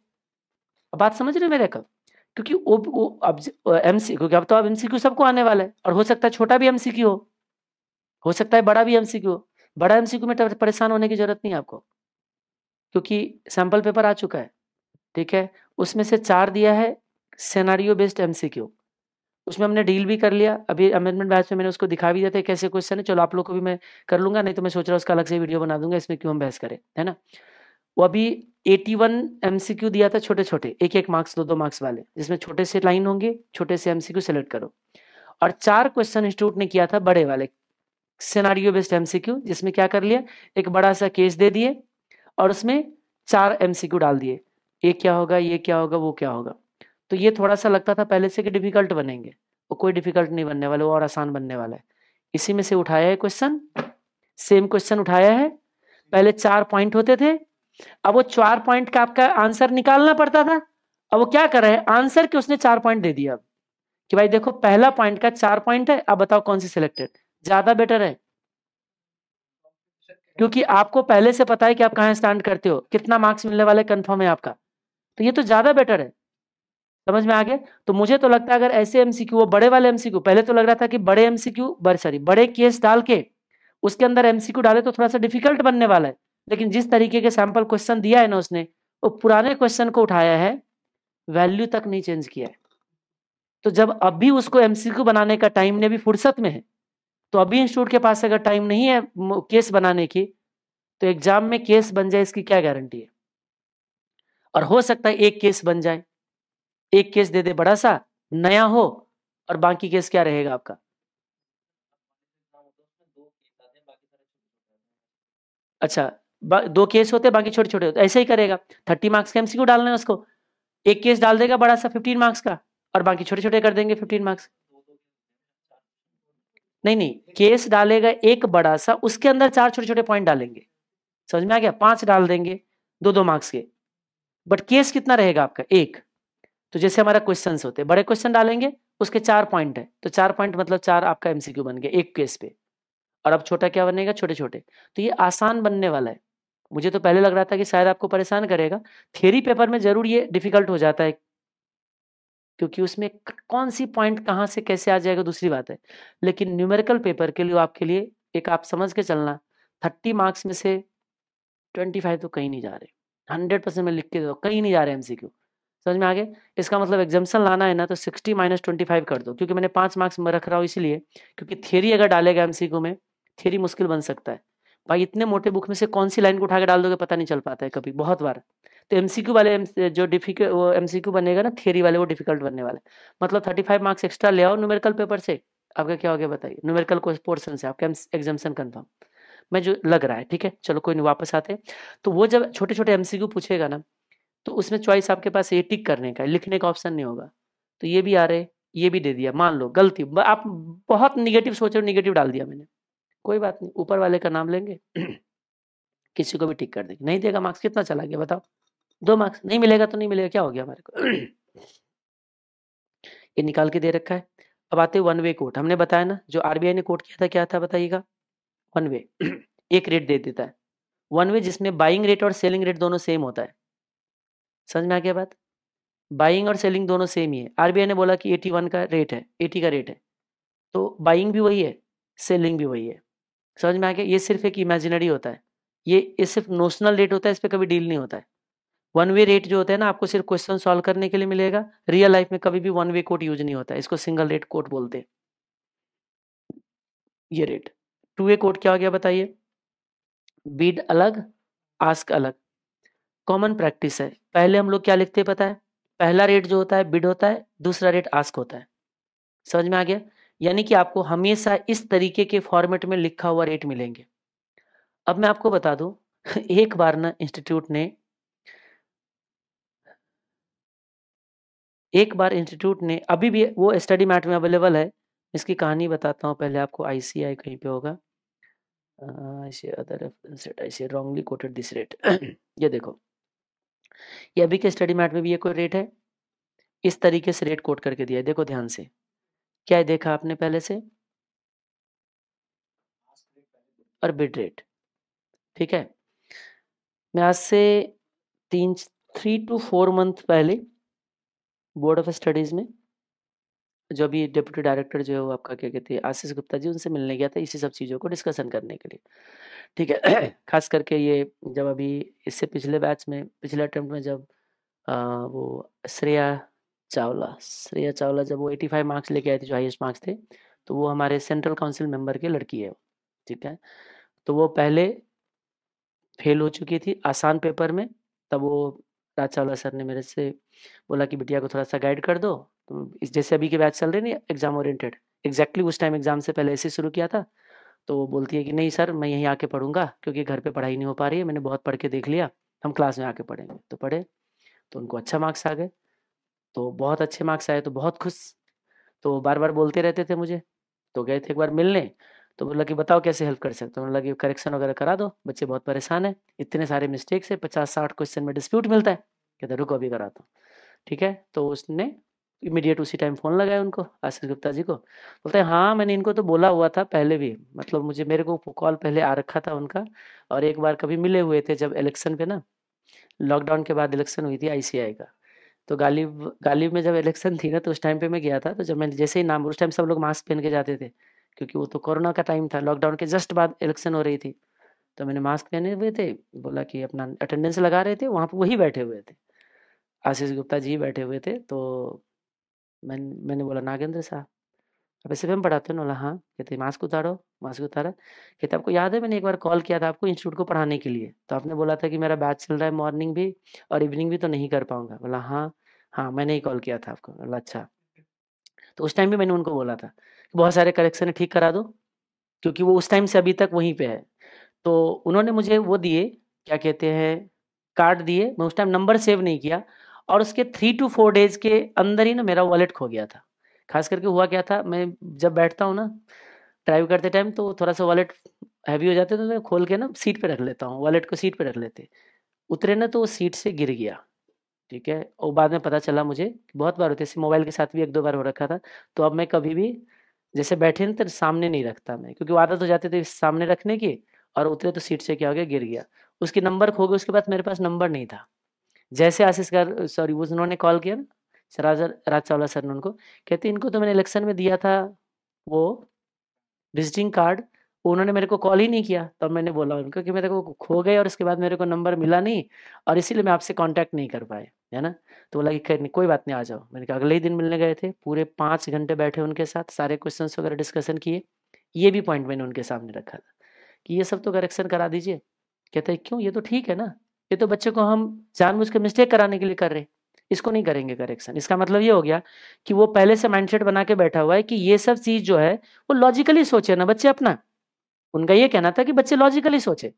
बात समझ रहे मेरे का क्योंकि वो, वो अब एम सी क्योंकि अब तो अब एम सी क्यू सबको आने वाला है और हो सकता है छोटा भी एम सी क्यू हो हो सकता है बड़ा भी एम सी क्यू हो बड़ा एम सी क्यू में परेशान होने की जरूरत नहीं आपको क्योंकि सैंपल पेपर आ चुका है ठीक है उसमें से चार दिया है scenario based M C Q उसमें हमने डील भी कर लिया अभी अमेंडमेंट बैच में मैंने उसको दिखा भी दिया था कैसे क्वेश्चन है चलो आप लोग को भी मैं कर लूंगा नहीं तो मैं सोच रहा हूँ उसका अलग से वीडियो बना दूंगा इसमें क्यों हम बहस करें है ना वो अभी 81 वन एमसीक्यू दिया था छोटे छोटे एक एक मार्क्स दो दो मार्क्स वाले जिसमें छोटे से लाइन होंगे छोटे से एमसीक्यू सेलेक्ट करो और चार क्वेश्चन इंस्टीट्यूट ने किया था बड़े वाले सिनारियो बेस्ड एमसीक्यू जिसमें क्या कर लिया एक बड़ा सा केस दे दिए और उसमें चार एमसीक्यू डाल दिए ये क्या होगा ये क्या होगा वो क्या होगा तो ये थोड़ा सा लगता था पहले से कि डिफिकल्ट बनेंगे वो कोई डिफिकल्ट नहीं बनने वाला वो और आसान बनने वाला है इसी में से उठाया है क्वेश्चन सेम क्वेश्चन उठाया है पहले चार पॉइंट होते थे अब वो चार पॉइंट का आपका आंसर निकालना पड़ता था अब वो क्या कर रहे हैं आंसर के उसने चार पॉइंट दे दिया अब कि भाई देखो पहला पॉइंट का चार पॉइंट है अब बताओ कौन सी सिलेक्टेड ज्यादा बेटर है क्योंकि आपको पहले से पता है कि आप कहा स्टैंड करते हो कितना मार्क्स मिलने वाले कंफर्म है आपका तो ये तो ज्यादा बेटर है समझ में आ गया तो मुझे तो लगता है अगर ऐसे एमसीक्यू वो बड़े वाले एमसीक्यू पहले तो लग रहा था कि बड़े एमसीक्यू बड़े सॉरी बड़े केस डाल के उसके अंदर एमसीक्यू डाले तो थोड़ा सा डिफिकल्ट बनने वाला है लेकिन जिस तरीके के सैंपल क्वेश्चन दिया है ना उसने वो तो पुराने क्वेश्चन को उठाया है वैल्यू तक नहीं चेंज किया है तो जब अभी उसको एमसीक्यू बनाने का टाइम ने भी फुर्सत में है तो अभी इंस्टीट्यूट के पास अगर टाइम नहीं है केस बनाने की तो एग्जाम में केस बन जाए इसकी क्या गारंटी है और हो सकता है एक केस बन जाए एक केस दे दे बड़ा सा नया हो और बाकी केस क्या रहेगा आपका अच्छा दो केस होते बाकी छोटे छोटे होते ऐसे ही करेगा थर्टी मार्क्स के एमसीक्यू डालना है उसको एक केस डाल देगा बड़ा सा फिफ्टीन मार्क्स का और बाकी छोटे छोटे कर देंगे फिफ्टीन मार्क्स नहीं नहीं केस डालेगा एक बड़ा सा उसके अंदर चार छोटे छोटे पॉइंट डालेंगे समझ में आ गया पांच डाल देंगे दो दो मार्क्स के बट केस कितना रहेगा आपका एक तो जैसे हमारा क्वेश्चन होते हैं बड़े क्वेश्चन डालेंगे उसके चार पॉइंट है तो चार पॉइंट मतलब चार आपका एमसीक्यू बन गया एक केस पे और अब छोटा क्या बनेगा छोटे छोटे तो ये आसान बनने वाला है मुझे तो पहले लग रहा था कि शायद आपको परेशान करेगा थेरी पेपर में जरूर ये डिफिकल्ट हो जाता है क्योंकि उसमें कौन सी पॉइंट कहाँ से कैसे आ जाएगा दूसरी बात है लेकिन न्यूमेरिकल पेपर के लिए आपके लिए एक आप समझ के चलना थर्टी मार्क्स में से ट्वेंटी फाइव तो कहीं नहीं जा रहे हंड्रेड परसेंट में लिख के दो कहीं नहीं जा रहे एमसीक्यू समझ में आ गए इसका मतलब एग्जामेशन लाना है ना तो सिक्सटी माइनस ट्वेंटी फाइव कर दो क्योंकि मैंने पाँच मार्क्स में रख रहा हूँ इसलिए क्योंकि थेरी अगर डालेगा एमसीक्यू में थेरी मुश्किल बन सकता है भाई इतने मोटे बुक में से कौन सी लाइन को उठा के डाल दोगे पता नहीं चल पाता है कभी बहुत बार तो एमसीक्यू वाले जो डिफिकल्ट वो एमसीक्यू बनेगा ना थियरी वाले वो डिफिकल्ट बनने वाले मतलब थर्टी फाइव मार्क्स एक्स्ट्रा ले आओ न्यूमेरिकल पेपर से आपका क्या हो गया बताइए न्यूमेरिकल पोर्सन से आपका एग्जामेशन कन्फर्म मैं जो लग रहा है ठीक है चलो कोई नहीं वापस आते तो वो जब छोटे छोटे एमसीक्यू पूछेगा ना तो उसमें चॉइस आपके पास ये टिक करने का है लिखने का ऑप्शन नहीं होगा तो ये भी आ रहे ये भी दे दिया मान लो गलती आप बहुत निगेटिव सोच रहे निगेटिव डाल दिया मैंने कोई बात नहीं ऊपर वाले का नाम लेंगे किसी को भी टिक कर देंगे नहीं देगा मार्क्स कितना चला गया बताओ दो मार्क्स नहीं मिलेगा तो नहीं मिलेगा क्या हो गया हमारे को ये निकाल के दे रखा है अब आते वन वे कोर्ट हमने बताया ना जो आरबीआई ने कोर्ट किया था क्या था बताइएगा वन वे एक रेट दे देता है वन वे जिसमें बाइंग रेट और सेलिंग रेट दोनों सेम होता है समझ में आ गया बात बाइंग और सेलिंग दोनों सेम ही है आरबीआई ने बोला कि एटी वन का रेट है एटी का रेट है तो बाइंग भी वही है सेलिंग भी वही है समझ में आ गया ये सिर्फ एक इमेजिनरी होता है ये ये सिर्फ नोशनल रेट होता है इस पर कभी डील नहीं होता है वन वे रेट जो होता है ना आपको सिर्फ क्वेश्चन सॉल्व करने के लिए मिलेगा रियल लाइफ में कभी भी वन वे कोट यूज नहीं होता है इसको सिंगल रेट कोट बोलते हैं ये रेट टू वे कोट क्या हो गया बताइए बीड अलग आस्क अलग कॉमन प्रैक्टिस है पहले हम लोग क्या लिखते हैं पता है पहला रेट जो होता है बिड होता है दूसरा रेट आस्क होता है समझ में आ गया यानी कि आपको हमेशा इस तरीके के फॉर्मेट में लिखा हुआ रेट मिलेंगे अब मैं आपको बता दूं एक बार ना इंस्टीट्यूट ने एक बार इंस्टीट्यूट ने अभी भी वो स्टडी मैट में अवेलेबल है इसकी कहानी बताता हूँ पहले आपको आईसीआई कहीं पे होगा I C other I C wrongly quoted this rate ये देखो ये अभी के स्टडी मैट में भी ये कोई रेट है इस तरीके से रेट कोट करके दिया है देखो ध्यान से क्या है देखा आपने पहले से और बिड रेट ठीक है मैं आज से तीन थ्री टू फोर मंथ पहले बोर्ड ऑफ स्टडीज में जो अभी डिप्टी डायरेक्टर जो है वो आपका क्या कहते हैं आशीष गुप्ता जी उनसे मिलने गया था इसी सब चीज़ों को डिस्कशन करने के लिए ठीक है खास करके ये जब अभी इससे पिछले बैच में पिछले अटेम्प्ट में जब आ, वो श्रेया चावला श्रेया चावला जब वो एटी फाइव मार्क्स लेके आए थे जो हाइस्ट मार्क्स थे तो वो हमारे सेंट्रल काउंसिल मेंबर की लड़की है ठीक है तो वो पहले फेल हो चुकी थी आसान पेपर में तब वो राज चावला सर ने मेरे से बोला कि बिटिया को थोड़ा सा गाइड कर दो तो इस जैसे अभी के बैच चल रहे नहीं एग्जाम ओरिएंटेड एग्जैक्टली उस टाइम एग्जाम से पहले ऐसे शुरू किया था तो वो बोलती है कि नहीं सर मैं यहीं आके पढ़ूंगा क्योंकि घर पे पढ़ाई नहीं हो पा रही है मैंने बहुत पढ़ के देख लिया हम क्लास में आके पढ़ेंगे तो पढ़े तो उनको अच्छा मार्क्स आ गए तो बहुत अच्छे मार्क्स आए तो बहुत खुश तो बार बार बोलते रहते थे मुझे तो गए थे एक बार मिलने तो बोला कि बताओ कैसे हेल्प कर सकते हो तो लगे करेक्शन वगैरह करा दो बच्चे बहुत परेशान है इतने सारे मिस्टेक्स है पचास साठ क्वेश्चन में डिस्प्यूट मिलता है कहते रुको अभी कराता हूँ ठीक है तो उसने इमीडिएट उसी टाइम फ़ोन लगाया उनको आशीष गुप्ता जी को बोलते हैं हाँ मैंने इनको तो बोला हुआ था पहले भी मतलब मुझे मेरे को कॉल पहले आ रखा था उनका और एक बार कभी मिले हुए थे जब इलेक्शन पे ना लॉकडाउन के बाद इलेक्शन हुई थी आईसीआई का तो गालिब गालिब में जब इलेक्शन थी ना तो उस टाइम पे मैं गया था तो जब मैंने जैसे ही नाम उस टाइम सब लोग मास्क पहन के जाते थे क्योंकि वो तो कोरोना का टाइम था लॉकडाउन के जस्ट बाद इलेक्शन हो रही थी तो मैंने मास्क पहने हुए थे बोला कि अपना अटेंडेंस लगा रहे थे वहाँ पर वही बैठे हुए थे आशीष गुप्ता जी बैठे हुए थे तो मैं मैंने बोला नागेंद्र साहब, आप एसएफए में पढ़ाते हो? उन्होंने बोला हाँ। कहते मास्क उतारो, मास्क उतारा। कहते आपको याद है मैंने एक बार कॉल किया था आपको इंस्टीट्यूट को पढ़ाने के लिए, तो आपने बोला था कि मेरा बैच चल रहा है मॉर्निंग भी और इवनिंग भी तो नहीं कर पाऊंगा बोला हाँ, हाँ मैंने ही कॉल किया था आपको। बोला अच्छा। तो उस टाइम भी मैंने उनको बोला था कि बहुत सारे करेक्शन ठीक करा दो, क्योंकि वो उस टाइम से अभी तक वहीं पे है। तो उन्होंने मुझे वो दिए, क्या कहते हैं कार्ड दिए, मैं उस टाइम नंबर सेव नहीं किया और उसके थ्री टू फोर डेज के अंदर ही ना मेरा वॉलेट खो गया था खास करके हुआ क्या था मैं जब बैठता हूँ ना ड्राइव करते टाइम तो थोड़ा सा वॉलेट हैवी हो जाते तो मैं खोल के ना सीट पे रख लेता हूँ वॉलेट को सीट पे रख लेते उतरे ना तो वो सीट से गिर गया ठीक है और बाद में पता चला मुझे बहुत बार होते मोबाइल के साथ भी एक दो बार हो रखा था तो अब मैं कभी भी जैसे बैठे ना तो सामने नहीं रखता मैं क्योंकि आदत हो जाती थी सामने रखने की और उतरे तो सीट से क्या हो गया गिर गया उसकी नंबर खो गया उसके बाद मेरे पास नंबर नहीं था जैसे आशीष गार सॉरी वो उन्होंने कॉल किया ना सराज राज चावला सर ने उनको कहते इनको तो मैंने इलेक्शन में दिया था वो विजिटिंग कार्ड उन्होंने मेरे को कॉल ही नहीं किया तब तो मैंने बोला उनको कि मेरे को खो गए और उसके बाद मेरे को नंबर मिला नहीं और इसीलिए मैं आपसे कांटेक्ट नहीं कर पाए है ना तो बोला कि खैर कोई बात नहीं आ जाओ मैंने कहा अगले ही दिन मिलने गए थे पूरे पाँच घंटे बैठे उनके साथ सारे क्वेश्चन वगैरह डिस्कशन किए ये भी पॉइंट मैंने उनके सामने रखा था कि ये सब तो करेक्शन करा दीजिए कहते हैं क्यों ये तो ठीक है ना ये तो बच्चे को हम जानबूझ के मिस्टेक कराने के लिए कर रहे इसको नहीं करेंगे करेक्शन इसका मतलब ये हो गया कि वो पहले से माइंडसेट बना के बैठा हुआ है कि ये सब चीज जो है वो लॉजिकली सोचे ना बच्चे अपना उनका ये कहना था कि बच्चे लॉजिकली सोचे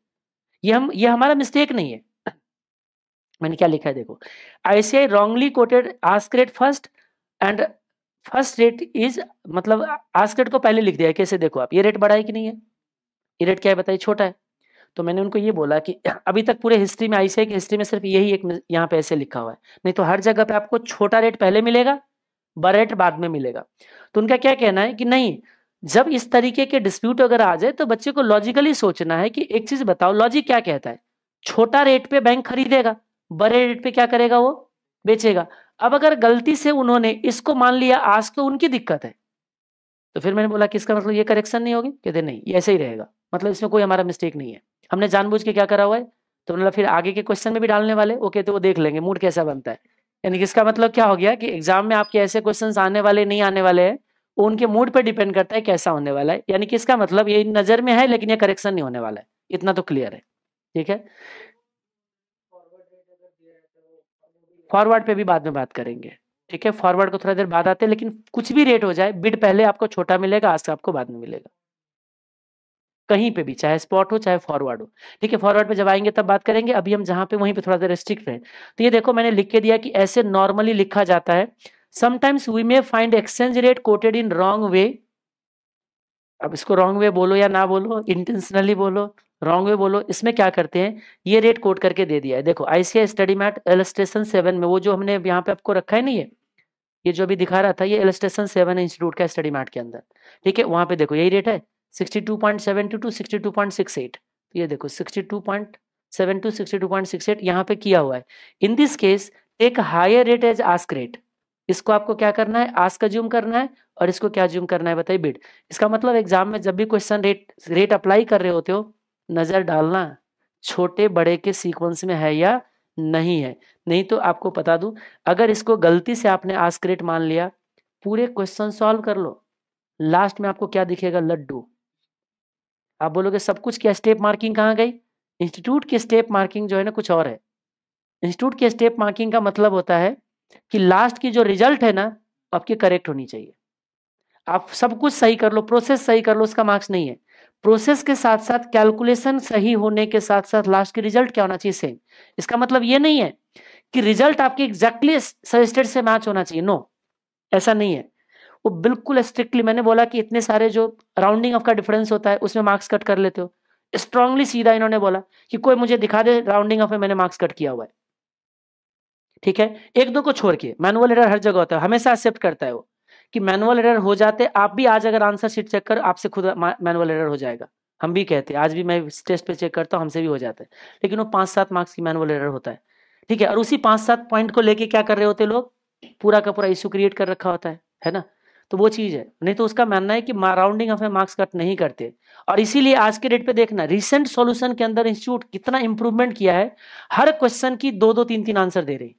ये हम ये हमारा मिस्टेक नहीं है मैंने क्या लिखा है देखो ICI wrongly quoted ask rate first and first rate is मतलब आस्क्रेट को पहले लिख दिया कैसे देखो आप ये रेट बढ़ा है कि नहीं है ये रेट क्या है बताइए छोटा है तो मैंने उनको ये बोला कि अभी तक पूरे हिस्ट्री में आईसीआई की हिस्ट्री में सिर्फ यही एक यहाँ पे ऐसे लिखा हुआ है नहीं तो हर जगह पे आपको छोटा रेट पहले मिलेगा बड़ा रेट बाद में मिलेगा तो उनका क्या कहना है कि नहीं जब इस तरीके के डिस्प्यूट अगर आ जाए तो बच्चे को लॉजिकली सोचना है कि एक चीज बताओ लॉजिक क्या कहता है छोटा रेट पे बैंक खरीदेगा बड़े रेट पे क्या करेगा वो बेचेगा अब अगर गलती से उन्होंने इसको मान लिया आज तो उनकी दिक्कत है तो फिर मैंने बोला कि इसका मतलब ये करेक्शन नहीं होगी कहते नहीं ये ऐसे ही रहेगा मतलब इसमें कोई हमारा मिस्टेक नहीं है हमने जानबूझ के क्या करा हुआ है तो मतलब फिर आगे के क्वेश्चन में भी डालने वाले ओके तो वो देख लेंगे मूड कैसा बनता है यानी कि इसका मतलब क्या हो गया कि एग्जाम में आपके ऐसे क्वेश्चन आने वाले नहीं आने वाले हैं वो उनके मूड पर डिपेंड करता है कैसा होने वाला है यानी कि इसका मतलब ये नज़र में है लेकिन ये करेक्शन नहीं होने वाला है इतना तो क्लियर है ठीक है फॉरवर्ड पे भी बाद में बात करेंगे ठीक है फॉरवर्ड को थोड़ा देर बाद आते हैं लेकिन कुछ भी रेट हो जाए बिड पहले आपको छोटा मिलेगा आज तो आपको बाद में मिलेगा कहीं पे भी चाहे स्पॉट हो चाहे फॉरवर्ड हो ठीक है फॉरवर्ड पे जब आएंगे तब बात करेंगे अभी हम जहां पे वहीं पे थोड़ा सा रेस्ट्रिक्ट रहे तो ये देखो मैंने लिख के दिया कि ऐसे नॉर्मली लिखा जाता है sometimes we may find exchange rate quoted in wrong way अब इसको रॉन्ग वे बोलो या ना बोलो इंटेंशनली बोलो रॉन्ग वे बोलो इसमें क्या करते हैं ये रेट कोट करके दे दिया है देखो ICI study mat illustration seven में वो जो हमने यहाँ पे आपको रखा है नहीं ये ये जो अभी दिखा रहा था ये एलस्टेशन सेवन इंस्टीट्यूट का स्टडी मैट के अंदर ठीक है वहां पे देखो यही रेट है 62.72 टू 62.68 तो ये देखो 62.72 टू 62.68 यहाँ पे किया हुआ है इन दिस केस एक higher rate as ask rate इसको आपको क्या करना है आस्क का जूम करना है और इसको क्या जूम करना है बताइए बिड इसका मतलब एग्जाम में जब भी क्वेश्चन रेट रेट अप्लाई कर रहे होते हो नजर डालना छोटे बड़े के सीक्वेंस में है या नहीं है नहीं तो आपको बता दूं अगर इसको गलती से आपने आस्क रेट मान लिया पूरे क्वेश्चन सॉल्व कर लो लास्ट में आपको क्या दिखेगा लड्डू आप बोलोगे सब कुछ क्या स्टेप मार्किंग कहाँ गई इंस्टीट्यूट की स्टेप मार्किंग जो है ना कुछ और है इंस्टीट्यूट की स्टेप मार्किंग का मतलब होता है कि लास्ट की जो रिजल्ट है ना आपकी करेक्ट होनी चाहिए आप सब कुछ सही कर लो प्रोसेस सही कर लो उसका मार्क्स नहीं है प्रोसेस के साथ साथ कैलकुलेशन सही होने के साथ साथ लास्ट के रिजल्ट क्या होना चाहिए सेम इसका मतलब ये नहीं है कि रिजल्ट आपके एग्जैक्टली सजेस्टेड से मैच होना चाहिए नो ऐसा नहीं है वो बिल्कुल स्ट्रिक्टली मैंने बोला कि इतने सारे जो राउंडिंग ऑफ का डिफरेंस होता है उसमें मार्क्स कट कर लेते हो स्ट्रांगली सीधा इन्होंने बोला कि कोई मुझे दिखा दे राउंडिंग ऑफ में मैंने मार्क्स कट किया हुआ है ठीक है एक दो को छोड़ के मैनुअल एरर हर जगह होता है हमेशा एक्सेप्ट करता है वो कि मैनुअल एरर हो जाते आप भी आज अगर आंसर शीट चेक कर आपसे खुद मैनुअल एरर हो जाएगा हम भी कहते हैं आज भी मैं स्टेज पे चेक करता हूँ हमसे भी हो जाता है लेकिन वो पांच सात मार्क्स की मैनुअल एरर होता है ठीक है और उसी पांच सात पॉइंट को लेके क्या कर रहे होते लोग पूरा का पूरा इश्यू क्रिएट कर रखा होता है है ना तो वो चीज़ है नहीं तो उसका मानना है कि राउंडिंग ऑफ मार्क्स कट नहीं करते और इसीलिए आज के डेट पे देखना रिसेंट सॉल्यूशन के अंदर इंस्टीट्यूट कितना इंप्रूवमेंट किया है हर क्वेश्चन की दो दो तीन तीन आंसर दे रही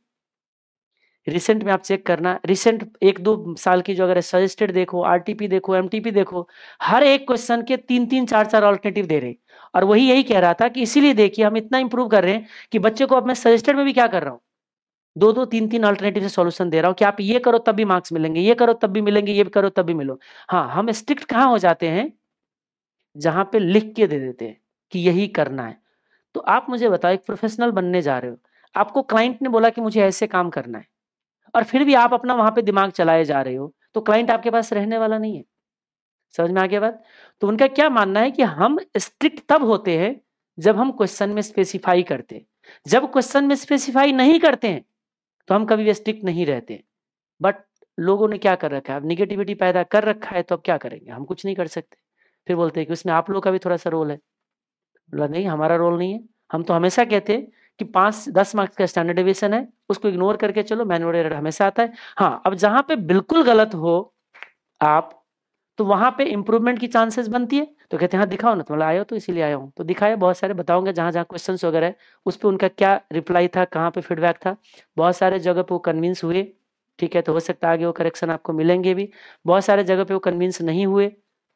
रिसेंट में आप चेक करना रिसेंट एक दो साल की जो अगर सजेस्टेड देखो आरटीपी देखो एमटीपी देखो हर एक क्वेश्चन के तीन तीन चार चार ऑल्टरनेटिव दे रहे और वही यही कह रहा था कि इसीलिए देखिए हम इतना इंप्रूव कर रहे हैं कि बच्चे को अब मैं सजेस्टेड में भी क्या कर रहा हूँ दो दो तीन तीन अल्टरनेटिव से सॉल्यूशन दे रहा हूँ कि आप ये करो तब भी मार्क्स मिलेंगे ये करो तब भी मिलेंगे ये करो तब भी मिलो हाँ हम स्ट्रिक्ट कहाँ हो जाते हैं जहाँ पे लिख के दे देते हैं कि यही करना है तो आप मुझे बताओ एक प्रोफेशनल बनने जा रहे हो आपको क्लाइंट ने बोला कि मुझे ऐसे काम करना है और फिर भी आप अपना वहां पे दिमाग चलाए जा रहे हो तो क्लाइंट आपके पास रहने वाला नहीं है समझ में आ गया बात तो उनका क्या मानना है कि हम स्ट्रिक्ट तब होते हैं जब हम क्वेश्चन में स्पेसिफाई करते हैं जब क्वेश्चन में स्पेसिफाई नहीं करते हैं तो हम कभी भी स्ट्रिक्ट नहीं रहते बट लोगों ने क्या कर रखा है अब निगेटिविटी पैदा कर रखा है तो अब क्या करेंगे हम कुछ नहीं कर सकते फिर बोलते हैं कि उसमें आप लोगों का भी थोड़ा सा रोल है बोला नहीं हमारा रोल नहीं है हम तो हमेशा कहते हैं कि पांच दस मार्क्स का स्टैंडर्ड डिविशन है उसको इग्नोर करके चलो मैनुअल एरर हमेशा आता है हाँ अब जहां पे बिल्कुल गलत हो आप तो वहां पे इंप्रूवमेंट की चांसेस बनती है तो कहते हैं हाँ, दिखाओ ना तुम्हारा आयो तो इसीलिए आया हूँ तो दिखाया बहुत सारे बताऊंगे जहां जहाँ क्वेश्चन वगैरह है उस पर उनका क्या रिप्लाई था कहाँ पे फीडबैक था बहुत सारे जगह पे वो कन्विंस हुए ठीक है तो हो सकता है आगे वो करेक्शन आपको मिलेंगे भी बहुत सारे जगह पे वो कन्विंस नहीं हुए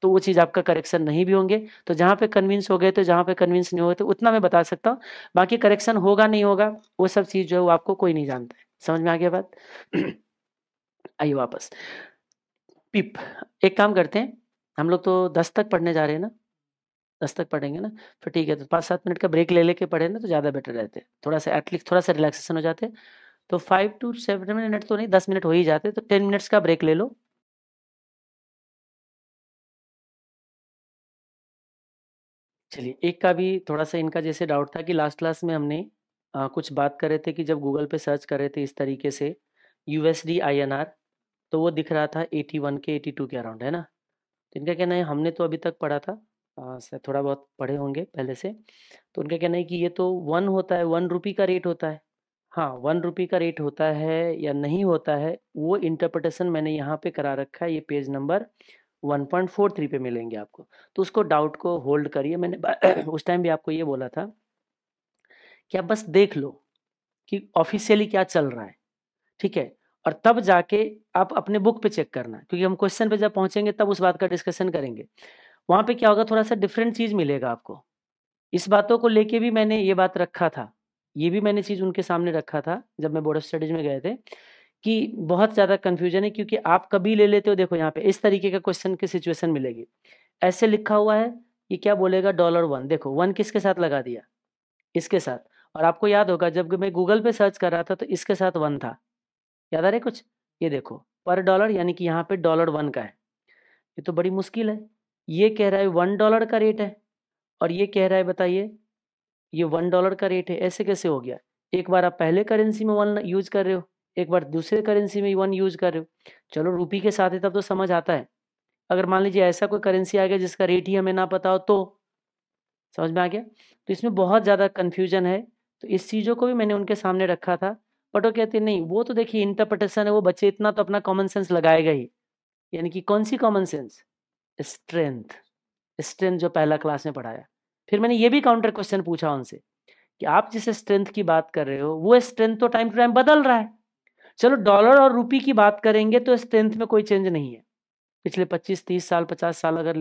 तो वो चीज़ आपका करेक्शन नहीं भी होंगे तो जहां पे कन्विंस हो गए तो जहां पे कन्विंस नहीं हो गए तो उतना मैं बता सकता हूँ बाकी करेक्शन होगा नहीं होगा वो सब चीज़ जो है वो आपको कोई नहीं जानता समझ में आ गया बात आइए वापस पिप एक काम करते हैं हम लोग तो दस तक पढ़ने जा रहे हैं ना दस तक पढ़ेंगे ना तो ठीक है तो पाँच सात मिनट का ब्रेक ले लेके पढ़े ना तो ज़्यादा बेटर रहते हैं थोड़ा सा एटलीस्ट थोड़ा सा रिलैक्सेशन हो जाते तो फाइव टू सेवन मिनट तो नहीं दस मिनट हो ही जाते तो टेन मिनट्स का ब्रेक ले लो चलिए एक का भी थोड़ा सा इनका जैसे डाउट था कि लास्ट क्लास में हमने आ, कुछ बात कर रहे थे कि जब गूगल पे सर्च कर रहे थे इस तरीके से U S I N R तो वो दिख रहा था 81 के 82 के अराउंड है ना तो इनका कहना है हमने तो अभी तक पढ़ा था आ, थोड़ा बहुत पढ़े होंगे पहले से तो उनका कहना है कि ये तो वन होता है वन रुपी का रेट होता है हाँ वन रुपी का रेट होता है या नहीं होता है वो इंटरप्रटेशन मैंने यहाँ पे करा रखा है ये पेज नंबर 1.43 पे मिलेंगे आपको तो उसको डाउट को होल्ड करिए मैंने उस टाइम भी आपको ये बोला था कि आप बस देख लो कि ऑफिशियली क्या चल रहा है ठीक है और तब जाके आप अपने बुक पे चेक करना क्योंकि हम क्वेश्चन पे जब पहुंचेंगे तब उस बात का डिस्कशन करेंगे वहां पे क्या होगा थोड़ा सा डिफरेंट चीज़ मिलेगा आपको इस बातों को लेके भी मैंने ये बात रखा था ये भी मैंने चीज़ उनके सामने रखा था जब मैं बोर्ड ऑफ स्टडीज़ में गए थे कि बहुत ज़्यादा कन्फ्यूजन है क्योंकि आप कभी ले लेते हो देखो यहाँ पे इस तरीके का क्वेश्चन की सिचुएशन मिलेगी ऐसे लिखा हुआ है कि क्या बोलेगा डॉलर वन देखो वन किसके साथ लगा दिया इसके साथ और आपको याद होगा जब मैं गूगल पे सर्च कर रहा था तो इसके साथ वन था याद आ रहा है कुछ ये देखो पर डॉलर यानी कि यहाँ पे डॉलर वन का है ये तो बड़ी मुश्किल है ये कह रहा है वन डॉलर का रेट है और ये कह रहा है बताइए ये वन डॉलर का रेट है ऐसे कैसे हो गया एक बार आप पहले करेंसी में वन यूज कर रहे हो एक बार दूसरे करेंसी में वन यूज कर रहे हो चलो रूपी के साथ है तब तो समझ आता है अगर मान लीजिए ऐसा कोई करेंसी आ गया जिसका रेट ही हमें ना पता हो तो समझ में आ गया तो इसमें बहुत ज़्यादा कन्फ्यूजन है तो इस चीज़ों को भी मैंने उनके सामने रखा था बट वो कहते नहीं वो तो देखिए इंटरप्रटेशन है वो बच्चे इतना तो अपना कॉमन सेंस लगाएगा ही यानी कि कौन सी कॉमन सेंस स्ट्रेंथ स्ट्रेंथ जो पहला क्लास में पढ़ाया फिर मैंने ये भी काउंटर क्वेश्चन पूछा उनसे कि आप जिस स्ट्रेंथ की बात कर रहे हो वो स्ट्रेंथ तो टाइम टू टाइम बदल रहा है चलो डॉलर और रूपी की बात करेंगे तो स्ट्रेंथ में कोई चेंज नहीं है पिछले 25 30 साल 50 साल अगर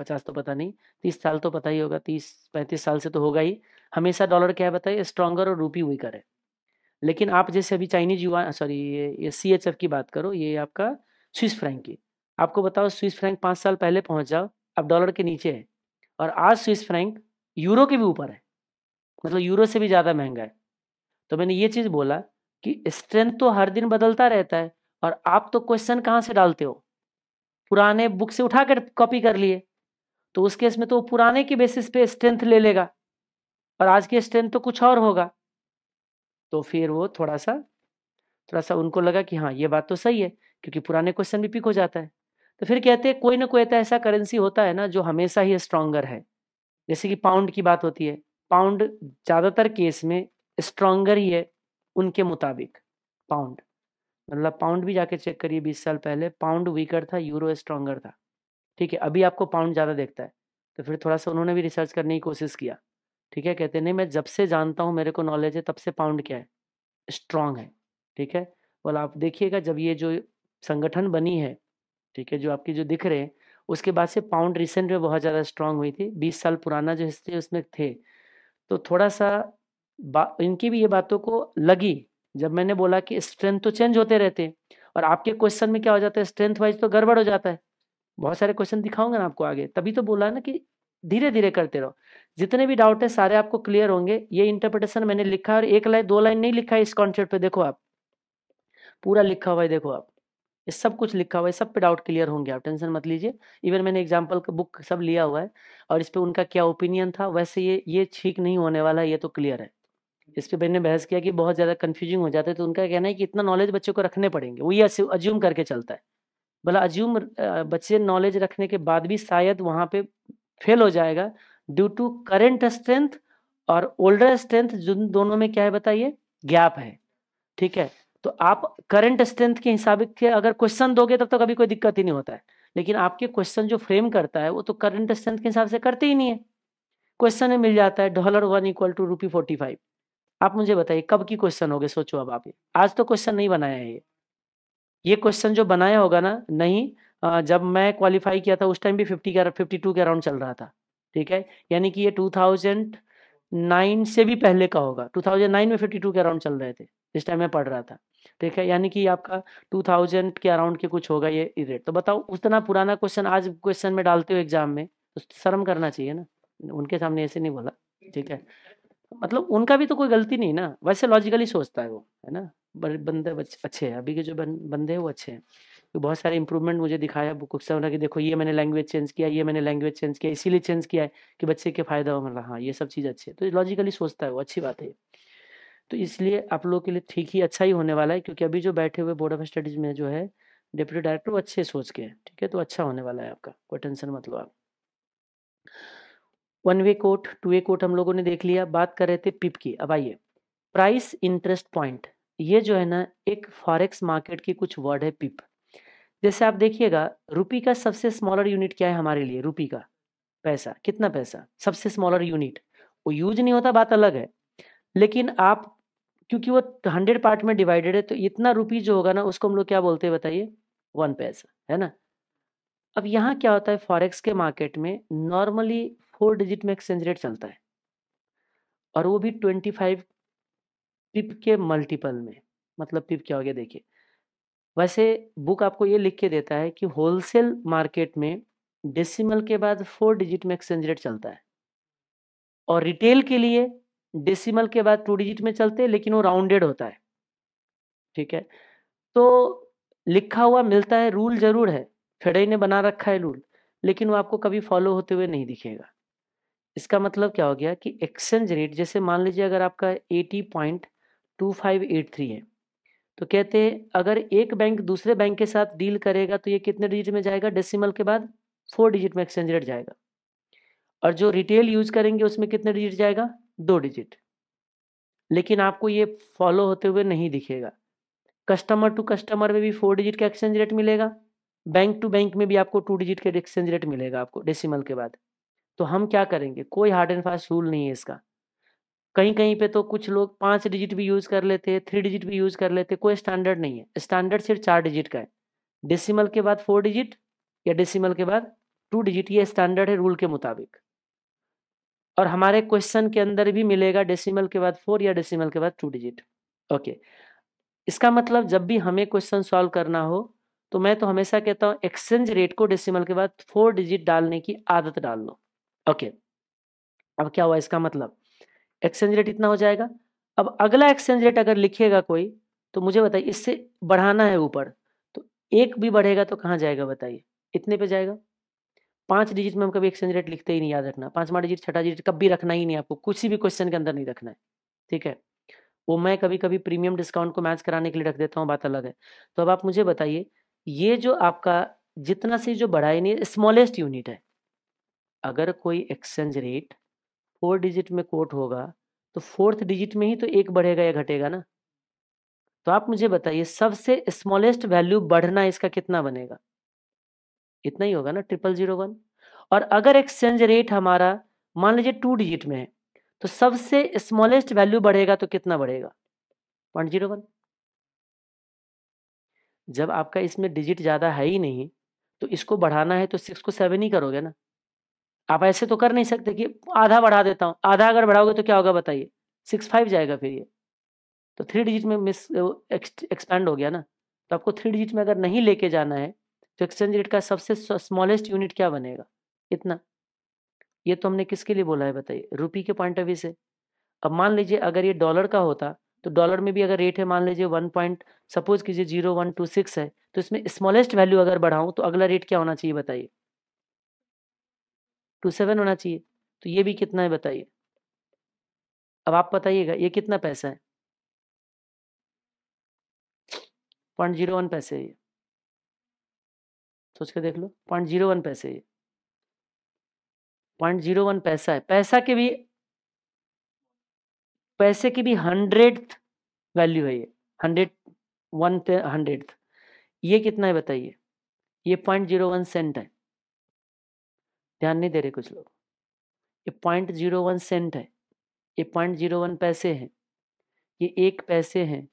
50 तो पता नहीं 30 साल तो पता ही होगा 30 35 साल से तो होगा ही हमेशा डॉलर क्या है बताइए स्ट्रॉन्गर और रूपी वीकर है लेकिन आप जैसे अभी चाइनीज युवा सॉरी ये सी एच एफ की बात करो ये आपका स्विस फ्रैंक की आपको बताओ स्विस फ्रैंक पाँच साल पहले पहुंच जाओ अब डॉलर के नीचे है और आज स्विस फ्रैंक यूरो के भी ऊपर है मतलब यूरो से भी ज़्यादा महंगा है तो मैंने ये चीज़ बोला कि स्ट्रेंथ तो हर दिन बदलता रहता है और आप तो क्वेश्चन कहाँ से डालते हो पुराने बुक से उठा कर कॉपी कर लिए तो उस केस में तो वो पुराने के बेसिस पे स्ट्रेंथ ले लेगा और आज की स्ट्रेंथ तो कुछ और होगा तो फिर वो थोड़ा सा थोड़ा सा उनको लगा कि हाँ ये बात तो सही है क्योंकि पुराने क्वेश्चन भी पिक हो जाता है तो फिर कहते हैं कोई ना कोई ऐसा करेंसी होता है ना जो हमेशा ही स्ट्रांगर है जैसे कि पाउंड की बात होती है पाउंड ज़्यादातर केस में स्ट्रांगर ही है उनके मुताबिक पाउंड मतलब पाउंड भी जाके चेक करिए बीस साल पहले पाउंड वीकर था यूरो स्ट्रांगर था ठीक है अभी आपको पाउंड ज़्यादा देखता है तो फिर थोड़ा सा उन्होंने भी रिसर्च करने की कोशिश किया ठीक है कहते नहीं मैं जब से जानता हूँ मेरे को नॉलेज है तब से पाउंड क्या है स्ट्रांग है ठीक है बोला आप देखिएगा जब ये जो संगठन बनी है ठीक है जो आपकी जो दिख रहे हैं उसके बाद से पाउंड रिसेंट में बहुत ज़्यादा स्ट्रांग हुई थी बीस साल पुराना जो हिस्ट्री उसमें थे तो थोड़ा सा इनकी भी ये बातों को लगी जब मैंने बोला कि स्ट्रेंथ तो चेंज होते रहते हैं और आपके क्वेश्चन में क्या हो जाता है स्ट्रेंथ वाइज तो गड़बड़ हो जाता है बहुत सारे क्वेश्चन दिखाऊंगा ना आपको आगे तभी तो बोला ना कि धीरे धीरे करते रहो जितने भी डाउट है सारे आपको क्लियर होंगे ये इंटरप्रिटेशन मैंने लिखा और एक लाइन दो लाइन नहीं लिखा है इस कॉन्सेप्ट पे देखो आप पूरा लिखा हुआ है देखो आप ये सब कुछ लिखा हुआ है सब पे डाउट क्लियर होंगे आप टेंशन मत लीजिए इवन मैंने एग्जाम्पल का बुक सब लिया हुआ है और इस पर उनका क्या ओपिनियन था वैसे ये ये ठीक नहीं होने वाला है ये तो क्लियर है इस पर मैंने बहस किया कि बहुत ज़्यादा कन्फ्यूजिंग हो जाता है तो उनका कहना है कि इतना नॉलेज बच्चों को रखने पड़ेंगे वो ये अज्यूम करके चलता है भला अज्यूम बच्चे नॉलेज रखने के बाद भी शायद वहाँ पे फेल हो जाएगा ड्यू टू करेंट स्ट्रेंथ और ओल्डर स्ट्रेंथ जिन दोनों में क्या है बताइए गैप है ठीक है तो आप करंट स्ट्रेंथ के हिसाब से अगर क्वेश्चन दोगे तब तो कभी कोई दिक्कत ही नहीं होता है लेकिन आपके क्वेश्चन जो फ्रेम करता है वो तो करंट स्ट्रेंथ के हिसाब से करते ही नहीं है क्वेश्चन में मिल जाता है dollar one equal to rupee forty five आप मुझे बताइए कब की क्वेश्चन हो गए सोचो अब आप आज तो क्वेश्चन नहीं बनाया है ये ये क्वेश्चन जो बनाया होगा ना नहीं जब मैं क्वालिफाई किया था उस टाइम भी फिफ्टी का फिफ्टी टू के अराउंड चल रहा था ठीक है यानी कि ये टू थाउजेंड नाइन से भी पहले का होगा टू थाउजेंड नाइन में फिफ्टी टू के अराउंड चल रहे थे जिस टाइम मैं पढ़ रहा था ठीक है यानी कि आपका टू थाउजेंड के अराउंड के कुछ होगा ये रेट तो बताओ उतना पुराना क्वेश्चन आज क्वेश्चन में डालते हो एग्जाम में तो शर्म करना चाहिए ना उनके सामने ऐसे नहीं बोला ठीक है मतलब उनका भी तो कोई गलती नहीं ना वैसे लॉजिकली सोचता है वो है ना बंदे अच्छे हैं अभी के जो बंदे हैं वो अच्छे हैं तो बहुत सारे इंप्रूवमेंट मुझे दिखाया बुक उत्सव ने कि देखो ये मैंने लैंग्वेज चेंज किया ये मैंने लैंग्वेज चेंज किया इसीलिए चेंज किया है कि बच्चे के फायदा हो मतलब हाँ ये सब चीज़ अच्छी है तो लॉजिकली सोचता है वो अच्छी बात है तो इसलिए आप लोग के लिए ठीक ही अच्छा ही होने वाला है क्योंकि अभी जो बैठे हुए बोर्ड ऑफ स्टडीज में जो है डिप्टी डायरेक्टर वो अच्छे सोच के हैं ठीक है तो अच्छा होने वाला है आपका कोई टेंशन मत लो आप one way quote two way quote हम लोगों ने देख लिया बात कर रहे थे पिप की अब आइए प्राइस इंटरेस्ट पॉइंट ये जो है ना एक फॉरेक्स मार्केट की कुछ वर्ड है पिप जैसे आप देखिएगा रुपी का सबसे स्मॉलर यूनिट क्या है हमारे लिए रुपी का पैसा कितना पैसा सबसे स्मॉलर यूनिट वो यूज नहीं होता बात अलग है लेकिन आप क्योंकि वो हंड्रेड पार्ट में डिवाइडेड है तो इतना रुपी जो होगा ना उसको हम लोग क्या बोलते हैं बताइए वन पैसा है ना अब यहाँ क्या होता है फॉरेक्स के मार्केट में नॉर्मली फोर डिजिट में एक्सचेंज रेट चलता है और वो भी ट्वेंटी फाइव पिप के मल्टीपल में मतलब पिप क्या हो गया देखिए वैसे बुक आपको ये लिख के देता है कि होलसेल मार्केट में डेसिमल के बाद फोर डिजिट में एक्सचेंज रेट चलता है और रिटेल के लिए डेसिमल के बाद टू डिजिट में चलते हैं लेकिन वो राउंडेड होता है ठीक है तो लिखा हुआ मिलता है रूल जरूर है फेडई ने बना रखा है रूल लेकिन वो आपको कभी फॉलो होते हुए नहीं दिखेगा इसका मतलब क्या हो गया कि एक्सचेंज रेट जैसे मान लीजिए अगर आपका eighty point two five eight three है तो कहते हैं अगर एक बैंक दूसरे बैंक के साथ डील करेगा तो ये कितने डिजिट में जाएगा डेसिमल के बाद फोर डिजिट में एक्सचेंज रेट जाएगा और जो रिटेल यूज करेंगे उसमें कितने डिजिट जाएगा दो डिजिट लेकिन आपको ये फॉलो होते हुए नहीं दिखेगा कस्टमर टू कस्टमर में भी फोर डिजिट का एक्सचेंज रेट मिलेगा बैंक टू बैंक में भी आपको टू डिजिट का एक्सचेंज रेट मिलेगा आपको डेसिमल के बाद तो हम क्या करेंगे कोई हार्ड एंड फास्ट रूल नहीं है इसका कहीं कहीं पे तो कुछ लोग पाँच डिजिट भी यूज़ कर लेते हैं थ्री डिजिट भी यूज़ कर लेते हैं कोई स्टैंडर्ड नहीं है स्टैंडर्ड सिर्फ चार डिजिट का है डेसिमल के बाद फोर डिजिट या डेसिमल के बाद टू डिजिट ये स्टैंडर्ड है रूल के मुताबिक और हमारे क्वेश्चन के अंदर भी मिलेगा डेसिमल के बाद फोर या डेसिमल के बाद टू डिजिट ओके इसका मतलब जब भी हमें क्वेश्चन सॉल्व करना हो तो मैं तो हमेशा कहता हूँ एक्सचेंज रेट को डेसिमल के बाद फोर डिजिट डालने की आदत डाल लो ओके अब क्या हुआ इसका मतलब एक्सचेंज रेट इतना हो जाएगा अब अगला एक्सचेंज रेट अगर लिखेगा कोई तो मुझे बताइए इससे बढ़ाना है ऊपर तो एक भी बढ़ेगा तो कहाँ जाएगा बताइए इतने पे जाएगा पांच डिजिट में हम कभी एक्सचेंज रेट लिखते ही नहीं याद रखना पांचवा डिजिट छठा डिजिट कभी रखना ही नहीं आपको कुछ भी क्वेश्चन के अंदर नहीं रखना है ठीक है वो मैं कभी कभी प्रीमियम डिस्काउंट को मैच कराने के लिए रख देता हूँ बात अलग है तो अब आप मुझे बताइए ये जो आपका जितना से जो बढ़ाए नहीं स्मॉलेस्ट यूनिट है अगर कोई एक्सचेंज रेट फोर डिजिट में कोट होगा तो फोर्थ डिजिट में ही तो एक बढ़ेगा या घटेगा ना तो आप मुझे बताइए सबसे स्मॉलेस्ट वैल्यू बढ़ना इसका कितना बनेगा इतना ही होगा ना ट्रिपल जीरो वन और अगर एक्सचेंज रेट हमारा मान लीजिए टू डिजिट में है तो सबसे स्मॉलेस्ट वैल्यू बढ़ेगा तो कितना बढ़ेगा पॉइंट जीरो वन जब आपका इसमें डिजिट ज़्यादा है ही नहीं तो इसको बढ़ाना है तो सिक्स को सेवन ही करोगे ना आप ऐसे तो कर नहीं सकते कि आधा बढ़ा देता हूँ आधा अगर बढ़ाओगे तो क्या होगा बताइए सिक्स फाइव जाएगा फिर ये तो थ्री डिजिट में मिस एक्सपैंड हो गया ना तो आपको थ्री डिजिट में अगर नहीं लेके जाना है तो एक्सचेंज रेट का सबसे स्मॉलेस्ट यूनिट क्या बनेगा इतना ये तो हमने किसके लिए बोला है बताइए रुपी के पॉइंट ऑफ व्यू से अब मान लीजिए अगर ये डॉलर का होता तो डॉलर में भी अगर रेट है मान लीजिए वन पॉइंट सपोज कीजिए जीरो वन टू सिक्स है तो इसमें स्मॉलेस्ट वैल्यू अगर बढ़ाऊँ तो अगला रेट क्या होना चाहिए बताइए टू सेवन होना चाहिए तो ये भी कितना है बताइए अब आप बताइएगा ये कितना पैसा है पॉइंट जीरो वन पैसे ये सोच के देख लो पॉइंट जीरो वन पैसे ये पॉइंट जीरो वन पैसा है पैसा के भी पैसे की भी हंड्रेड वैल्यू है ये हंड्रेड वन हंड्रेड ये कितना है बताइए ये पॉइंट जीरो वन सेंट है ध्यान नहीं दे रहे कुछ लोग ये पॉइंट जीरो वन सेंट है ये पॉइंट जीरो वन पैसे हैं ये एक पैसे हैं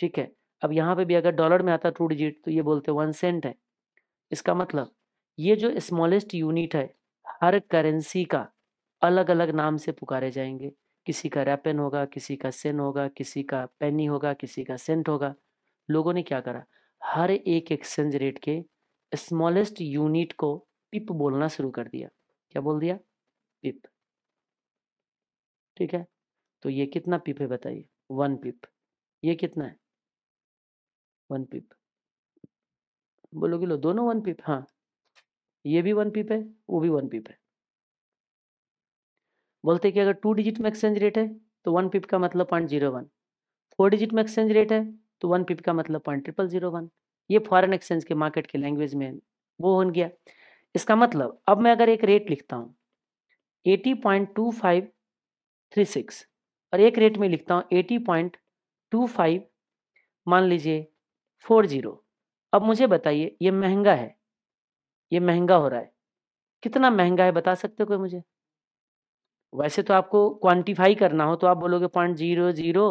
ठीक है अब यहाँ पे भी अगर डॉलर में आता टू डिजिट तो ये बोलते वन सेंट है इसका मतलब ये जो स्मॉलेस्ट यूनिट है हर करेंसी का अलग अलग नाम से पुकारे जाएंगे किसी का रैपन होगा किसी का सेन होगा किसी का पेनी होगा किसी का सेंट होगा लोगों ने क्या करा हर एक एक्सचेंज रेट के स्मॉलेस्ट यूनिट को पिप बोलना शुरू कर दिया क्या बोल दिया पिप ठीक है तो ये कितना पिप है बताइए वन पिप ये कितना है वन पिप बोलोगे लो दोनों वन पिप हाँ ये भी वन पिप है वो भी वन पिप है बोलते कि अगर टू डिजिट में एक्सचेंज रेट है तो वन पिप का मतलब point zero one four digit में एक्सचेंज रेट है तो वन पिप का मतलब पॉइंट ट्रिपल जीरो वन ये फॉरेन एक्सचेंज के मार्केट के लैंग्वेज में वो हो गया इसका मतलब अब मैं अगर एक रेट लिखता हूँ 80.2536 और एक रेट में लिखता हूँ 80.25 मान लीजिए 40 अब मुझे बताइए ये महंगा है ये महंगा हो रहा है कितना महंगा है बता सकते हो कोई मुझे वैसे तो आपको क्वांटिफाई करना हो तो आप बोलोगे point zero zero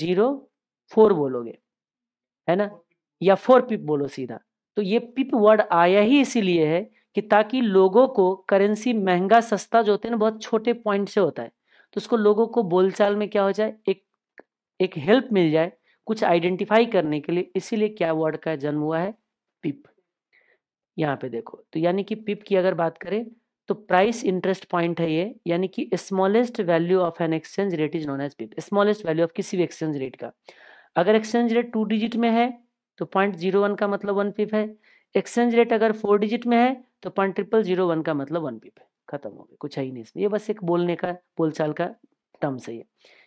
zero four बोलोगे है ना या फोर पिप बोलो सीधा तो ये पिप वर्ड आया ही इसीलिए है कि ताकि लोगों को करेंसी महंगा सस्ता जो होते हैं ना बहुत छोटे पॉइंट से होता है तो उसको लोगों को बोलचाल में क्या हो जाए एक एक हेल्प मिल जाए कुछ आइडेंटिफाई करने के लिए इसीलिए क्या वर्ड का जन्म हुआ है पिप यहाँ पे देखो तो यानी कि पिप की अगर बात करें तो प्राइस इंटरेस्ट पॉइंट है ये यानी कि smallest value of an exchange rate is known as pip smallest value of किसी भी एक्सचेंज रेट का अगर एक्सचेंज रेट टू डिजिट में है तो पॉइंट जीरो वन का मतलब वन पिप है एक्सचेंज रेट अगर फोर डिजिट में है तो पॉइंट ट्रिपल जीरो वन का मतलब वन पिप है खत्म हो गया कुछ है ही नहीं इसमें ये बस एक बोलने का बोलचाल का टर्म सही है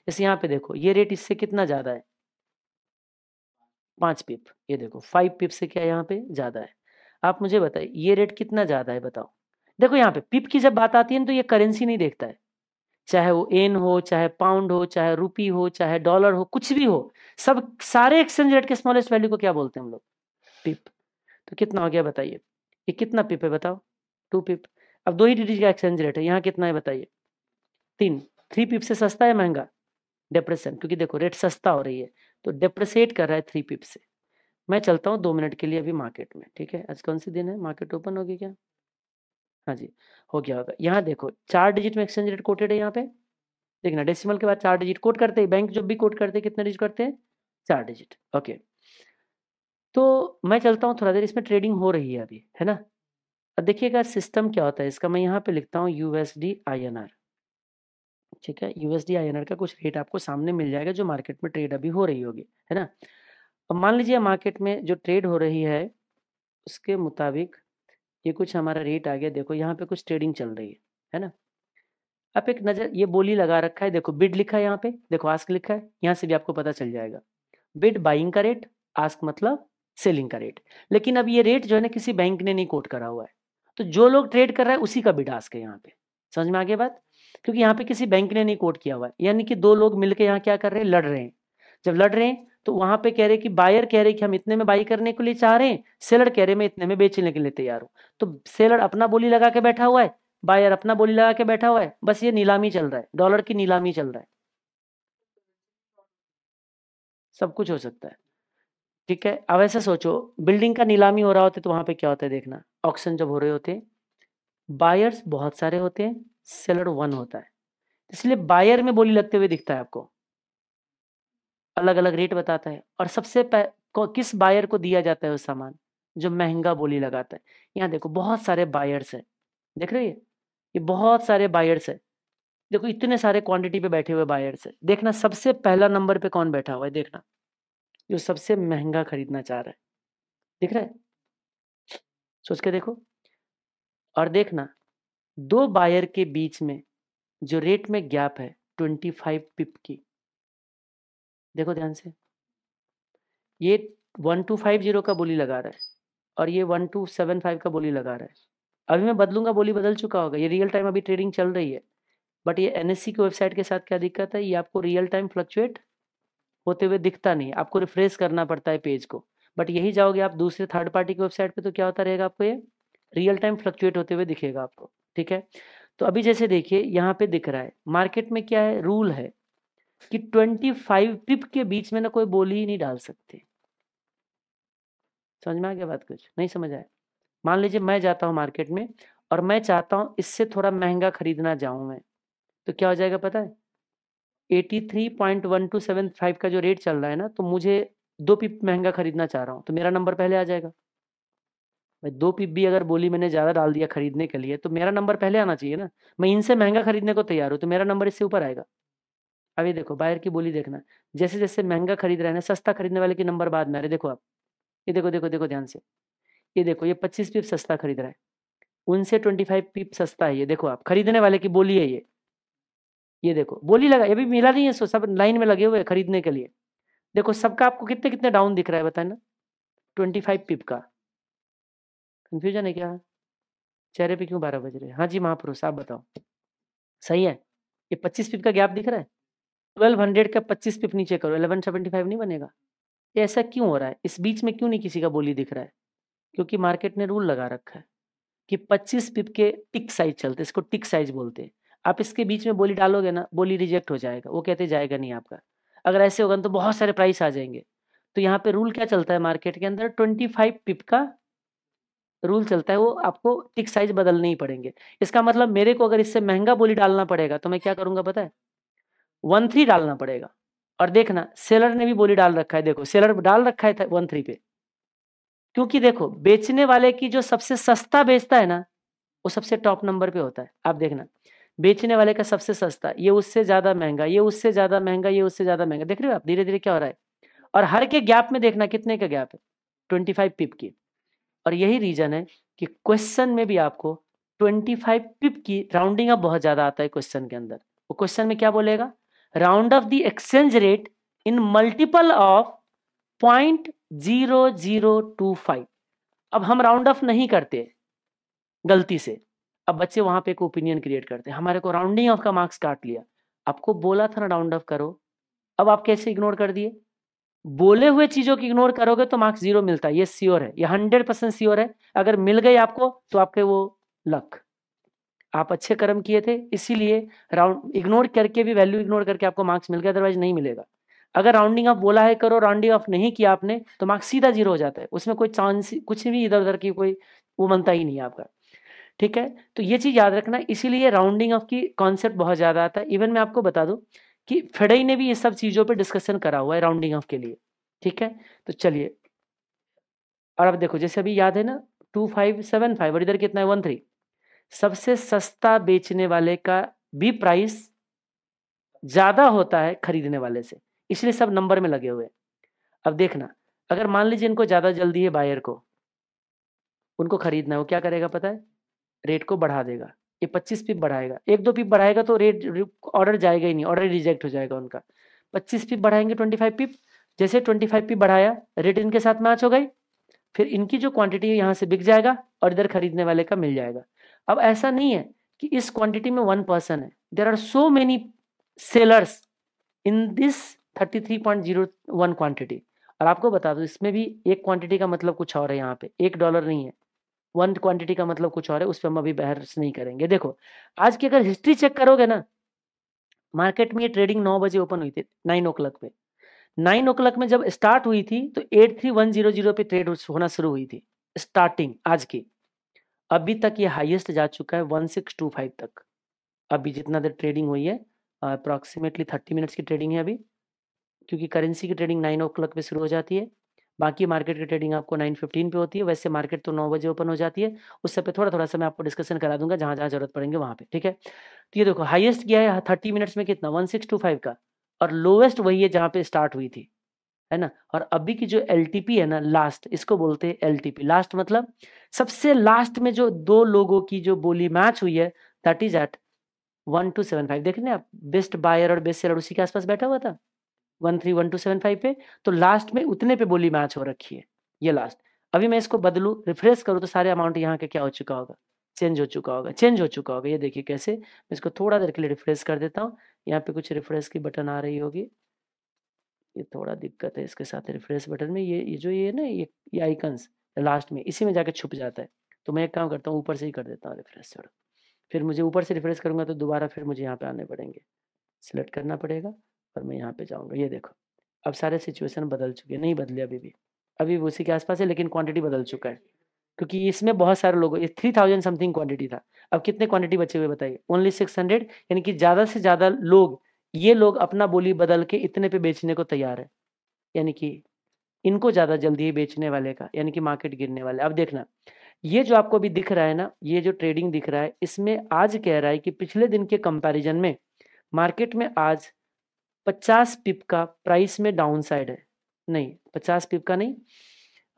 जैसे यहाँ पे देखो ये रेट इससे कितना ज़्यादा है पांच पिप ये देखो फाइव पिप से क्या यहाँ पे ज़्यादा है आप मुझे बताइए ये रेट कितना ज़्यादा है बताओ देखो यहाँ पे पिप की जब बात आती है ना तो ये करेंसी नहीं देखता है चाहे वो एन हो चाहे पाउंड हो चाहे रुपी हो चाहे डॉलर हो कुछ भी हो सब सारे एक्सचेंज रेट के स्मॉलेस्ट वैल्यू को क्या बोलते हैं हम लोग पिप तो कितना हो गया बताइए ये कितना पिप है बताओ टू पिप अब दो ही डिजिट का एक्सचेंज रेट है यहाँ कितना है बताइए तीन थ्री पिप से सस्ता है महंगा डिप्रेशन क्योंकि देखो रेट सस्ता हो रही है तो डिप्रेसेट कर रहा है थ्री पिप से मैं चलता हूँ दो मिनट के लिए अभी मार्केट में ठीक है आज कौन सी दिन है मार्केट ओपन होगी क्या हाँ जी, हो गया होगा। यहाँ देखो चार डिजिट में एक्सचेंज रेट कोटेड है यहाँ पे। देखना डेसिमल के बाद चार डिजिट कोट करते हैं, बैंक जो भी कोट करते हैं कितने डिजिट करते हैं? चार डिजिट, ओके। तो मैं चलता हूँ थोड़ा देर इसमें ट्रेडिंग हो रही है अभी, है ना? अब देखिएगा सिस्टम क्या होता है इसका, मैं यहाँ पे लिखता हूँ यूएसडी आर ठीक है, यूएसडी आर का कुछ रेट आपको सामने मिल जाएगा जो मार्केट में ट्रेड अभी हो रही होगी, है ना? अब मान लीजिए मार्केट में जो ट्रेड हो रही है, उसके मुताबिक ये कुछ हमारा रेट आ गया देखो यहाँ पे कुछ ट्रेडिंग चल रही है है ना आप एक नज़र ये बोली लगा रखा है देखो बिड लिखा है यहाँ पे देखो आस्क लिखा है यहाँ से भी आपको पता चल जाएगा बिड बाइंग का रेट आस्क मतलब सेलिंग का रेट लेकिन अब ये रेट जो है ना किसी बैंक ने नहीं कोट करा हुआ है तो जो लोग ट्रेड कर रहा है उसी का बिड आस्क है यहाँ पे समझ में आगे बात क्योंकि यहाँ पे किसी बैंक ने नहीं कोट किया हुआ है यानी कि दो लोग मिलकर यहाँ क्या कर रहे हैं लड़ रहे हैं जब लड़ रहे हैं तो वहां पे कह रहे कि बायर कह रहे कि हम इतने में बाई करने के लिए चाह रहे हैं सेलर कह रहे मैं इतने में बेचने के लिए तैयार हूँ तो सेलर अपना बोली लगा के बैठा हुआ है बायर अपना बोली लगा के बैठा हुआ है बस ये नीलामी चल रहा है डॉलर की नीलामी चल रहा है सब कुछ हो सकता है ठीक है अब ऐसा सोचो बिल्डिंग का नीलामी हो रहा होता है तो वहां पे क्या होता है देखना ऑक्शन जब हो रहे होते बायर्स बहुत सारे होते हैं सेलर वन होता है इसलिए बायर में बोली लगते हुए दिखता है आपको अलग अलग रेट बताता है और सबसे किस बायर को दिया जाता है वो सामान जो महंगा बोली लगाता है यहाँ देखो बहुत सारे बायर्स है देख रहे हैं ये बहुत सारे बायर्स है देखो इतने सारे क्वांटिटी पे बैठे हुए बायर्स है देखना सबसे पहला नंबर पे कौन बैठा हुआ है देखना जो सबसे महंगा खरीदना चाह रहा है दिख रहा है सोच के देखो और देखना दो बायर के बीच में जो रेट में गैप है ट्वेंटी फाइव पिप की देखो ध्यान से ये वन टू फाइव जीरो का बोली लगा रहा है और ये वन टू सेवन फाइव का बोली लगा रहा है अभी मैं बदलूंगा बोली बदल चुका होगा ये रियल टाइम अभी ट्रेडिंग चल रही है बट ये एन e की वेबसाइट के साथ क्या दिक्कत है ये आपको रियल टाइम फ्लक्चुएट होते हुए दिखता नहीं आपको रिफ्रेश करना पड़ता है पेज को बट यही जाओगे आप दूसरे थर्ड पार्टी की वेबसाइट पे तो क्या होता रहेगा आपको ये रियल टाइम फ्लक्चुएट होते हुए दिखेगा आपको ठीक है तो अभी जैसे देखिए यहाँ पे दिख रहा है मार्केट में क्या है रूल है कि 25 पिप के बीच में ना कोई बोली ही नहीं डाल सकते समझ में आ गया बात कुछ नहीं समझ आया मान लीजिए मैं जाता हूँ मार्केट में और मैं चाहता हूँ इससे थोड़ा महंगा खरीदना जाऊं मैं तो क्या हो जाएगा पता है 83.1275 का जो रेट चल रहा है ना तो मुझे दो पिप महंगा खरीदना चाह रहा हूँ तो मेरा नंबर पहले आ जाएगा भाई दो पिप भी अगर बोली मैंने ज़्यादा डाल दिया खरीदने के लिए तो मेरा नंबर पहले आना चाहिए ना मैं इनसे महंगा खरीदने को तैयार हूँ तो मेरा नंबर इससे ऊपर आएगा अभी देखो बाहर की बोली देखना जैसे जैसे महंगा खरीद रहे हैं सस्ता खरीदने वाले के नंबर बाद में आ रहे देखो आप ये देखो देखो देखो ध्यान से ये देखो ये पच्चीस पीप सस्ता खरीद रहा है उनसे ट्वेंटी फाइव पीप सस्ता है ये देखो आप खरीदने वाले की बोली है ये ये देखो बोली लगा अभी मिला नहीं है सो सब लाइन में लगे हुए खरीदने के लिए देखो सबका आपको कितने कितने डाउन दिख रहा है बताए ना ट्वेंटी फाइव पिप का कंफ्यूजन है क्या चेहरे पे क्यों बारह बज रहे हैं हाँ जी महापुरुष आप बताओ सही है ये पच्चीस पिप का गैप दिख रहा है ट्वेल्व हंड्रेड का पच्चीस पिप नीचे करो एलेवन सेवेंटी फाइव नहीं बनेगा ये ऐसा क्यों हो रहा है इस बीच में क्यों नहीं किसी का बोली दिख रहा है क्योंकि मार्केट ने रूल लगा रखा है कि पच्चीस पिप के टिक साइज चलते इसको टिक साइज बोलते हैं आप इसके बीच में बोली डालोगे ना बोली रिजेक्ट हो जाएगा वो कहते जाएगा नहीं आपका अगर ऐसे होगा तो बहुत सारे प्राइस आ जाएंगे तो यहाँ पे रूल क्या चलता है मार्केट के अंदर ट्वेंटी फाइव पिप का रूल चलता है वो आपको टिक साइज बदलने ही पड़ेंगे इसका मतलब मेरे को अगर इससे महंगा बोली डालना पड़ेगा तो मैं क्या करूंगा पता है वन थ्री डालना पड़ेगा और देखना सेलर ने भी बोली डाल रखा है देखो सेलर डाल रखा है वन थ्री पे क्योंकि देखो बेचने वाले की जो सबसे सस्ता बेचता है ना वो सबसे टॉप नंबर पे होता है आप देखना बेचने वाले का सबसे सस्ता ये उससे ज्यादा महंगा ये उससे ज्यादा महंगा ये उससे ज्यादा महंगा देख रहे हो आप धीरे धीरे क्या हो रहा है और हर के गैप में देखना कितने का गैप है ट्वेंटी फाइव पिप की और यही रीजन है कि क्वेश्चन में भी आपको ट्वेंटी फाइव पिप की राउंडिंग अब बहुत ज्यादा आता है क्वेश्चन के अंदर वो क्वेश्चन में क्या बोलेगा round off rate in multiple of point zero zero two five अब हम राउंड ऑफ नहीं करते गलती से अब बच्चे वहां पे एक ओपिनियन क्रिएट करते हैं हमारे को राउंडिंग ऑफ का मार्क्स काट लिया आपको बोला था ना राउंड ऑफ करो अब आप कैसे इग्नोर कर दिए बोले हुए चीजों को इग्नोर करोगे तो मार्क्स जीरो मिलता है ये श्योर है ये हंड्रेड परसेंट श्योर है अगर मिल गई आपको तो आपके वो लक आप अच्छे कर्म किए थे इसीलिए राउंड इग्नोर करके भी वैल्यू इग्नोर करके आपको मार्क्स मिल गया अदरवाइज नहीं मिलेगा अगर राउंडिंग ऑफ बोला है करो राउंडिंग ऑफ नहीं किया आपने तो मार्क्स सीधा जीरो हो जाता है उसमें कोई चांस कुछ भी इधर उधर की कोई वो बनता ही नहीं है आपका ठीक है तो ये चीज़ याद रखना इसीलिए राउंडिंग ऑफ की कॉन्सेप्ट बहुत ज़्यादा आता है इवन मैं आपको बता दूँ कि फेडई ने भी ये सब चीज़ों पर डिस्कशन करा हुआ है राउंडिंग ऑफ के लिए ठीक है तो चलिए और अब देखो जैसे अभी याद है ना टू फाइव सेवन फाइव और इधर कितना है वन थ्री सबसे सस्ता बेचने वाले का भी प्राइस ज़्यादा होता है खरीदने वाले से इसलिए सब नंबर में लगे हुए अब देखना अगर मान लीजिए इनको ज़्यादा जल्दी है बायर को उनको खरीदना है वो क्या करेगा पता है रेट को बढ़ा देगा ये पच्चीस पिप बढ़ाएगा एक दो पिप बढ़ाएगा तो रेट ऑर्डर जाएगा ही नहीं ऑर्डर रिजेक्ट हो जाएगा उनका पच्चीस पिप बढ़ाएंगे ट्वेंटी फाइव पिप जैसे ट्वेंटी फाइव पिप बढ़ाया रेट इनके साथ मैच हो गई फिर इनकी जो क्वांटिटी यहाँ से बिक जाएगा और इधर खरीदने वाले का मिल जाएगा अब ऐसा नहीं है कि इस क्वांटिटी में वन पर्सन है there are so many sellers in this 33.01 quantity और आपको बता दो इसमें भी एक क्वांटिटी का मतलब कुछ और है यहाँ पे एक डॉलर नहीं है वन क्वांटिटी का मतलब कुछ और है उस पर हम अभी बहस नहीं करेंगे देखो आज की अगर हिस्ट्री चेक करोगे ना मार्केट में ये ट्रेडिंग नौ बजे ओपन हुई थी नाइन ओ क्लॉक पे नाइन ओ क्लॉक में जब स्टार्ट हुई थी तो eight three one zero zero पे ट्रेड होना शुरू हुई थी स्टार्टिंग आज की अभी तक ये हाईएस्ट जा चुका है वन सिक्स टू फाइव तक अभी जितना देर ट्रेडिंग हुई है अप्रॉक्सीमेटली थर्टी मिनट्स की ट्रेडिंग है अभी क्योंकि करेंसी की ट्रेडिंग नाइन ओ क्लॉक पर शुरू हो जाती है बाकी मार्केट की ट्रेडिंग आपको नाइन फिफ्टीन पे होती है वैसे मार्केट तो नौ बजे ओपन हो जाती है उससे पे थोड़ा थोड़ा सा मैं आपको डिस्कशन करा दूंगा जहां जहां जरूरत पड़ेंगे वहां पे ठीक है तो ये देखो हाईएस्ट किया है हाँ, थर्टी मिनट्स में कितना वन सिक्स टू फाइव का और लोवेस्ट वही है जहाँ पे स्टार्ट हुई थी है ना और अभी की जो एल है ना लास्ट इसको बोलते हैं एल टी लास्ट मतलब सबसे लास्ट में जो दो लोगों की जो बोली मैच हुई है that is eight one two seven five देख रहे आप बेस्ट बायर और बेस्ट सेलर उसी के आसपास बैठा हुआ था one three one two seven five पे तो लास्ट में उतने पे बोली मैच हो रखी है ये लास्ट अभी मैं इसको बदलू रिफ्रेश करूँ तो सारे अमाउंट यहाँ का क्या हो चुका होगा चेंज हो चुका होगा चेंज हो चुका होगा ये देखिए कैसे मैं इसको थोड़ा देर के लिए रिफ्रेश कर देता हूँ यहाँ पे कुछ रिफ्रेश की बटन आ रही होगी ये थोड़ा दिक्कत है इसके साथ रिफ्रेश बटन में ये ये जो ये ना ये ये आइकन्स लास्ट में इसी में जाके छुप जाता है तो मैं एक काम करता हूँ ऊपर से ही कर देता हूँ रिफ्रेश छोड़ो फिर मुझे ऊपर से रिफ्रेश करूंगा तो दोबारा फिर मुझे यहाँ पे आने पड़ेंगे सिलेक्ट करना पड़ेगा और मैं यहाँ पे जाऊँगा ये देखो अब सारे सिचुएशन बदल चुके हैं नहीं बदले अभी भी अभी उसी के आसपास है लेकिन क्वांटिटी बदल चुका है क्योंकि इसमें बहुत सारे लोग ये थ्री थाउजेंड समथिंग क्वांटिटी था अब कितने क्वांटिटी बचे हुए बताइए ओनली सिक्स हंड्रेड यानी कि ज़्यादा से ज़्यादा लोग ये लोग अपना बोली बदल के इतने पे बेचने को तैयार है यानी कि इनको ज़्यादा जल्दी ही बेचने वाले का यानी कि मार्केट गिरने वाले अब देखना ये जो आपको अभी दिख रहा है ना ये जो ट्रेडिंग दिख रहा है इसमें आज कह रहा है कि पिछले दिन के कंपैरिजन में मार्केट में आज 50 पिप का प्राइस में डाउन साइड है नहीं 50 पिप का नहीं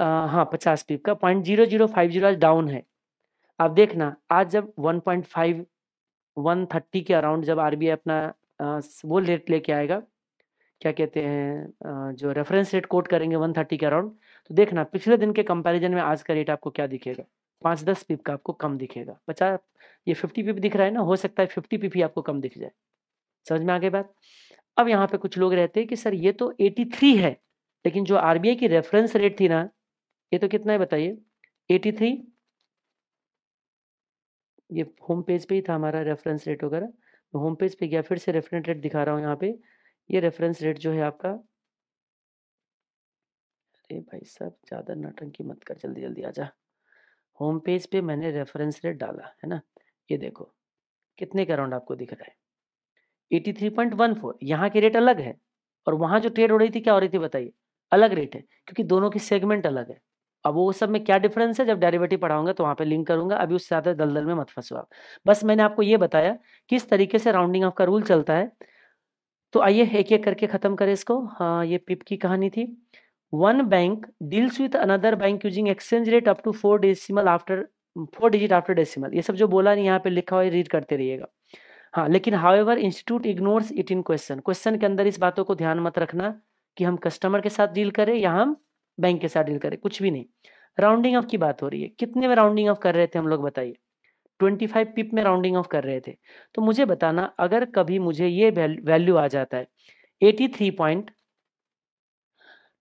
आ, हाँ 50 पिप का point zero zero five zero आज डाउन है अब देखना आज जब one point five one thirty के अराउंड जब आरबीआई अपना वो रेट लेके आएगा, क्या कहते हैं जो रेफ़रेंस रेट कोट करेंगे 130 के अराउंड, तो देखना पिछले दिन के कंपैरिज़न में आज का रेट आपको क्या दिखेगा पाँच दस पिप का आपको कम दिखेगा। बचा ये फिफ्टी पिप दिख रहा है ना, हो सकता है फिफ्टी पिप ही आपको कम दिख जाए। समझ में आगे बात? अब यहाँ पे कुछ लोग रहते हैं कि सर ये तो एटी है, लेकिन जो आर की रेफ़रेंस रेट थी ना, ये तो कितना है बताइए? एटी थ्री ये होम पेज पे ही था हमारा रेफ़रेंस रेट वगैरह। तो होम पेज पे गया फिर से रेफरेंस रेट दिखा रहा हूँ यहाँ पे ये रेफरेंस रेट जो है आपका अरे भाई साहब ज़्यादा नटंकी मत कर जल्दी जल्दी आ जा होम पेज पे मैंने रेफरेंस रेट डाला है ना ये देखो कितने के अराउंड आपको दिख रहा है eighty three point one four यहाँ के रेट अलग है और वहाँ जो ट्रेड हो रही थी क्या हो रही थी बताइए अलग रेट है क्योंकि दोनों की सेगमेंट अलग है अब वो सब में क्या डिफरेंस है जब डेरिवेटिव पढ़ाऊंगा तो वहां पे लिंक करूंगा अभी उससे ज़्यादा दलदल में मत फंसो आप बस मैंने आपको ये बताया किस तरीके से राउंडिंग ऑफ का रूल चलता है तो आइए एक एक करके ख़त्म करें इसको हाँ ये पिप की कहानी थी one bank deals with another bank using exchange rate up to four decimal after four digit after decimal ये सब जो बोला नहीं यहाँ पे लिखा हुआ है रीड करते रहिएगा हाँ लेकिन however institute ignores it in question question के अंदर इस बातों को ध्यान मत रखना कि हम कस्टमर के साथ डील करें या हम बैंक के साथ डील करे कुछ भी नहीं राउंडिंग ऑफ की बात हो रही है कितने में राउंडिंग ऑफ कर रहे थे हम लोग बताइए 25 पिप में राउंडिंग ऑफ कर रहे थे तो मुझे बताना अगर कभी मुझे ये वैल्यू आ जाता है 83 पॉइंट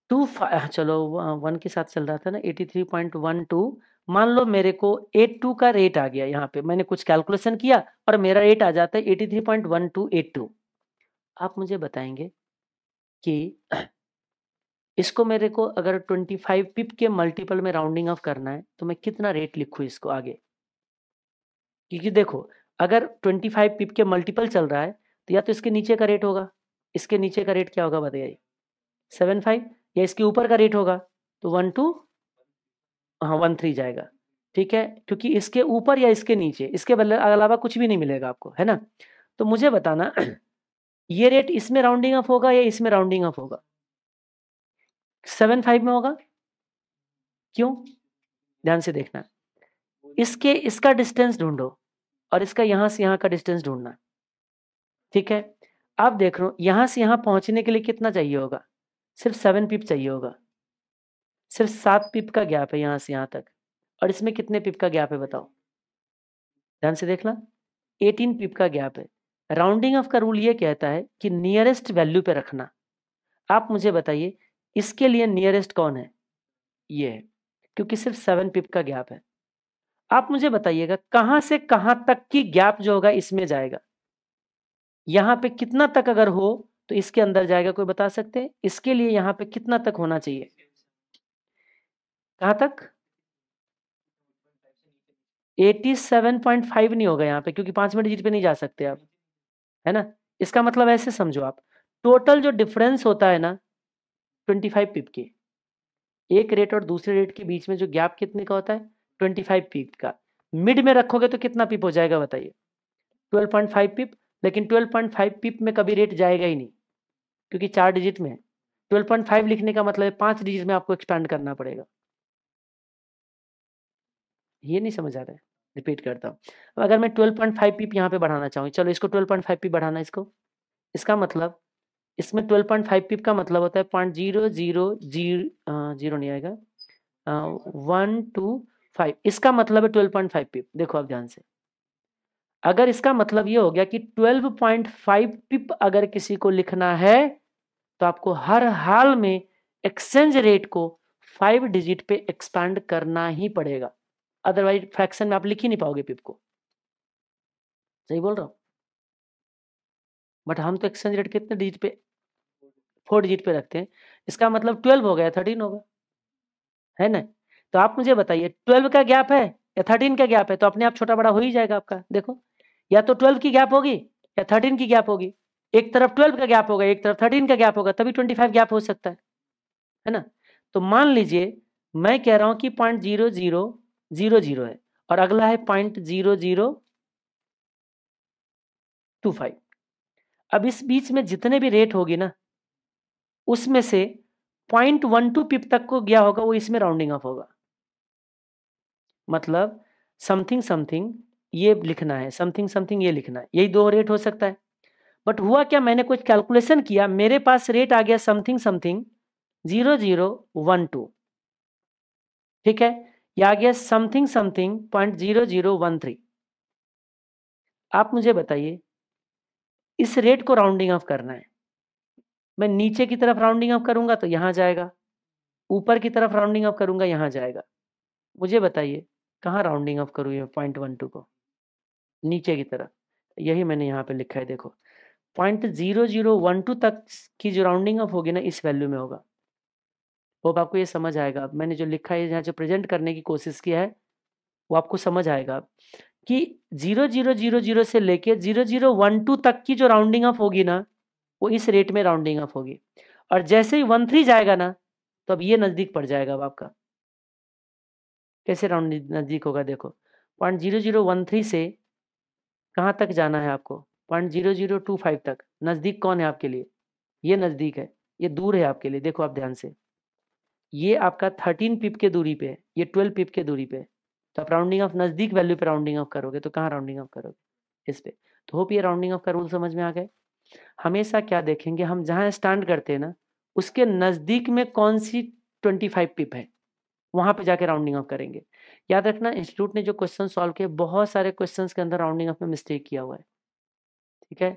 टू चलो वन के साथ चल रहा था ना 83.12 मान लो मेरे को 82 का रेट आ गया यहाँ पे मैंने कुछ कैलकुलेशन किया और मेरा रेट आ जाता है 83.1282 आप मुझे बताएंगे कि इसको मेरे को अगर 25 पिप के मल्टीपल में राउंडिंग ऑफ करना है तो मैं कितना रेट लिखूँ इसको आगे क्योंकि देखो अगर 25 पिप के मल्टीपल चल रहा है तो या तो इसके नीचे का रेट होगा इसके नीचे का रेट क्या होगा बताइए सेवन फाइव या इसके ऊपर का रेट होगा तो वन टू हाँ वन थ्री जाएगा ठीक है क्योंकि इसके ऊपर या इसके नीचे इसके अलावा कुछ भी नहीं मिलेगा आपको है ना तो मुझे बताना ये रेट इसमें राउंडिंग अप होगा या इसमें राउंडिंग अप होगा सेवन फाइव में होगा क्यों ध्यान से देखना इसके इसका डिस्टेंस ढूंढो और इसका यहां से यहां का डिस्टेंस ढूंढना ठीक है आप देख रहे हो यहां से यहां पहुंचने के लिए कितना चाहिए होगा सिर्फ सेवन पिप चाहिए होगा सिर्फ सात पिप का गैप है यहाँ से यहाँ तक और इसमें कितने पिप का गैप है बताओ ध्यान से देखना एटीन पिप का गैप है राउंडिंग ऑफ का रूल ये कहता है कि नियरेस्ट वैल्यू पे रखना आप मुझे बताइए इसके लिए नियरेस्ट कौन है ये है क्योंकि सिर्फ सेवन पिप का गैप है आप मुझे बताइएगा कहां से कहां तक की गैप जो होगा इसमें जाएगा यहां पे कितना तक अगर हो तो इसके अंदर जाएगा कोई बता सकते हैं इसके लिए यहां पे कितना तक होना चाहिए कहां तक 87.5 नहीं होगा यहां पे क्योंकि पांचवें डिजिट पे नहीं जा सकते आप है ना इसका मतलब ऐसे समझो आप टोटल जो डिफरेंस होता है ना ट्वेंटी फाइव पिप के एक रेट और दूसरे रेट के बीच में जो गैप कितने का होता है ट्वेंटी फाइव पिप का मिड में रखोगे तो कितना पिप हो जाएगा बताइए ट्वेल्व पॉइंट फाइव पिप लेकिन ट्वेल्व पॉइंट फाइव पिप में कभी रेट जाएगा ही नहीं क्योंकि चार डिजिट में ट्वेल्व पॉइंट फाइव लिखने का मतलब है पांच डिजिट में आपको एक्सपैंड करना पड़ेगा ये नहीं समझ आ रहा है रिपीट करता हूँ अब अगर मैं ट्वेल्व पॉइंट फाइव पिप यहाँ पे बढ़ाना चाहूँ चलो इसको ट्वेल्व पॉइंट फाइव पिप बढ़ाना इसको इसका मतलब इसमें ट्वेल्व पॉइंट फाइव पिप का मतलब होता है पॉइंट जीरो जीरो जीरो नहीं आएगा वन टू फाइव इसका मतलब है ट्वेल्व पॉइंट फाइव पिप देखो आप ध्यान से अगर इसका मतलब ये हो गया कि ट्वेल्व पॉइंट फाइव पिप अगर किसी को लिखना है तो आपको हर हाल में एक्सचेंज रेट को फाइव डिजिट पे एक्सपैंड करना ही पड़ेगा अदरवाइज फ्रैक्शन में आप लिख ही नहीं पाओगे पिप को सही बोल रहा हूँ बट हम तो एक्सचेंज रेट कितने डिजिट पे फोर डिजिट पे रखते हैं इसका मतलब ट्वेल्व हो गया थर्टीन होगा है ना तो आप मुझे बताइए ट्वेल्व का गैप है या थर्टीन का गैप है तो अपने आप छोटा बड़ा हो ही जाएगा आपका देखो या तो ट्वेल्व की गैप होगी या थर्टीन की गैप होगी एक तरफ ट्वेल्व का गैप होगा एक तरफ थर्टीन का गैप होगा तभी ट्वेंटी फाइव गैप हो सकता है है ना तो मान लीजिए मैं कह रहा हूं कि point zero zero zero zero है और अगला है point zero zero two five अब इस बीच में जितने भी रेट होगी ना उसमें से पॉइंट वन टू पिप तक को गया होगा वो इसमें राउंडिंग ऑफ होगा मतलब समथिंग समथिंग ये लिखना है समथिंग समथिंग ये लिखना है यही दो रेट हो सकता है बट हुआ क्या मैंने कुछ कैलकुलेशन किया मेरे पास रेट आ गया something something zero zero one two ठीक है या आ गया something something point zero zero one three आप मुझे बताइए इस रेट को राउंडिंग ऑफ करना है मैं नीचे की तरफ राउंडिंग अप करूंगा तो यहाँ जाएगा ऊपर की तरफ राउंडिंग अप करूंगा यहाँ जाएगा मुझे बताइए कहाँ राउंडिंग अप करूँ पॉइंट वन टू को नीचे की तरफ यही मैंने यहाँ पे लिखा है देखो point zero zero one two तक की जो राउंडिंग अप होगी ना इस वैल्यू में होगा वो आपको ये समझ आएगा मैंने जो लिखा है यहाँ जो प्रेजेंट करने की कोशिश किया है वो आपको समझ आएगा कि जीरो जीरो जीरो जीरो से लेके जीरो जीरो वन टू तक की जो राउंडिंग अप होगी ना वो इस रेट में राउंडिंग अप होगी और जैसे ही वन थ्री जाएगा ना तो अब ये नज़दीक पड़ जाएगा अब आपका कैसे राउंड नज़दीक होगा देखो point zero zero one three से कहाँ तक जाना है आपको point zero zero two five तक नज़दीक कौन है आपके लिए ये नज़दीक है ये दूर है आपके लिए देखो आप ध्यान से ये आपका थर्टीन पिप के दूरी पे है ये ट्वेल्व पिप के दूरी पे है तो आप राउंडिंग ऑफ नज़दीक वैल्यू पे राउंडिंग ऑफ करोगे तो कहाँ राउंडिंग ऑफ करोगे इस पे तो होप ये राउंडिंग ऑफ का रूल समझ में आ गए हमेशा क्या देखेंगे हम जहाँ स्टैंड करते हैं ना उसके नज़दीक में कौन सी ट्वेंटी फाइव पिप है वहाँ पे जाके राउंडिंग ऑफ करेंगे याद रखना इंस्टीट्यूट ने जो क्वेश्चन सॉल्व किए बहुत सारे क्वेश्चन के अंदर राउंडिंग ऑफ में मिस्टेक किया हुआ है ठीक है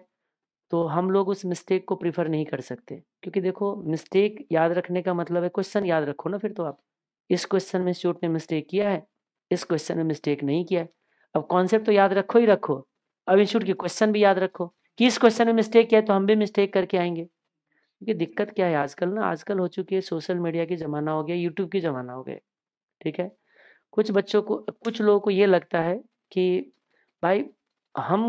तो हम लोग उस मिस्टेक को प्रीफर नहीं कर सकते क्योंकि देखो मिस्टेक याद रखने का मतलब है क्वेश्चन याद रखो ना फिर तो आप इस क्वेश्चन में इंस्टीट्यूट ने मिस्टेक किया है इस क्वेश्चन में मिस्टेक नहीं किया है अब कॉन्सेप्ट तो याद रखो ही रखो अब इंस्टीट्यूट के क्वेश्चन भी याद रखो किस क्वेश्चन में मिस्टेक किया है तो हम भी मिस्टेक करके आएंगे क्योंकि दिक्कत क्या है आजकल ना आजकल हो चुकी है सोशल मीडिया की ज़माना हो गया यूट्यूब की ज़माना हो गया ठीक है कुछ बच्चों को कुछ लोगों को ये लगता है कि भाई हम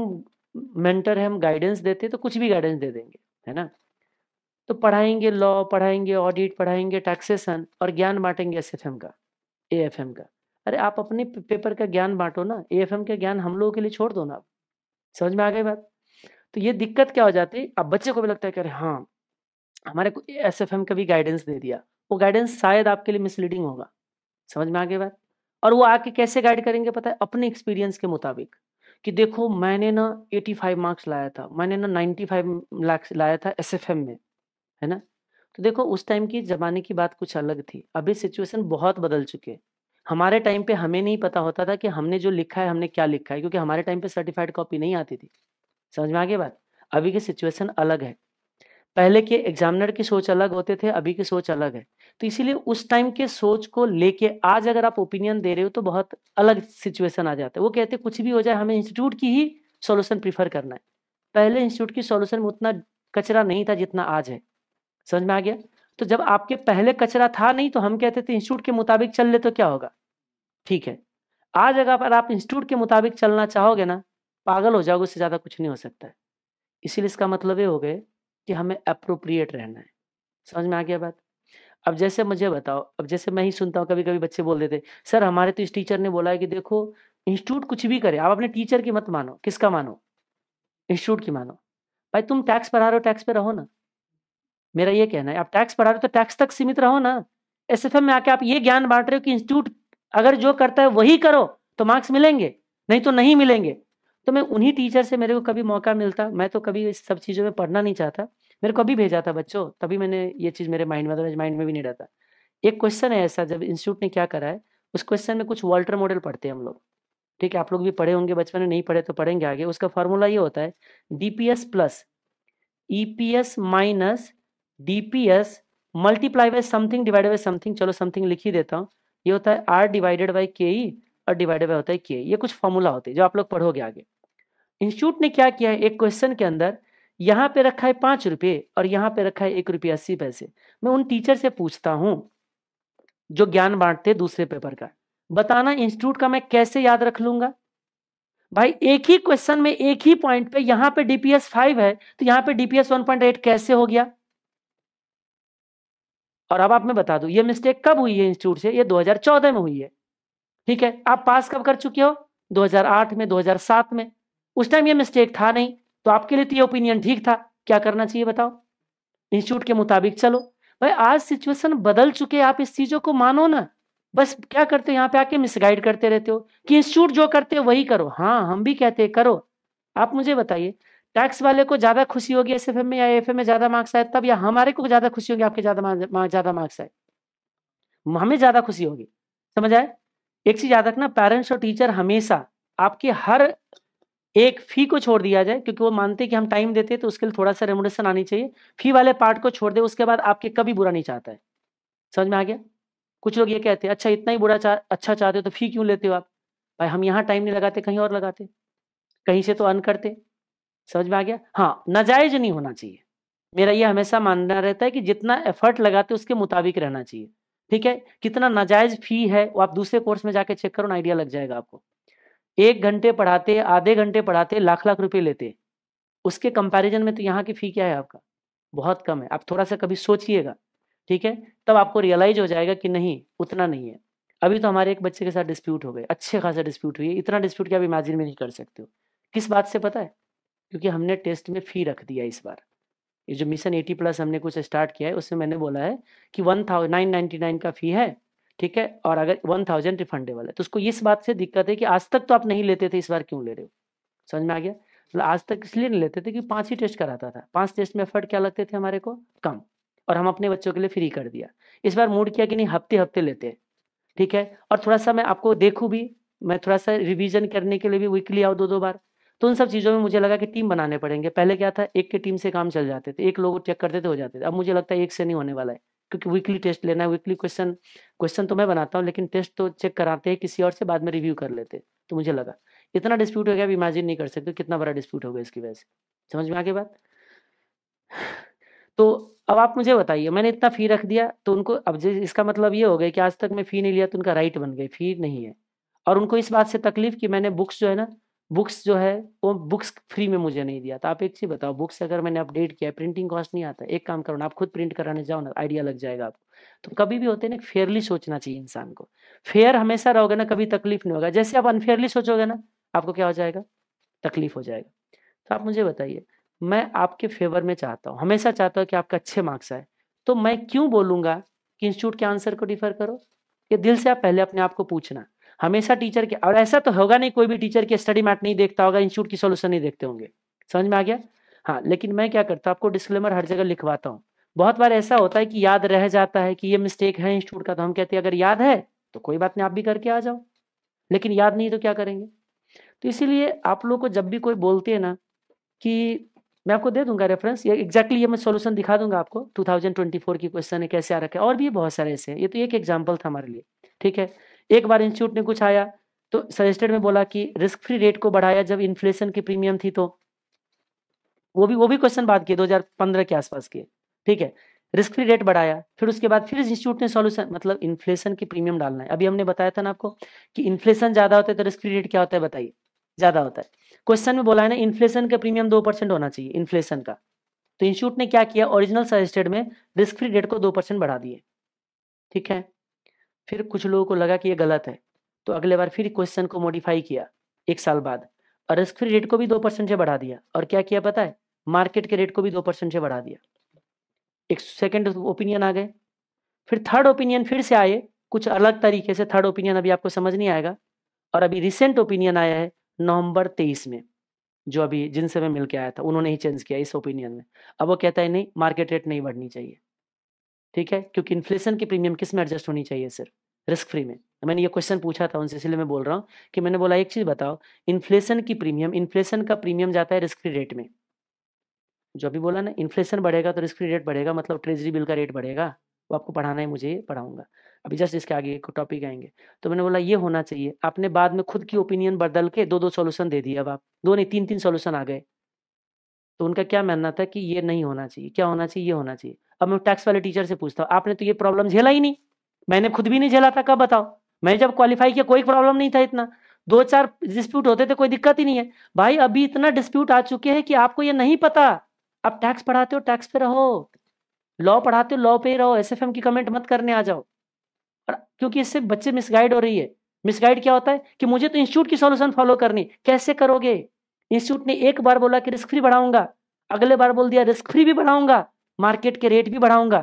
मेंटर हैं हम गाइडेंस देते तो कुछ भी गाइडेंस दे देंगे है ना तो पढ़ाएंगे लॉ पढ़ाएंगे ऑडिट पढ़ाएंगे टैक्सेशन और ज्ञान बांटेंगे एस एफ एम का ए एफ एम का अरे आप अपने पेपर का ज्ञान बांटो ना ए एफ एम का ज्ञान हम लोगों के लिए छोड़ दो ना आप समझ में आ गई बात तो ये दिक्कत क्या हो जाती अब बच्चे को भी लगता है कि अरे हाँ हमारे को एस एफ एम का भी गाइडेंस दे दिया वो गाइडेंस शायद आपके लिए मिसलीडिंग होगा समझ में आगे बात और वो आके कैसे गाइड करेंगे पता है अपने एक्सपीरियंस के मुताबिक कि देखो मैंने ना एटी फाइव मार्क्स लाया था मैंने ना नाइन्टी फाइव मार्क्स लाया था एस एफ एम में है ना तो देखो उस टाइम की ज़माने की बात कुछ अलग थी अभी सिचुएशन बहुत बदल चुके हैं हमारे टाइम पे हमें नहीं पता होता था कि हमने जो लिखा है हमने क्या लिखा है क्योंकि हमारे टाइम पे सर्टिफाइड कॉपी नहीं आती थी समझ में आ गई बात अभी की सिचुएशन अलग है पहले के एग्जामिनर की सोच अलग होते थे अभी की सोच अलग है तो इसीलिए उस टाइम के सोच को लेके आज अगर आप ओपिनियन दे रहे हो तो बहुत अलग सिचुएशन आ जाता है वो कहते हैं कुछ भी हो जाए हमें इंस्टीट्यूट की ही सॉल्यूशन प्रीफर करना है पहले इंस्टीट्यूट की सॉल्यूशन में उतना कचरा नहीं था जितना आज है समझ में आ गया तो जब आपके पहले कचरा था नहीं तो हम कहते थे इंस्टीट्यूट के मुताबिक चल ले तो क्या होगा ठीक है आज अगर आप इंस्टीट्यूट के मुताबिक चलना चाहोगे ना पागल हो जाओगे उससे ज़्यादा कुछ नहीं हो सकता है इसीलिए इसका मतलब ये हो गए कि हमें अप्रोप्रिएट रहना है समझ में आ गया बात अब जैसे मुझे बताओ अब जैसे मैं ही सुनता हूँ कभी कभी बच्चे बोल देते सर हमारे तो इस टीचर ने बोला है कि देखो इंस्टीट्यूट कुछ भी करे आप अपने टीचर की मत मानो किसका मानो इंस्टीट्यूट की मानो भाई तुम टैक्स पढ़ा रहे हो टैक्स पे रहो ना मेरा ये कहना है आप टैक्स पढ़ा रहे हो तो टैक्स तक सीमित रहो ना एस एफ एम में आके आप ये ज्ञान बांट रहे हो कि इंस्टीट्यूट अगर जो करता है वही करो तो मार्क्स मिलेंगे नहीं तो नहीं मिलेंगे तो मैं उन्हीं टीचर से मेरे को कभी मौका मिलता मैं तो कभी इस सब चीज़ों में पढ़ना नहीं चाहता मेरे को अभी भेजा था बच्चों तभी मैंने ये चीज़ मेरे माइंड में अदरवाइज माइंड में भी नहीं रहता एक क्वेश्चन है ऐसा जब इंस्टीट्यूट ने क्या करा है उस क्वेश्चन में कुछ वॉल्टर मॉडल पढ़ते हैं हम लोग ठीक है आप लोग भी पढ़े होंगे बचपन में नहीं पढ़े तो पढ़ेंगे आगे उसका फॉर्मूला ये होता है D P S plus E P S minus D P S multiply by something divided by something चलो समथिंग लिख ही देता हूँ ये होता है आर डिवाइडेड बाई के ई और डिवाइडेड बाय होता है के ये कुछ फॉर्मूला होते हैं जो आप लोग पढ़ोगे आगे इंस्टीट्यूट ने क्या किया है एक क्वेश्चन के अंदर यहाँ पे रखा है पाँच रुपये और यहाँ पे रखा है एक रुपये अस्सी पैसे मैं उन टीचर से पूछता हूँ जो ज्ञान बांटते दूसरे पेपर का बताना इंस्टीट्यूट का मैं कैसे याद रख लूंगा भाई एक ही क्वेश्चन में एक ही पॉइंट पे यहाँ पे डीपीएस फाइव है तो यहाँ पे डीपीएस वन पॉइंट एट कैसे हो गया और अब आप मैं बता दू ये मिस्टेक कब हुई है इंस्टीट्यूट से ये 2014 में हुई है ठीक है आप पास कब कर चुके हो 2008 में 2007 में उस टाइम ये मिस्टेक था नहीं तो आपके लिए तो ये ओपिनियन ठीक था क्या करना चाहिए बताओ इंस्टीट्यूट के मुताबिक चलो भाई आज सिचुएशन बदल चुके आप इस चीज़ों को मानो ना बस क्या करते हो यहाँ पे आके मिसगाइड करते रहते हो कि इंस्टीट्यूट जो करते हो वही करो हाँ हम भी कहते हैं करो आप मुझे बताइए टैक्स वाले को ज़्यादा खुशी होगी एस में या एफ में ज़्यादा मार्क्स आए तब या हमारे को ज़्यादा खुशी होगी आपके ज़्यादा ज़्यादा मार्क्स आए हमें ज़्यादा खुशी होगी समझ आए एक चीज याद रखना पेरेंट्स और टीचर हमेशा आपके हर एक फी को छोड़ दिया जाए क्योंकि वो मानते हैं कि हम टाइम देते हैं तो उसके लिए थोड़ा सा रेमोडेशन आनी चाहिए फी वाले पार्ट को छोड़ दे उसके बाद आपके कभी बुरा नहीं चाहता है समझ में आ गया कुछ लोग ये कहते हैं अच्छा इतना ही बुरा चा, अच्छा चाहते हो तो फी क्यों लेते हो आप भाई हम यहाँ टाइम नहीं लगाते कहीं और लगाते कहीं से तो अन करते समझ में आ गया हाँ नाजायज नहीं होना चाहिए मेरा ये हमेशा मानना रहता है कि जितना एफर्ट लगाते उसके मुताबिक रहना चाहिए ठीक है कितना नाजायज फी है वो आप दूसरे कोर्स में जाके चेक करो ना आइडिया लग जाएगा आपको एक घंटे पढ़ाते आधे घंटे पढ़ाते लाख लाख रुपए लेते उसके कंपैरिजन में तो यहाँ की फी क्या है आपका बहुत कम है आप थोड़ा सा कभी सोचिएगा ठीक है तब आपको रियलाइज हो जाएगा कि नहीं उतना नहीं है अभी तो हमारे एक बच्चे के साथ डिस्प्यूट हो गए अच्छे खासा डिस्प्यूट हुई इतना डिस्प्यूट क्या आप इमेजिन भी नहीं कर सकते हो किस बात से पता है क्योंकि हमने टेस्ट में फी रख दिया इस बार ये जो मिशन एटी प्लस हमने कुछ स्टार्ट किया है उसमें मैंने बोला है कि one thousand nine ninety nine का फी है ठीक है और अगर वन थाउजेंड रिफंडेबल है तो उसको इस बात से दिक्कत है कि आज तक तो आप नहीं लेते थे इस बार क्यों ले रहे हो समझ में आ गया मतलब आज तक इसलिए नहीं लेते थे कि पांच ही टेस्ट कराता था पांच टेस्ट में एफर्ट क्या लगते थे हमारे को कम और हम अपने बच्चों के लिए फ्री कर दिया इस बार मूड किया कि नहीं हफ्ते हफ्ते लेते हैं ठीक है और थोड़ा सा मैं आपको देखूँ भी मैं थोड़ा सा रिविजन करने के लिए भी वीकली आओ दो दो बार तो उन सब चीज़ों में मुझे लगा कि टीम बनाने पड़ेंगे पहले क्या था एक के टीम से काम चल जाते थे एक लोग चेक करते थे हो जाते थे अब मुझे लगता है एक से नहीं होने वाला है क्योंकि वीकली टेस्ट लेना है वीकली क्वेश्चन क्वेश्चन तो मैं बनाता हूँ लेकिन टेस्ट तो चेक कराते हैं किसी और से बाद में रिव्यू कर लेते तो मुझे लगा इतना डिस्प्यूट हो गया अभी इमेजिन नहीं कर सकते कितना बड़ा डिस्प्यूट हो गया इसकी वजह से समझ में आगे बात तो अब आप मुझे बताइए मैंने इतना फी रख दिया तो उनको अब इसका मतलब ये हो गया कि आज तक मैं फी नहीं लिया तो उनका राइट बन गई फी नहीं है और उनको इस बात से तकलीफ कि मैंने बुक्स जो है ना बुक्स जो है वो बुक्स फ्री में मुझे नहीं दिया था तो आप एक चीज बताओ बुक्स अगर मैंने अपडेट किया प्रिंटिंग कॉस्ट नहीं आता एक काम करो ना आप खुद प्रिंट कराने जाओ ना आइडिया लग जाएगा आपको तो कभी भी होते ना फेयरली सोचना चाहिए इंसान को फेयर हमेशा रहोगे ना कभी तकलीफ नहीं होगा जैसे आप अनफेयरली सोचोगे ना आपको क्या हो जाएगा तकलीफ हो जाएगा तो आप मुझे बताइए मैं आपके फेवर में चाहता हूँ हमेशा चाहता हूँ कि आपका अच्छे मार्क्स आए तो मैं क्यों बोलूंगा कि इंस्टीट्यूट के आंसर को डिफर करो ये दिल से आप पहले अपने आप को पूछना हमेशा टीचर के और ऐसा तो होगा नहीं कोई भी टीचर के स्टडी मैट नहीं देखता होगा इंस्टीट्यूट की सोल्यूशन नहीं देखते होंगे समझ में आ गया हाँ लेकिन मैं क्या करता हूँ आपको डिस्क्लेमर हर जगह लिखवाता हूँ बहुत बार ऐसा होता है कि याद रह जाता है कि ये मिस्टेक है इंस्टीट्यूट का तो हम कहते हैं अगर याद है तो कोई बात नहीं आप भी करके आ जाओ लेकिन याद नहीं तो क्या करेंगे तो इसीलिए आप लोग को जब भी कोई बोलते हैं ना कि मैं आपको दे दूंगा रेफरेंस ये एग्जैक्टली ये मैं सोल्यूशन दिखा दूंगा आपको 2024 की क्वेश्चन है कैसे आ रखा है और भी बहुत सारे ऐसे हैं ये तो एक एग्जांपल था हमारे लिए ठीक है एक बार इंस्टीट्यूट ने कुछ आया तो सजेस्टेड में बोला कि रिस्क फ्री रेट को बढ़ाया जब इन्फ्लेशन की प्रीमियम थी तो वो भी वो भी क्वेश्चन बात किए 2015 के आसपास किए ठीक है रिस्क फ्री रेट बढ़ाया फिर उसके बाद फिर इंस्टीट्यूट ने सॉल्यूशन मतलब इन्फ्लेशन की प्रीमियम डालना है अभी हमने बताया था ना आपको कि इन्फ्लेशन ज्यादा होता है तो रिस्क फ्री रेट क्या होता है बताइए ज्यादा होता है क्वेश्चन में बोला है ना इन्फ्लेशन का प्रीमियम दो परसेंट होना चाहिए इन्फ्लेशन का तो इंस्टीट्यूट ने क्या किया ओरिजिनल सजेस्टेड में रिस्क फ्री रेट को दो परसेंट बढ़ा दिए ठीक है फिर कुछ लोगों को लगा कि ये गलत है तो अगले बार फिर क्वेश्चन को मॉडिफाई किया एक साल बाद और रिस्क फ्री रेट को भी दो परसेंट से बढ़ा दिया और क्या किया पता है मार्केट के रेट को भी दो परसेंट से बढ़ा दिया एक सेकेंड ओपिनियन आ गए फिर थर्ड ओपिनियन फिर से आए कुछ अलग तरीके से थर्ड ओपिनियन अभी आपको समझ नहीं आएगा और अभी रिसेंट ओपिनियन आया है नवंबर तेईस में जो अभी जिनसे मैं मिलकर आया था उन्होंने ही चेंज किया इस ओपिनियन में अब वो कहता है नहीं मार्केट रेट नहीं बढ़नी चाहिए ठीक है क्योंकि इन्फ्लेशन की प्रीमियम किस में एडजस्ट होनी चाहिए सिर्फ रिस्क फ्री में तो मैंने ये क्वेश्चन पूछा था उनसे इसलिए मैं बोल रहा हूँ कि मैंने बोला एक चीज़ बताओ इन्फ्लेशन की प्रीमियम इन्फ्लेशन का प्रीमियम जाता है रिस्क फ्री रेट में जो अभी बोला ना इन्फ्लेशन बढ़ेगा तो रिस्क फ्री रेट बढ़ेगा मतलब ट्रेजरी बिल का रेट बढ़ेगा वो आपको पढ़ाना है मुझे पढ़ाऊंगा अभी जस्ट इसके आगे एक टॉपिक आएंगे तो मैंने बोला ये होना चाहिए आपने बाद में खुद की ओपिनियन बदल के दो दो सोल्यूशन दे दिया अब आप दो नहीं तीन तीन सोल्यूशन आ गए तो उनका क्या मानना था कि ये नहीं होना चाहिए क्या होना चाहिए ये होना चाहिए अब मैं टैक्स वाले टीचर से पूछता हूँ आपने तो ये प्रॉब्लम झेला ही नहीं मैंने खुद भी नहीं झेला था कब बताओ मैं जब क्वालिफाई किया कोई प्रॉब्लम नहीं था इतना दो चार डिस्प्यूट होते थे कोई दिक्कत ही नहीं है भाई अभी इतना डिस्प्यूट आ चुके हैं कि आपको ये नहीं पता आप टैक्स पढ़ाते हो टैक्स पे रहो लॉ पढ़ाते हो लॉ पे रहो एस की कमेंट मत करने आ जाओ और क्योंकि इससे बच्चे मिसगाइड हो रही है मिसगाइड क्या होता है कि मुझे तो इंस्टीट्यूट की सोल्यूशन फॉलो करनी कैसे करोगे इंस्टीट्यूट ने एक बार बोला कि रिस्क फ्री बढ़ाऊंगा अगले बार बोल दिया रिस्क फ्री भी बढ़ाऊंगा मार्केट के रेट भी बढ़ाऊंगा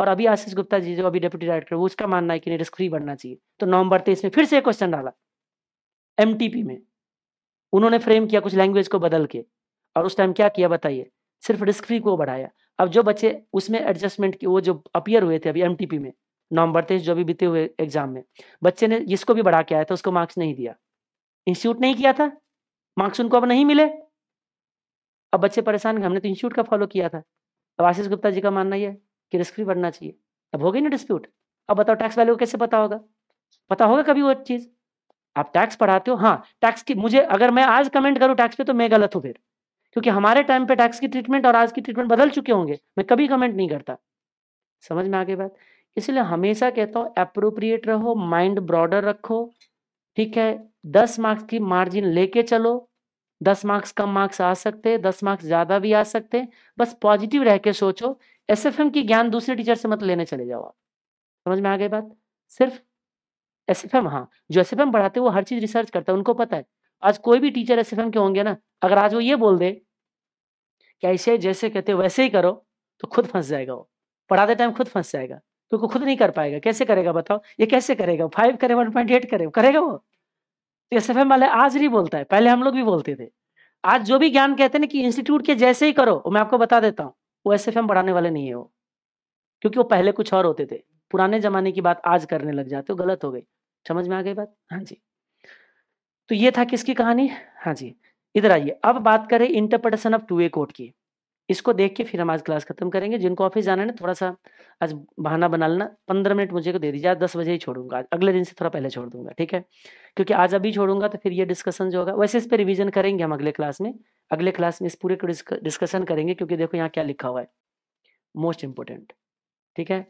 और अभी आशीष गुप्ता जी जो अभी डिप्टी डायरेक्टर है उसका मानना है कि नहीं रिस्क फ्री बनना चाहिए तो नवंबर तेईस में फिर से क्वेश्चन डाला एम में उन्होंने फ्रेम किया कुछ लैंग्वेज को बदल के और उस टाइम क्या किया बताइए सिर्फ रिस्क फ्री को बढ़ाया अब जो बच्चे उसमें एडजस्टमेंट की वो जो अपियर हुए थे अभी एम में नवंबर तेईस जो भी बीते हुए एग्जाम में बच्चे ने जिसको भी बढ़ा के आया था उसको मार्क्स नहीं दिया इंस्टीट्यूट नहीं किया था मार्क्स उनको अब नहीं मिले अब बच्चे परेशान हमने तो इंस्टीट्यूट का फॉलो किया था अब आशीष गुप्ता जी का मानना यह कि रिस्क भी बढ़ना चाहिए तब होगी ना डिस्प्यूट अब बताओ टैक्स वैल्यू कैसे पता होगा पता होगा कभी वो चीज़ आप टैक्स पढ़ाते हो हाँ टैक्स की मुझे अगर मैं आज कमेंट करूँ टैक्स पे तो मैं गलत हूँ फिर क्योंकि हमारे टाइम पे टैक्स की ट्रीटमेंट और आज की ट्रीटमेंट बदल चुके होंगे मैं कभी कमेंट नहीं करता समझ में आगे बात इसलिए हमेशा कहता हूँ अप्रोप्रिएट रहो माइंड ब्रॉडर रखो ठीक है दस मार्क्स की मार्जिन लेके चलो दस मार्क्स कम मार्क्स आ सकते हैं दस मार्क्स ज़्यादा भी आ सकते हैं बस पॉजिटिव रह के सोचो एस एफ एम की ज्ञान दूसरे टीचर से मत लेने चले जाओ आप समझ में आ गई बात सिर्फ एस एफ एम हाँ जो एस एफ एम पढ़ाते वो हर चीज़ रिसर्च करता है उनको पता है आज कोई भी टीचर एस एफ एम के होंगे ना अगर आज वो ये बोल दे कि ऐसे जैसे कहते वैसे ही करो तो खुद फंस जाएगा वो पढ़ाते टाइम खुद फंस जाएगा क्योंकि खुद नहीं कर पाएगा कैसे करेगा बताओ ये कैसे करेगा फाइव करे वन पॉइंट एट करे करेगा वो एस एफ एम वाले आज नहीं बोलता है पहले हम लोग भी बोलते थे आज जो भी ज्ञान कहते ना कि इंस्टीट्यूट के जैसे ही करो मैं आपको बता देता हूँ वो एस एफ एम बढ़ाने वाले नहीं है वो क्योंकि वो पहले कुछ और होते थे पुराने जमाने की बात आज करने लग जाते हो गलत हो गई समझ में आ गई बात हाँ जी तो ये था किसकी कहानी हाँ जी इधर आइए अब बात करें interpretation of two A code की इसको देख के फिर हम आज क्लास खत्म करेंगे जिनको ऑफिस जाना है ना थोड़ा सा आज बहाना बना लेना पंद्रह मिनट मुझे को दे दीजिए आज दस बजे ही छोड़ूंगा अगले दिन से थोड़ा पहले छोड़ दूंगा ठीक है क्योंकि आज अभी छोड़ूंगा तो फिर ये डिस्कशन जो होगा वैसे इस पर रिविजन करेंगे हम अगले क्लास में अगले क्लास में इस पूरे को डिस्कशन करेंगे क्योंकि देखो यहाँ क्या लिखा हुआ है मोस्ट इम्पोर्टेंट ठीक है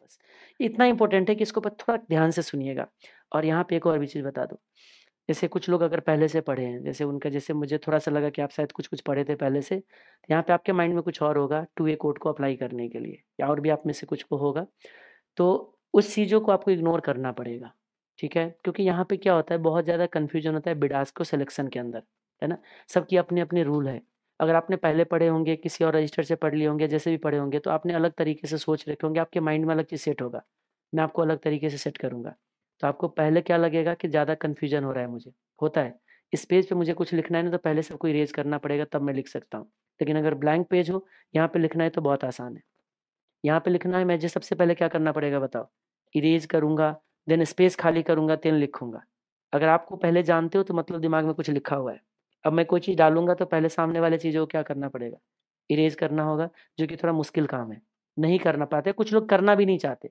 इतना इम्पोर्टेंट है कि इसको पर थोड़ा ध्यान से सुनिएगा और यहाँ पे एक और भी चीज़ बता दो जैसे कुछ लोग अगर पहले से पढ़े हैं, जैसे उनका जैसे मुझे थोड़ा-सा लगा कि आप शायद कुछ-कुछ पढ़े थे पहले से, तो यहाँ पे आपके माइंड में कुछ और होगा टू ए कोड को अप्लाई करने के लिए या और भी आप में से कुछ को होगा। तो उस चीज़ों को आपको इग्नोर करना पड़ेगा, ठीक है? क्योंकि यहाँ पे क्या होता है बहुत ज़्यादा कन्फ्यूजन होता है बिडास को सिलेक्शन के अंदर, है ना? सबकी अपने-अपने रूल है। अगर आपने पहले पढ़े होंगे, किसी और रजिस्टर से पढ़ लिए होंगे, जैसे भी पढ़े होंगे तो आपने अलग तरीके से सोच रखे होंगे, आपके माइंड में अलग चीज़ सेट होगा। मैं आपको अलग तरीके से सेट करूँगा। तो आपको पहले क्या लगेगा कि ज़्यादा कन्फ्यूजन हो रहा है मुझे होता है इस पेज पे मुझे कुछ लिखना है ना तो पहले सबको इरेज करना पड़ेगा तब मैं लिख सकता हूँ लेकिन अगर ब्लैंक पेज हो यहाँ पे लिखना है तो बहुत आसान है यहाँ पे लिखना है मुझे सबसे पहले क्या करना पड़ेगा बताओ इरेज करूँगा देन स्पेस खाली करूँगा देन लिखूंगा अगर आपको पहले जानते हो तो मतलब दिमाग में कुछ लिखा हुआ है अब मैं कोई चीज़ डालूंगा तो पहले सामने वाले चीज़ों को क्या करना पड़ेगा इरेज करना होगा जो कि थोड़ा मुश्किल काम है नहीं करना पाते कुछ लोग करना भी नहीं चाहते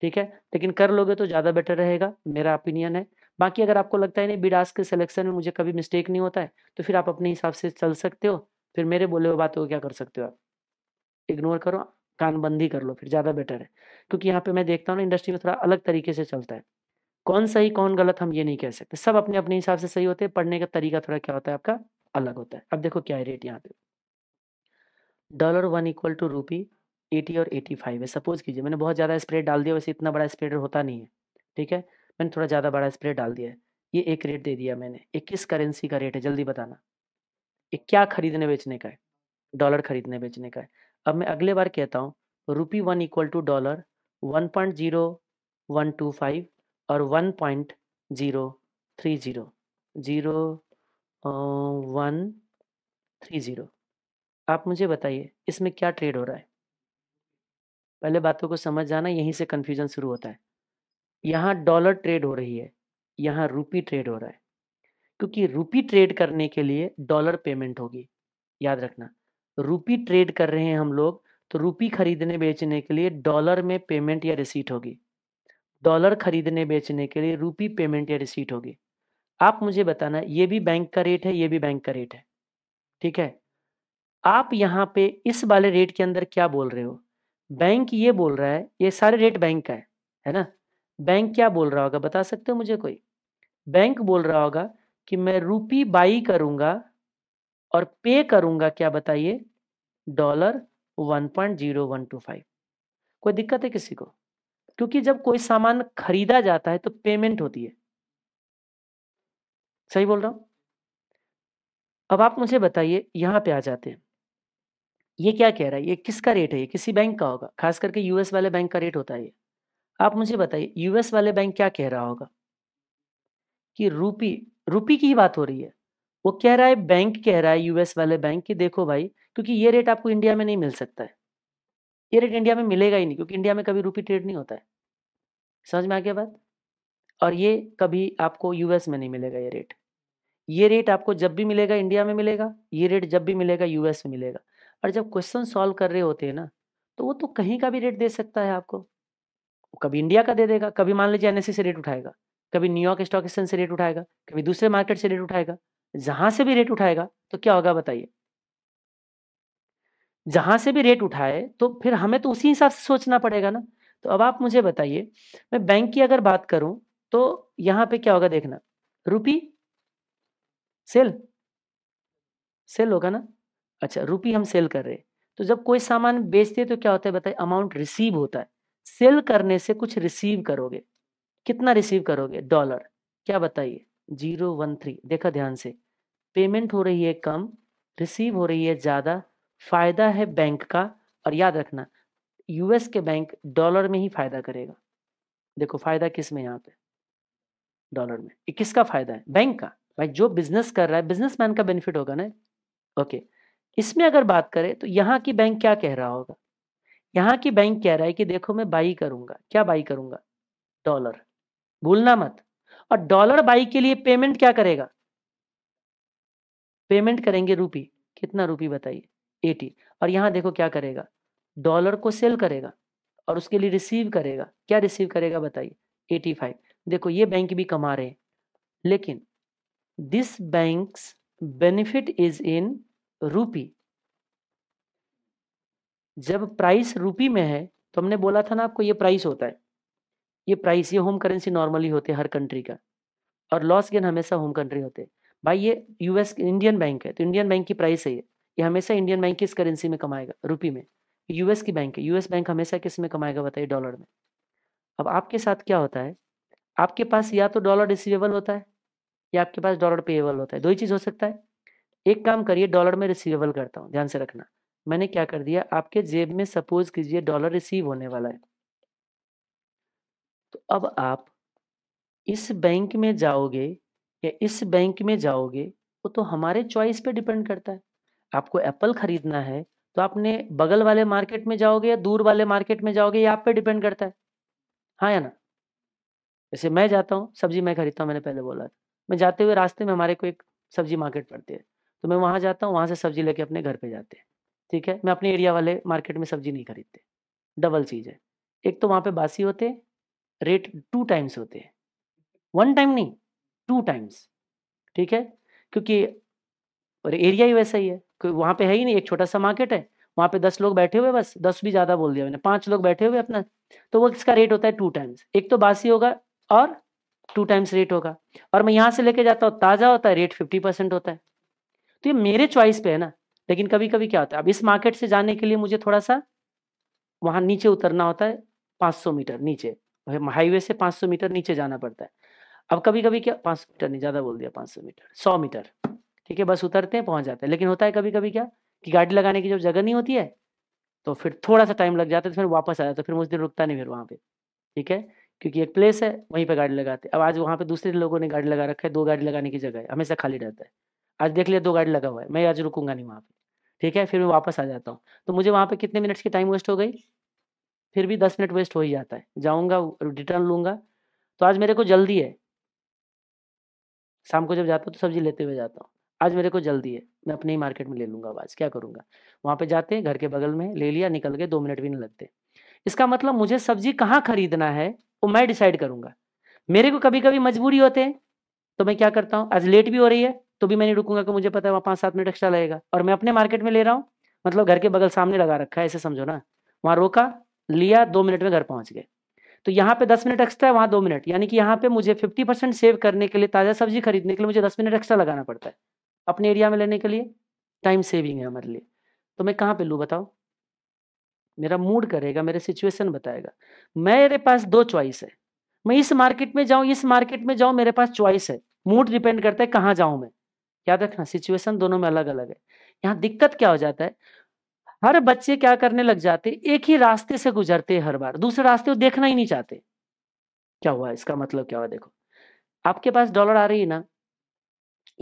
ठीक है लेकिन कर लोगे तो ज़्यादा बेटर रहेगा मेरा ओपिनियन है बाकी अगर आपको लगता है नहीं बिडास के सिलेक्शन में मुझे कभी मिस्टेक नहीं होता है तो फिर आप अपने हिसाब से चल सकते हो फिर मेरे बोले हुए बातों को क्या कर सकते हो आप इग्नोर करो कानबंदी कर लो फिर ज़्यादा बेटर है क्योंकि यहाँ पे मैं देखता हूँ ना इंडस्ट्री में थोड़ा अलग तरीके से चलता है कौन सही कौन गलत हम ये नहीं कह सकते सब अपने अपने हिसाब से सही होते हैं पढ़ने का तरीका थोड़ा क्या होता है आपका अलग होता है अब देखो क्या है रेट यहाँ पे डॉलर वन इक्वल टू रूपी 80 और 85 है सपोज कीजिए मैंने बहुत ज़्यादा स्प्रेड डाल दिया वैसे इतना बड़ा स्प्रेडर होता नहीं है ठीक है मैंने थोड़ा ज़्यादा बड़ा स्प्रेड डाल दिया है ये एक रेट दे दिया मैंने एक किस करेंसी का रेट है जल्दी बताना ये क्या खरीदने बेचने का है डॉलर खरीदने बेचने का है अब मैं अगले बार कहता हूँ rupee one equal to dollar one point zero one two five और one point zero three zero zero one three zero आप मुझे बताइए इसमें क्या ट्रेड हो रहा है पहले बातों को समझ जाना यहीं से कन्फ्यूजन शुरू होता है यहाँ डॉलर ट्रेड हो रही है यहाँ रुपी ट्रेड हो रहा है क्योंकि रुपी ट्रेड करने के लिए डॉलर पेमेंट होगी याद रखना रुपी ट्रेड कर रहे हैं हम लोग तो रुपी खरीदने बेचने के लिए डॉलर में पेमेंट या रिसीट होगी डॉलर खरीदने बेचने के लिए रुपी पेमेंट या रिसीट होगी आप मुझे बताना ये भी बैंक का रेट है ये भी बैंक का रेट है ठीक है आप यहाँ पे इस वाले रेट के अंदर क्या बोल रहे हो बैंक ये बोल रहा है ये सारे रेट बैंक का है है ना बैंक क्या बोल रहा होगा बता सकते हो मुझे कोई बैंक बोल रहा होगा कि मैं रूपी बाई करूंगा और पे करूंगा क्या बताइए dollar one one point zero two five कोई दिक्कत है किसी को क्योंकि जब कोई सामान खरीदा जाता है तो पेमेंट होती है सही बोल रहा हूं अब आप मुझे बताइए यहां पे आ जाते हैं ये क्या कह रहा है ये किसका रेट है ये किसी बैंक का होगा खास करके यूएस वाले बैंक का रेट होता है ये आप मुझे बताइए यूएस वाले बैंक क्या कह रहा होगा कि रूपी रूपी की ही बात हो रही है वो कह रहा है बैंक कह रहा है यूएस वाले बैंक की देखो भाई क्योंकि ये रेट आपको इंडिया में नहीं मिल सकता है ये रेट इंडिया में मिलेगा ही नहीं क्योंकि इंडिया में कभी रूपी ट्रेड नहीं होता है समझ में आ गया बात और ये कभी आपको यूएस में नहीं मिलेगा ये रेट ये रेट आपको जब भी मिलेगा इंडिया में मिलेगा ये रेट जब भी मिलेगा यूएस में मिलेगा और जब क्वेश्चन सॉल्व कर रहे होते हैं ना तो वो तो कहीं का भी रेट दे सकता है आपको कभी इंडिया का दे देगा कभी मान लीजिए एनएससी से रेट उठाएगा कभी न्यूयॉर्क स्टॉक एक्सचेंज से रेट उठाएगा कभी दूसरे मार्केट से रेट उठाएगा जहां से भी रेट उठाएगा तो क्या होगा बताइए जहां से भी रेट उठाए तो फिर हमें तो उसी हिसाब से सोचना पड़ेगा ना तो अब आप मुझे बताइए मैं बैंक की अगर बात करूं तो यहां पे क्या होगा देखना रुपी सेल सेल होगा ना अच्छा रुपी हम सेल कर रहे हैं तो जब कोई सामान बेचते हैं तो क्या होता है बताइए अमाउंट रिसीव होता है सेल करने से कुछ रिसीव करोगे कितना रिसीव करोगे डॉलर क्या बताइए जीरो वन थ्री देखा ध्यान से पेमेंट हो रही है कम रिसीव हो रही है ज़्यादा फायदा है बैंक का और याद रखना यूएस के बैंक डॉलर में ही फायदा करेगा देखो फायदा किस में यहाँ पे डॉलर में किसका फायदा है बैंक का भाई जो बिजनेस कर रहा है बिजनेसमैन का बेनिफिट होगा ना ओके इसमें अगर बात करें तो यहाँ की बैंक क्या कह रहा होगा यहाँ की बैंक कह रहा है कि देखो मैं बाई करूंगा क्या बाई करूंगा डॉलर भूलना मत और डॉलर बाई के लिए पेमेंट क्या करेगा पेमेंट करेंगे रूपी कितना रूपी बताइए एटी और यहाँ देखो क्या करेगा डॉलर को सेल करेगा और उसके लिए रिसीव करेगा क्या रिसीव करेगा बताइए एटी फाइव देखो ये बैंक भी कमा रहे हैं लेकिन this banks benefit is in rupee जब प्राइस रूपी में है तो हमने बोला था ना आपको ये प्राइस होता है ये प्राइस ये होम करेंसी नॉर्मली होते हैं हर कंट्री का और लॉस गेन हमेशा होम कंट्री होते हैं भाई ये यूएस इंडियन बैंक है तो इंडियन बैंक की प्राइस है ये ये हमेशा इंडियन बैंक किस करेंसी में कमाएगा रूपी में यूएस की बैंक है यूएस बैंक हमेशा किस में कमाएगा बताइए डॉलर में अब आपके साथ क्या होता है आपके पास या तो डॉलर रिसिवेबल होता है या आपके पास डॉलर पेएबल होता है दो ही चीज़ हो सकता है एक काम करिए डॉलर में रिसीवेबल करता हूँ ध्यान से रखना मैंने क्या कर दिया आपके जेब में सपोज कीजिए डॉलर रिसीव होने वाला है तो अब आप इस बैंक में जाओगे या इस बैंक में जाओगे वो तो हमारे चॉइस पे डिपेंड करता है आपको एप्पल खरीदना है तो आपने बगल वाले मार्केट में जाओगे या दूर वाले मार्केट में जाओगे ये आप पे डिपेंड करता है हाँ या ना जैसे मैं जाता हूँ सब्जी मैं खरीदता हूँ मैंने पहले बोला मैं जाते हुए रास्ते में हमारे को एक सब्जी मार्केट पड़ती है तो मैं वहाँ जाता हूँ वहाँ से सब्जी लेके अपने घर पे जाते हैं ठीक है मैं अपने एरिया वाले मार्केट में सब्जी नहीं खरीदते डबल चीज़ है एक तो वहाँ पे बासी होते रेट टू टाइम्स होते हैं वन टाइम नहीं टू टाइम्स ठीक है क्योंकि और एरिया ही वैसा ही है वहाँ पे है ही नहीं एक छोटा सा मार्केट है वहाँ पे दस लोग बैठे हुए बस दस भी ज़्यादा बोल दिया मैंने पाँच लोग बैठे हुए अपना तो वो इसका रेट होता है टू टाइम्स एक तो बासी होगा और टू टाइम्स रेट होगा और मैं यहाँ से लेके जाता हूँ ताज़ा होता है रेट फिफ्टी परसेंट होता है तो ये मेरे चॉइस पे है ना लेकिन कभी कभी क्या होता है अब इस मार्केट से जाने के लिए मुझे थोड़ा सा वहाँ नीचे उतरना होता है 500 मीटर नीचे हाईवे से 500 मीटर नीचे जाना पड़ता है अब कभी कभी क्या पांच मीटर नहीं ज़्यादा बोल दिया पांच मीटर सौ मीटर ठीक है बस उतरते हैं पहुंच जाते हैं लेकिन होता है कभी कभी क्या कि गाड़ी लगाने की जब जगह नहीं होती है तो फिर थोड़ा सा टाइम लग जाता है तो फिर वापस आ जाता है तो फिर मुझ दिन रुकता नहीं फिर वहाँ पे ठीक है क्योंकि एक प्लेस है वहीं पे गाड़ी लगाते अब आज वहाँ पे दूसरे लोगों ने गाड़ी लगा रखा है दो गाड़ी लगाने की जगह है हमेशा खाली रहता है आज देख लिया दो गाड़ी लगा हुआ है मैं आज रुकूंगा नहीं वहाँ पे ठीक है फिर मैं वापस आ जाता हूँ तो मुझे वहाँ पे कितने मिनट्स की टाइम वेस्ट हो गई फिर भी दस मिनट वेस्ट हो ही जाता है जाऊँगा रिटर्न लूँगा तो आज मेरे को जल्दी है शाम को जब जाता हूँ तो सब्जी लेते हुए जाता हूँ आज मेरे को जल्दी है मैं अपने ही मार्केट में ले लूँगा आज क्या करूँगा वहाँ पे जाते घर के बगल में ले लिया निकल गए दो मिनट भी नहीं लगते इसका मतलब मुझे सब्जी कहाँ खरीदना है वो मैं डिसाइड करूँगा मेरे को कभी कभी मजबूरी होते हैं तो मैं क्या करता हूँ आज लेट भी हो रही है तो भी मैं नहीं रुकूंगा कि मुझे पता है वहाँ पाँच सात मिनट एक्स्ट्रा लगेगा और मैं अपने मार्केट में ले रहा हूँ मतलब घर के बगल सामने लगा रखा है ऐसे समझो ना वहाँ रोका लिया दो मिनट में घर पहुँच गए तो यहाँ पे दस मिनट एक्स्ट्रा है वहाँ दो मिनट यानी कि यहाँ पे मुझे फिफ्टी परसेंट सेव करने के लिए ताज़ा सब्जी खरीदने के लिए मुझे दस मिनट एक्स्ट्रा लगाना पड़ता है अपने एरिया में लेने के लिए टाइम सेविंग है हमारे लिए तो मैं कहाँ पे लूँ बताओ मेरा मूड करेगा मेरे सिचुएशन बताएगा मेरे पास दो चॉइस है मैं इस मार्केट में जाऊँ इस मार्केट में जाऊँ मेरे पास चॉइस है मूड डिपेंड करता है कहाँ जाऊँ मैं याद रखना सिचुएशन दोनों में अलग अलग है यहाँ दिक्कत क्या हो जाता है हर बच्चे क्या करने लग जाते एक ही रास्ते से गुजरते हर बार दूसरे रास्ते वो देखना ही नहीं चाहते क्या हुआ इसका मतलब क्या हुआ देखो आपके पास डॉलर आ रही है ना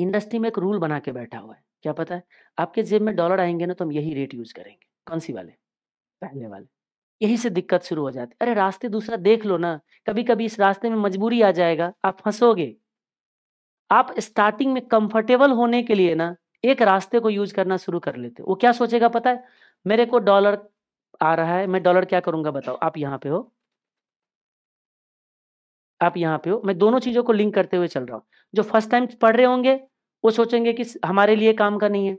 इंडस्ट्री में एक रूल बना के बैठा हुआ है क्या पता है आपके जेब में डॉलर आएंगे ना तो हम यही रेट यूज करेंगे कौन सी वाले पहले वाले यही से दिक्कत शुरू हो जाती है अरे रास्ते दूसरा देख लो ना कभी कभी इस रास्ते में मजबूरी आ जाएगा आप फंसोगे आप स्टार्टिंग में कंफर्टेबल होने के लिए ना एक रास्ते को यूज करना शुरू कर लेते हो वो क्या सोचेगा पता है मेरे को डॉलर आ रहा है मैं डॉलर क्या करूंगा बताओ आप यहाँ पे हो आप यहाँ पे हो मैं दोनों चीजों को लिंक करते हुए चल रहा हूँ जो फर्स्ट टाइम पढ़ रहे होंगे वो सोचेंगे कि हमारे लिए काम का नहीं है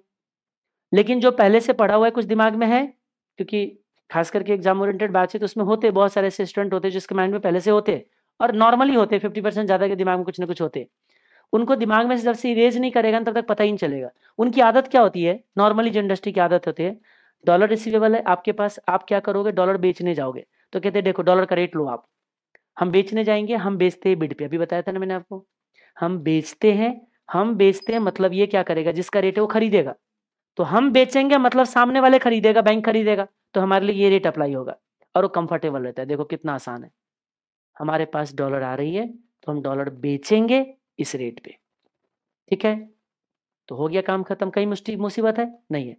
लेकिन जो पहले से पढ़ा हुआ है कुछ दिमाग में है क्योंकि खास करके एग्जाम ओरिएंटेड बात है तो उसमें होते बहुत सारे ऐसे स्टूडेंट होते हैं जिसके माइंड में पहले से होते और नॉर्मली होते फिफ्टी परसेंट ज्यादा के दिमाग में कुछ ना कुछ होते उनको दिमाग में से जब से इरेज नहीं करेगा तब तक पता ही नहीं चलेगा उनकी आदत क्या होती है नॉर्मली जो इंडस्ट्री की आदत होती है डॉलर रिसीवेबल है आपके पास आप क्या करोगे डॉलर बेचने जाओगे तो कहते हैं देखो डॉलर का रेट लो आप हम बेचने जाएंगे हम बेचते हैं बिड पे अभी बताया था ना मैंने आपको हम बेचते हैं हम बेचते हैं मतलब ये क्या करेगा जिसका रेट है वो खरीदेगा तो हम बेचेंगे मतलब सामने वाले खरीदेगा बैंक खरीदेगा तो हमारे लिए ये रेट अप्लाई होगा और वो कंफर्टेबल रहता है देखो कितना आसान है हमारे पास डॉलर आ रही है तो हम डॉलर बेचेंगे इस रेट पे ठीक है तो हो गया काम खत्म कहीं मुसीबत है नहीं है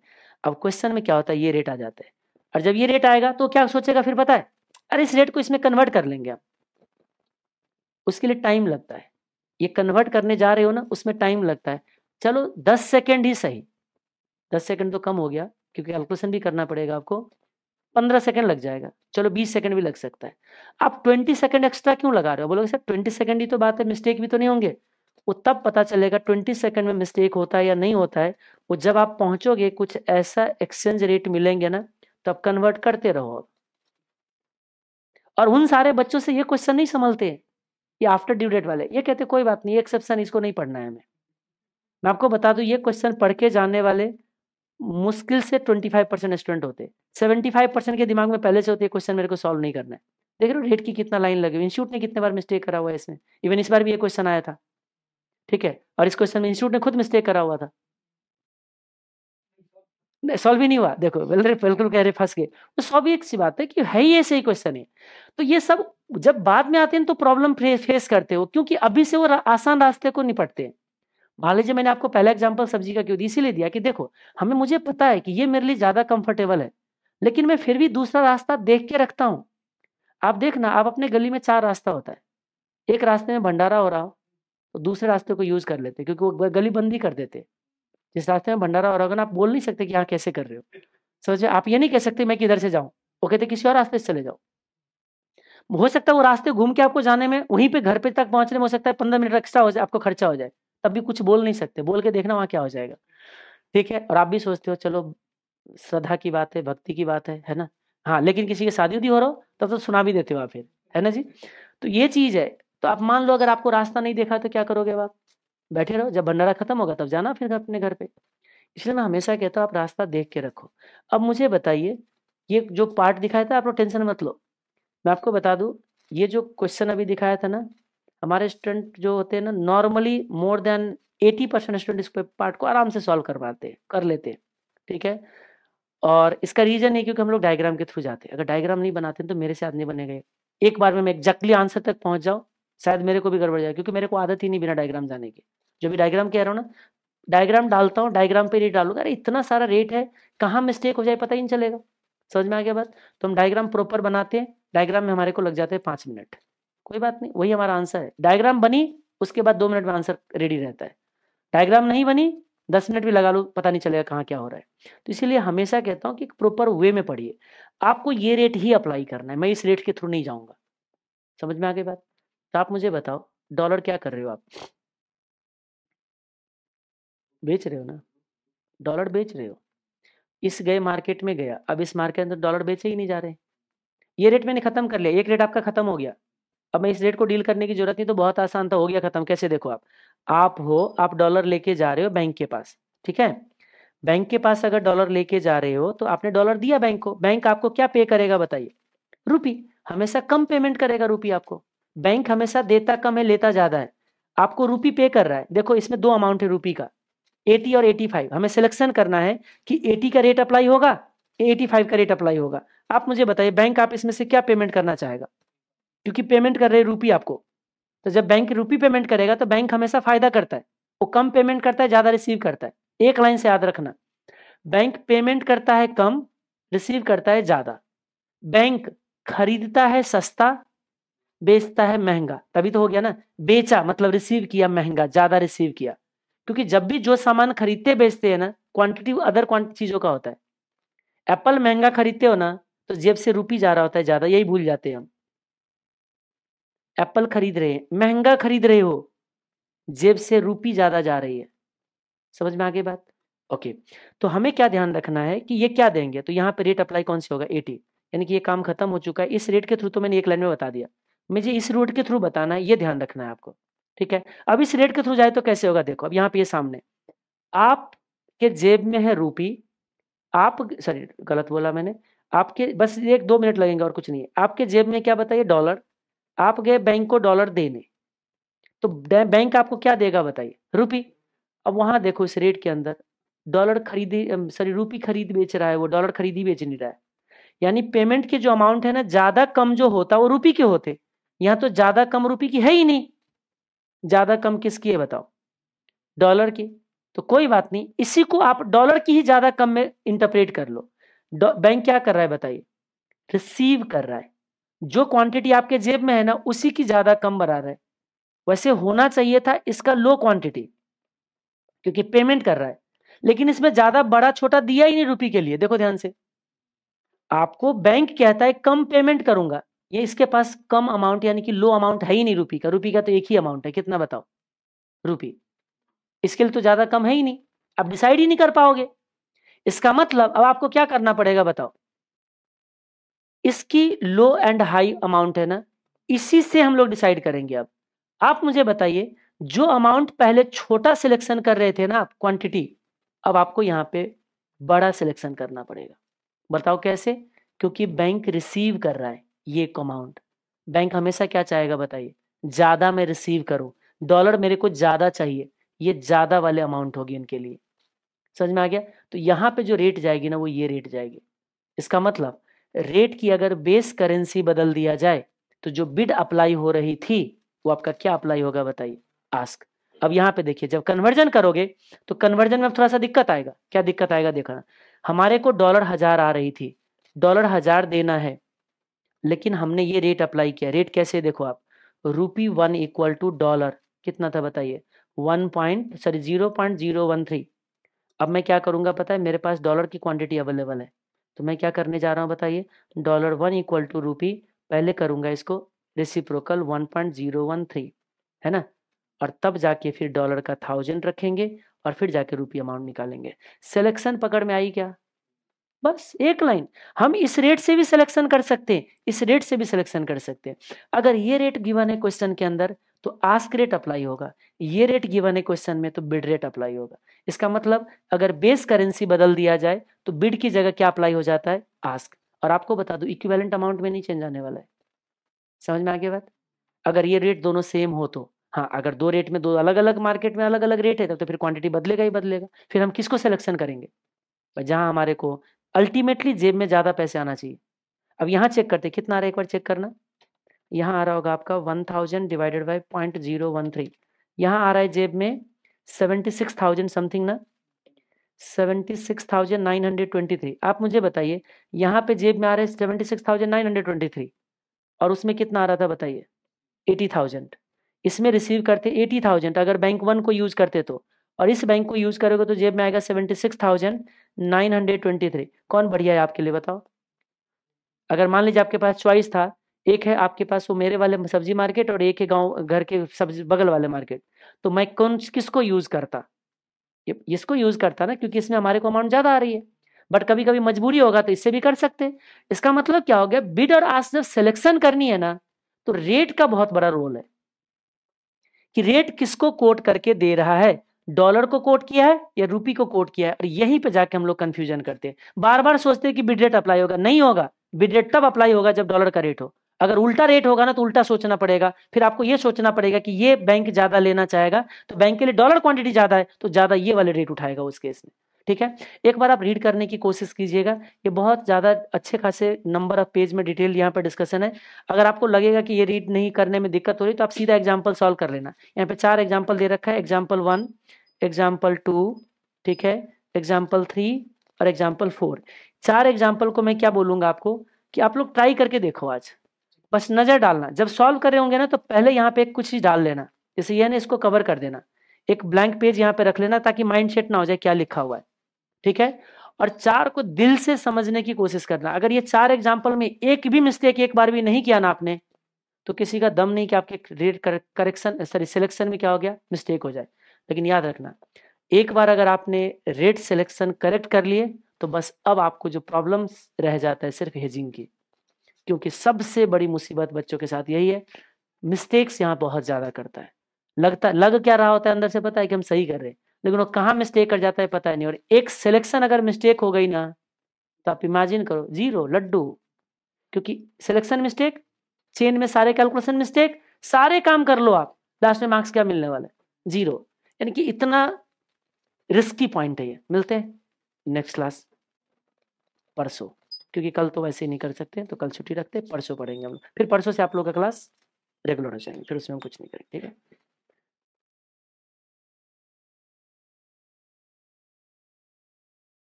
अब क्वेश्चन में क्या होता है ये रेट आ जाता है और जब ये रेट आएगा तो क्या सोचेगा फिर पता है अरे इस रेट को इसमें कन्वर्ट कर लेंगे आप उसके लिए टाइम लगता है ये कन्वर्ट करने जा रहे हो ना उसमें टाइम लगता है चलो दस सेकेंड ही सही दस सेकेंड तो कम हो गया क्योंकि कैलकुलेशन भी करना पड़ेगा आपको पंद्रह सेकंड लग जाएगा चलो बीस सेकंड भी लग सकता है आप ट्वेंटी सेकंड एक्स्ट्रा क्यों लगा रहे हो बोलोगे सर ट्वेंटी सेकंड ही तो बात है मिस्टेक भी तो नहीं होंगे वो तब पता चलेगा ट्वेंटी सेकंड में मिस्टेक होता है या नहीं होता है वो जब आप पहुंचोगे कुछ ऐसा एक्सचेंज रेट मिलेंगे ना तो आप कन्वर्ट करते रहो और उन सारे बच्चों से ये क्वेश्चन नहीं संभलते ये आफ्टर ड्यू डेट वाले ये कहते कोई बात नहीं एक्सेप्शन इसको नहीं पढ़ना है हमें मैं आपको बता दू ये क्वेश्चन पढ़ के जानने वाले मुश्किल से 25 परसेंट स्टूडेंट होते 75 परसेंट के दिमाग में पहले से होते क्वेश्चन मेरे को सॉल्व नहीं करना है देख रहे हो रेट की कितना लाइन लगी इंस्टीट्यूट ने कितने बार मिस्टेक करा हुआ है इसमें इवन इस बार भी ये क्वेश्चन आया था ठीक है और इस क्वेश्चन में इंस्टीट्यूट ने खुद मिस्टेक करा हुआ था सॉल्व ही नहीं हुआ देखो बिल्कुल कह रहे फंस गए तो सब एक सी बात है कि है ही ऐसे ही क्वेश्चन है तो ये सब जब बाद में आते हैं तो प्रॉब्लम फेस करते हो क्योंकि अभी से वो आसान रास्ते को निपटते हैं मान लीजिए मैंने आपको पहला एग्जाम्पल सब्जी का क्यों दी इसीलिए दिया कि देखो हमें मुझे पता है कि ये मेरे लिए ज़्यादा कंफर्टेबल है लेकिन मैं फिर भी दूसरा रास्ता देख के रखता हूँ आप देखना आप अपने गली में चार रास्ता होता है एक रास्ते में भंडारा हो रहा हो तो दूसरे रास्ते को यूज़ कर लेते क्योंकि वो गली बंद ही कर देते जिस रास्ते में भंडारा हो रहा होगा ना आप बोल नहीं सकते कि यहाँ कैसे कर रहे हो समझे आप ये नहीं कह सकते मैं किधर से जाऊँ वो कहते किसी और रास्ते से चले जाओ हो सकता है वो रास्ते घूम के आपको जाने में वहीं पे घर पे तक पहुंचने में हो सकता है पंद्रह मिनट एक्स्ट्रा हो जाए आपको खर्चा हो जाए तब भी कुछ बोल नहीं सकते बोल के देखना वहाँ क्या हो जाएगा ठीक है और आप भी सोचते हो चलो श्रद्धा की बात है भक्ति की बात है है ना हाँ लेकिन किसी की शादी उदी हो रहा हो तब तो सुना भी देते हो आप फिर है ना जी तो ये चीज है तो आप मान लो अगर आपको रास्ता नहीं देखा तो क्या करोगे आप बैठे रहो जब भंडारा खत्म होगा तब जाना फिर अपने घर पे इसलिए मैं हमेशा कहता हूँ आप रास्ता देख के रखो अब मुझे बताइए ये जो पार्ट दिखाया था आप लोग टेंशन मत लो मैं आपको बता दू ये जो क्वेश्चन अभी दिखाया था ना हमारे स्टूडेंट जो होते हैं ना normally more than eighty percent student इस पार्ट को आराम से सॉल्व करवाते कर लेते ठीक है और इसका रीजन है क्योंकि हम लोग डायग्राम के थ्रू जाते हैं अगर डायग्राम नहीं बनाते तो मेरे से आदमी गए एक बार में मैं एग्जैक्टली आंसर तक पहुंच जाओ शायद मेरे को भी गड़बड़ जाए क्योंकि मेरे को आदत ही नहीं बिना डायग्राम जाने की जो भी डायग्राम कह रहा हूँ ना डायग्राम डालता हूँ डायग्राम पे रेट डालूंगा अरे इतना सारा रेट है कहाँ मिस्टेक हो जाए पता ही नहीं चलेगा समझ में आ गया बात तो हम डायग्राम प्रॉपर बनाते हैं डायग्राम में हमारे को लग जाते हैं पाँच मिनट कोई बात नहीं वही हमारा आंसर है डायग्राम बनी उसके बाद दो मिनट में आंसर रेडी रहता है डायग्राम नहीं बनी दस मिनट भी लगा लो पता नहीं चलेगा कहाँ क्या हो रहा है तो इसीलिए हमेशा कहता हूँ कि प्रॉपर वे में पढ़िए आपको ये रेट ही अप्लाई करना है मैं इस रेट के थ्रू नहीं जाऊँगा समझ में आगे बात तो आप मुझे बताओ डॉलर क्या कर रहे हो आप बेच रहे हो ना डॉलर बेच रहे हो इस गए मार्केट में गया अब इस मार्केट अंदर डॉलर बेचे ही नहीं जा रहे ये रेट मैंने खत्म कर लिया एक रेट आपका खत्म हो गया अब मैं इस रेट को डील करने की जरूरत नहीं तो बहुत आसान था तो हो गया खत्म कैसे देखो आप आप हो आप डॉलर लेके जा रहे हो बैंक के पास ठीक है बैंक के पास अगर डॉलर लेके जा रहे हो तो आपने डॉलर दिया बैंक को बैंक आपको क्या पे करेगा बताइए रुपी हमेशा कम पेमेंट करेगा रुपी आपको बैंक हमेशा देता कम है लेता ज्यादा है आपको रुपी पे कर रहा है देखो इसमें दो अमाउंट है रुपी का 80 और 85 हमें सिलेक्शन करना है कि 80 का रेट अप्लाई होगा 85 का रेट अप्लाई होगा आप मुझे बताइए बैंक आप इसमें से क्या पेमेंट करना चाहेगा क्योंकि पेमेंट कर रहे रूपी आपको तो जब बैंक रूपी पेमेंट करेगा तो बैंक हमेशा फायदा करता है वो कम पेमेंट करता है ज़्यादा रिसीव करता है एक लाइन से याद रखना बैंक पेमेंट करता है कम रिसीव करता है ज़्यादा बैंक खरीदता है सस्ता बेचता है महंगा तभी तो हो गया ना बेचा मतलब रिसीव किया महंगा ज़्यादा रिसीव किया क्योंकि जब भी जो सामान खरीदते बेचते हैं ना क्वांटिटी अदर चीज़ों का होता है एप्पल महंगा खरीदते हो ना तो जेब से रुपी जा रहा होता है ज़्यादा यही भूल जाते हैं हम एप्पल खरीद रहे हैं महंगा खरीद रहे हो जेब से रूपी ज़्यादा जा रही है समझ में आगे बात ओके तो हमें क्या ध्यान रखना है कि ये क्या देंगे तो यहाँ पे रेट अप्लाई कौन से होगा एटी यानी कि ये काम खत्म हो चुका है इस रेट के थ्रू तो मैंने एक लाइन में बता दिया मुझे इस रूट के थ्रू बताना है ये ध्यान रखना है आपको ठीक है अब इस रेट के थ्रू जाए तो कैसे होगा देखो अब यहाँ पे ये सामने आपके जेब में है रूपी आप सॉरी गलत बोला मैंने आपके बस एक दो मिनट लगेंगे और कुछ नहीं है आपके जेब में क्या बताइए डॉलर आप गए बैंक को डॉलर देने तो बैंक आपको क्या देगा बताइए रुपी अब वहां देखो इस रेट के अंदर डॉलर खरीदी सॉरी रुपी खरीद बेच रहा है वो डॉलर खरीदी बेच नहीं रहा है यानी पेमेंट के जो अमाउंट है ना ज्यादा कम जो होता वो रुपी के होते यहाँ तो ज्यादा कम रुपी की है ही नहीं ज्यादा कम किसकी है बताओ डॉलर की तो कोई बात नहीं इसी को आप डॉलर की ही ज्यादा कम में इंटरप्रेट कर लो बैंक क्या कर रहा है बताइए रिसीव कर रहा है जो क्वांटिटी आपके जेब में है ना उसी की ज्यादा कम बना रहा है वैसे होना चाहिए था इसका लो क्वांटिटी क्योंकि पेमेंट कर रहा है लेकिन इसमें ज्यादा बड़ा छोटा दिया ही नहीं रुपी के लिए देखो ध्यान से आपको बैंक कहता है कम पेमेंट करूंगा ये इसके पास कम अमाउंट यानी कि लो अमाउंट है ही नहीं रुपी का रुपी का तो एक ही अमाउंट है कितना बताओ रुपी इसके लिए तो ज्यादा कम है ही नहीं आप डिसाइड ही नहीं कर पाओगे इसका मतलब अब आपको क्या करना पड़ेगा बताओ इसकी लो एंड हाई अमाउंट है ना इसी से हम लोग डिसाइड करेंगे अब आप मुझे बताइए जो अमाउंट पहले छोटा सिलेक्शन कर रहे थे ना आप क्वांटिटी अब आपको यहाँ पे बड़ा सिलेक्शन करना पड़ेगा बताओ कैसे क्योंकि बैंक रिसीव कर रहा है ये अमाउंट बैंक हमेशा क्या चाहेगा बताइए ज़्यादा मैं रिसीव करूँ डॉलर मेरे को ज़्यादा चाहिए ये ज़्यादा वाले अमाउंट होगी इनके लिए समझ में आ गया तो यहाँ पे जो रेट जाएगी ना वो ये रेट जाएगी इसका मतलब रेट की अगर बेस करेंसी बदल दिया जाए तो जो बिड अप्लाई हो रही थी वो आपका क्या अप्लाई होगा बताइए आस्क अब यहाँ पे देखिए जब कन्वर्जन करोगे तो कन्वर्जन में थोड़ा सा दिक्कत आएगा क्या दिक्कत आएगा देखना हमारे को डॉलर हजार आ रही थी डॉलर हजार देना है लेकिन हमने ये रेट अप्लाई किया रेट कैसे देखो आप रूपी वन इक्वल टू डॉलर कितना था बताइए one point sorry zero point zero one three अब मैं क्या करूंगा पता है मेरे पास डॉलर की क्वांटिटी अवेलेबल है तो मैं क्या करने जा रहा हूँ बताइए डॉलर वन इक्वल टू रूपी पहले करूँगा इसको reciprocal one point zero one three है ना और तब जाके फिर डॉलर का थाउजेंड रखेंगे और फिर जाके रूपी अमाउंट निकालेंगे सिलेक्शन पकड़ में आई क्या बस एक लाइन हम इस रेट से भी सिलेक्शन कर सकते हैं इस रेट से भी सिलेक्शन कर सकते हैं अगर ये रेट गिवन है क्वेश्चन के अंदर तो आस्क रेट अप्लाई होगा ये रेट गिवन है क्वेश्चन में तो बिड रेट अप्लाई होगा इसका मतलब अगर बेस करेंसी बदल दिया जाए तो बिड की जगह क्या अप्लाई हो जाता है आस्क और आपको बता दो इक्विवेलेंट अमाउंट में नहीं चेंज आने वाला है समझ में आगे बात अगर ये रेट दोनों सेम हो तो हाँ अगर दो रेट में दो अलग अलग मार्केट में अलग अलग रेट है तो फिर क्वांटिटी बदलेगा ही बदलेगा फिर हम किसको सिलेक्शन करेंगे जहां हमारे को अल्टीमेटली जेब में ज़्यादा पैसे आना चाहिए अब यहाँ चेक करते कितना आ रहा है एक बार चेक करना यहाँ आ रहा होगा आपका one thousand divided by point zero one three यहाँ आ रहा है जेब में सेवेंटी सिक्स थाउजेंड समथिंग ना seventy six thousand nine hundred twenty three आप मुझे बताइए यहाँ पे जेब में आ रहा है seventy six thousand nine hundred twenty three और उसमें कितना आ रहा था बताइए एटी थाउजेंड इसमें रिसीव करते एटी थाउजेंड अगर बैंक वन को यूज करते तो और इस बैंक को यूज करोगे तो जेब में आएगा seventy six thousand nine hundred twenty three कौन बढ़िया है आपके लिए बताओ अगर मान लीजिए आपके पास चॉइस था एक है आपके पास वो मेरे वाले सब्जी मार्केट और एक है गांव घर के सब्जी बगल वाले मार्केट तो मैं कौन किसको यूज करता इसको यूज करता ना क्योंकि इसमें हमारे को अमाउंट ज्यादा आ रही है बट कभी कभी मजबूरी होगा तो इससे भी कर सकते इसका मतलब क्या हो गया बिड और आस जब सिलेक्शन करनी है ना तो रेट का बहुत बड़ा रोल है कि रेट किसको कोट करके दे रहा है डॉलर को कोट किया है या रुपी को कोट किया है और यहीं पे जाके हम लोग कंफ्यूजन करते हैं बार बार सोचते हैं कि बिड रेट अप्लाई होगा नहीं होगा बिड रेट तब अप्लाई होगा जब डॉलर का रेट हो अगर उल्टा रेट होगा ना तो उल्टा सोचना पड़ेगा फिर आपको ये सोचना पड़ेगा कि ये बैंक ज़्यादा लेना चाहेगा तो बैंक के लिए डॉलर क्वांटिटी ज़्यादा है तो ज़्यादा ये वाले रेट उठाएगा उस केस में ठीक है एक बार आप रीड करने की कोशिश कीजिएगा ये बहुत ज़्यादा अच्छे खासे नंबर ऑफ पेज में डिटेल यहाँ पर डिस्कशन है अगर आपको लगेगा कि ये रीड नहीं करने में दिक्कत हो रही तो आप सीधा एग्जाम्पल सॉल्व कर लेना यहाँ पे चार एग्जाम्पल दे रखा है एग्जाम्पल वन एग्जाम्पल टू ठीक है एग्जाम्पल थ्री और एग्जाम्पल फोर चार एग्जाम्पल को मैं क्या बोलूंगा आपको कि आप लोग ट्राई करके देखो आज बस नज़र डालना जब सॉल्व कर रहे होंगे ना तो पहले यहाँ पे कुछ ही डाल लेना जैसे ये ना इसको कवर कर देना एक ब्लैंक पेज यहाँ पे रख लेना ताकि माइंड सेट ना हो जाए क्या लिखा हुआ है ठीक है और चार को दिल से समझने की कोशिश करना अगर ये चार एग्जाम्पल में एक भी मिस्टेक एक बार भी नहीं किया ना आपने तो किसी का दम नहीं कि आपके रेट करेक्शन सॉरी सिलेक्शन में क्या हो गया मिस्टेक हो जाए लेकिन याद रखना एक बार अगर आपने रेट सिलेक्शन करेक्ट कर लिए तो बस अब आपको जो प्रॉब्लम्स रह जाता है सिर्फ हेजिंग की क्योंकि सबसे बड़ी मुसीबत बच्चों के साथ यही है मिस्टेक्स यहाँ बहुत ज़्यादा करता है लगता लग क्या रहा होता है अंदर से पता है कि हम सही कर रहे हैं लेकिन वो कहाँ मिस्टेक कर जाता है पता है नहीं और एक सिलेक्शन अगर मिस्टेक हो गई ना तो आप इमेजिन करो जीरो लड्डू क्योंकि सिलेक्शन मिस्टेक चेन में सारे कैलकुलेशन मिस्टेक सारे काम कर लो आप लास्ट में मार्क्स क्या मिलने वाला है जीरो यानी कि इतना रिस्की पॉइंट है ये मिलते हैं नेक्स्ट क्लास परसों क्योंकि कल तो वैसे ही नहीं कर सकते तो कल छुट्टी रखते हैं परसों पढ़ेंगे हम लोग फिर परसों से आप लोग का क्लास रेगुलर हो जाएंगे फिर उसमें हम कुछ नहीं करेंगे ठीक है